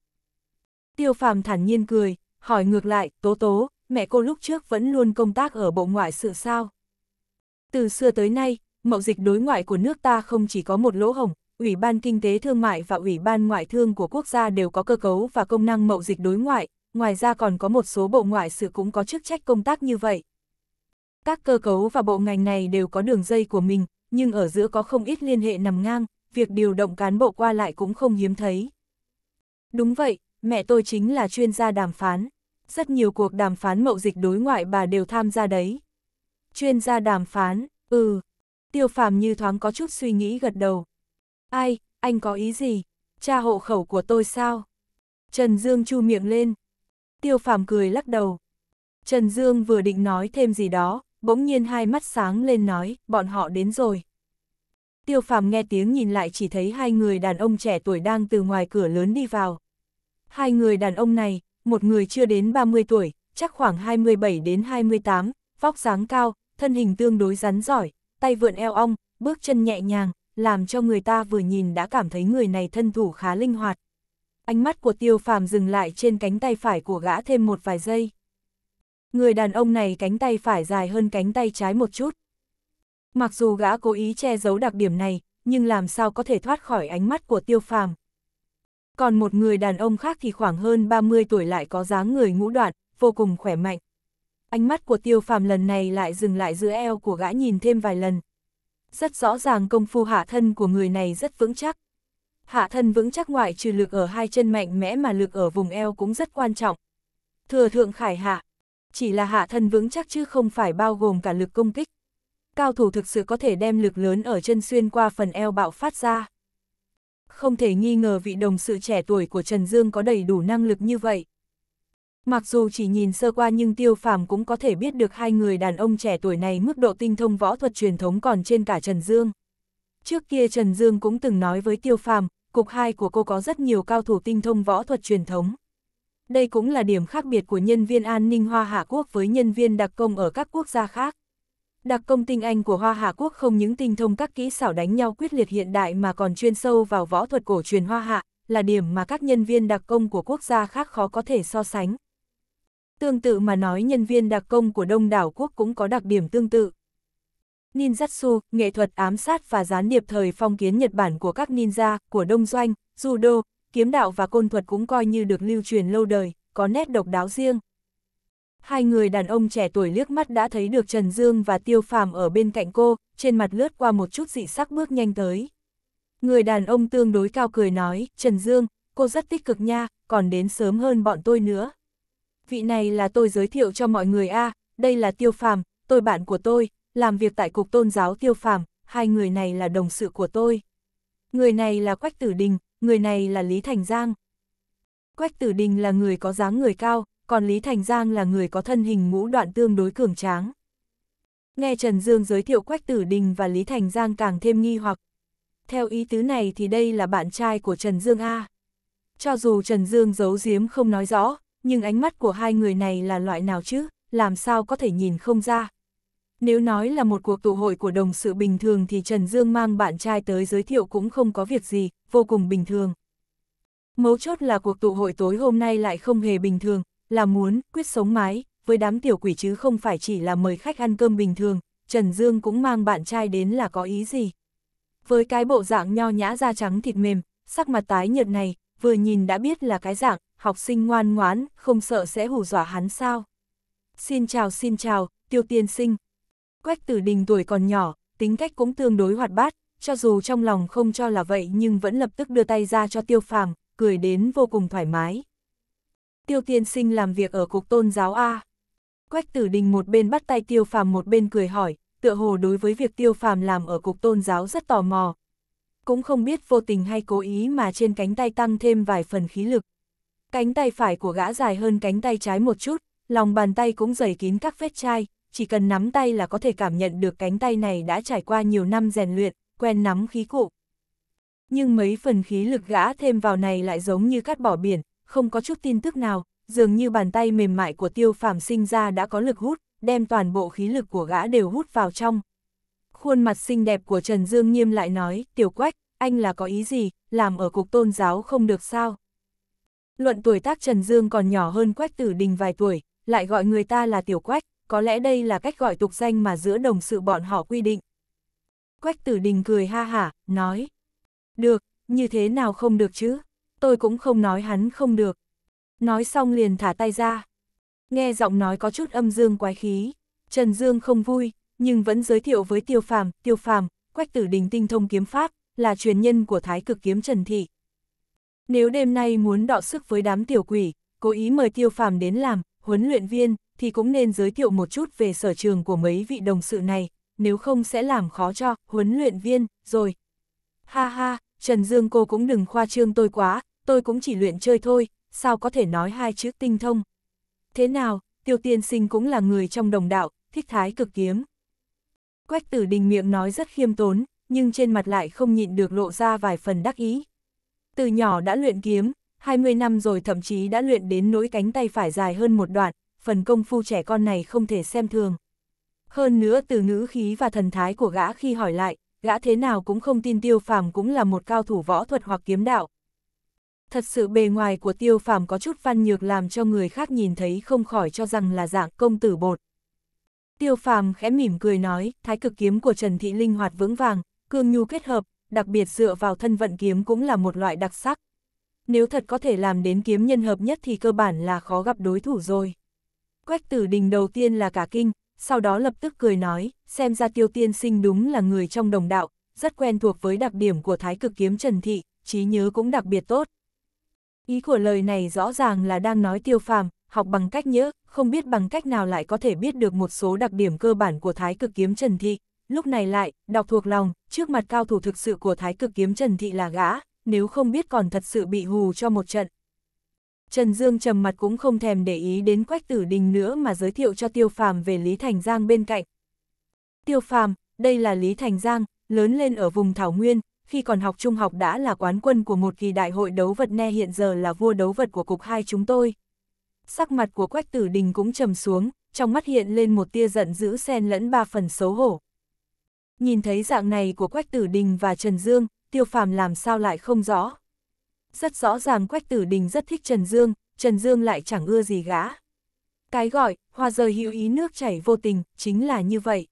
Tiêu phàm thản nhiên cười, hỏi ngược lại, tố tố, mẹ cô lúc trước vẫn luôn công tác ở bộ ngoại sự sao? Từ xưa tới nay, mậu dịch đối ngoại của nước ta không chỉ có một lỗ hổng. Ủy ban Kinh tế Thương mại và Ủy ban Ngoại thương của quốc gia đều có cơ cấu và công năng mậu dịch đối ngoại, ngoài ra còn có một số bộ ngoại sự cũng có chức trách công tác như vậy. Các cơ cấu và bộ ngành này đều có đường dây của mình, nhưng ở giữa có không ít liên hệ nằm ngang, việc điều động cán bộ qua lại cũng không hiếm thấy. Đúng vậy, mẹ tôi chính là chuyên gia đàm phán. Rất nhiều cuộc đàm phán mậu dịch đối ngoại bà đều tham gia đấy. Chuyên gia đàm phán, ừ. Tiêu phàm như thoáng có chút suy nghĩ gật đầu. Ai, anh có ý gì? Cha hộ khẩu của tôi sao? Trần Dương chu miệng lên. Tiêu phàm cười lắc đầu. Trần Dương vừa định nói thêm gì đó, bỗng nhiên hai mắt sáng lên nói, bọn họ đến rồi. Tiêu phàm nghe tiếng nhìn lại chỉ thấy hai người đàn ông trẻ tuổi đang từ ngoài cửa lớn đi vào. Hai người đàn ông này, một người chưa đến 30 tuổi, chắc khoảng 27 đến 28, vóc dáng cao, thân hình tương đối rắn giỏi, tay vượn eo ong, bước chân nhẹ nhàng, làm cho người ta vừa nhìn đã cảm thấy người này thân thủ khá linh hoạt. Ánh mắt của tiêu phàm dừng lại trên cánh tay phải của gã thêm một vài giây. Người đàn ông này cánh tay phải dài hơn cánh tay trái một chút. Mặc dù gã cố ý che giấu đặc điểm này, nhưng làm sao có thể thoát khỏi ánh mắt của tiêu phàm. Còn một người đàn ông khác thì khoảng hơn 30 tuổi lại có dáng người ngũ đoạn, vô cùng khỏe mạnh. Ánh mắt của tiêu phàm lần này lại dừng lại giữa eo của gã nhìn thêm vài lần, rất rõ ràng công phu hạ thân của người này rất vững chắc. Hạ thân vững chắc ngoại trừ lực ở hai chân mạnh mẽ mà lực ở vùng eo cũng rất quan trọng. Thừa thượng khải hạ, chỉ là hạ thân vững chắc chứ không phải bao gồm cả lực công kích. Cao thủ thực sự có thể đem lực lớn ở chân xuyên qua phần eo bạo phát ra. Không thể nghi ngờ vị đồng sự trẻ tuổi của Trần Dương có đầy đủ năng lực như vậy. Mặc dù chỉ nhìn sơ qua nhưng tiêu phàm cũng có thể biết được hai người đàn ông trẻ tuổi này mức độ tinh thông võ thuật truyền thống còn trên cả Trần Dương. Trước kia Trần Dương cũng từng nói với tiêu phàm, cục hai của cô có rất nhiều cao thủ tinh thông võ thuật truyền thống. Đây cũng là điểm khác biệt của nhân viên an ninh Hoa Hạ Quốc với nhân viên đặc công ở các quốc gia khác. Đặc công tinh Anh của Hoa Hạ Quốc không những tinh thông các kỹ xảo đánh nhau quyết liệt hiện đại mà còn chuyên sâu vào võ thuật cổ truyền Hoa Hạ, là điểm mà các nhân viên đặc công của quốc gia khác khó có thể so sánh. Tương tự mà nói nhân viên đặc công của đông đảo quốc cũng có đặc điểm tương tự. Ninjutsu, nghệ thuật ám sát và gián điệp thời phong kiến Nhật Bản của các ninja, của đông doanh, judo, kiếm đạo và côn thuật cũng coi như được lưu truyền lâu đời, có nét độc đáo riêng. Hai người đàn ông trẻ tuổi liếc mắt đã thấy được Trần Dương và Tiêu Phàm ở bên cạnh cô, trên mặt lướt qua một chút dị sắc bước nhanh tới. Người đàn ông tương đối cao cười nói, Trần Dương, cô rất tích cực nha, còn đến sớm hơn bọn tôi nữa vị này là tôi giới thiệu cho mọi người a, à, đây là Tiêu Phàm, tôi bạn của tôi, làm việc tại Cục Tôn giáo Tiêu Phàm, hai người này là đồng sự của tôi. Người này là Quách Tử Đình, người này là Lý Thành Giang. Quách Tử Đình là người có dáng người cao, còn Lý Thành Giang là người có thân hình ngũ đoạn tương đối cường tráng. Nghe Trần Dương giới thiệu Quách Tử Đình và Lý Thành Giang càng thêm nghi hoặc. Theo ý tứ này thì đây là bạn trai của Trần Dương A. Cho dù Trần Dương giấu giếm không nói rõ, nhưng ánh mắt của hai người này là loại nào chứ, làm sao có thể nhìn không ra. Nếu nói là một cuộc tụ hội của đồng sự bình thường thì Trần Dương mang bạn trai tới giới thiệu cũng không có việc gì, vô cùng bình thường. Mấu chốt là cuộc tụ hội tối hôm nay lại không hề bình thường, là muốn, quyết sống mái, với đám tiểu quỷ chứ không phải chỉ là mời khách ăn cơm bình thường, Trần Dương cũng mang bạn trai đến là có ý gì. Với cái bộ dạng nho nhã da trắng thịt mềm, sắc mặt tái nhợt này, vừa nhìn đã biết là cái dạng học sinh ngoan ngoãn, không sợ sẽ hù dọa hắn sao. Xin chào xin chào, tiêu tiên sinh. Quách tử đình tuổi còn nhỏ, tính cách cũng tương đối hoạt bát, cho dù trong lòng không cho là vậy nhưng vẫn lập tức đưa tay ra cho tiêu phàm, cười đến vô cùng thoải mái. Tiêu tiên sinh làm việc ở cục tôn giáo A. Quách tử đình một bên bắt tay tiêu phàm một bên cười hỏi, tựa hồ đối với việc tiêu phàm làm ở cục tôn giáo rất tò mò. Cũng không biết vô tình hay cố ý mà trên cánh tay tăng thêm vài phần khí lực. Cánh tay phải của gã dài hơn cánh tay trái một chút, lòng bàn tay cũng dày kín các vết chai, chỉ cần nắm tay là có thể cảm nhận được cánh tay này đã trải qua nhiều năm rèn luyện, quen nắm khí cụ. Nhưng mấy phần khí lực gã thêm vào này lại giống như cát bỏ biển, không có chút tin tức nào, dường như bàn tay mềm mại của tiêu phàm sinh ra đã có lực hút, đem toàn bộ khí lực của gã đều hút vào trong. Khuôn mặt xinh đẹp của Trần Dương Nghiêm lại nói, tiểu quách, anh là có ý gì, làm ở cục tôn giáo không được sao? Luận tuổi tác Trần Dương còn nhỏ hơn Quách Tử Đình vài tuổi, lại gọi người ta là Tiểu Quách, có lẽ đây là cách gọi tục danh mà giữa đồng sự bọn họ quy định. Quách Tử Đình cười ha hả, nói. Được, như thế nào không được chứ? Tôi cũng không nói hắn không được. Nói xong liền thả tay ra. Nghe giọng nói có chút âm dương quái khí, Trần Dương không vui, nhưng vẫn giới thiệu với Tiêu Phàm, Tiêu Phàm, Quách Tử Đình tinh thông kiếm pháp, là truyền nhân của Thái Cực kiếm Trần Thị. Nếu đêm nay muốn đọ sức với đám tiểu quỷ, cố ý mời tiêu phàm đến làm, huấn luyện viên, thì cũng nên giới thiệu một chút về sở trường của mấy vị đồng sự này, nếu không sẽ làm khó cho, huấn luyện viên, rồi. Ha ha, Trần Dương cô cũng đừng khoa trương tôi quá, tôi cũng chỉ luyện chơi thôi, sao có thể nói hai chữ tinh thông. Thế nào, tiêu tiên sinh cũng là người trong đồng đạo, thích thái cực kiếm. Quách tử đình miệng nói rất khiêm tốn, nhưng trên mặt lại không nhịn được lộ ra vài phần đắc ý. Từ nhỏ đã luyện kiếm, 20 năm rồi thậm chí đã luyện đến nỗi cánh tay phải dài hơn một đoạn, phần công phu trẻ con này không thể xem thường. Hơn nữa từ ngữ khí và thần thái của gã khi hỏi lại, gã thế nào cũng không tin tiêu phàm cũng là một cao thủ võ thuật hoặc kiếm đạo. Thật sự bề ngoài của tiêu phàm có chút văn nhược làm cho người khác nhìn thấy không khỏi cho rằng là dạng công tử bột. Tiêu phàm khẽ mỉm cười nói, thái cực kiếm của Trần Thị Linh hoạt vững vàng, cương nhu kết hợp, đặc biệt dựa vào thân vận kiếm cũng là một loại đặc sắc. Nếu thật có thể làm đến kiếm nhân hợp nhất thì cơ bản là khó gặp đối thủ rồi. Quách tử đình đầu tiên là cả kinh, sau đó lập tức cười nói, xem ra tiêu tiên sinh đúng là người trong đồng đạo, rất quen thuộc với đặc điểm của thái cực kiếm Trần Thị, trí nhớ cũng đặc biệt tốt. Ý của lời này rõ ràng là đang nói tiêu phàm, học bằng cách nhớ, không biết bằng cách nào lại có thể biết được một số đặc điểm cơ bản của thái cực kiếm Trần Thị, lúc này lại, đọc thuộc lòng, trước mặt cao thủ thực sự của thái cực kiếm Trần Thị là gã, nếu không biết còn thật sự bị hù cho một trận. Trần Dương trầm mặt cũng không thèm để ý đến Quách Tử Đình nữa mà giới thiệu cho Tiêu Phàm về Lý Thành Giang bên cạnh. Tiêu Phàm, đây là Lý Thành Giang, lớn lên ở vùng Thảo Nguyên, khi còn học trung học đã là quán quân của một kỳ đại hội đấu vật ne hiện giờ là vua đấu vật của cục hai chúng tôi. Sắc mặt của Quách Tử Đình cũng trầm xuống, trong mắt hiện lên một tia giận dữ xen lẫn ba phần xấu hổ. Nhìn thấy dạng này của Quách Tử Đình và Trần Dương, Tiêu Phàm làm sao lại không rõ. Rất rõ ràng Quách Tử Đình rất thích Trần Dương, Trần Dương lại chẳng ưa gì gã. Cái gọi, hoa rời hữu ý nước chảy vô tình, chính là như vậy.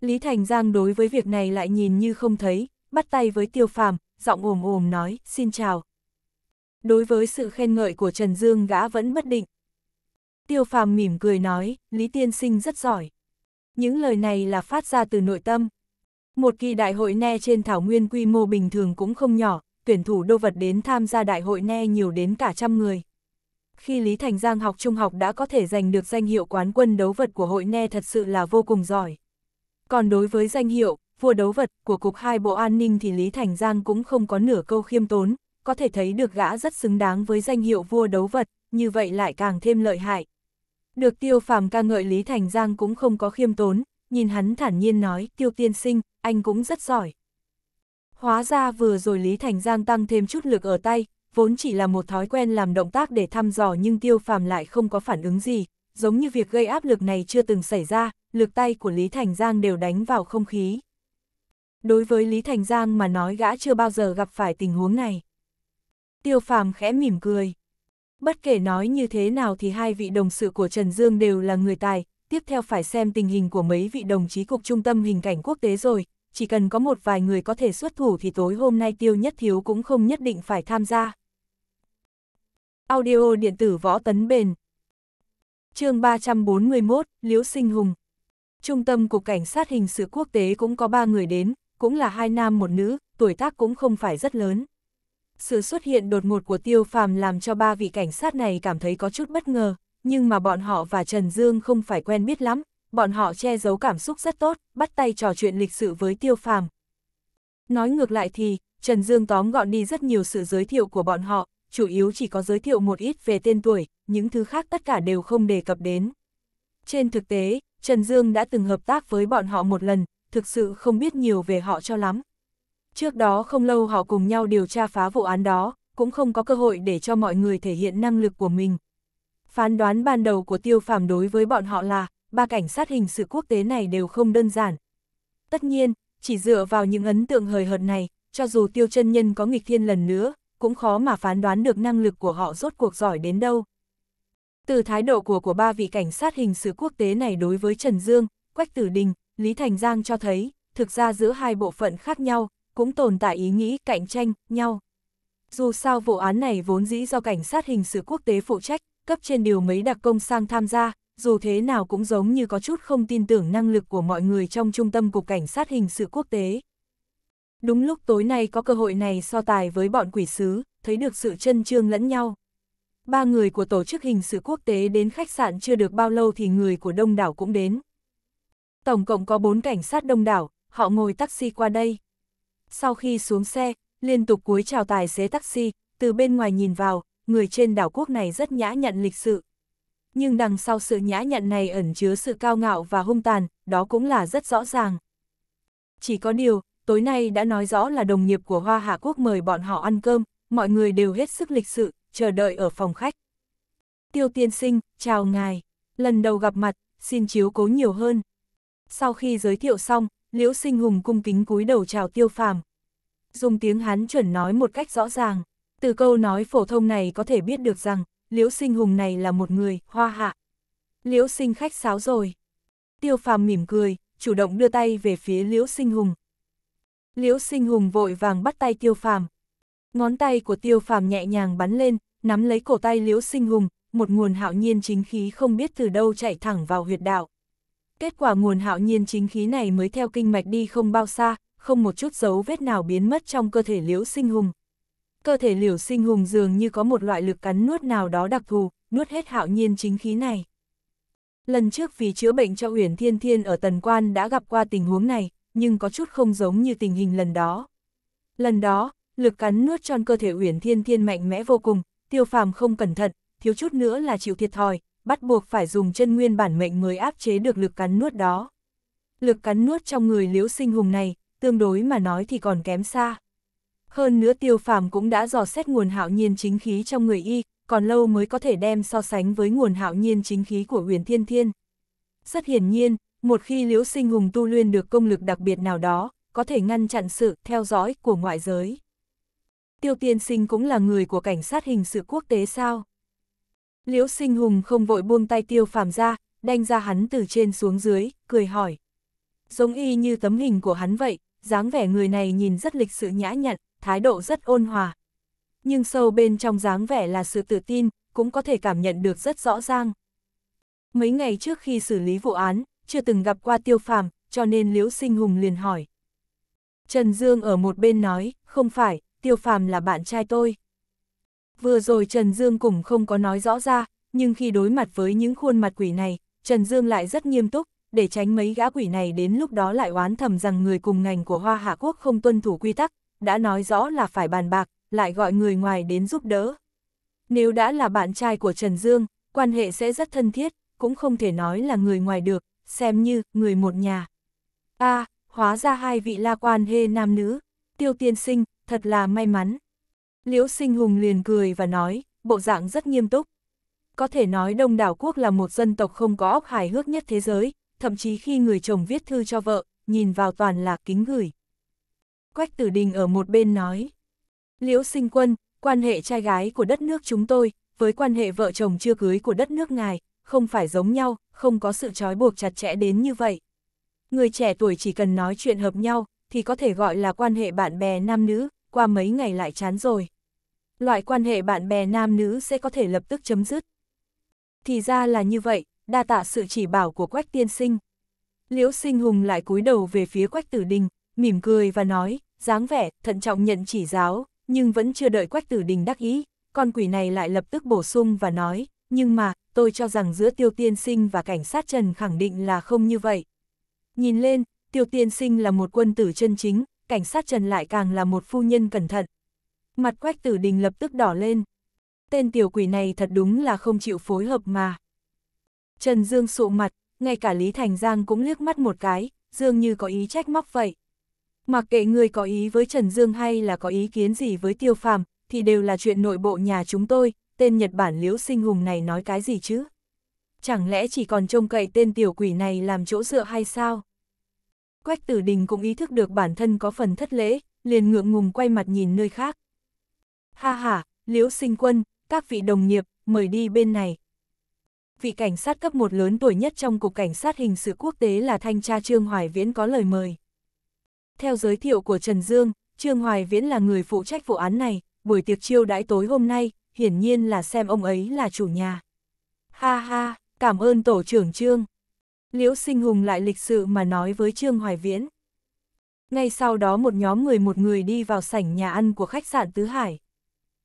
Lý Thành Giang đối với việc này lại nhìn như không thấy, bắt tay với Tiêu Phàm, giọng ồm ồm nói, xin chào. Đối với sự khen ngợi của Trần Dương gã vẫn bất định. Tiêu Phàm mỉm cười nói, Lý Tiên Sinh rất giỏi những lời này là phát ra từ nội tâm. Một kỳ đại hội ne trên thảo nguyên quy mô bình thường cũng không nhỏ, tuyển thủ đô vật đến tham gia đại hội ne nhiều đến cả trăm người. Khi Lý Thành Giang học trung học đã có thể giành được danh hiệu quán quân đấu vật của hội ne thật sự là vô cùng giỏi. Còn đối với danh hiệu, vua đấu vật của Cục hai Bộ An ninh thì Lý Thành Giang cũng không có nửa câu khiêm tốn, có thể thấy được gã rất xứng đáng với danh hiệu vua đấu vật, như vậy lại càng thêm lợi hại. Được tiêu phàm ca ngợi Lý Thành Giang cũng không có khiêm tốn, nhìn hắn thản nhiên nói, tiêu tiên sinh, anh cũng rất giỏi. Hóa ra vừa rồi Lý Thành Giang tăng thêm chút lực ở tay, vốn chỉ là một thói quen làm động tác để thăm dò nhưng tiêu phàm lại không có phản ứng gì, giống như việc gây áp lực này chưa từng xảy ra, lực tay của Lý Thành Giang đều đánh vào không khí. Đối với Lý Thành Giang mà nói gã chưa bao giờ gặp phải tình huống này. Tiêu phàm khẽ mỉm cười. Bất kể nói như thế nào thì hai vị đồng sự của Trần Dương đều là người tài, tiếp theo phải xem tình hình của mấy vị đồng chí cục trung tâm hình cảnh quốc tế rồi, chỉ cần có một vài người có thể xuất thủ thì tối hôm nay Tiêu Nhất Thiếu cũng không nhất định phải tham gia. Audio điện tử võ tấn bền chương 341, Liễu Sinh Hùng Trung tâm Cục Cảnh sát Hình sự Quốc tế cũng có ba người đến, cũng là hai nam một nữ, tuổi tác cũng không phải rất lớn. Sự xuất hiện đột ngột của Tiêu Phàm làm cho ba vị cảnh sát này cảm thấy có chút bất ngờ, nhưng mà bọn họ và Trần Dương không phải quen biết lắm, bọn họ che giấu cảm xúc rất tốt, bắt tay trò chuyện lịch sự với Tiêu Phàm. Nói ngược lại thì, Trần Dương tóm gọn đi rất nhiều sự giới thiệu của bọn họ, chủ yếu chỉ có giới thiệu một ít về tên tuổi, những thứ khác tất cả đều không đề cập đến. Trên thực tế, Trần Dương đã từng hợp tác với bọn họ một lần, thực sự không biết nhiều về họ cho lắm. Trước đó không lâu họ cùng nhau điều tra phá vụ án đó, cũng không có cơ hội để cho mọi người thể hiện năng lực của mình. Phán đoán ban đầu của tiêu phàm đối với bọn họ là, ba cảnh sát hình sự quốc tế này đều không đơn giản. Tất nhiên, chỉ dựa vào những ấn tượng hời hợt này, cho dù tiêu chân nhân có nghịch thiên lần nữa, cũng khó mà phán đoán được năng lực của họ rốt cuộc giỏi đến đâu. Từ thái độ của của ba vị cảnh sát hình sự quốc tế này đối với Trần Dương, Quách Tử Đình, Lý Thành Giang cho thấy, thực ra giữa hai bộ phận khác nhau, cũng tồn tại ý nghĩ cạnh tranh, nhau. Dù sao vụ án này vốn dĩ do cảnh sát hình sự quốc tế phụ trách, cấp trên điều mấy đặc công sang tham gia, dù thế nào cũng giống như có chút không tin tưởng năng lực của mọi người trong trung tâm cục cảnh sát hình sự quốc tế. Đúng lúc tối nay có cơ hội này so tài với bọn quỷ sứ, thấy được sự chân trương lẫn nhau. Ba người của tổ chức hình sự quốc tế đến khách sạn chưa được bao lâu thì người của đông đảo cũng đến. Tổng cộng có bốn cảnh sát đông đảo, họ ngồi taxi qua đây sau khi xuống xe, liên tục cúi chào tài xế taxi, từ bên ngoài nhìn vào, người trên đảo quốc này rất nhã nhặn lịch sự. Nhưng đằng sau sự nhã nhặn này ẩn chứa sự cao ngạo và hung tàn, đó cũng là rất rõ ràng. Chỉ có điều, tối nay đã nói rõ là đồng nghiệp của Hoa Hạ Quốc mời bọn họ ăn cơm, mọi người đều hết sức lịch sự, chờ đợi ở phòng khách. Tiêu tiên sinh, chào ngài. Lần đầu gặp mặt, xin chiếu cố nhiều hơn. Sau khi giới thiệu xong, Liễu Sinh Hùng cung kính cúi đầu chào Tiêu Phàm. Dùng tiếng Hán chuẩn nói một cách rõ ràng, từ câu nói phổ thông này có thể biết được rằng, Liễu Sinh Hùng này là một người hoa hạ. Liễu Sinh khách sáo rồi. Tiêu Phàm mỉm cười, chủ động đưa tay về phía Liễu Sinh Hùng. Liễu Sinh Hùng vội vàng bắt tay Tiêu Phàm. Ngón tay của Tiêu Phàm nhẹ nhàng bắn lên, nắm lấy cổ tay Liễu Sinh Hùng, một nguồn hạo nhiên chính khí không biết từ đâu chạy thẳng vào huyệt đạo. Kết quả nguồn hạo nhiên chính khí này mới theo kinh mạch đi không bao xa, không một chút dấu vết nào biến mất trong cơ thể liễu sinh hùng. Cơ thể liễu sinh hùng dường như có một loại lực cắn nuốt nào đó đặc thù, nuốt hết hạo nhiên chính khí này. Lần trước vì chữa bệnh cho Uyển Thiên Thiên ở Tần Quan đã gặp qua tình huống này, nhưng có chút không giống như tình hình lần đó. Lần đó, lực cắn nuốt tròn cơ thể Uyển Thiên Thiên mạnh mẽ vô cùng, Tiêu Phàm không cẩn thận, thiếu chút nữa là chịu thiệt thòi, bắt buộc phải dùng chân nguyên bản mệnh mới áp chế được lực cắn nuốt đó. Lực cắn nuốt trong người liễu sinh hùng này, tương đối mà nói thì còn kém xa. Hơn nữa tiêu phàm cũng đã dò xét nguồn hạo nhiên chính khí trong người y, còn lâu mới có thể đem so sánh với nguồn hạo nhiên chính khí của huyền thiên thiên. Rất hiển nhiên, một khi liễu sinh hùng tu luyện được công lực đặc biệt nào đó, có thể ngăn chặn sự theo dõi của ngoại giới. Tiêu tiên sinh cũng là người của cảnh sát hình sự quốc tế sao? Liễu sinh hùng không vội buông tay tiêu phàm ra, đanh ra hắn từ trên xuống dưới, cười hỏi. Giống y như tấm hình của hắn vậy, dáng vẻ người này nhìn rất lịch sự nhã nhặn, thái độ rất ôn hòa. Nhưng sâu bên trong dáng vẻ là sự tự tin, cũng có thể cảm nhận được rất rõ ràng. Mấy ngày trước khi xử lý vụ án, chưa từng gặp qua tiêu phàm, cho nên Liễu Sinh Hùng liền hỏi. Trần Dương ở một bên nói, không phải, tiêu phàm là bạn trai tôi. Vừa rồi Trần Dương cũng không có nói rõ ra, nhưng khi đối mặt với những khuôn mặt quỷ này, Trần Dương lại rất nghiêm túc, để tránh mấy gã quỷ này đến lúc đó lại oán thầm rằng người cùng ngành của Hoa Hạ Quốc không tuân thủ quy tắc, đã nói rõ là phải bàn bạc, lại gọi người ngoài đến giúp đỡ. Nếu đã là bạn trai của Trần Dương, quan hệ sẽ rất thân thiết, cũng không thể nói là người ngoài được, xem như người một nhà. a à, hóa ra hai vị la quan hê nam nữ, tiêu tiên sinh, thật là may mắn. Liễu Sinh Hùng liền cười và nói, bộ dạng rất nghiêm túc. Có thể nói Đông Đảo Quốc là một dân tộc không có óc hài hước nhất thế giới, thậm chí khi người chồng viết thư cho vợ, nhìn vào toàn là kính gửi. Quách Tử Đình ở một bên nói, Liễu Sinh Quân, quan hệ trai gái của đất nước chúng tôi, với quan hệ vợ chồng chưa cưới của đất nước ngài, không phải giống nhau, không có sự trói buộc chặt chẽ đến như vậy. Người trẻ tuổi chỉ cần nói chuyện hợp nhau, thì có thể gọi là quan hệ bạn bè nam nữ, qua mấy ngày lại chán rồi. Loại quan hệ bạn bè nam nữ sẽ có thể lập tức chấm dứt. Thì ra là như vậy, đa tạ sự chỉ bảo của Quách Tiên Sinh. Liễu Sinh Hùng lại cúi đầu về phía Quách Tử Đình, mỉm cười và nói, dáng vẻ, thận trọng nhận chỉ giáo, nhưng vẫn chưa đợi Quách Tử Đình đắc ý, con quỷ này lại lập tức bổ sung và nói, nhưng mà, tôi cho rằng giữa Tiêu Tiên Sinh và cảnh sát Trần khẳng định là không như vậy. Nhìn lên, Tiêu Tiên Sinh là một quân tử chân chính, cảnh sát Trần lại càng là một phu nhân cẩn thận. Mặt quách tử đình lập tức đỏ lên. Tên tiểu quỷ này thật đúng là không chịu phối hợp mà. Trần Dương sụ mặt, ngay cả Lý Thành Giang cũng liếc mắt một cái, dường như có ý trách móc vậy. Mặc kệ người có ý với Trần Dương hay là có ý kiến gì với tiêu phàm, thì đều là chuyện nội bộ nhà chúng tôi, tên Nhật Bản liễu sinh hùng này nói cái gì chứ? Chẳng lẽ chỉ còn trông cậy tên tiểu quỷ này làm chỗ dựa hay sao? Quách tử đình cũng ý thức được bản thân có phần thất lễ, liền ngượng ngùng quay mặt nhìn nơi khác. Ha ha, liễu sinh quân, các vị đồng nghiệp, mời đi bên này. Vị cảnh sát cấp một lớn tuổi nhất trong Cục Cảnh sát Hình sự Quốc tế là thanh tra Trương Hoài Viễn có lời mời. Theo giới thiệu của Trần Dương, Trương Hoài Viễn là người phụ trách vụ án này, buổi tiệc chiêu đãi tối hôm nay, hiển nhiên là xem ông ấy là chủ nhà. Ha ha, cảm ơn tổ trưởng Trương. Liễu Sinh Hùng lại lịch sự mà nói với Trương Hoài Viễn. Ngay sau đó một nhóm người một người đi vào sảnh nhà ăn của khách sạn Tứ Hải.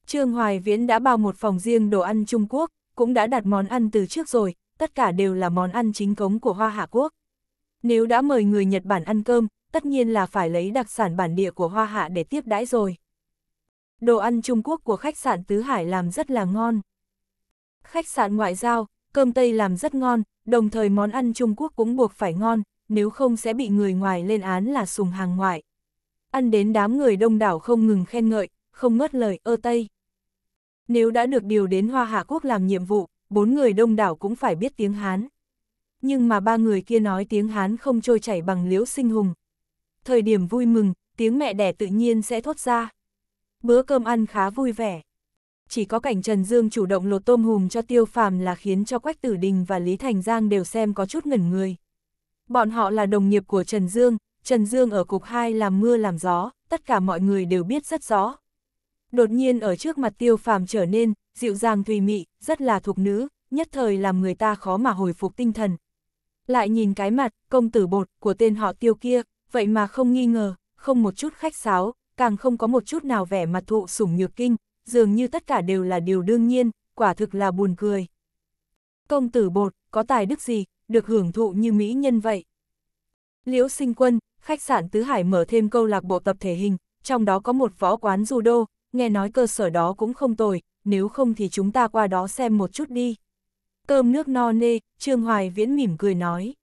Trương Hoài Viễn đã bao một phòng riêng đồ ăn Trung Quốc, cũng đã đặt món ăn từ trước rồi, tất cả đều là món ăn chính cống của Hoa Hạ Quốc. Nếu đã mời người Nhật Bản ăn cơm, tất nhiên là phải lấy đặc sản bản địa của Hoa Hạ để tiếp đãi rồi. Đồ ăn Trung Quốc của khách sạn Tứ Hải làm rất là ngon. Khách sạn ngoại giao, cơm Tây làm rất ngon, đồng thời món ăn Trung Quốc cũng buộc phải ngon, nếu không sẽ bị người ngoài lên án là sùng hàng ngoại. Ăn đến đám người đông đảo không ngừng khen ngợi, không ngớt lời ơ Tây. Nếu đã được điều đến Hoa Hạ Quốc làm nhiệm vụ, bốn người đông đảo cũng phải biết tiếng Hán. Nhưng mà ba người kia nói tiếng Hán không trôi chảy bằng liễu sinh hùng. Thời điểm vui mừng, tiếng mẹ đẻ tự nhiên sẽ thốt ra. Bữa cơm ăn khá vui vẻ chỉ có cảnh Trần Dương chủ động lột tôm hùm cho tiêu phàm là khiến cho Quách Tử Đình và Lý Thành Giang đều xem có chút ngẩn người. Bọn họ là đồng nghiệp của Trần Dương, Trần Dương ở cục 2 làm mưa làm gió, tất cả mọi người đều biết rất rõ. Đột nhiên ở trước mặt tiêu phàm trở nên, dịu dàng tùy mị, rất là thuộc nữ, nhất thời làm người ta khó mà hồi phục tinh thần. Lại nhìn cái mặt, công tử bột của tên họ tiêu kia, vậy mà không nghi ngờ, không một chút khách sáo, càng không có một chút nào vẻ mặt thụ sủng nhược kinh, dường như tất cả đều là điều đương nhiên, quả thực là buồn cười. Công tử bột, có tài đức gì, được hưởng thụ như mỹ nhân vậy. Liễu sinh quân, khách sạn Tứ Hải mở thêm câu lạc bộ tập thể hình, trong đó có một võ quán judo, nghe nói cơ sở đó cũng không tồi, nếu không thì chúng ta qua đó xem một chút đi. Cơm nước no nê, Trương Hoài Viễn mỉm cười nói.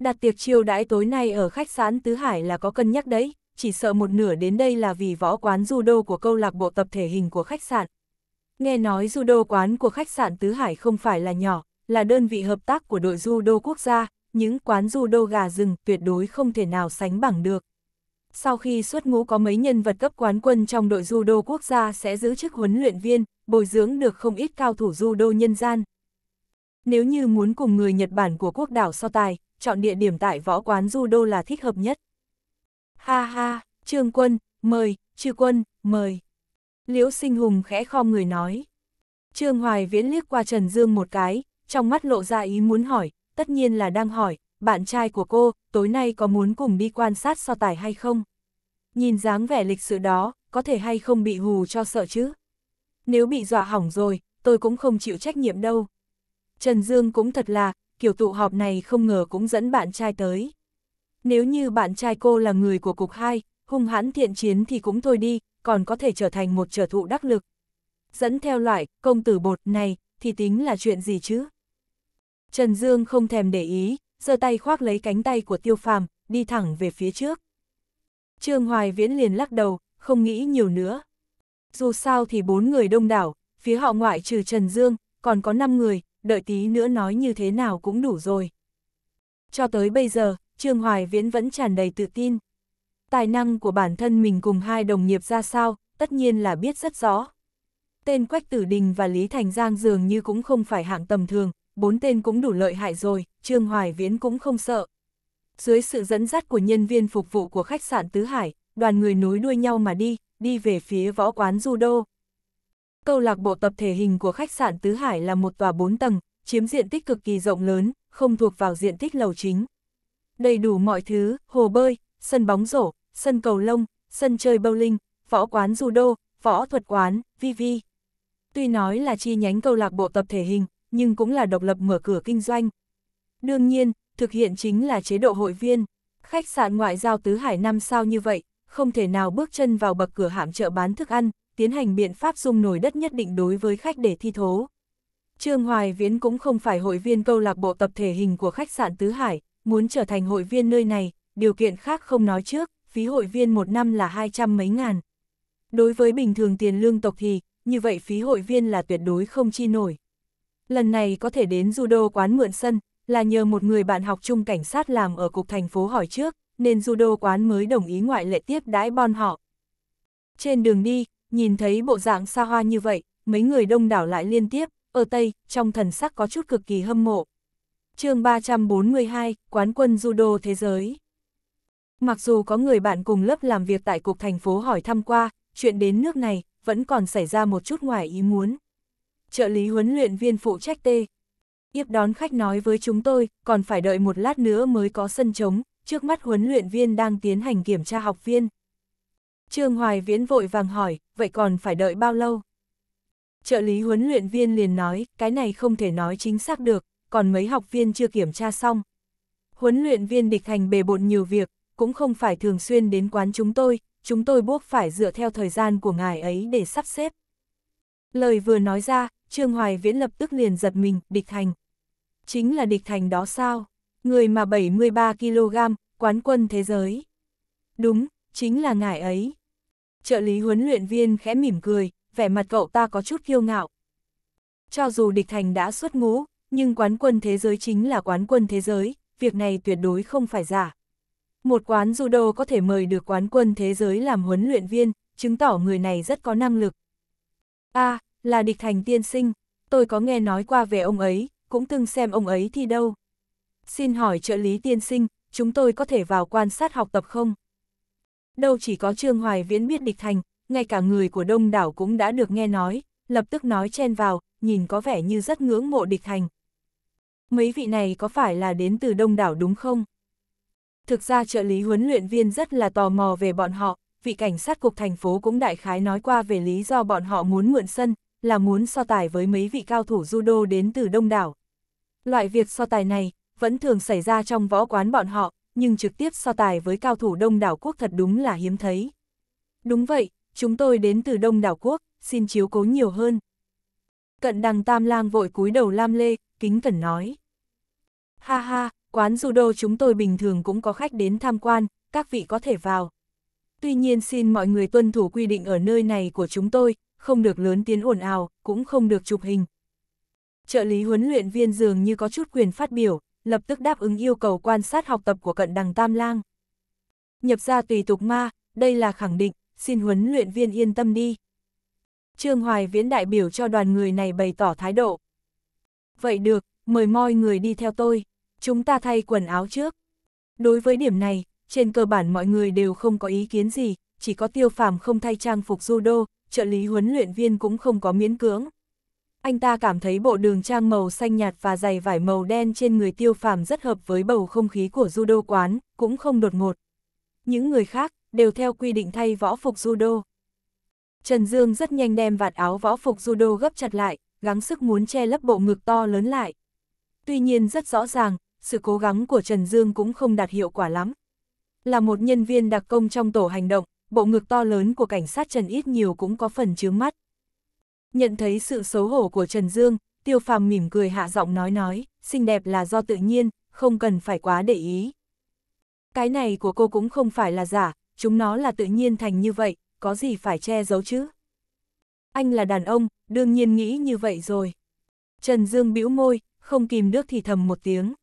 Đặt tiệc chiều đãi tối nay ở khách sạn Tứ Hải là có cân nhắc đấy chỉ sợ một nửa đến đây là vì võ quán judo của câu lạc bộ tập thể hình của khách sạn. Nghe nói judo quán của khách sạn Tứ Hải không phải là nhỏ, là đơn vị hợp tác của đội judo quốc gia, những quán judo gà rừng tuyệt đối không thể nào sánh bằng được. Sau khi xuất ngũ có mấy nhân vật cấp quán quân trong đội judo quốc gia sẽ giữ chức huấn luyện viên, bồi dưỡng được không ít cao thủ judo nhân gian. Nếu như muốn cùng người Nhật Bản của quốc đảo so tài, chọn địa điểm tại võ quán judo là thích hợp nhất. Ha ha, Trương Quân, mời, Trư Quân, mời. Liễu Sinh Hùng khẽ khom người nói. Trương Hoài Viễn liếc qua Trần Dương một cái, trong mắt lộ ra ý muốn hỏi, tất nhiên là đang hỏi, bạn trai của cô, tối nay có muốn cùng đi quan sát so tài hay không? Nhìn dáng vẻ lịch sự đó, có thể hay không bị hù cho sợ chứ? Nếu bị dọa hỏng rồi, tôi cũng không chịu trách nhiệm đâu. Trần Dương cũng thật là, kiểu tụ họp này không ngờ cũng dẫn bạn trai tới. Nếu như bạn trai cô là người của cục 2, hung hãn thiện chiến thì cũng thôi đi, còn có thể trở thành một trở thụ đắc lực. Dẫn theo loại, công tử bột này, thì tính là chuyện gì chứ? Trần Dương không thèm để ý, giơ tay khoác lấy cánh tay của tiêu phàm, đi thẳng về phía trước. Trương Hoài Viễn liền lắc đầu, không nghĩ nhiều nữa. Dù sao thì bốn người đông đảo, phía họ ngoại trừ Trần Dương, còn có năm người, đợi tí nữa nói như thế nào cũng đủ rồi. Cho tới bây giờ, Trương Hoài Viễn vẫn tràn đầy tự tin. Tài năng của bản thân mình cùng hai đồng nghiệp ra sao, tất nhiên là biết rất rõ. Tên Quách Tử Đình và Lý Thành Giang dường như cũng không phải hạng tầm thường, bốn tên cũng đủ lợi hại rồi, Trương Hoài Viễn cũng không sợ. Dưới sự dẫn dắt của nhân viên phục vụ của khách sạn Tứ Hải, đoàn người nối đuôi nhau mà đi, đi về phía võ quán judo. Câu lạc bộ tập thể hình của khách sạn Tứ Hải là một tòa 4 tầng, chiếm diện tích cực kỳ rộng lớn, không thuộc vào diện tích lầu chính đầy đủ mọi thứ, hồ bơi, sân bóng rổ, sân cầu lông, sân chơi bowling, võ quán judo, võ thuật quán, VV. Tuy nói là chi nhánh câu lạc bộ tập thể hình, nhưng cũng là độc lập mở cửa kinh doanh. Đương nhiên, thực hiện chính là chế độ hội viên. Khách sạn ngoại giao tứ hải năm sao như vậy, không thể nào bước chân vào bậc cửa hạm chợ bán thức ăn, tiến hành biện pháp dung nổi đất nhất định đối với khách để thi thố. Trương Hoài Viễn cũng không phải hội viên câu lạc bộ tập thể hình của khách sạn Tứ Hải, muốn trở thành hội viên nơi này, điều kiện khác không nói trước, phí hội viên một năm là hai trăm mấy ngàn. Đối với bình thường tiền lương tộc thì, như vậy phí hội viên là tuyệt đối không chi nổi. Lần này có thể đến judo quán mượn sân, là nhờ một người bạn học chung cảnh sát làm ở cục thành phố hỏi trước, nên judo quán mới đồng ý ngoại lệ tiếp đãi bon họ. Trên đường đi, nhìn thấy bộ dạng xa hoa như vậy, mấy người đông đảo lại liên tiếp, ở Tây, trong thần sắc có chút cực kỳ hâm mộ chương 342, Quán quân Judo Thế giới. Mặc dù có người bạn cùng lớp làm việc tại cục thành phố hỏi thăm qua, chuyện đến nước này, vẫn còn xảy ra một chút ngoài ý muốn. Trợ lý huấn luyện viên phụ trách t yếp đón khách nói với chúng tôi, còn phải đợi một lát nữa mới có sân trống, trước mắt huấn luyện viên đang tiến hành kiểm tra học viên. Trương Hoài Viễn vội vàng hỏi, vậy còn phải đợi bao lâu? Trợ lý huấn luyện viên liền nói, cái này không thể nói chính xác được, còn mấy học viên chưa kiểm tra xong. Huấn luyện viên địch hành bề bộn nhiều việc, cũng không phải thường xuyên đến quán chúng tôi, chúng tôi buộc phải dựa theo thời gian của ngài ấy để sắp xếp. Lời vừa nói ra, Trương Hoài Viễn lập tức liền giật mình, địch hành. Chính là địch hành đó sao? Người mà 73kg, quán quân thế giới. Đúng, chính là ngài ấy. Trợ lý huấn luyện viên khẽ mỉm cười, vẻ mặt cậu ta có chút kiêu ngạo. Cho dù địch thành đã xuất ngũ, nhưng quán quân thế giới chính là quán quân thế giới, việc này tuyệt đối không phải giả. Một quán judo có thể mời được quán quân thế giới làm huấn luyện viên, chứng tỏ người này rất có năng lực. A, à, là địch thành tiên sinh, tôi có nghe nói qua về ông ấy, cũng từng xem ông ấy thi đâu. Xin hỏi trợ lý tiên sinh, chúng tôi có thể vào quan sát học tập không? Đâu chỉ có Trương Hoài Viễn biết địch thành, ngay cả người của đông đảo cũng đã được nghe nói, lập tức nói chen vào, nhìn có vẻ như rất ngưỡng mộ địch thành mấy vị này có phải là đến từ đông đảo đúng không? Thực ra trợ lý huấn luyện viên rất là tò mò về bọn họ, vị cảnh sát cục thành phố cũng đại khái nói qua về lý do bọn họ muốn mượn sân, là muốn so tài với mấy vị cao thủ judo đến từ đông đảo. Loại việc so tài này, vẫn thường xảy ra trong võ quán bọn họ, nhưng trực tiếp so tài với cao thủ đông đảo quốc thật đúng là hiếm thấy. Đúng vậy, chúng tôi đến từ đông đảo quốc, xin chiếu cố nhiều hơn. Cận đằng tam lang vội cúi đầu lam lê, kính cẩn nói. Ha ha, quán judo chúng tôi bình thường cũng có khách đến tham quan, các vị có thể vào. Tuy nhiên xin mọi người tuân thủ quy định ở nơi này của chúng tôi, không được lớn tiếng ồn ào, cũng không được chụp hình. Trợ lý huấn luyện viên dường như có chút quyền phát biểu, lập tức đáp ứng yêu cầu quan sát học tập của cận đằng Tam Lang. Nhập ra tùy tục ma, đây là khẳng định, xin huấn luyện viên yên tâm đi. Trương Hoài Viễn đại biểu cho đoàn người này bày tỏ thái độ. Vậy được, mời mọi người đi theo tôi chúng ta thay quần áo trước. Đối với điểm này, trên cơ bản mọi người đều không có ý kiến gì, chỉ có tiêu phàm không thay trang phục judo, trợ lý huấn luyện viên cũng không có miễn cưỡng. Anh ta cảm thấy bộ đường trang màu xanh nhạt và giày vải màu đen trên người tiêu phàm rất hợp với bầu không khí của judo quán, cũng không đột ngột. Những người khác đều theo quy định thay võ phục judo. Trần Dương rất nhanh đem vạt áo võ phục judo gấp chặt lại, gắng sức muốn che lấp bộ ngực to lớn lại. Tuy nhiên rất rõ ràng, sự cố gắng của Trần Dương cũng không đạt hiệu quả lắm. Là một nhân viên đặc công trong tổ hành động, bộ ngực to lớn của cảnh sát Trần ít nhiều cũng có phần chướng mắt. Nhận thấy sự xấu hổ của Trần Dương, Tiêu Phàm mỉm cười hạ giọng nói nói, xinh đẹp là do tự nhiên, không cần phải quá để ý. Cái này của cô cũng không phải là giả, chúng nó là tự nhiên thành như vậy, có gì phải che giấu chứ? Anh là đàn ông, đương nhiên nghĩ như vậy rồi. Trần Dương bĩu môi, không kìm được thì thầm một tiếng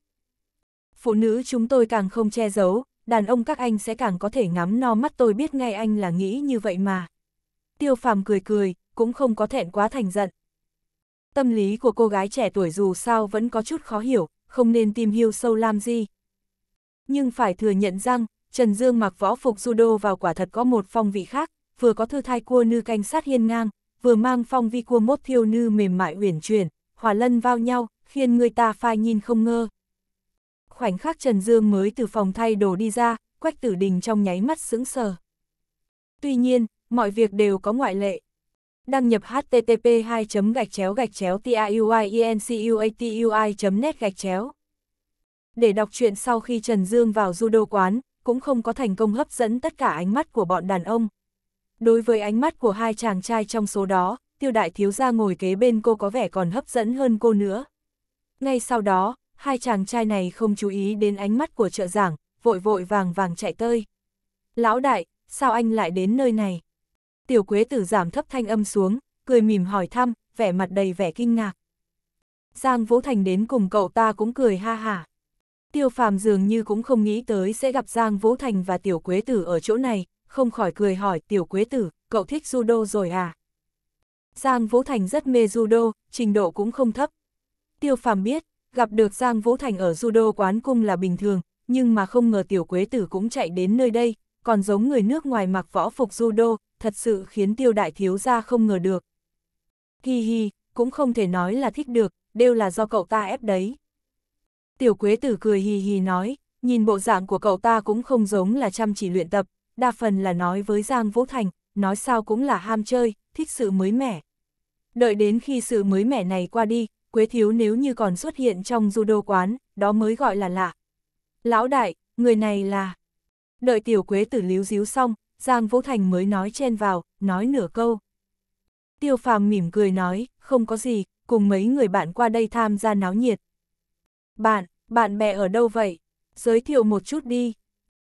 phụ nữ chúng tôi càng không che giấu, đàn ông các anh sẽ càng có thể ngắm no mắt tôi biết ngay anh là nghĩ như vậy mà. Tiêu phàm cười cười, cũng không có thẹn quá thành giận. Tâm lý của cô gái trẻ tuổi dù sao vẫn có chút khó hiểu, không nên tìm hiu sâu làm gì. Nhưng phải thừa nhận rằng, Trần Dương mặc võ phục judo vào quả thật có một phong vị khác, vừa có thư thai cua nư canh sát hiên ngang, vừa mang phong vi cua mốt thiêu nư mềm mại uyển chuyển, hòa lân vào nhau, khiến người ta phai nhìn không ngơ khoảnh khắc Trần Dương mới từ phòng thay đồ đi ra, Quách Tử Đình trong nháy mắt sững sờ. Tuy nhiên, mọi việc đều có ngoại lệ. Đăng nhập http 2 gạch chéo gạch chéo tiuincuatui.net gạch chéo. Để đọc chuyện sau khi Trần Dương vào judo quán, cũng không có thành công hấp dẫn tất cả ánh mắt của bọn đàn ông. Đối với ánh mắt của hai chàng trai trong số đó, tiêu đại thiếu gia ngồi kế bên cô có vẻ còn hấp dẫn hơn cô nữa. Ngay sau đó, hai chàng trai này không chú ý đến ánh mắt của trợ giảng, vội vội vàng vàng chạy tới. Lão đại, sao anh lại đến nơi này? Tiểu quế tử giảm thấp thanh âm xuống, cười mỉm hỏi thăm, vẻ mặt đầy vẻ kinh ngạc. Giang Vũ Thành đến cùng cậu ta cũng cười ha hả. Tiêu phàm dường như cũng không nghĩ tới sẽ gặp Giang Vũ Thành và Tiểu Quế Tử ở chỗ này, không khỏi cười hỏi Tiểu Quế Tử, cậu thích judo rồi à? Giang Vũ Thành rất mê judo, trình độ cũng không thấp. Tiêu phàm biết, gặp được Giang Vũ Thành ở judo quán cung là bình thường, nhưng mà không ngờ tiểu quế tử cũng chạy đến nơi đây, còn giống người nước ngoài mặc võ phục judo, thật sự khiến tiêu đại thiếu gia không ngờ được. Hi hi, cũng không thể nói là thích được, đều là do cậu ta ép đấy. Tiểu quế tử cười hi hi nói, nhìn bộ dạng của cậu ta cũng không giống là chăm chỉ luyện tập, đa phần là nói với Giang Vũ Thành, nói sao cũng là ham chơi, thích sự mới mẻ. Đợi đến khi sự mới mẻ này qua đi, Quế Thiếu nếu như còn xuất hiện trong judo quán, đó mới gọi là lạ. Lão đại, người này là... Đợi tiểu Quế tử líu díu xong, Giang Vũ Thành mới nói chen vào, nói nửa câu. Tiêu phàm mỉm cười nói, không có gì, cùng mấy người bạn qua đây tham gia náo nhiệt. Bạn, bạn bè ở đâu vậy? Giới thiệu một chút đi.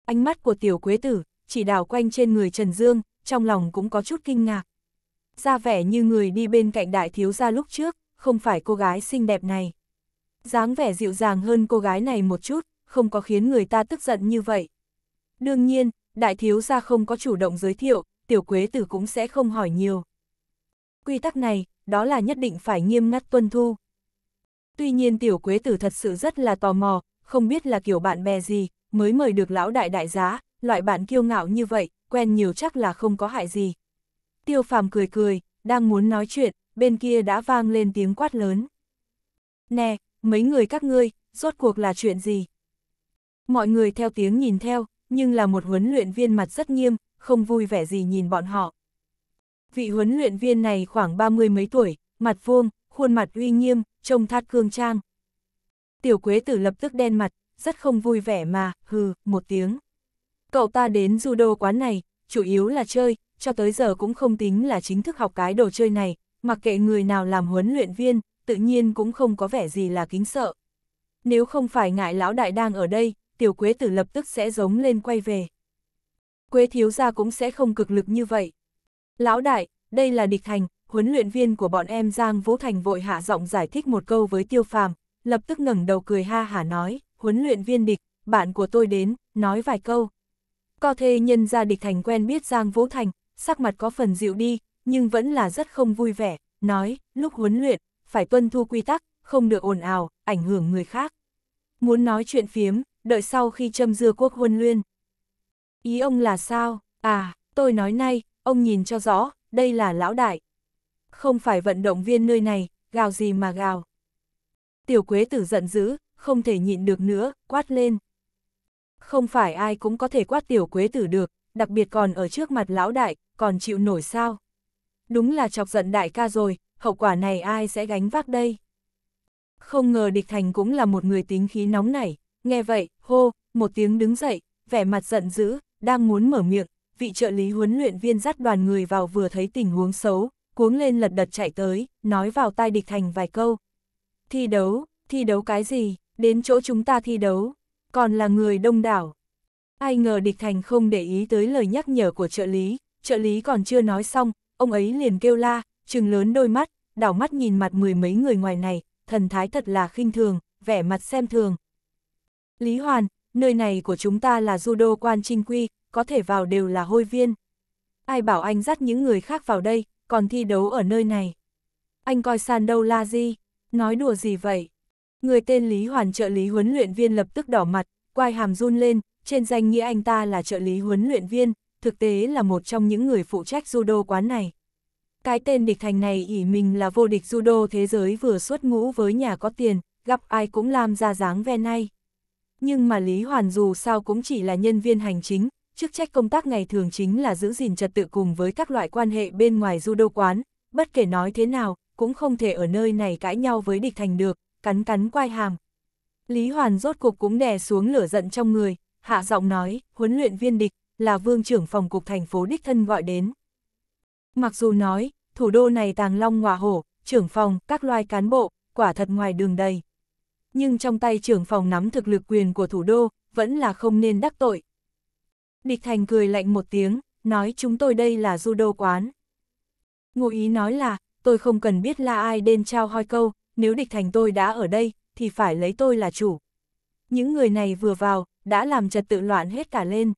Ánh mắt của tiểu quế tử, chỉ đảo quanh trên người Trần Dương, trong lòng cũng có chút kinh ngạc. Ra vẻ như người đi bên cạnh đại thiếu gia lúc trước, không phải cô gái xinh đẹp này. dáng vẻ dịu dàng hơn cô gái này một chút, không có khiến người ta tức giận như vậy. Đương nhiên, đại thiếu gia không có chủ động giới thiệu, tiểu quế tử cũng sẽ không hỏi nhiều. Quy tắc này, đó là nhất định phải nghiêm ngặt tuân thu. Tuy nhiên tiểu quế tử thật sự rất là tò mò, không biết là kiểu bạn bè gì, mới mời được lão đại đại giá, loại bạn kiêu ngạo như vậy, quen nhiều chắc là không có hại gì. Tiêu phàm cười cười, đang muốn nói chuyện, bên kia đã vang lên tiếng quát lớn. Nè, mấy người các ngươi, rốt cuộc là chuyện gì? Mọi người theo tiếng nhìn theo, nhưng là một huấn luyện viên mặt rất nghiêm, không vui vẻ gì nhìn bọn họ. Vị huấn luyện viên này khoảng ba mươi mấy tuổi, mặt vuông, khuôn mặt uy nghiêm, trông thát cương trang. Tiểu Quế Tử lập tức đen mặt, rất không vui vẻ mà, hừ, một tiếng. Cậu ta đến judo quán này, chủ yếu là chơi, cho tới giờ cũng không tính là chính thức học cái đồ chơi này, mặc kệ người nào làm huấn luyện viên, tự nhiên cũng không có vẻ gì là kính sợ. Nếu không phải ngại lão đại đang ở đây, tiểu quế tử lập tức sẽ giống lên quay về. Quế thiếu gia cũng sẽ không cực lực như vậy. Lão đại, đây là địch thành, huấn luyện viên của bọn em Giang Vũ Thành vội hạ giọng giải thích một câu với tiêu phàm, lập tức ngẩng đầu cười ha hả nói, huấn luyện viên địch, bạn của tôi đến, nói vài câu. Co thê nhân ra địch thành quen biết Giang Vũ Thành, sắc mặt có phần dịu đi, nhưng vẫn là rất không vui vẻ, nói, lúc huấn luyện, phải tuân thu quy tắc, không được ồn ào, ảnh hưởng người khác. Muốn nói chuyện phiếm, đợi sau khi châm dưa quốc huân luyên. Ý ông là sao? À, tôi nói nay, ông nhìn cho rõ, đây là lão đại. Không phải vận động viên nơi này, gào gì mà gào. Tiểu Quế tử giận dữ, không thể nhịn được nữa, quát lên. Không phải ai cũng có thể quát tiểu Quế tử được, đặc biệt còn ở trước mặt lão đại, còn chịu nổi sao đúng là chọc giận đại ca rồi, hậu quả này ai sẽ gánh vác đây? Không ngờ địch thành cũng là một người tính khí nóng nảy, nghe vậy, hô, một tiếng đứng dậy, vẻ mặt giận dữ, đang muốn mở miệng, vị trợ lý huấn luyện viên dắt đoàn người vào vừa thấy tình huống xấu, cuống lên lật đật chạy tới, nói vào tai địch thành vài câu. Thi đấu, thi đấu cái gì, đến chỗ chúng ta thi đấu, còn là người đông đảo. Ai ngờ địch thành không để ý tới lời nhắc nhở của trợ lý, trợ lý còn chưa nói xong, ông ấy liền kêu la, trừng lớn đôi mắt, đảo mắt nhìn mặt mười mấy người ngoài này, thần thái thật là khinh thường, vẻ mặt xem thường. Lý Hoàn, nơi này của chúng ta là judo quan trinh quy, có thể vào đều là hôi viên. Ai bảo anh dắt những người khác vào đây, còn thi đấu ở nơi này. Anh coi sàn đâu la gì, nói đùa gì vậy? Người tên Lý Hoàn trợ lý huấn luyện viên lập tức đỏ mặt, quai hàm run lên, trên danh nghĩa anh ta là trợ lý huấn luyện viên, thực tế là một trong những người phụ trách judo quán này. Cái tên địch thành này ỉ mình là vô địch judo thế giới vừa xuất ngũ với nhà có tiền, gặp ai cũng làm ra dáng ve nay. Nhưng mà Lý Hoàn dù sao cũng chỉ là nhân viên hành chính, chức trách công tác ngày thường chính là giữ gìn trật tự cùng với các loại quan hệ bên ngoài judo quán, bất kể nói thế nào, cũng không thể ở nơi này cãi nhau với địch thành được, cắn cắn quai hàm. Lý Hoàn rốt cục cũng đè xuống lửa giận trong người, hạ giọng nói, huấn luyện viên địch, là vương trưởng phòng cục thành phố Đích Thân gọi đến. Mặc dù nói, thủ đô này tàng long ngọa hổ, trưởng phòng, các loài cán bộ, quả thật ngoài đường đầy. Nhưng trong tay trưởng phòng nắm thực lực quyền của thủ đô, vẫn là không nên đắc tội. Địch Thành cười lạnh một tiếng, nói chúng tôi đây là du đô quán. Ngụ ý nói là, tôi không cần biết là ai đen trao hoi câu, nếu Địch Thành tôi đã ở đây, thì phải lấy tôi là chủ. Những người này vừa vào, đã làm trật tự loạn hết cả lên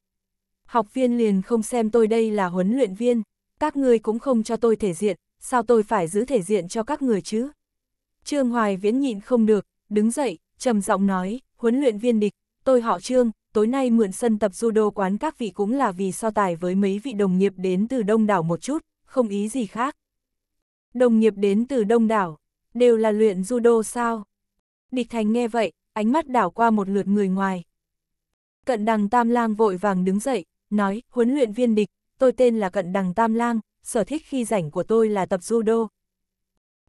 học viên liền không xem tôi đây là huấn luyện viên, các ngươi cũng không cho tôi thể diện, sao tôi phải giữ thể diện cho các người chứ? Trương Hoài Viễn nhịn không được, đứng dậy, trầm giọng nói, huấn luyện viên địch, tôi họ Trương, tối nay mượn sân tập judo quán các vị cũng là vì so tài với mấy vị đồng nghiệp đến từ đông đảo một chút, không ý gì khác. Đồng nghiệp đến từ đông đảo, đều là luyện judo sao? Địch Thành nghe vậy, ánh mắt đảo qua một lượt người ngoài. Cận đằng Tam Lang vội vàng đứng dậy, nói, huấn luyện viên địch, tôi tên là Cận Đằng Tam Lang, sở thích khi rảnh của tôi là tập judo.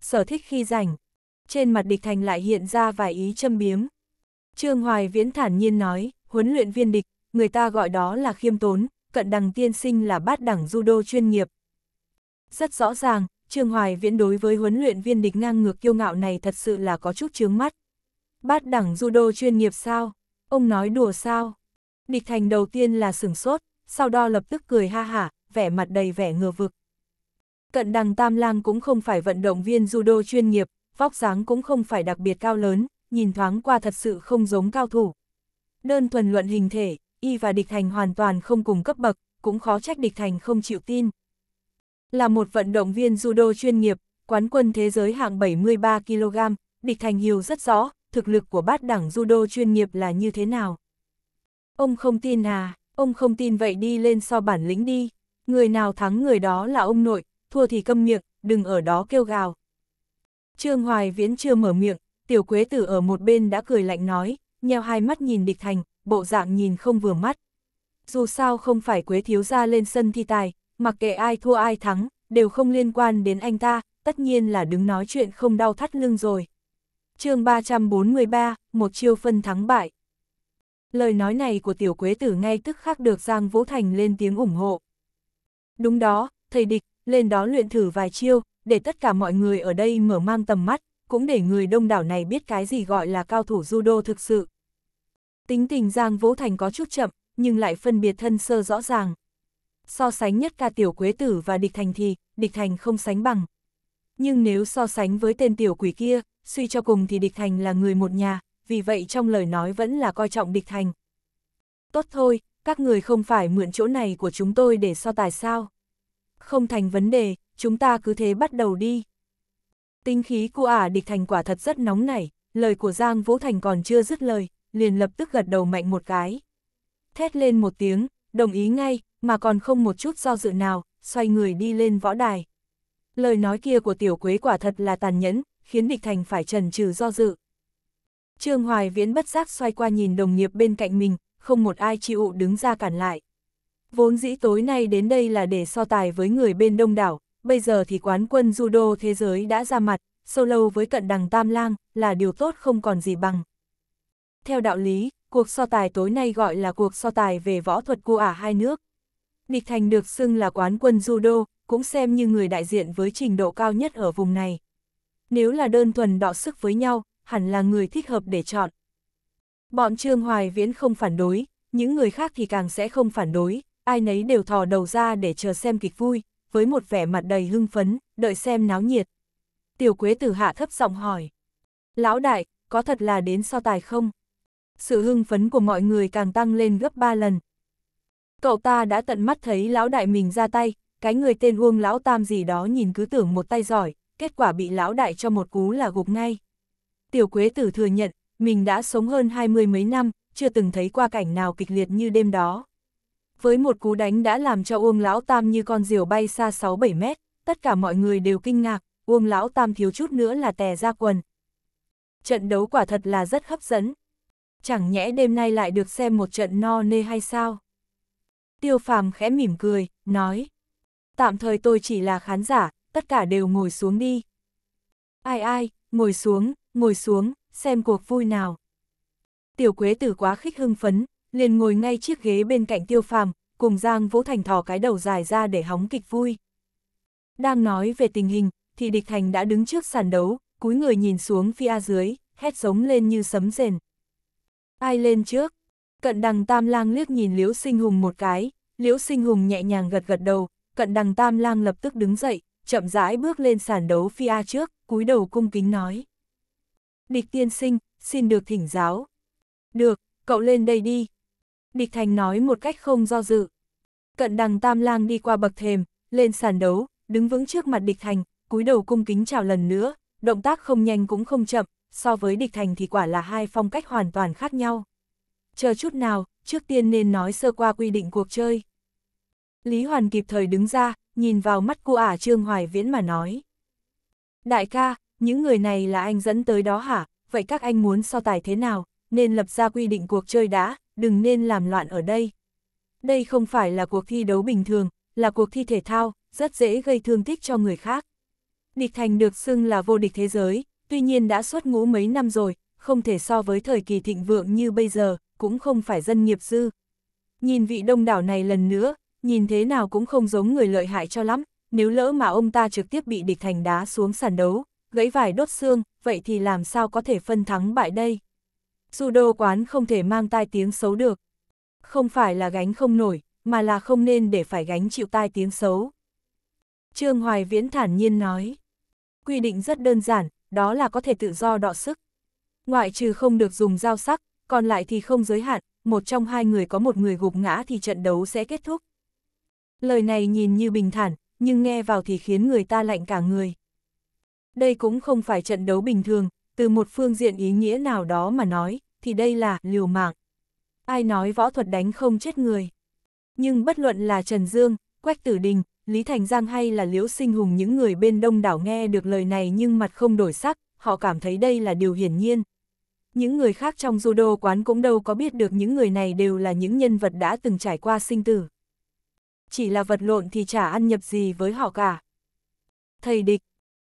Sở thích khi rảnh. Trên mặt địch thành lại hiện ra vài ý châm biếm. Trương Hoài Viễn thản nhiên nói, huấn luyện viên địch, người ta gọi đó là khiêm tốn, Cận Đằng tiên sinh là bát đẳng judo chuyên nghiệp. Rất rõ ràng, Trương Hoài Viễn đối với huấn luyện viên địch ngang ngược kiêu ngạo này thật sự là có chút chướng mắt. Bát đẳng judo chuyên nghiệp sao? Ông nói đùa sao? Địch thành đầu tiên là sửng sốt, sau đo lập tức cười ha hả, vẻ mặt đầy vẻ ngừa vực. Cận đằng Tam Lang cũng không phải vận động viên judo chuyên nghiệp, vóc dáng cũng không phải đặc biệt cao lớn, nhìn thoáng qua thật sự không giống cao thủ. Đơn thuần luận hình thể, y và địch thành hoàn toàn không cùng cấp bậc, cũng khó trách địch thành không chịu tin. Là một vận động viên judo chuyên nghiệp, quán quân thế giới hạng 73 kg, địch thành hiểu rất rõ, thực lực của bát đẳng judo chuyên nghiệp là như thế nào. Ông không tin à, Ông không tin vậy đi lên so bản lĩnh đi, người nào thắng người đó là ông nội, thua thì câm miệng, đừng ở đó kêu gào. Trương Hoài Viễn chưa mở miệng, tiểu quế tử ở một bên đã cười lạnh nói, nheo hai mắt nhìn địch thành, bộ dạng nhìn không vừa mắt. Dù sao không phải quế thiếu gia lên sân thi tài, mặc kệ ai thua ai thắng, đều không liên quan đến anh ta, tất nhiên là đứng nói chuyện không đau thắt lưng rồi. chương 343, một chiêu phân thắng bại. Lời nói này của tiểu quế tử ngay tức khắc được Giang Vũ Thành lên tiếng ủng hộ. Đúng đó, thầy địch, lên đó luyện thử vài chiêu, để tất cả mọi người ở đây mở mang tầm mắt, cũng để người đông đảo này biết cái gì gọi là cao thủ judo thực sự. Tính tình Giang Vũ Thành có chút chậm, nhưng lại phân biệt thân sơ rõ ràng. So sánh nhất ca tiểu quế tử và địch thành thì, địch thành không sánh bằng. Nhưng nếu so sánh với tên tiểu quỷ kia, suy cho cùng thì địch thành là người một nhà, vì vậy trong lời nói vẫn là coi trọng địch thành. Tốt thôi, các người không phải mượn chỗ này của chúng tôi để so tài sao. Không thành vấn đề, chúng ta cứ thế bắt đầu đi. Tinh khí của ả địch thành quả thật rất nóng nảy, lời của Giang Vũ Thành còn chưa dứt lời, liền lập tức gật đầu mạnh một cái. Thét lên một tiếng, đồng ý ngay, mà còn không một chút do dự nào, xoay người đi lên võ đài. Lời nói kia của tiểu quế quả thật là tàn nhẫn, khiến địch thành phải trần trừ do dự. Trương Hoài Viễn bất giác xoay qua nhìn đồng nghiệp bên cạnh mình, không một ai chịu đứng ra cản lại. Vốn dĩ tối nay đến đây là để so tài với người bên đông đảo, bây giờ thì quán quân judo thế giới đã ra mặt, lâu với cận đằng Tam Lang là điều tốt không còn gì bằng. Theo đạo lý, cuộc so tài tối nay gọi là cuộc so tài về võ thuật của ả hai nước. Địch Thành được xưng là quán quân judo, cũng xem như người đại diện với trình độ cao nhất ở vùng này. Nếu là đơn thuần đọ sức với nhau, hẳn là người thích hợp để chọn. Bọn Trương Hoài Viễn không phản đối, những người khác thì càng sẽ không phản đối, ai nấy đều thò đầu ra để chờ xem kịch vui, với một vẻ mặt đầy hưng phấn, đợi xem náo nhiệt. Tiểu Quế Tử hạ thấp giọng hỏi. Lão đại, có thật là đến so tài không? Sự hưng phấn của mọi người càng tăng lên gấp ba lần. Cậu ta đã tận mắt thấy lão đại mình ra tay, cái người tên Uông lão tam gì đó nhìn cứ tưởng một tay giỏi, kết quả bị lão đại cho một cú là gục ngay tiểu quế tử thừa nhận, mình đã sống hơn hai mươi mấy năm, chưa từng thấy qua cảnh nào kịch liệt như đêm đó. Với một cú đánh đã làm cho Uông Lão Tam như con diều bay xa 6-7 mét, tất cả mọi người đều kinh ngạc, Uông Lão Tam thiếu chút nữa là tè ra quần. Trận đấu quả thật là rất hấp dẫn. Chẳng nhẽ đêm nay lại được xem một trận no nê hay sao? Tiêu phàm khẽ mỉm cười, nói. Tạm thời tôi chỉ là khán giả, tất cả đều ngồi xuống đi. Ai ai, ngồi xuống, ngồi xuống, xem cuộc vui nào. Tiểu Quế Tử quá khích hưng phấn, liền ngồi ngay chiếc ghế bên cạnh Tiêu Phàm, cùng Giang Vũ Thành thò cái đầu dài ra để hóng kịch vui. Đang nói về tình hình, thì địch thành đã đứng trước sàn đấu, cúi người nhìn xuống phía dưới, hét giống lên như sấm rền. Ai lên trước? Cận đằng tam lang liếc nhìn Liễu Sinh Hùng một cái, Liễu Sinh Hùng nhẹ nhàng gật gật đầu, cận đằng tam lang lập tức đứng dậy, chậm rãi bước lên sàn đấu phía trước, cúi đầu cung kính nói địch tiên sinh, xin được thỉnh giáo. Được, cậu lên đây đi. Địch thành nói một cách không do dự. Cận đằng tam lang đi qua bậc thềm, lên sàn đấu, đứng vững trước mặt địch thành, cúi đầu cung kính chào lần nữa, động tác không nhanh cũng không chậm, so với địch thành thì quả là hai phong cách hoàn toàn khác nhau. Chờ chút nào, trước tiên nên nói sơ qua quy định cuộc chơi. Lý Hoàn kịp thời đứng ra, nhìn vào mắt cô ả Trương Hoài Viễn mà nói. Đại ca, những người này là anh dẫn tới đó hả, vậy các anh muốn so tài thế nào, nên lập ra quy định cuộc chơi đã, đừng nên làm loạn ở đây. Đây không phải là cuộc thi đấu bình thường, là cuộc thi thể thao, rất dễ gây thương tích cho người khác. Địch Thành được xưng là vô địch thế giới, tuy nhiên đã xuất ngũ mấy năm rồi, không thể so với thời kỳ thịnh vượng như bây giờ, cũng không phải dân nghiệp dư. Nhìn vị đông đảo này lần nữa, nhìn thế nào cũng không giống người lợi hại cho lắm, nếu lỡ mà ông ta trực tiếp bị địch thành đá xuống sàn đấu, gãy vải đốt xương, vậy thì làm sao có thể phân thắng bại đây? Judo quán không thể mang tai tiếng xấu được. Không phải là gánh không nổi, mà là không nên để phải gánh chịu tai tiếng xấu. Trương Hoài Viễn thản nhiên nói. Quy định rất đơn giản, đó là có thể tự do đọ sức. Ngoại trừ không được dùng dao sắc, còn lại thì không giới hạn, một trong hai người có một người gục ngã thì trận đấu sẽ kết thúc. Lời này nhìn như bình thản, nhưng nghe vào thì khiến người ta lạnh cả người đây cũng không phải trận đấu bình thường, từ một phương diện ý nghĩa nào đó mà nói, thì đây là liều mạng. Ai nói võ thuật đánh không chết người. Nhưng bất luận là Trần Dương, Quách Tử Đình, Lý Thành Giang hay là Liễu Sinh Hùng những người bên đông đảo nghe được lời này nhưng mặt không đổi sắc, họ cảm thấy đây là điều hiển nhiên. Những người khác trong judo quán cũng đâu có biết được những người này đều là những nhân vật đã từng trải qua sinh tử. Chỉ là vật lộn thì chả ăn nhập gì với họ cả. Thầy địch,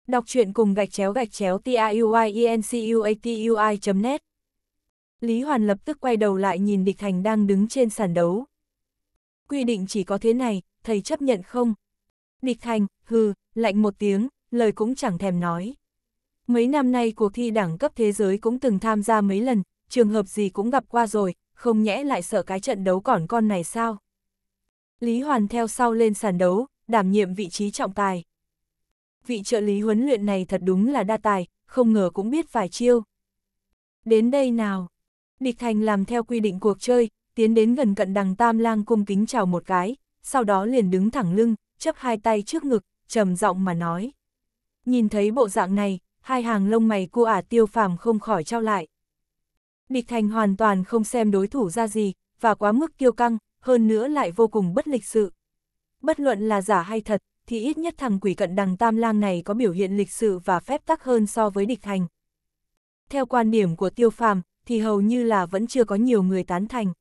Đọc truyện cùng gạch chéo gạch chéo tiuyencuatui.net Lý Hoàn lập tức quay đầu lại nhìn địch thành đang đứng trên sàn đấu. Quy định chỉ có thế này, thầy chấp nhận không? Địch thành, hừ, lạnh một tiếng, lời cũng chẳng thèm nói. Mấy năm nay cuộc thi đẳng cấp thế giới cũng từng tham gia mấy lần, trường hợp gì cũng gặp qua rồi, không nhẽ lại sợ cái trận đấu còn con này sao? Lý Hoàn theo sau lên sàn đấu, đảm nhiệm vị trí trọng tài vị trợ lý huấn luyện này thật đúng là đa tài, không ngờ cũng biết vài chiêu. Đến đây nào. Địch Thành làm theo quy định cuộc chơi, tiến đến gần cận đằng Tam Lang cung kính chào một cái, sau đó liền đứng thẳng lưng, chấp hai tay trước ngực, trầm giọng mà nói. Nhìn thấy bộ dạng này, hai hàng lông mày cua ả tiêu phàm không khỏi trao lại. Địch Thành hoàn toàn không xem đối thủ ra gì, và quá mức kiêu căng, hơn nữa lại vô cùng bất lịch sự. Bất luận là giả hay thật, thì ít nhất thằng quỷ cận đằng tam lang này có biểu hiện lịch sự và phép tắc hơn so với địch thành. Theo quan điểm của tiêu phàm, thì hầu như là vẫn chưa có nhiều người tán thành.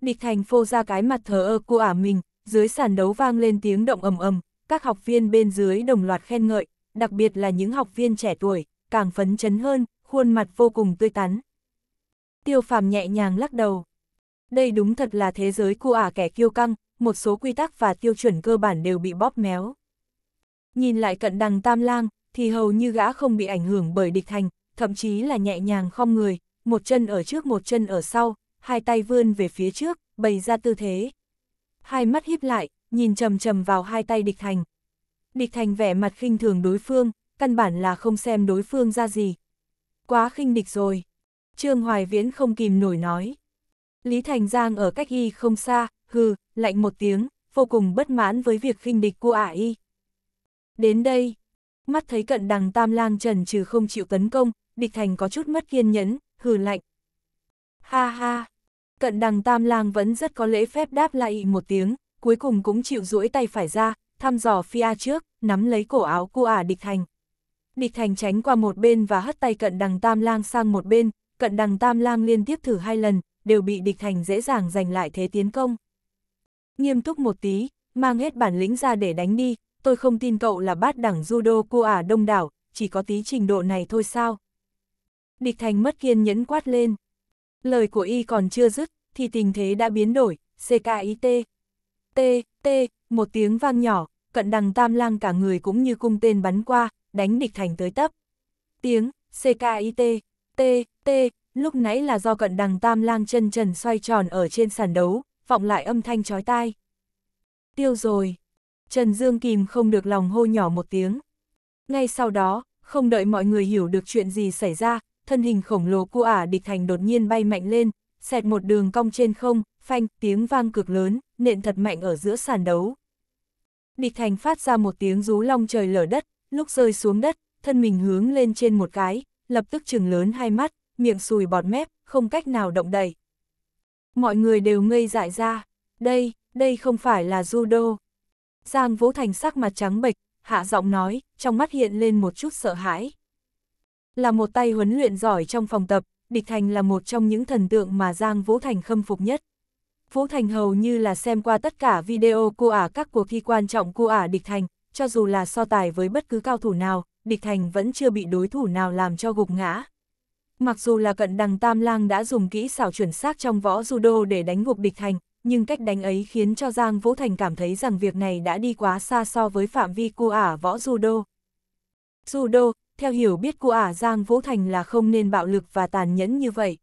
Địch thành phô ra cái mặt thờ ơ của ả mình, dưới sàn đấu vang lên tiếng động ầm ầm, các học viên bên dưới đồng loạt khen ngợi, đặc biệt là những học viên trẻ tuổi, càng phấn chấn hơn, khuôn mặt vô cùng tươi tắn. Tiêu phàm nhẹ nhàng lắc đầu. Đây đúng thật là thế giới của ả kẻ kiêu căng, một số quy tắc và tiêu chuẩn cơ bản đều bị bóp méo. Nhìn lại cận đằng tam lang, thì hầu như gã không bị ảnh hưởng bởi địch thành, thậm chí là nhẹ nhàng không người, một chân ở trước một chân ở sau, hai tay vươn về phía trước, bày ra tư thế. Hai mắt híp lại, nhìn chầm chầm vào hai tay địch thành. Địch thành vẻ mặt khinh thường đối phương, căn bản là không xem đối phương ra gì. Quá khinh địch rồi. Trương Hoài Viễn không kìm nổi nói. Lý Thành Giang ở cách y không xa, hừ, lạnh một tiếng, vô cùng bất mãn với việc khinh địch của ả y. Đến đây, mắt thấy cận đằng tam lang trần trừ không chịu tấn công, địch thành có chút mất kiên nhẫn, hừ lạnh. Ha ha, cận đằng tam lang vẫn rất có lễ phép đáp lại một tiếng, cuối cùng cũng chịu duỗi tay phải ra, thăm dò phía trước, nắm lấy cổ áo của ả địch thành. Địch thành tránh qua một bên và hất tay cận đằng tam lang sang một bên, cận đằng tam lang liên tiếp thử hai lần, đều bị địch thành dễ dàng giành lại thế tiến công. Nghiêm túc một tí, mang hết bản lĩnh ra để đánh đi, tôi không tin cậu là bát đẳng judo cô ả đông đảo, chỉ có tí trình độ này thôi sao. Địch thành mất kiên nhẫn quát lên. Lời của y còn chưa dứt, thì tình thế đã biến đổi, CKIT. T, T, một tiếng vang nhỏ, cận đằng tam lang cả người cũng như cung tên bắn qua, đánh địch thành tới tấp. Tiếng, CKIT, T, T, lúc nãy là do cận đằng tam lang chân trần xoay tròn ở trên sàn đấu, vọng lại âm thanh chói tai. Tiêu rồi. Trần Dương kìm không được lòng hô nhỏ một tiếng. Ngay sau đó, không đợi mọi người hiểu được chuyện gì xảy ra, thân hình khổng lồ của ả địch thành đột nhiên bay mạnh lên, xẹt một đường cong trên không, phanh, tiếng vang cực lớn, nện thật mạnh ở giữa sàn đấu. Địch thành phát ra một tiếng rú long trời lở đất, lúc rơi xuống đất, thân mình hướng lên trên một cái, lập tức trừng lớn hai mắt, miệng sùi bọt mép, không cách nào động đậy. Mọi người đều ngây dại ra, đây, đây không phải là judo. Giang Vũ Thành sắc mặt trắng bệch, hạ giọng nói, trong mắt hiện lên một chút sợ hãi. Là một tay huấn luyện giỏi trong phòng tập, Địch Thành là một trong những thần tượng mà Giang Vũ Thành khâm phục nhất. Vũ Thành hầu như là xem qua tất cả video cô ả các cuộc thi quan trọng cô ả Địch Thành, cho dù là so tài với bất cứ cao thủ nào, Địch Thành vẫn chưa bị đối thủ nào làm cho gục ngã. Mặc dù là cận đằng Tam Lang đã dùng kỹ xảo chuẩn xác trong võ judo để đánh gục địch thành, nhưng cách đánh ấy khiến cho Giang Vũ Thành cảm thấy rằng việc này đã đi quá xa so với phạm vi cua ả võ judo. Judo, theo hiểu biết của ả Giang Vũ Thành là không nên bạo lực và tàn nhẫn như vậy.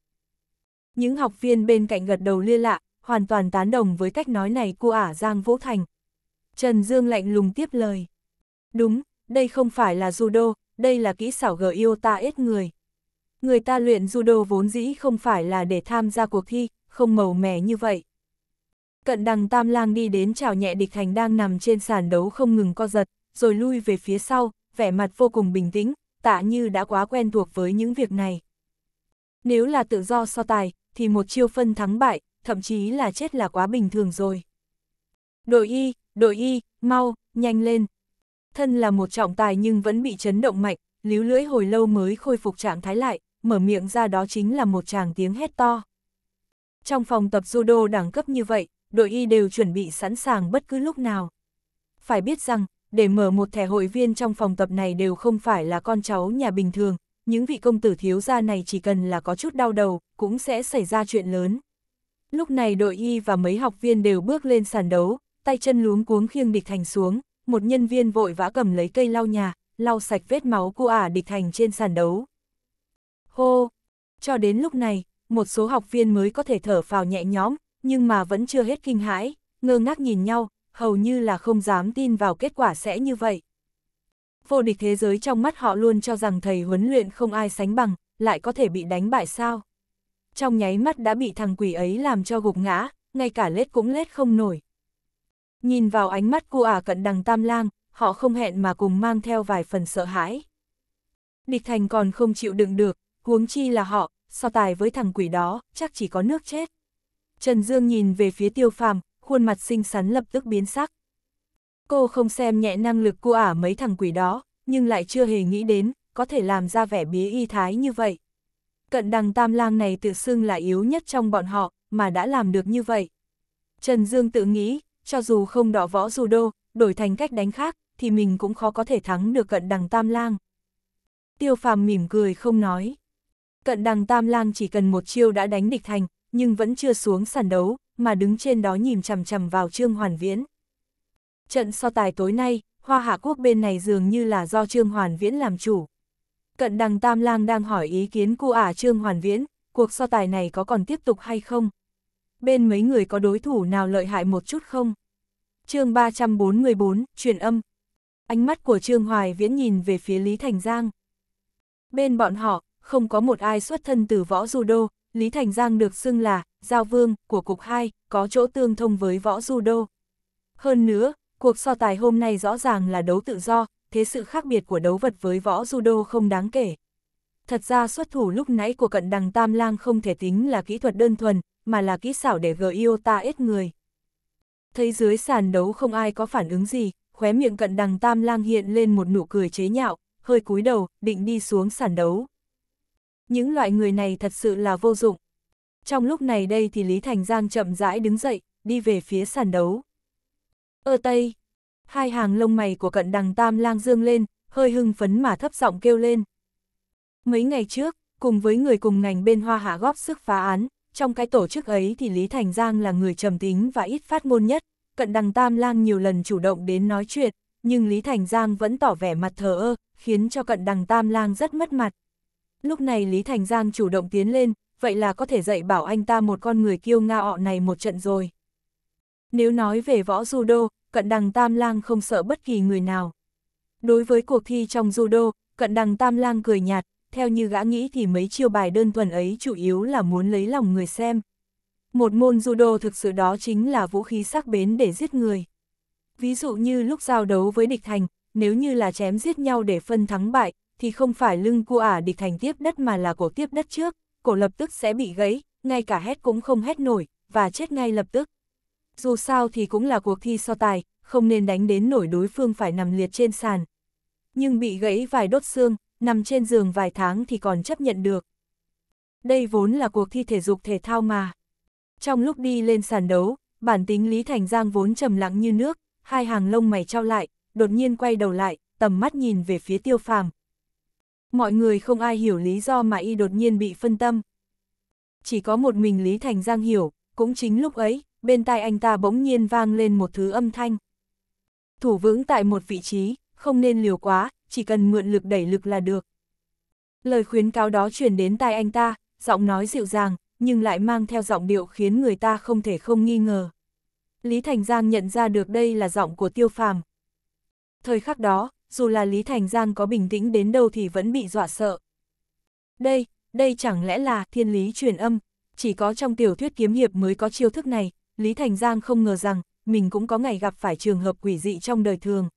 Những học viên bên cạnh gật đầu lia lạ, hoàn toàn tán đồng với cách nói này của ả Giang Vũ Thành. Trần Dương lạnh lùng tiếp lời. Đúng, đây không phải là judo, đây là kỹ xảo gờ yêu ta ết người người ta luyện judo vốn dĩ không phải là để tham gia cuộc thi, không màu mè như vậy. Cận đằng tam lang đi đến chào nhẹ địch thành đang nằm trên sàn đấu không ngừng co giật, rồi lui về phía sau, vẻ mặt vô cùng bình tĩnh, tạ như đã quá quen thuộc với những việc này. Nếu là tự do so tài, thì một chiêu phân thắng bại, thậm chí là chết là quá bình thường rồi. Đội y, đội y, mau, nhanh lên. Thân là một trọng tài nhưng vẫn bị chấn động mạnh, líu lưỡi hồi lâu mới khôi phục trạng thái lại, mở miệng ra đó chính là một chàng tiếng hét to. Trong phòng tập judo đẳng cấp như vậy, đội y đều chuẩn bị sẵn sàng bất cứ lúc nào. Phải biết rằng, để mở một thẻ hội viên trong phòng tập này đều không phải là con cháu nhà bình thường, những vị công tử thiếu gia này chỉ cần là có chút đau đầu, cũng sẽ xảy ra chuyện lớn. Lúc này đội y và mấy học viên đều bước lên sàn đấu, tay chân luống cuống khiêng địch thành xuống, một nhân viên vội vã cầm lấy cây lau nhà, lau sạch vết máu của ả địch thành trên sàn đấu hô. Cho đến lúc này, một số học viên mới có thể thở phào nhẹ nhõm, nhưng mà vẫn chưa hết kinh hãi, ngơ ngác nhìn nhau, hầu như là không dám tin vào kết quả sẽ như vậy. Vô địch thế giới trong mắt họ luôn cho rằng thầy huấn luyện không ai sánh bằng, lại có thể bị đánh bại sao. Trong nháy mắt đã bị thằng quỷ ấy làm cho gục ngã, ngay cả lết cũng lết không nổi. Nhìn vào ánh mắt cô ả à cận đằng tam lang, họ không hẹn mà cùng mang theo vài phần sợ hãi. Địch thành còn không chịu đựng được, huống chi là họ, so tài với thằng quỷ đó, chắc chỉ có nước chết. Trần Dương nhìn về phía tiêu phàm, khuôn mặt xinh xắn lập tức biến sắc. Cô không xem nhẹ năng lực của ả mấy thằng quỷ đó, nhưng lại chưa hề nghĩ đến, có thể làm ra vẻ bía y thái như vậy. Cận đằng tam lang này tự xưng là yếu nhất trong bọn họ, mà đã làm được như vậy. Trần Dương tự nghĩ, cho dù không đỏ võ judo, đổi thành cách đánh khác, thì mình cũng khó có thể thắng được cận đằng tam lang. Tiêu phàm mỉm cười không nói. Cận đằng tam lang chỉ cần một chiêu đã đánh địch thành, nhưng vẫn chưa xuống sàn đấu, mà đứng trên đó nhìn chằm chằm vào Trương Hoàn Viễn. Trận so tài tối nay, Hoa Hạ Quốc bên này dường như là do Trương Hoàn Viễn làm chủ. Cận đằng Tam Lang đang hỏi ý kiến cô ả Trương Hoàn Viễn, cuộc so tài này có còn tiếp tục hay không? Bên mấy người có đối thủ nào lợi hại một chút không? chương 344, truyền âm. Ánh mắt của Trương Hoài Viễn nhìn về phía Lý Thành Giang. Bên bọn họ, không có một ai xuất thân từ võ judo, Lý Thành Giang được xưng là giao vương của cục 2, có chỗ tương thông với võ judo. Hơn nữa, cuộc so tài hôm nay rõ ràng là đấu tự do, thế sự khác biệt của đấu vật với võ judo không đáng kể. Thật ra xuất thủ lúc nãy của cận đằng Tam Lang không thể tính là kỹ thuật đơn thuần, mà là kỹ xảo để gờ yêu ta ết người. Thấy dưới sàn đấu không ai có phản ứng gì, khóe miệng cận đằng Tam Lang hiện lên một nụ cười chế nhạo, hơi cúi đầu, định đi xuống sàn đấu những loại người này thật sự là vô dụng. Trong lúc này đây thì Lý Thành Giang chậm rãi đứng dậy, đi về phía sàn đấu. Ở Tây, hai hàng lông mày của cận đằng Tam lang dương lên, hơi hưng phấn mà thấp giọng kêu lên. Mấy ngày trước, cùng với người cùng ngành bên Hoa Hạ góp sức phá án, trong cái tổ chức ấy thì Lý Thành Giang là người trầm tính và ít phát ngôn nhất, cận đằng Tam lang nhiều lần chủ động đến nói chuyện, nhưng Lý Thành Giang vẫn tỏ vẻ mặt thờ ơ, khiến cho cận đằng Tam lang rất mất mặt. Lúc này Lý Thành Giang chủ động tiến lên, vậy là có thể dạy bảo anh ta một con người kiêu ngạo ọ này một trận rồi. Nếu nói về võ judo, cận đằng Tam Lang không sợ bất kỳ người nào. Đối với cuộc thi trong judo, cận đằng Tam Lang cười nhạt, theo như gã nghĩ thì mấy chiêu bài đơn thuần ấy chủ yếu là muốn lấy lòng người xem. Một môn judo thực sự đó chính là vũ khí sắc bén để giết người. Ví dụ như lúc giao đấu với địch thành, nếu như là chém giết nhau để phân thắng bại, thì không phải lưng của ả địch thành tiếp đất mà là cổ tiếp đất trước, cổ lập tức sẽ bị gãy, ngay cả hét cũng không hét nổi, và chết ngay lập tức. Dù sao thì cũng là cuộc thi so tài, không nên đánh đến nổi đối phương phải nằm liệt trên sàn. Nhưng bị gãy vài đốt xương, nằm trên giường vài tháng thì còn chấp nhận được. Đây vốn là cuộc thi thể dục thể thao mà. Trong lúc đi lên sàn đấu, bản tính Lý Thành Giang vốn trầm lặng như nước, hai hàng lông mày trao lại, đột nhiên quay đầu lại, tầm mắt nhìn về phía tiêu phàm, Mọi người không ai hiểu lý do mà y đột nhiên bị phân tâm. Chỉ có một mình Lý Thành Giang hiểu, cũng chính lúc ấy, bên tai anh ta bỗng nhiên vang lên một thứ âm thanh. Thủ vững tại một vị trí, không nên liều quá, chỉ cần mượn lực đẩy lực là được. Lời khuyến cáo đó truyền đến tai anh ta, giọng nói dịu dàng, nhưng lại mang theo giọng điệu khiến người ta không thể không nghi ngờ. Lý Thành Giang nhận ra được đây là giọng của Tiêu Phàm. Thời khắc đó, dù là Lý Thành Giang có bình tĩnh đến đâu thì vẫn bị dọa sợ. Đây, đây chẳng lẽ là thiên lý truyền âm, chỉ có trong tiểu thuyết kiếm hiệp mới có chiêu thức này, Lý Thành Giang không ngờ rằng, mình cũng có ngày gặp phải trường hợp quỷ dị trong đời thường.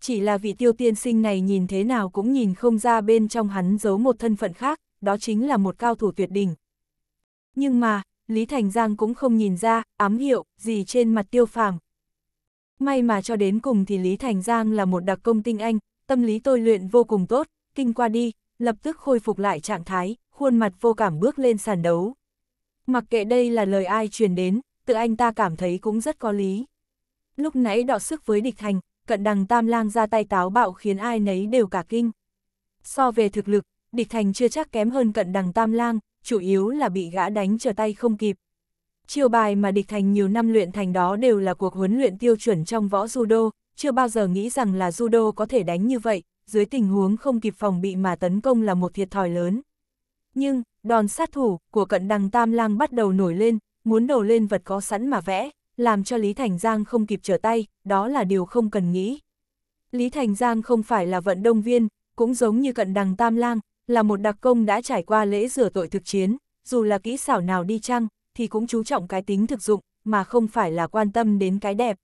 Chỉ là vị tiêu tiên sinh này nhìn thế nào cũng nhìn không ra bên trong hắn giấu một thân phận khác, đó chính là một cao thủ tuyệt đỉnh. Nhưng mà, Lý Thành Giang cũng không nhìn ra, ám hiệu, gì trên mặt tiêu phàm, May mà cho đến cùng thì Lý Thành Giang là một đặc công tinh anh, tâm lý tôi luyện vô cùng tốt, kinh qua đi, lập tức khôi phục lại trạng thái, khuôn mặt vô cảm bước lên sàn đấu. Mặc kệ đây là lời ai truyền đến, tự anh ta cảm thấy cũng rất có lý. Lúc nãy đọ sức với địch thành, cận đằng tam lang ra tay táo bạo khiến ai nấy đều cả kinh. So về thực lực, địch thành chưa chắc kém hơn cận đằng tam lang, chủ yếu là bị gã đánh trở tay không kịp chiêu bài mà địch thành nhiều năm luyện thành đó đều là cuộc huấn luyện tiêu chuẩn trong võ judo, chưa bao giờ nghĩ rằng là judo có thể đánh như vậy, dưới tình huống không kịp phòng bị mà tấn công là một thiệt thòi lớn. Nhưng, đòn sát thủ của cận đằng Tam Lang bắt đầu nổi lên, muốn đầu lên vật có sẵn mà vẽ, làm cho Lý Thành Giang không kịp trở tay, đó là điều không cần nghĩ. Lý Thành Giang không phải là vận động viên, cũng giống như cận đằng Tam Lang, là một đặc công đã trải qua lễ rửa tội thực chiến, dù là kỹ xảo nào đi chăng, thì cũng chú trọng cái tính thực dụng, mà không phải là quan tâm đến cái đẹp.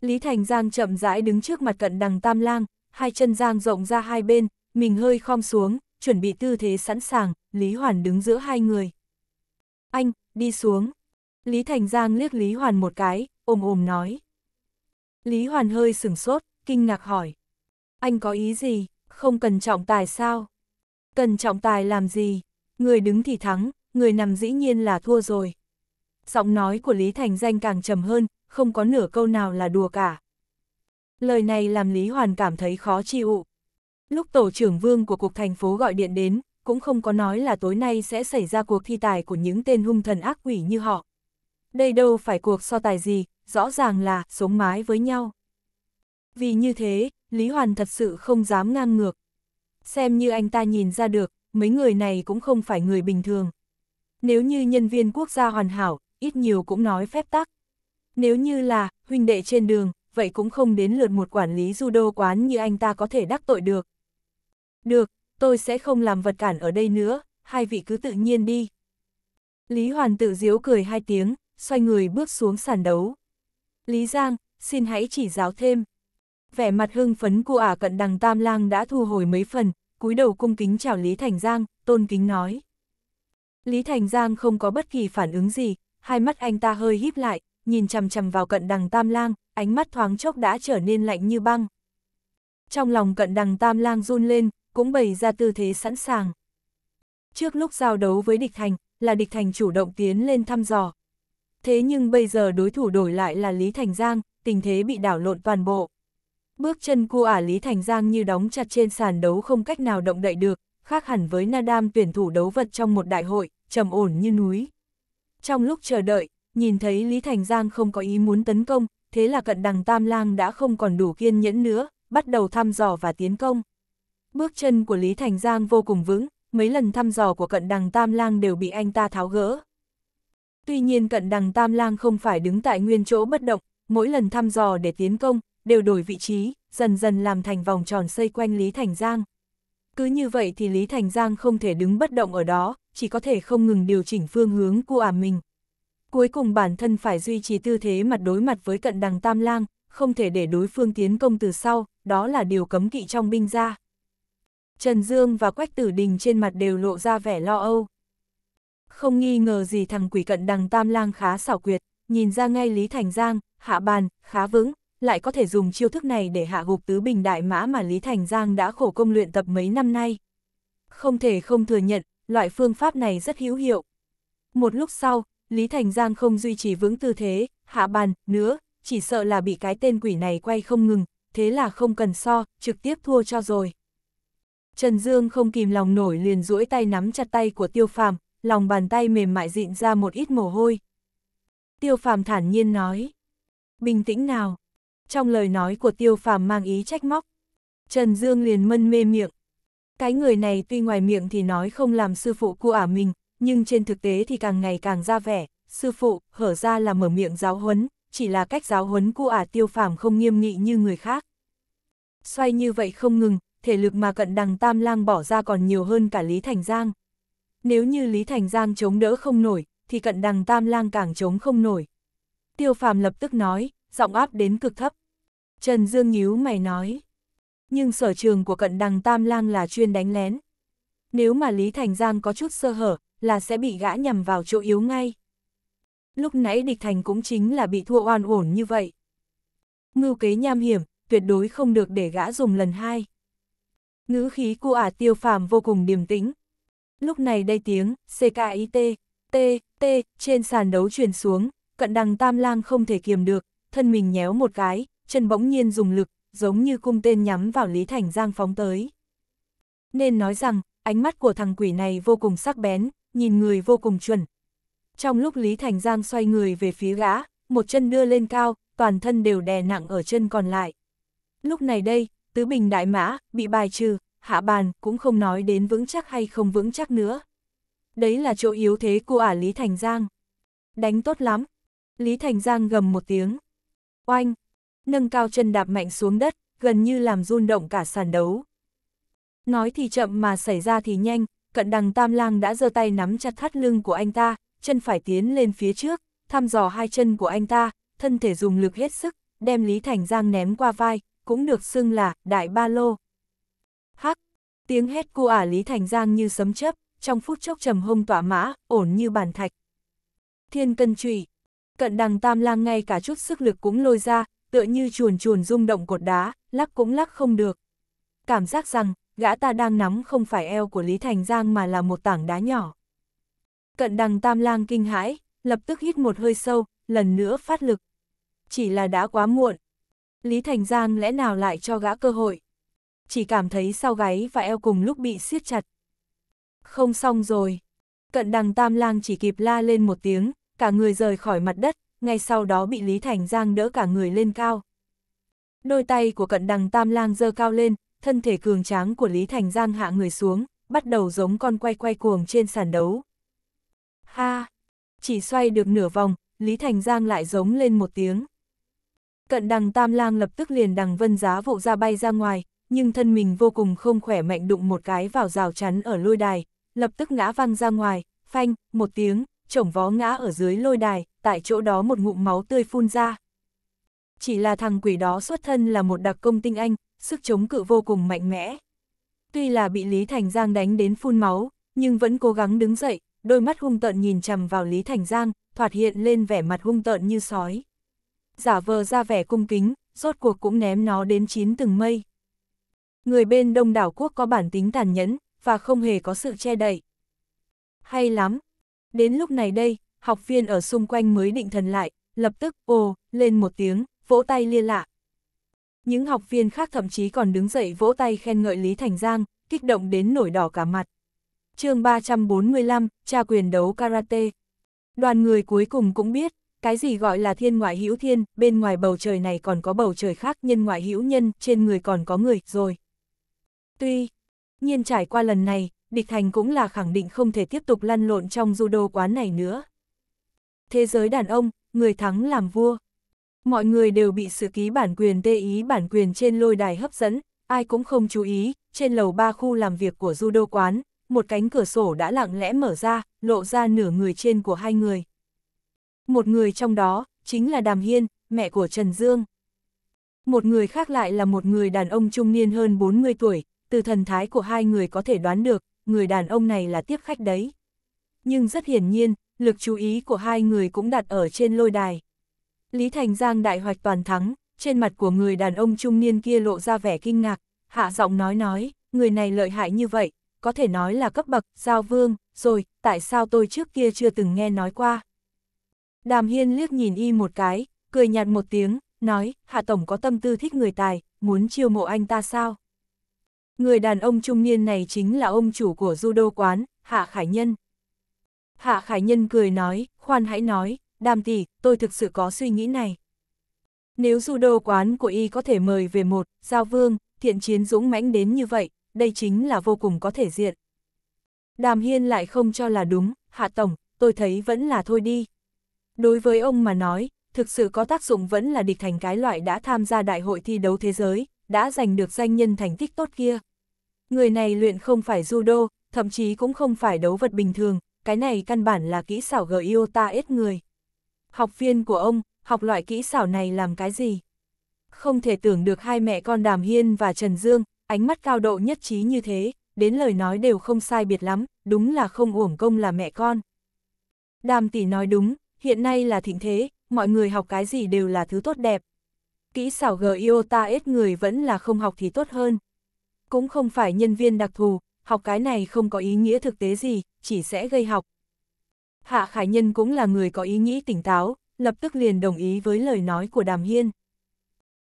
Lý Thành Giang chậm rãi đứng trước mặt cận đằng Tam Lang, hai chân Giang rộng ra hai bên, mình hơi khom xuống, chuẩn bị tư thế sẵn sàng, Lý Hoàn đứng giữa hai người. Anh, đi xuống. Lý Thành Giang liếc Lý Hoàn một cái, ôm ôm nói. Lý Hoàn hơi sửng sốt, kinh ngạc hỏi. Anh có ý gì, không cần trọng tài sao? Cần trọng tài làm gì? Người đứng thì thắng, người nằm dĩ nhiên là thua rồi. Giọng nói của Lý Thành Danh càng trầm hơn, không có nửa câu nào là đùa cả. Lời này làm Lý Hoàn cảm thấy khó chịu. Lúc tổ trưởng vương của cục thành phố gọi điện đến, cũng không có nói là tối nay sẽ xảy ra cuộc thi tài của những tên hung thần ác quỷ như họ. Đây đâu phải cuộc so tài gì, rõ ràng là sống mái với nhau. Vì như thế, Lý Hoàn thật sự không dám ngang ngược. Xem như anh ta nhìn ra được, mấy người này cũng không phải người bình thường. Nếu như nhân viên quốc gia hoàn hảo, ít nhiều cũng nói phép tắc. Nếu như là, huynh đệ trên đường, vậy cũng không đến lượt một quản lý judo quán như anh ta có thể đắc tội được. Được, tôi sẽ không làm vật cản ở đây nữa, hai vị cứ tự nhiên đi. Lý Hoàn tự diếu cười hai tiếng, xoay người bước xuống sàn đấu. Lý Giang, xin hãy chỉ giáo thêm. Vẻ mặt hưng phấn của ả cận đằng Tam Lang đã thu hồi mấy phần, cúi đầu cung kính chào Lý Thành Giang, tôn kính nói. Lý Thành Giang không có bất kỳ phản ứng gì, hai mắt anh ta hơi híp lại, nhìn chằm chằm vào cận đằng tam lang, ánh mắt thoáng chốc đã trở nên lạnh như băng. Trong lòng cận đằng tam lang run lên, cũng bày ra tư thế sẵn sàng. Trước lúc giao đấu với địch thành, là địch thành chủ động tiến lên thăm dò. Thế nhưng bây giờ đối thủ đổi lại là Lý Thành Giang, tình thế bị đảo lộn toàn bộ. Bước chân cua ả Lý Thành Giang như đóng chặt trên sàn đấu không cách nào động đậy được, khác hẳn với Nadam tuyển thủ đấu vật trong một đại hội, trầm ổn như núi. Trong lúc chờ đợi, nhìn thấy Lý Thành Giang không có ý muốn tấn công, thế là cận đằng Tam Lang đã không còn đủ kiên nhẫn nữa, bắt đầu thăm dò và tiến công. Bước chân của Lý Thành Giang vô cùng vững, mấy lần thăm dò của cận đằng Tam Lang đều bị anh ta tháo gỡ. Tuy nhiên cận đằng Tam Lang không phải đứng tại nguyên chỗ bất động, mỗi lần thăm dò để tiến công, đều đổi vị trí, dần dần làm thành vòng tròn xây quanh Lý Thành Giang. Cứ như vậy thì Lý Thành Giang không thể đứng bất động ở đó, chỉ có thể không ngừng điều chỉnh phương hướng của ả mình. Cuối cùng bản thân phải duy trì tư thế mặt đối mặt với cận đằng Tam Lang, không thể để đối phương tiến công từ sau, đó là điều cấm kỵ trong binh gia. Trần Dương và Quách Tử Đình trên mặt đều lộ ra vẻ lo âu. Không nghi ngờ gì thằng quỷ cận đằng Tam Lang khá xảo quyệt, nhìn ra ngay Lý Thành Giang, hạ bàn, khá vững, lại có thể dùng chiêu thức này để hạ gục tứ bình đại mã mà Lý Thành Giang đã khổ công luyện tập mấy năm nay. Không thể không thừa nhận, loại phương pháp này rất hữu hiệu. Một lúc sau, Lý Thành Giang không duy trì vững tư thế, hạ bàn, nữa, chỉ sợ là bị cái tên quỷ này quay không ngừng, thế là không cần so, trực tiếp thua cho rồi. Trần Dương không kìm lòng nổi liền duỗi tay nắm chặt tay của Tiêu Phàm, lòng bàn tay mềm mại dịn ra một ít mồ hôi. Tiêu Phàm thản nhiên nói, bình tĩnh nào, trong lời nói của tiêu phàm mang ý trách móc. Trần Dương liền mân mê miệng. Cái người này tuy ngoài miệng thì nói không làm sư phụ của ả mình, nhưng trên thực tế thì càng ngày càng ra vẻ, sư phụ, hở ra là mở miệng giáo huấn, chỉ là cách giáo huấn của ả tiêu phàm không nghiêm nghị như người khác. Xoay như vậy không ngừng, thể lực mà cận đằng tam lang bỏ ra còn nhiều hơn cả Lý Thành Giang. Nếu như Lý Thành Giang chống đỡ không nổi, thì cận đằng tam lang càng chống không nổi. Tiêu phàm lập tức nói, giọng áp đến cực thấp. Trần Dương nhíu mày nói. Nhưng sở trường của cận đằng Tam Lang là chuyên đánh lén. Nếu mà Lý Thành Giang có chút sơ hở, là sẽ bị gã nhằm vào chỗ yếu ngay. Lúc nãy địch thành cũng chính là bị thua oan ổn như vậy. Ngưu kế nham hiểm, tuyệt đối không được để gã dùng lần hai. Ngữ khí của ả tiêu phàm vô cùng điềm tĩnh. Lúc này đây tiếng CKIT, T, T trên sàn đấu truyền xuống, cận đằng tam lang không thể kiềm được, thân mình nhéo một cái, chân bỗng nhiên dùng lực, giống như cung tên nhắm vào Lý Thành Giang phóng tới. Nên nói rằng, ánh mắt của thằng quỷ này vô cùng sắc bén, nhìn người vô cùng chuẩn. Trong lúc Lý Thành Giang xoay người về phía gã, một chân đưa lên cao, toàn thân đều đè nặng ở chân còn lại. Lúc này đây, tứ bình đại mã, bị bài trừ, hạ bàn, cũng không nói đến vững chắc hay không vững chắc nữa. Đấy là chỗ yếu thế của ả Lý Thành Giang. Đánh tốt lắm. Lý Thành Giang gầm một tiếng. Oanh, nâng cao chân đạp mạnh xuống đất, gần như làm run động cả sàn đấu. Nói thì chậm mà xảy ra thì nhanh, cận đằng tam lang đã giơ tay nắm chặt thắt lưng của anh ta, chân phải tiến lên phía trước, thăm dò hai chân của anh ta, thân thể dùng lực hết sức, đem Lý Thành Giang ném qua vai, cũng được xưng là đại ba lô. Hắc, tiếng hét cua ả Lý Thành Giang như sấm chớp, trong phút chốc trầm hông tỏa mã, ổn như bàn thạch. Thiên cân trụy cận đằng tam lang ngay cả chút sức lực cũng lôi ra, tựa như chuồn chuồn rung động cột đá, lắc cũng lắc không được. Cảm giác rằng, gã ta đang nắm không phải eo của Lý Thành Giang mà là một tảng đá nhỏ. Cận đằng tam lang kinh hãi, lập tức hít một hơi sâu, lần nữa phát lực. Chỉ là đã quá muộn. Lý Thành Giang lẽ nào lại cho gã cơ hội? Chỉ cảm thấy sau gáy và eo cùng lúc bị siết chặt. Không xong rồi. Cận đằng tam lang chỉ kịp la lên một tiếng, cả người rời khỏi mặt đất, ngay sau đó bị Lý Thành Giang đỡ cả người lên cao. Đôi tay của cận đằng tam lang dơ cao lên, thân thể cường tráng của Lý Thành Giang hạ người xuống, bắt đầu giống con quay quay cuồng trên sàn đấu. Ha! Chỉ xoay được nửa vòng, Lý Thành Giang lại giống lên một tiếng. Cận đằng tam lang lập tức liền đằng vân giá vụ ra bay ra ngoài, nhưng thân mình vô cùng không khỏe mạnh đụng một cái vào rào chắn ở lôi đài, lập tức ngã văng ra ngoài, phanh, một tiếng, chổng vó ngã ở dưới lôi đài, tại chỗ đó một ngụm máu tươi phun ra. Chỉ là thằng quỷ đó xuất thân là một đặc công tinh anh, sức chống cự vô cùng mạnh mẽ. Tuy là bị Lý Thành Giang đánh đến phun máu, nhưng vẫn cố gắng đứng dậy, đôi mắt hung tợn nhìn chằm vào Lý Thành Giang, thoạt hiện lên vẻ mặt hung tợn như sói. Giả vờ ra vẻ cung kính, rốt cuộc cũng ném nó đến chín từng mây. Người bên đông đảo quốc có bản tính tàn nhẫn, và không hề có sự che đậy. Hay lắm! Đến lúc này đây, học viên ở xung quanh mới định thần lại, lập tức ồ, lên một tiếng, vỗ tay lia lạ. Những học viên khác thậm chí còn đứng dậy vỗ tay khen ngợi Lý Thành Giang, kích động đến nổi đỏ cả mặt. chương 345, tra quyền đấu karate. Đoàn người cuối cùng cũng biết, cái gì gọi là thiên ngoại hữu thiên, bên ngoài bầu trời này còn có bầu trời khác nhân ngoại hữu nhân, trên người còn có người, rồi. Tuy, nhiên trải qua lần này, địch thành cũng là khẳng định không thể tiếp tục lăn lộn trong judo quán này nữa thế giới đàn ông, người thắng làm vua. Mọi người đều bị sự ký bản quyền tê ý bản quyền trên lôi đài hấp dẫn, ai cũng không chú ý, trên lầu ba khu làm việc của judo quán, một cánh cửa sổ đã lặng lẽ mở ra, lộ ra nửa người trên của hai người. Một người trong đó, chính là Đàm Hiên, mẹ của Trần Dương. Một người khác lại là một người đàn ông trung niên hơn 40 tuổi, từ thần thái của hai người có thể đoán được, người đàn ông này là tiếp khách đấy. Nhưng rất hiển nhiên, lực chú ý của hai người cũng đặt ở trên lôi đài. Lý Thành Giang đại hoạch toàn thắng, trên mặt của người đàn ông trung niên kia lộ ra vẻ kinh ngạc, hạ giọng nói nói, người này lợi hại như vậy, có thể nói là cấp bậc, giao vương, rồi, tại sao tôi trước kia chưa từng nghe nói qua. Đàm Hiên liếc nhìn y một cái, cười nhạt một tiếng, nói, Hạ Tổng có tâm tư thích người tài, muốn chiêu mộ anh ta sao? Người đàn ông trung niên này chính là ông chủ của judo quán, Hạ Khải Nhân. Hạ Khải Nhân cười nói, khoan hãy nói, đàm tỷ, tôi thực sự có suy nghĩ này. Nếu judo quán của y có thể mời về một, giao vương, thiện chiến dũng mãnh đến như vậy, đây chính là vô cùng có thể diện. Đàm Hiên lại không cho là đúng, Hạ Tổng, tôi thấy vẫn là thôi đi. Đối với ông mà nói, thực sự có tác dụng vẫn là địch thành cái loại đã tham gia đại hội thi đấu thế giới, đã giành được danh nhân thành tích tốt kia. Người này luyện không phải judo, thậm chí cũng không phải đấu vật bình thường, cái này căn bản là kỹ xảo gợi yêu ta ết người. Học viên của ông, học loại kỹ xảo này làm cái gì? Không thể tưởng được hai mẹ con Đàm Hiên và Trần Dương, ánh mắt cao độ nhất trí như thế, đến lời nói đều không sai biệt lắm, đúng là không uổng công là mẹ con. Đàm tỷ nói đúng, hiện nay là thịnh thế, mọi người học cái gì đều là thứ tốt đẹp. Kỹ xảo gợi yêu ta ết người vẫn là không học thì tốt hơn. Cũng không phải nhân viên đặc thù, học cái này không có ý nghĩa thực tế gì, chỉ sẽ gây học. Hạ Khải Nhân cũng là người có ý nghĩ tỉnh táo, lập tức liền đồng ý với lời nói của Đàm Hiên.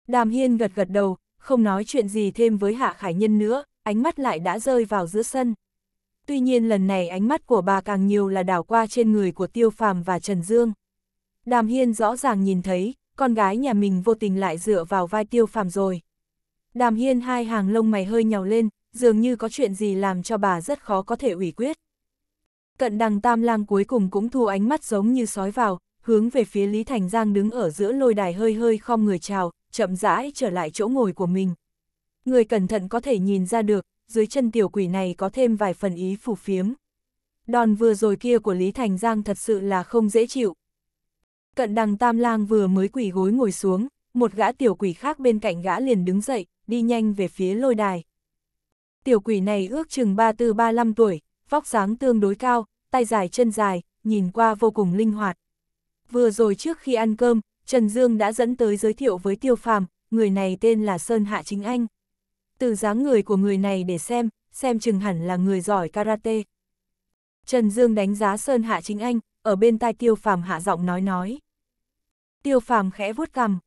Đàm Hiên gật gật đầu, không nói chuyện gì thêm với Hạ Khải Nhân nữa, ánh mắt lại đã rơi vào giữa sân. Tuy nhiên lần này ánh mắt của bà càng nhiều là đảo qua trên người của Tiêu Phàm và Trần Dương. Đàm Hiên rõ ràng nhìn thấy, con gái nhà mình vô tình lại dựa vào vai Tiêu Phàm rồi. Đàm Hiên hai hàng lông mày hơi nhào lên, dường như có chuyện gì làm cho bà rất khó có thể ủy quyết. Cận đằng tam lang cuối cùng cũng thu ánh mắt giống như sói vào, hướng về phía Lý Thành Giang đứng ở giữa lôi đài hơi hơi khom người chào, chậm rãi trở lại chỗ ngồi của mình. Người cẩn thận có thể nhìn ra được, dưới chân tiểu quỷ này có thêm vài phần ý phù phiếm. Đòn vừa rồi kia của Lý Thành Giang thật sự là không dễ chịu. Cận đằng tam lang vừa mới quỷ gối ngồi xuống, một gã tiểu quỷ khác bên cạnh gã liền đứng dậy, đi nhanh về phía lôi đài tiểu quỷ này ước chừng 34-35 tuổi, vóc dáng tương đối cao, tay dài chân dài, nhìn qua vô cùng linh hoạt. Vừa rồi trước khi ăn cơm, Trần Dương đã dẫn tới giới thiệu với Tiêu Phàm, người này tên là Sơn Hạ Chính Anh. Từ dáng người của người này để xem, xem chừng hẳn là người giỏi karate. Trần Dương đánh giá Sơn Hạ Chính Anh, ở bên tai Tiêu Phàm hạ giọng nói nói. Tiêu Phàm khẽ vuốt cằm.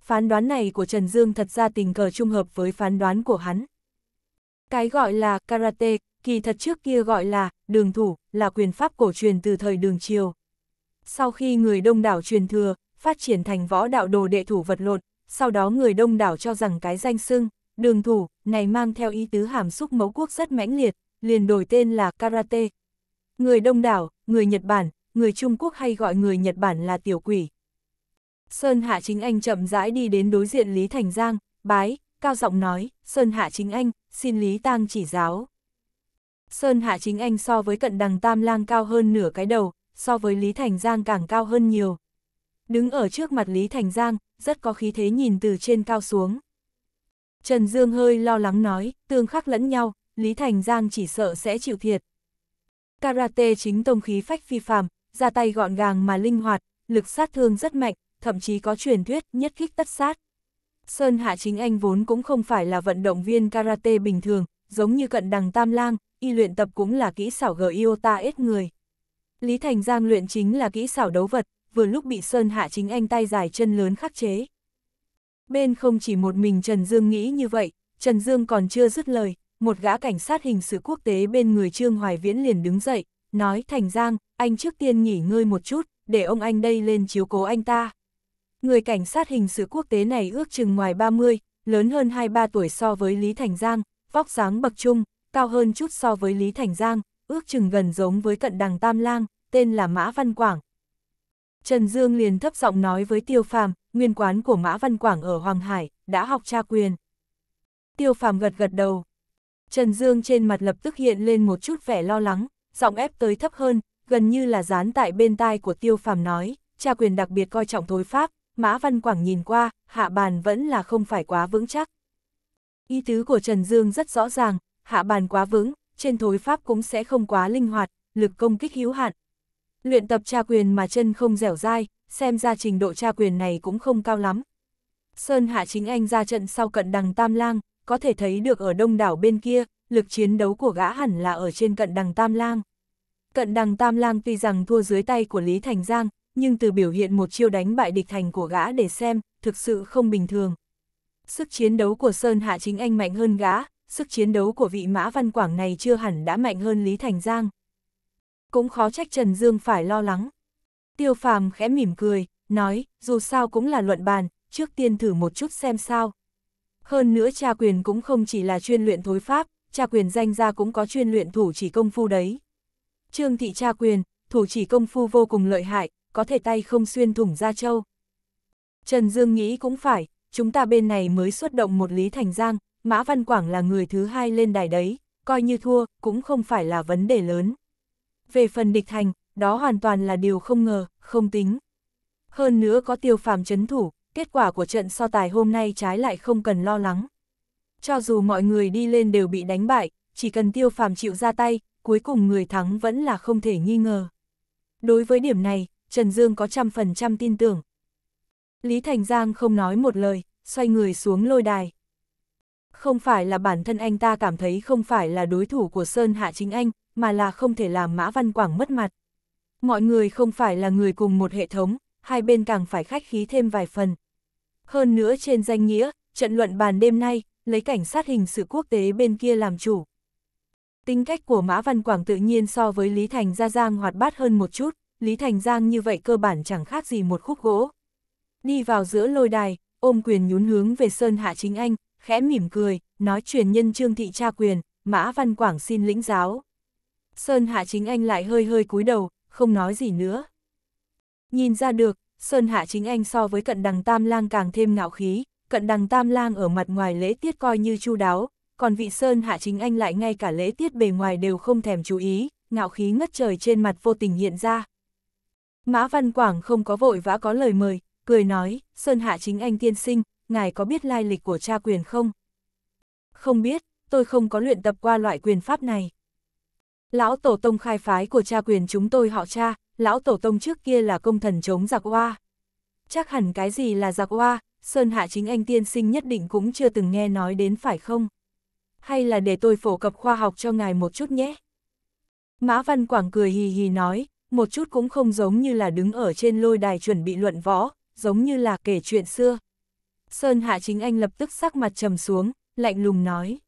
Phán đoán này của Trần Dương thật ra tình cờ trung hợp với phán đoán của hắn, cái gọi là karate, kỳ thật trước kia gọi là đường thủ, là quyền pháp cổ truyền từ thời đường triều. Sau khi người đông đảo truyền thừa, phát triển thành võ đạo đồ đệ thủ vật lộn, sau đó người đông đảo cho rằng cái danh xưng, đường thủ, này mang theo ý tứ hàm xúc mẫu quốc rất mãnh liệt, liền đổi tên là karate. Người đông đảo, người Nhật Bản, người Trung Quốc hay gọi người Nhật Bản là tiểu quỷ. Sơn Hạ Chính Anh chậm rãi đi đến đối diện Lý Thành Giang, bái, cao giọng nói, Sơn Hạ Chính Anh, xin Lý Tang chỉ giáo. Sơn Hạ Chính Anh so với cận đằng Tam Lang cao hơn nửa cái đầu, so với Lý Thành Giang càng cao hơn nhiều. Đứng ở trước mặt Lý Thành Giang, rất có khí thế nhìn từ trên cao xuống. Trần Dương hơi lo lắng nói, tương khắc lẫn nhau, Lý Thành Giang chỉ sợ sẽ chịu thiệt. Karate chính tông khí phách phi phàm, ra tay gọn gàng mà linh hoạt, lực sát thương rất mạnh, thậm chí có truyền thuyết nhất kích tất sát. Sơn Hạ chính anh vốn cũng không phải là vận động viên karate bình thường, giống như cận đằng tam lang, y luyện tập cũng là kỹ xảo gờ iota ít người. Lý Thành Giang luyện chính là kỹ xảo đấu vật, vừa lúc bị Sơn Hạ chính anh tay dài chân lớn khắc chế. Bên không chỉ một mình Trần Dương nghĩ như vậy, Trần Dương còn chưa dứt lời, một gã cảnh sát hình sự quốc tế bên người Trương Hoài Viễn liền đứng dậy, nói Thành Giang, anh trước tiên nghỉ ngơi một chút, để ông anh đây lên chiếu cố anh ta. Người cảnh sát hình sự quốc tế này ước chừng ngoài 30, lớn hơn 2-3 tuổi so với Lý Thành Giang, vóc dáng bậc trung, cao hơn chút so với Lý Thành Giang, ước chừng gần giống với cận đằng Tam Lang, tên là Mã Văn Quảng. Trần Dương liền thấp giọng nói với Tiêu Phàm, nguyên quán của Mã Văn Quảng ở Hoàng Hải, đã học tra quyền. Tiêu Phàm gật gật đầu. Trần Dương trên mặt lập tức hiện lên một chút vẻ lo lắng, giọng ép tới thấp hơn, gần như là dán tại bên tai của Tiêu Phàm nói, tra quyền đặc biệt coi trọng thối pháp, Mã Văn Quảng nhìn qua, hạ bàn vẫn là không phải quá vững chắc. Ý tứ của Trần Dương rất rõ ràng, hạ bàn quá vững, trên thối pháp cũng sẽ không quá linh hoạt, lực công kích hữu hạn. Luyện tập tra quyền mà chân không dẻo dai, xem ra trình độ tra quyền này cũng không cao lắm. Sơn Hạ chính anh ra trận sau cận đằng Tam Lang, có thể thấy được ở đông đảo bên kia, lực chiến đấu của gã hẳn là ở trên cận đằng Tam Lang. Cận đằng Tam Lang tuy rằng thua dưới tay của Lý Thành Giang, nhưng từ biểu hiện một chiêu đánh bại địch thành của gã để xem, thực sự không bình thường. Sức chiến đấu của Sơn Hạ Chính Anh mạnh hơn gã, sức chiến đấu của vị Mã Văn Quảng này chưa hẳn đã mạnh hơn Lý Thành Giang. Cũng khó trách Trần Dương phải lo lắng. Tiêu Phàm khẽ mỉm cười, nói, dù sao cũng là luận bàn, trước tiên thử một chút xem sao. Hơn nữa cha quyền cũng không chỉ là chuyên luyện thối pháp, cha quyền danh ra cũng có chuyên luyện thủ chỉ công phu đấy. Trương thị cha quyền, thủ chỉ công phu vô cùng lợi hại, có thể tay không xuyên thủng ra châu. Trần Dương nghĩ cũng phải, chúng ta bên này mới xuất động một Lý Thành Giang, Mã Văn Quảng là người thứ hai lên đài đấy, coi như thua, cũng không phải là vấn đề lớn. Về phần địch thành, đó hoàn toàn là điều không ngờ, không tính. Hơn nữa có tiêu phàm chấn thủ, kết quả của trận so tài hôm nay trái lại không cần lo lắng. Cho dù mọi người đi lên đều bị đánh bại, chỉ cần tiêu phàm chịu ra tay, cuối cùng người thắng vẫn là không thể nghi ngờ. Đối với điểm này, Trần Dương có trăm phần trăm tin tưởng. Lý Thành Giang không nói một lời, xoay người xuống lôi đài. Không phải là bản thân anh ta cảm thấy không phải là đối thủ của Sơn Hạ chính anh, mà là không thể làm Mã Văn Quảng mất mặt. Mọi người không phải là người cùng một hệ thống, hai bên càng phải khách khí thêm vài phần. Hơn nữa trên danh nghĩa, trận luận bàn đêm nay, lấy cảnh sát hình sự quốc tế bên kia làm chủ. Tính cách của Mã Văn Quảng tự nhiên so với Lý Thành Gia Giang hoạt bát hơn một chút, Lý Thành Giang như vậy cơ bản chẳng khác gì một khúc gỗ. Đi vào giữa lôi đài, ôm quyền nhún hướng về Sơn Hạ Chính Anh, khẽ mỉm cười, nói truyền nhân Trương Thị cha Quyền, Mã Văn Quảng xin lĩnh giáo. Sơn Hạ Chính Anh lại hơi hơi cúi đầu, không nói gì nữa. Nhìn ra được, Sơn Hạ Chính Anh so với cận đằng Tam Lang càng thêm ngạo khí, cận đằng Tam Lang ở mặt ngoài lễ tiết coi như chu đáo, còn vị Sơn Hạ Chính Anh lại ngay cả lễ tiết bề ngoài đều không thèm chú ý, ngạo khí ngất trời trên mặt vô tình hiện ra. Mã Văn Quảng không có vội vã có lời mời, cười nói, Sơn Hạ chính anh tiên sinh, ngài có biết lai lịch của cha quyền không? Không biết, tôi không có luyện tập qua loại quyền pháp này. Lão Tổ Tông khai phái của cha quyền chúng tôi họ cha, Lão Tổ Tông trước kia là công thần chống giặc hoa. Chắc hẳn cái gì là giặc hoa, Sơn Hạ chính anh tiên sinh nhất định cũng chưa từng nghe nói đến phải không? Hay là để tôi phổ cập khoa học cho ngài một chút nhé? Mã Văn Quảng cười hì hì nói, một chút cũng không giống như là đứng ở trên lôi đài chuẩn bị luận võ, giống như là kể chuyện xưa. Sơn Hạ Chính Anh lập tức sắc mặt trầm xuống, lạnh lùng nói.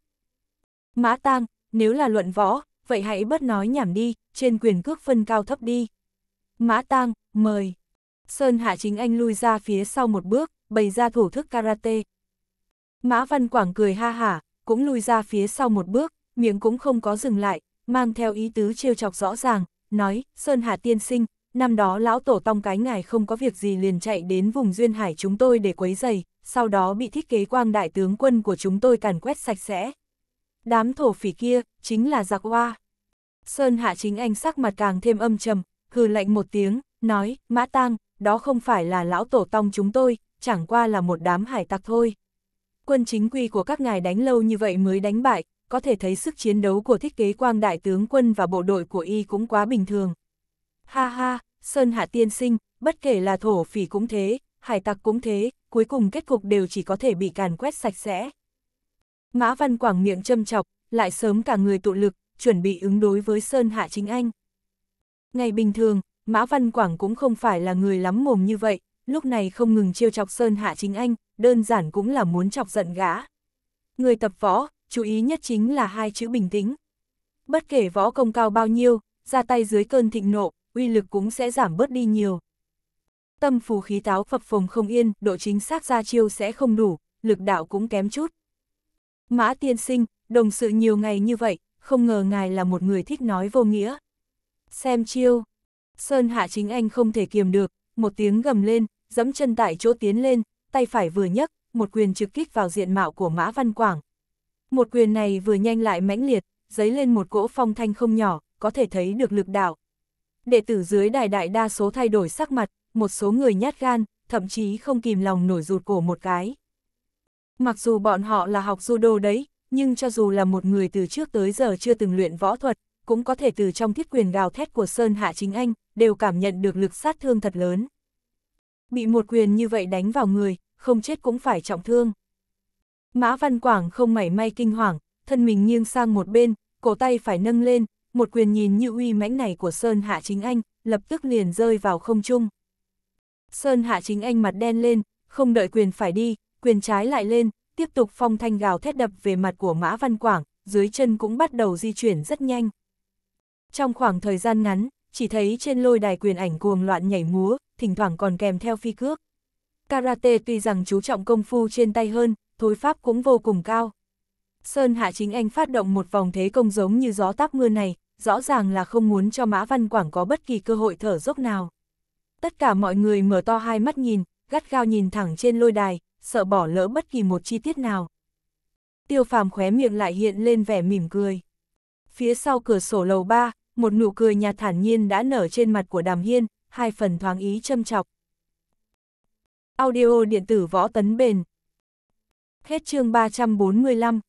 Mã Tang, nếu là luận võ, vậy hãy bất nói nhảm đi, trên quyền cước phân cao thấp đi. Mã Tang, mời. Sơn Hạ Chính Anh lui ra phía sau một bước, bày ra thủ thức karate. Mã Văn Quảng cười ha hả, cũng lui ra phía sau một bước, miệng cũng không có dừng lại, mang theo ý tứ trêu chọc rõ ràng, nói, Sơn Hà tiên sinh, năm đó lão tổ tông cái ngài không có việc gì liền chạy đến vùng duyên hải chúng tôi để quấy giày, sau đó bị thiết kế quang đại tướng quân của chúng tôi càn quét sạch sẽ. Đám thổ phỉ kia, chính là giặc hoa. Sơn Hạ chính anh sắc mặt càng thêm âm trầm, hừ lạnh một tiếng, nói, mã tang, đó không phải là lão tổ tông chúng tôi, chẳng qua là một đám hải tặc thôi. Quân chính quy của các ngài đánh lâu như vậy mới đánh bại, có thể thấy sức chiến đấu của thiết kế quang đại tướng quân và bộ đội của y cũng quá bình thường. Ha ha, Sơn Hạ tiên sinh, bất kể là thổ phỉ cũng thế, hải tặc cũng thế, cuối cùng kết cục đều chỉ có thể bị càn quét sạch sẽ. Mã Văn Quảng miệng châm chọc, lại sớm cả người tụ lực, chuẩn bị ứng đối với Sơn Hạ chính anh. Ngày bình thường, Mã Văn Quảng cũng không phải là người lắm mồm như vậy, lúc này không ngừng chiêu chọc Sơn Hạ chính anh, đơn giản cũng là muốn chọc giận gã. Người tập võ, chú ý nhất chính là hai chữ bình tĩnh. Bất kể võ công cao bao nhiêu, ra tay dưới cơn thịnh nộ, uy lực cũng sẽ giảm bớt đi nhiều. Tâm phù khí táo phập phồng không yên, độ chính xác ra chiêu sẽ không đủ, lực đạo cũng kém chút. Mã tiên sinh, đồng sự nhiều ngày như vậy, không ngờ ngài là một người thích nói vô nghĩa. Xem chiêu. Sơn hạ chính anh không thể kiềm được, một tiếng gầm lên, dẫm chân tại chỗ tiến lên, tay phải vừa nhấc, một quyền trực kích vào diện mạo của Mã Văn Quảng, một quyền này vừa nhanh lại mãnh liệt, giấy lên một cỗ phong thanh không nhỏ, có thể thấy được lực đạo. Đệ tử dưới đài đại đa số thay đổi sắc mặt, một số người nhát gan, thậm chí không kìm lòng nổi rụt cổ một cái. Mặc dù bọn họ là học judo đấy, nhưng cho dù là một người từ trước tới giờ chưa từng luyện võ thuật, cũng có thể từ trong thiết quyền gào thét của Sơn Hạ Chính Anh, đều cảm nhận được lực sát thương thật lớn. Bị một quyền như vậy đánh vào người, không chết cũng phải trọng thương. Mã Văn Quảng không mảy may kinh hoàng, thân mình nghiêng sang một bên, cổ tay phải nâng lên, một quyền nhìn như uy mãnh này của Sơn Hạ Chính Anh, lập tức liền rơi vào không trung. Sơn Hạ Chính Anh mặt đen lên, không đợi quyền phải đi, quyền trái lại lên, tiếp tục phong thanh gào thét đập về mặt của Mã Văn Quảng, dưới chân cũng bắt đầu di chuyển rất nhanh. Trong khoảng thời gian ngắn, chỉ thấy trên lôi đài quyền ảnh cuồng loạn nhảy múa, thỉnh thoảng còn kèm theo phi cước. Karate tuy rằng chú trọng công phu trên tay hơn, thối pháp cũng vô cùng cao. Sơn Hạ chính anh phát động một vòng thế công giống như gió táp mưa này, rõ ràng là không muốn cho Mã Văn Quảng có bất kỳ cơ hội thở dốc nào. Tất cả mọi người mở to hai mắt nhìn, gắt gao nhìn thẳng trên lôi đài, sợ bỏ lỡ bất kỳ một chi tiết nào. Tiêu phàm khóe miệng lại hiện lên vẻ mỉm cười. Phía sau cửa sổ lầu ba, một nụ cười nhạt thản nhiên đã nở trên mặt của đàm hiên, hai phần thoáng ý châm chọc. Audio điện tử võ tấn bền Hết chương 345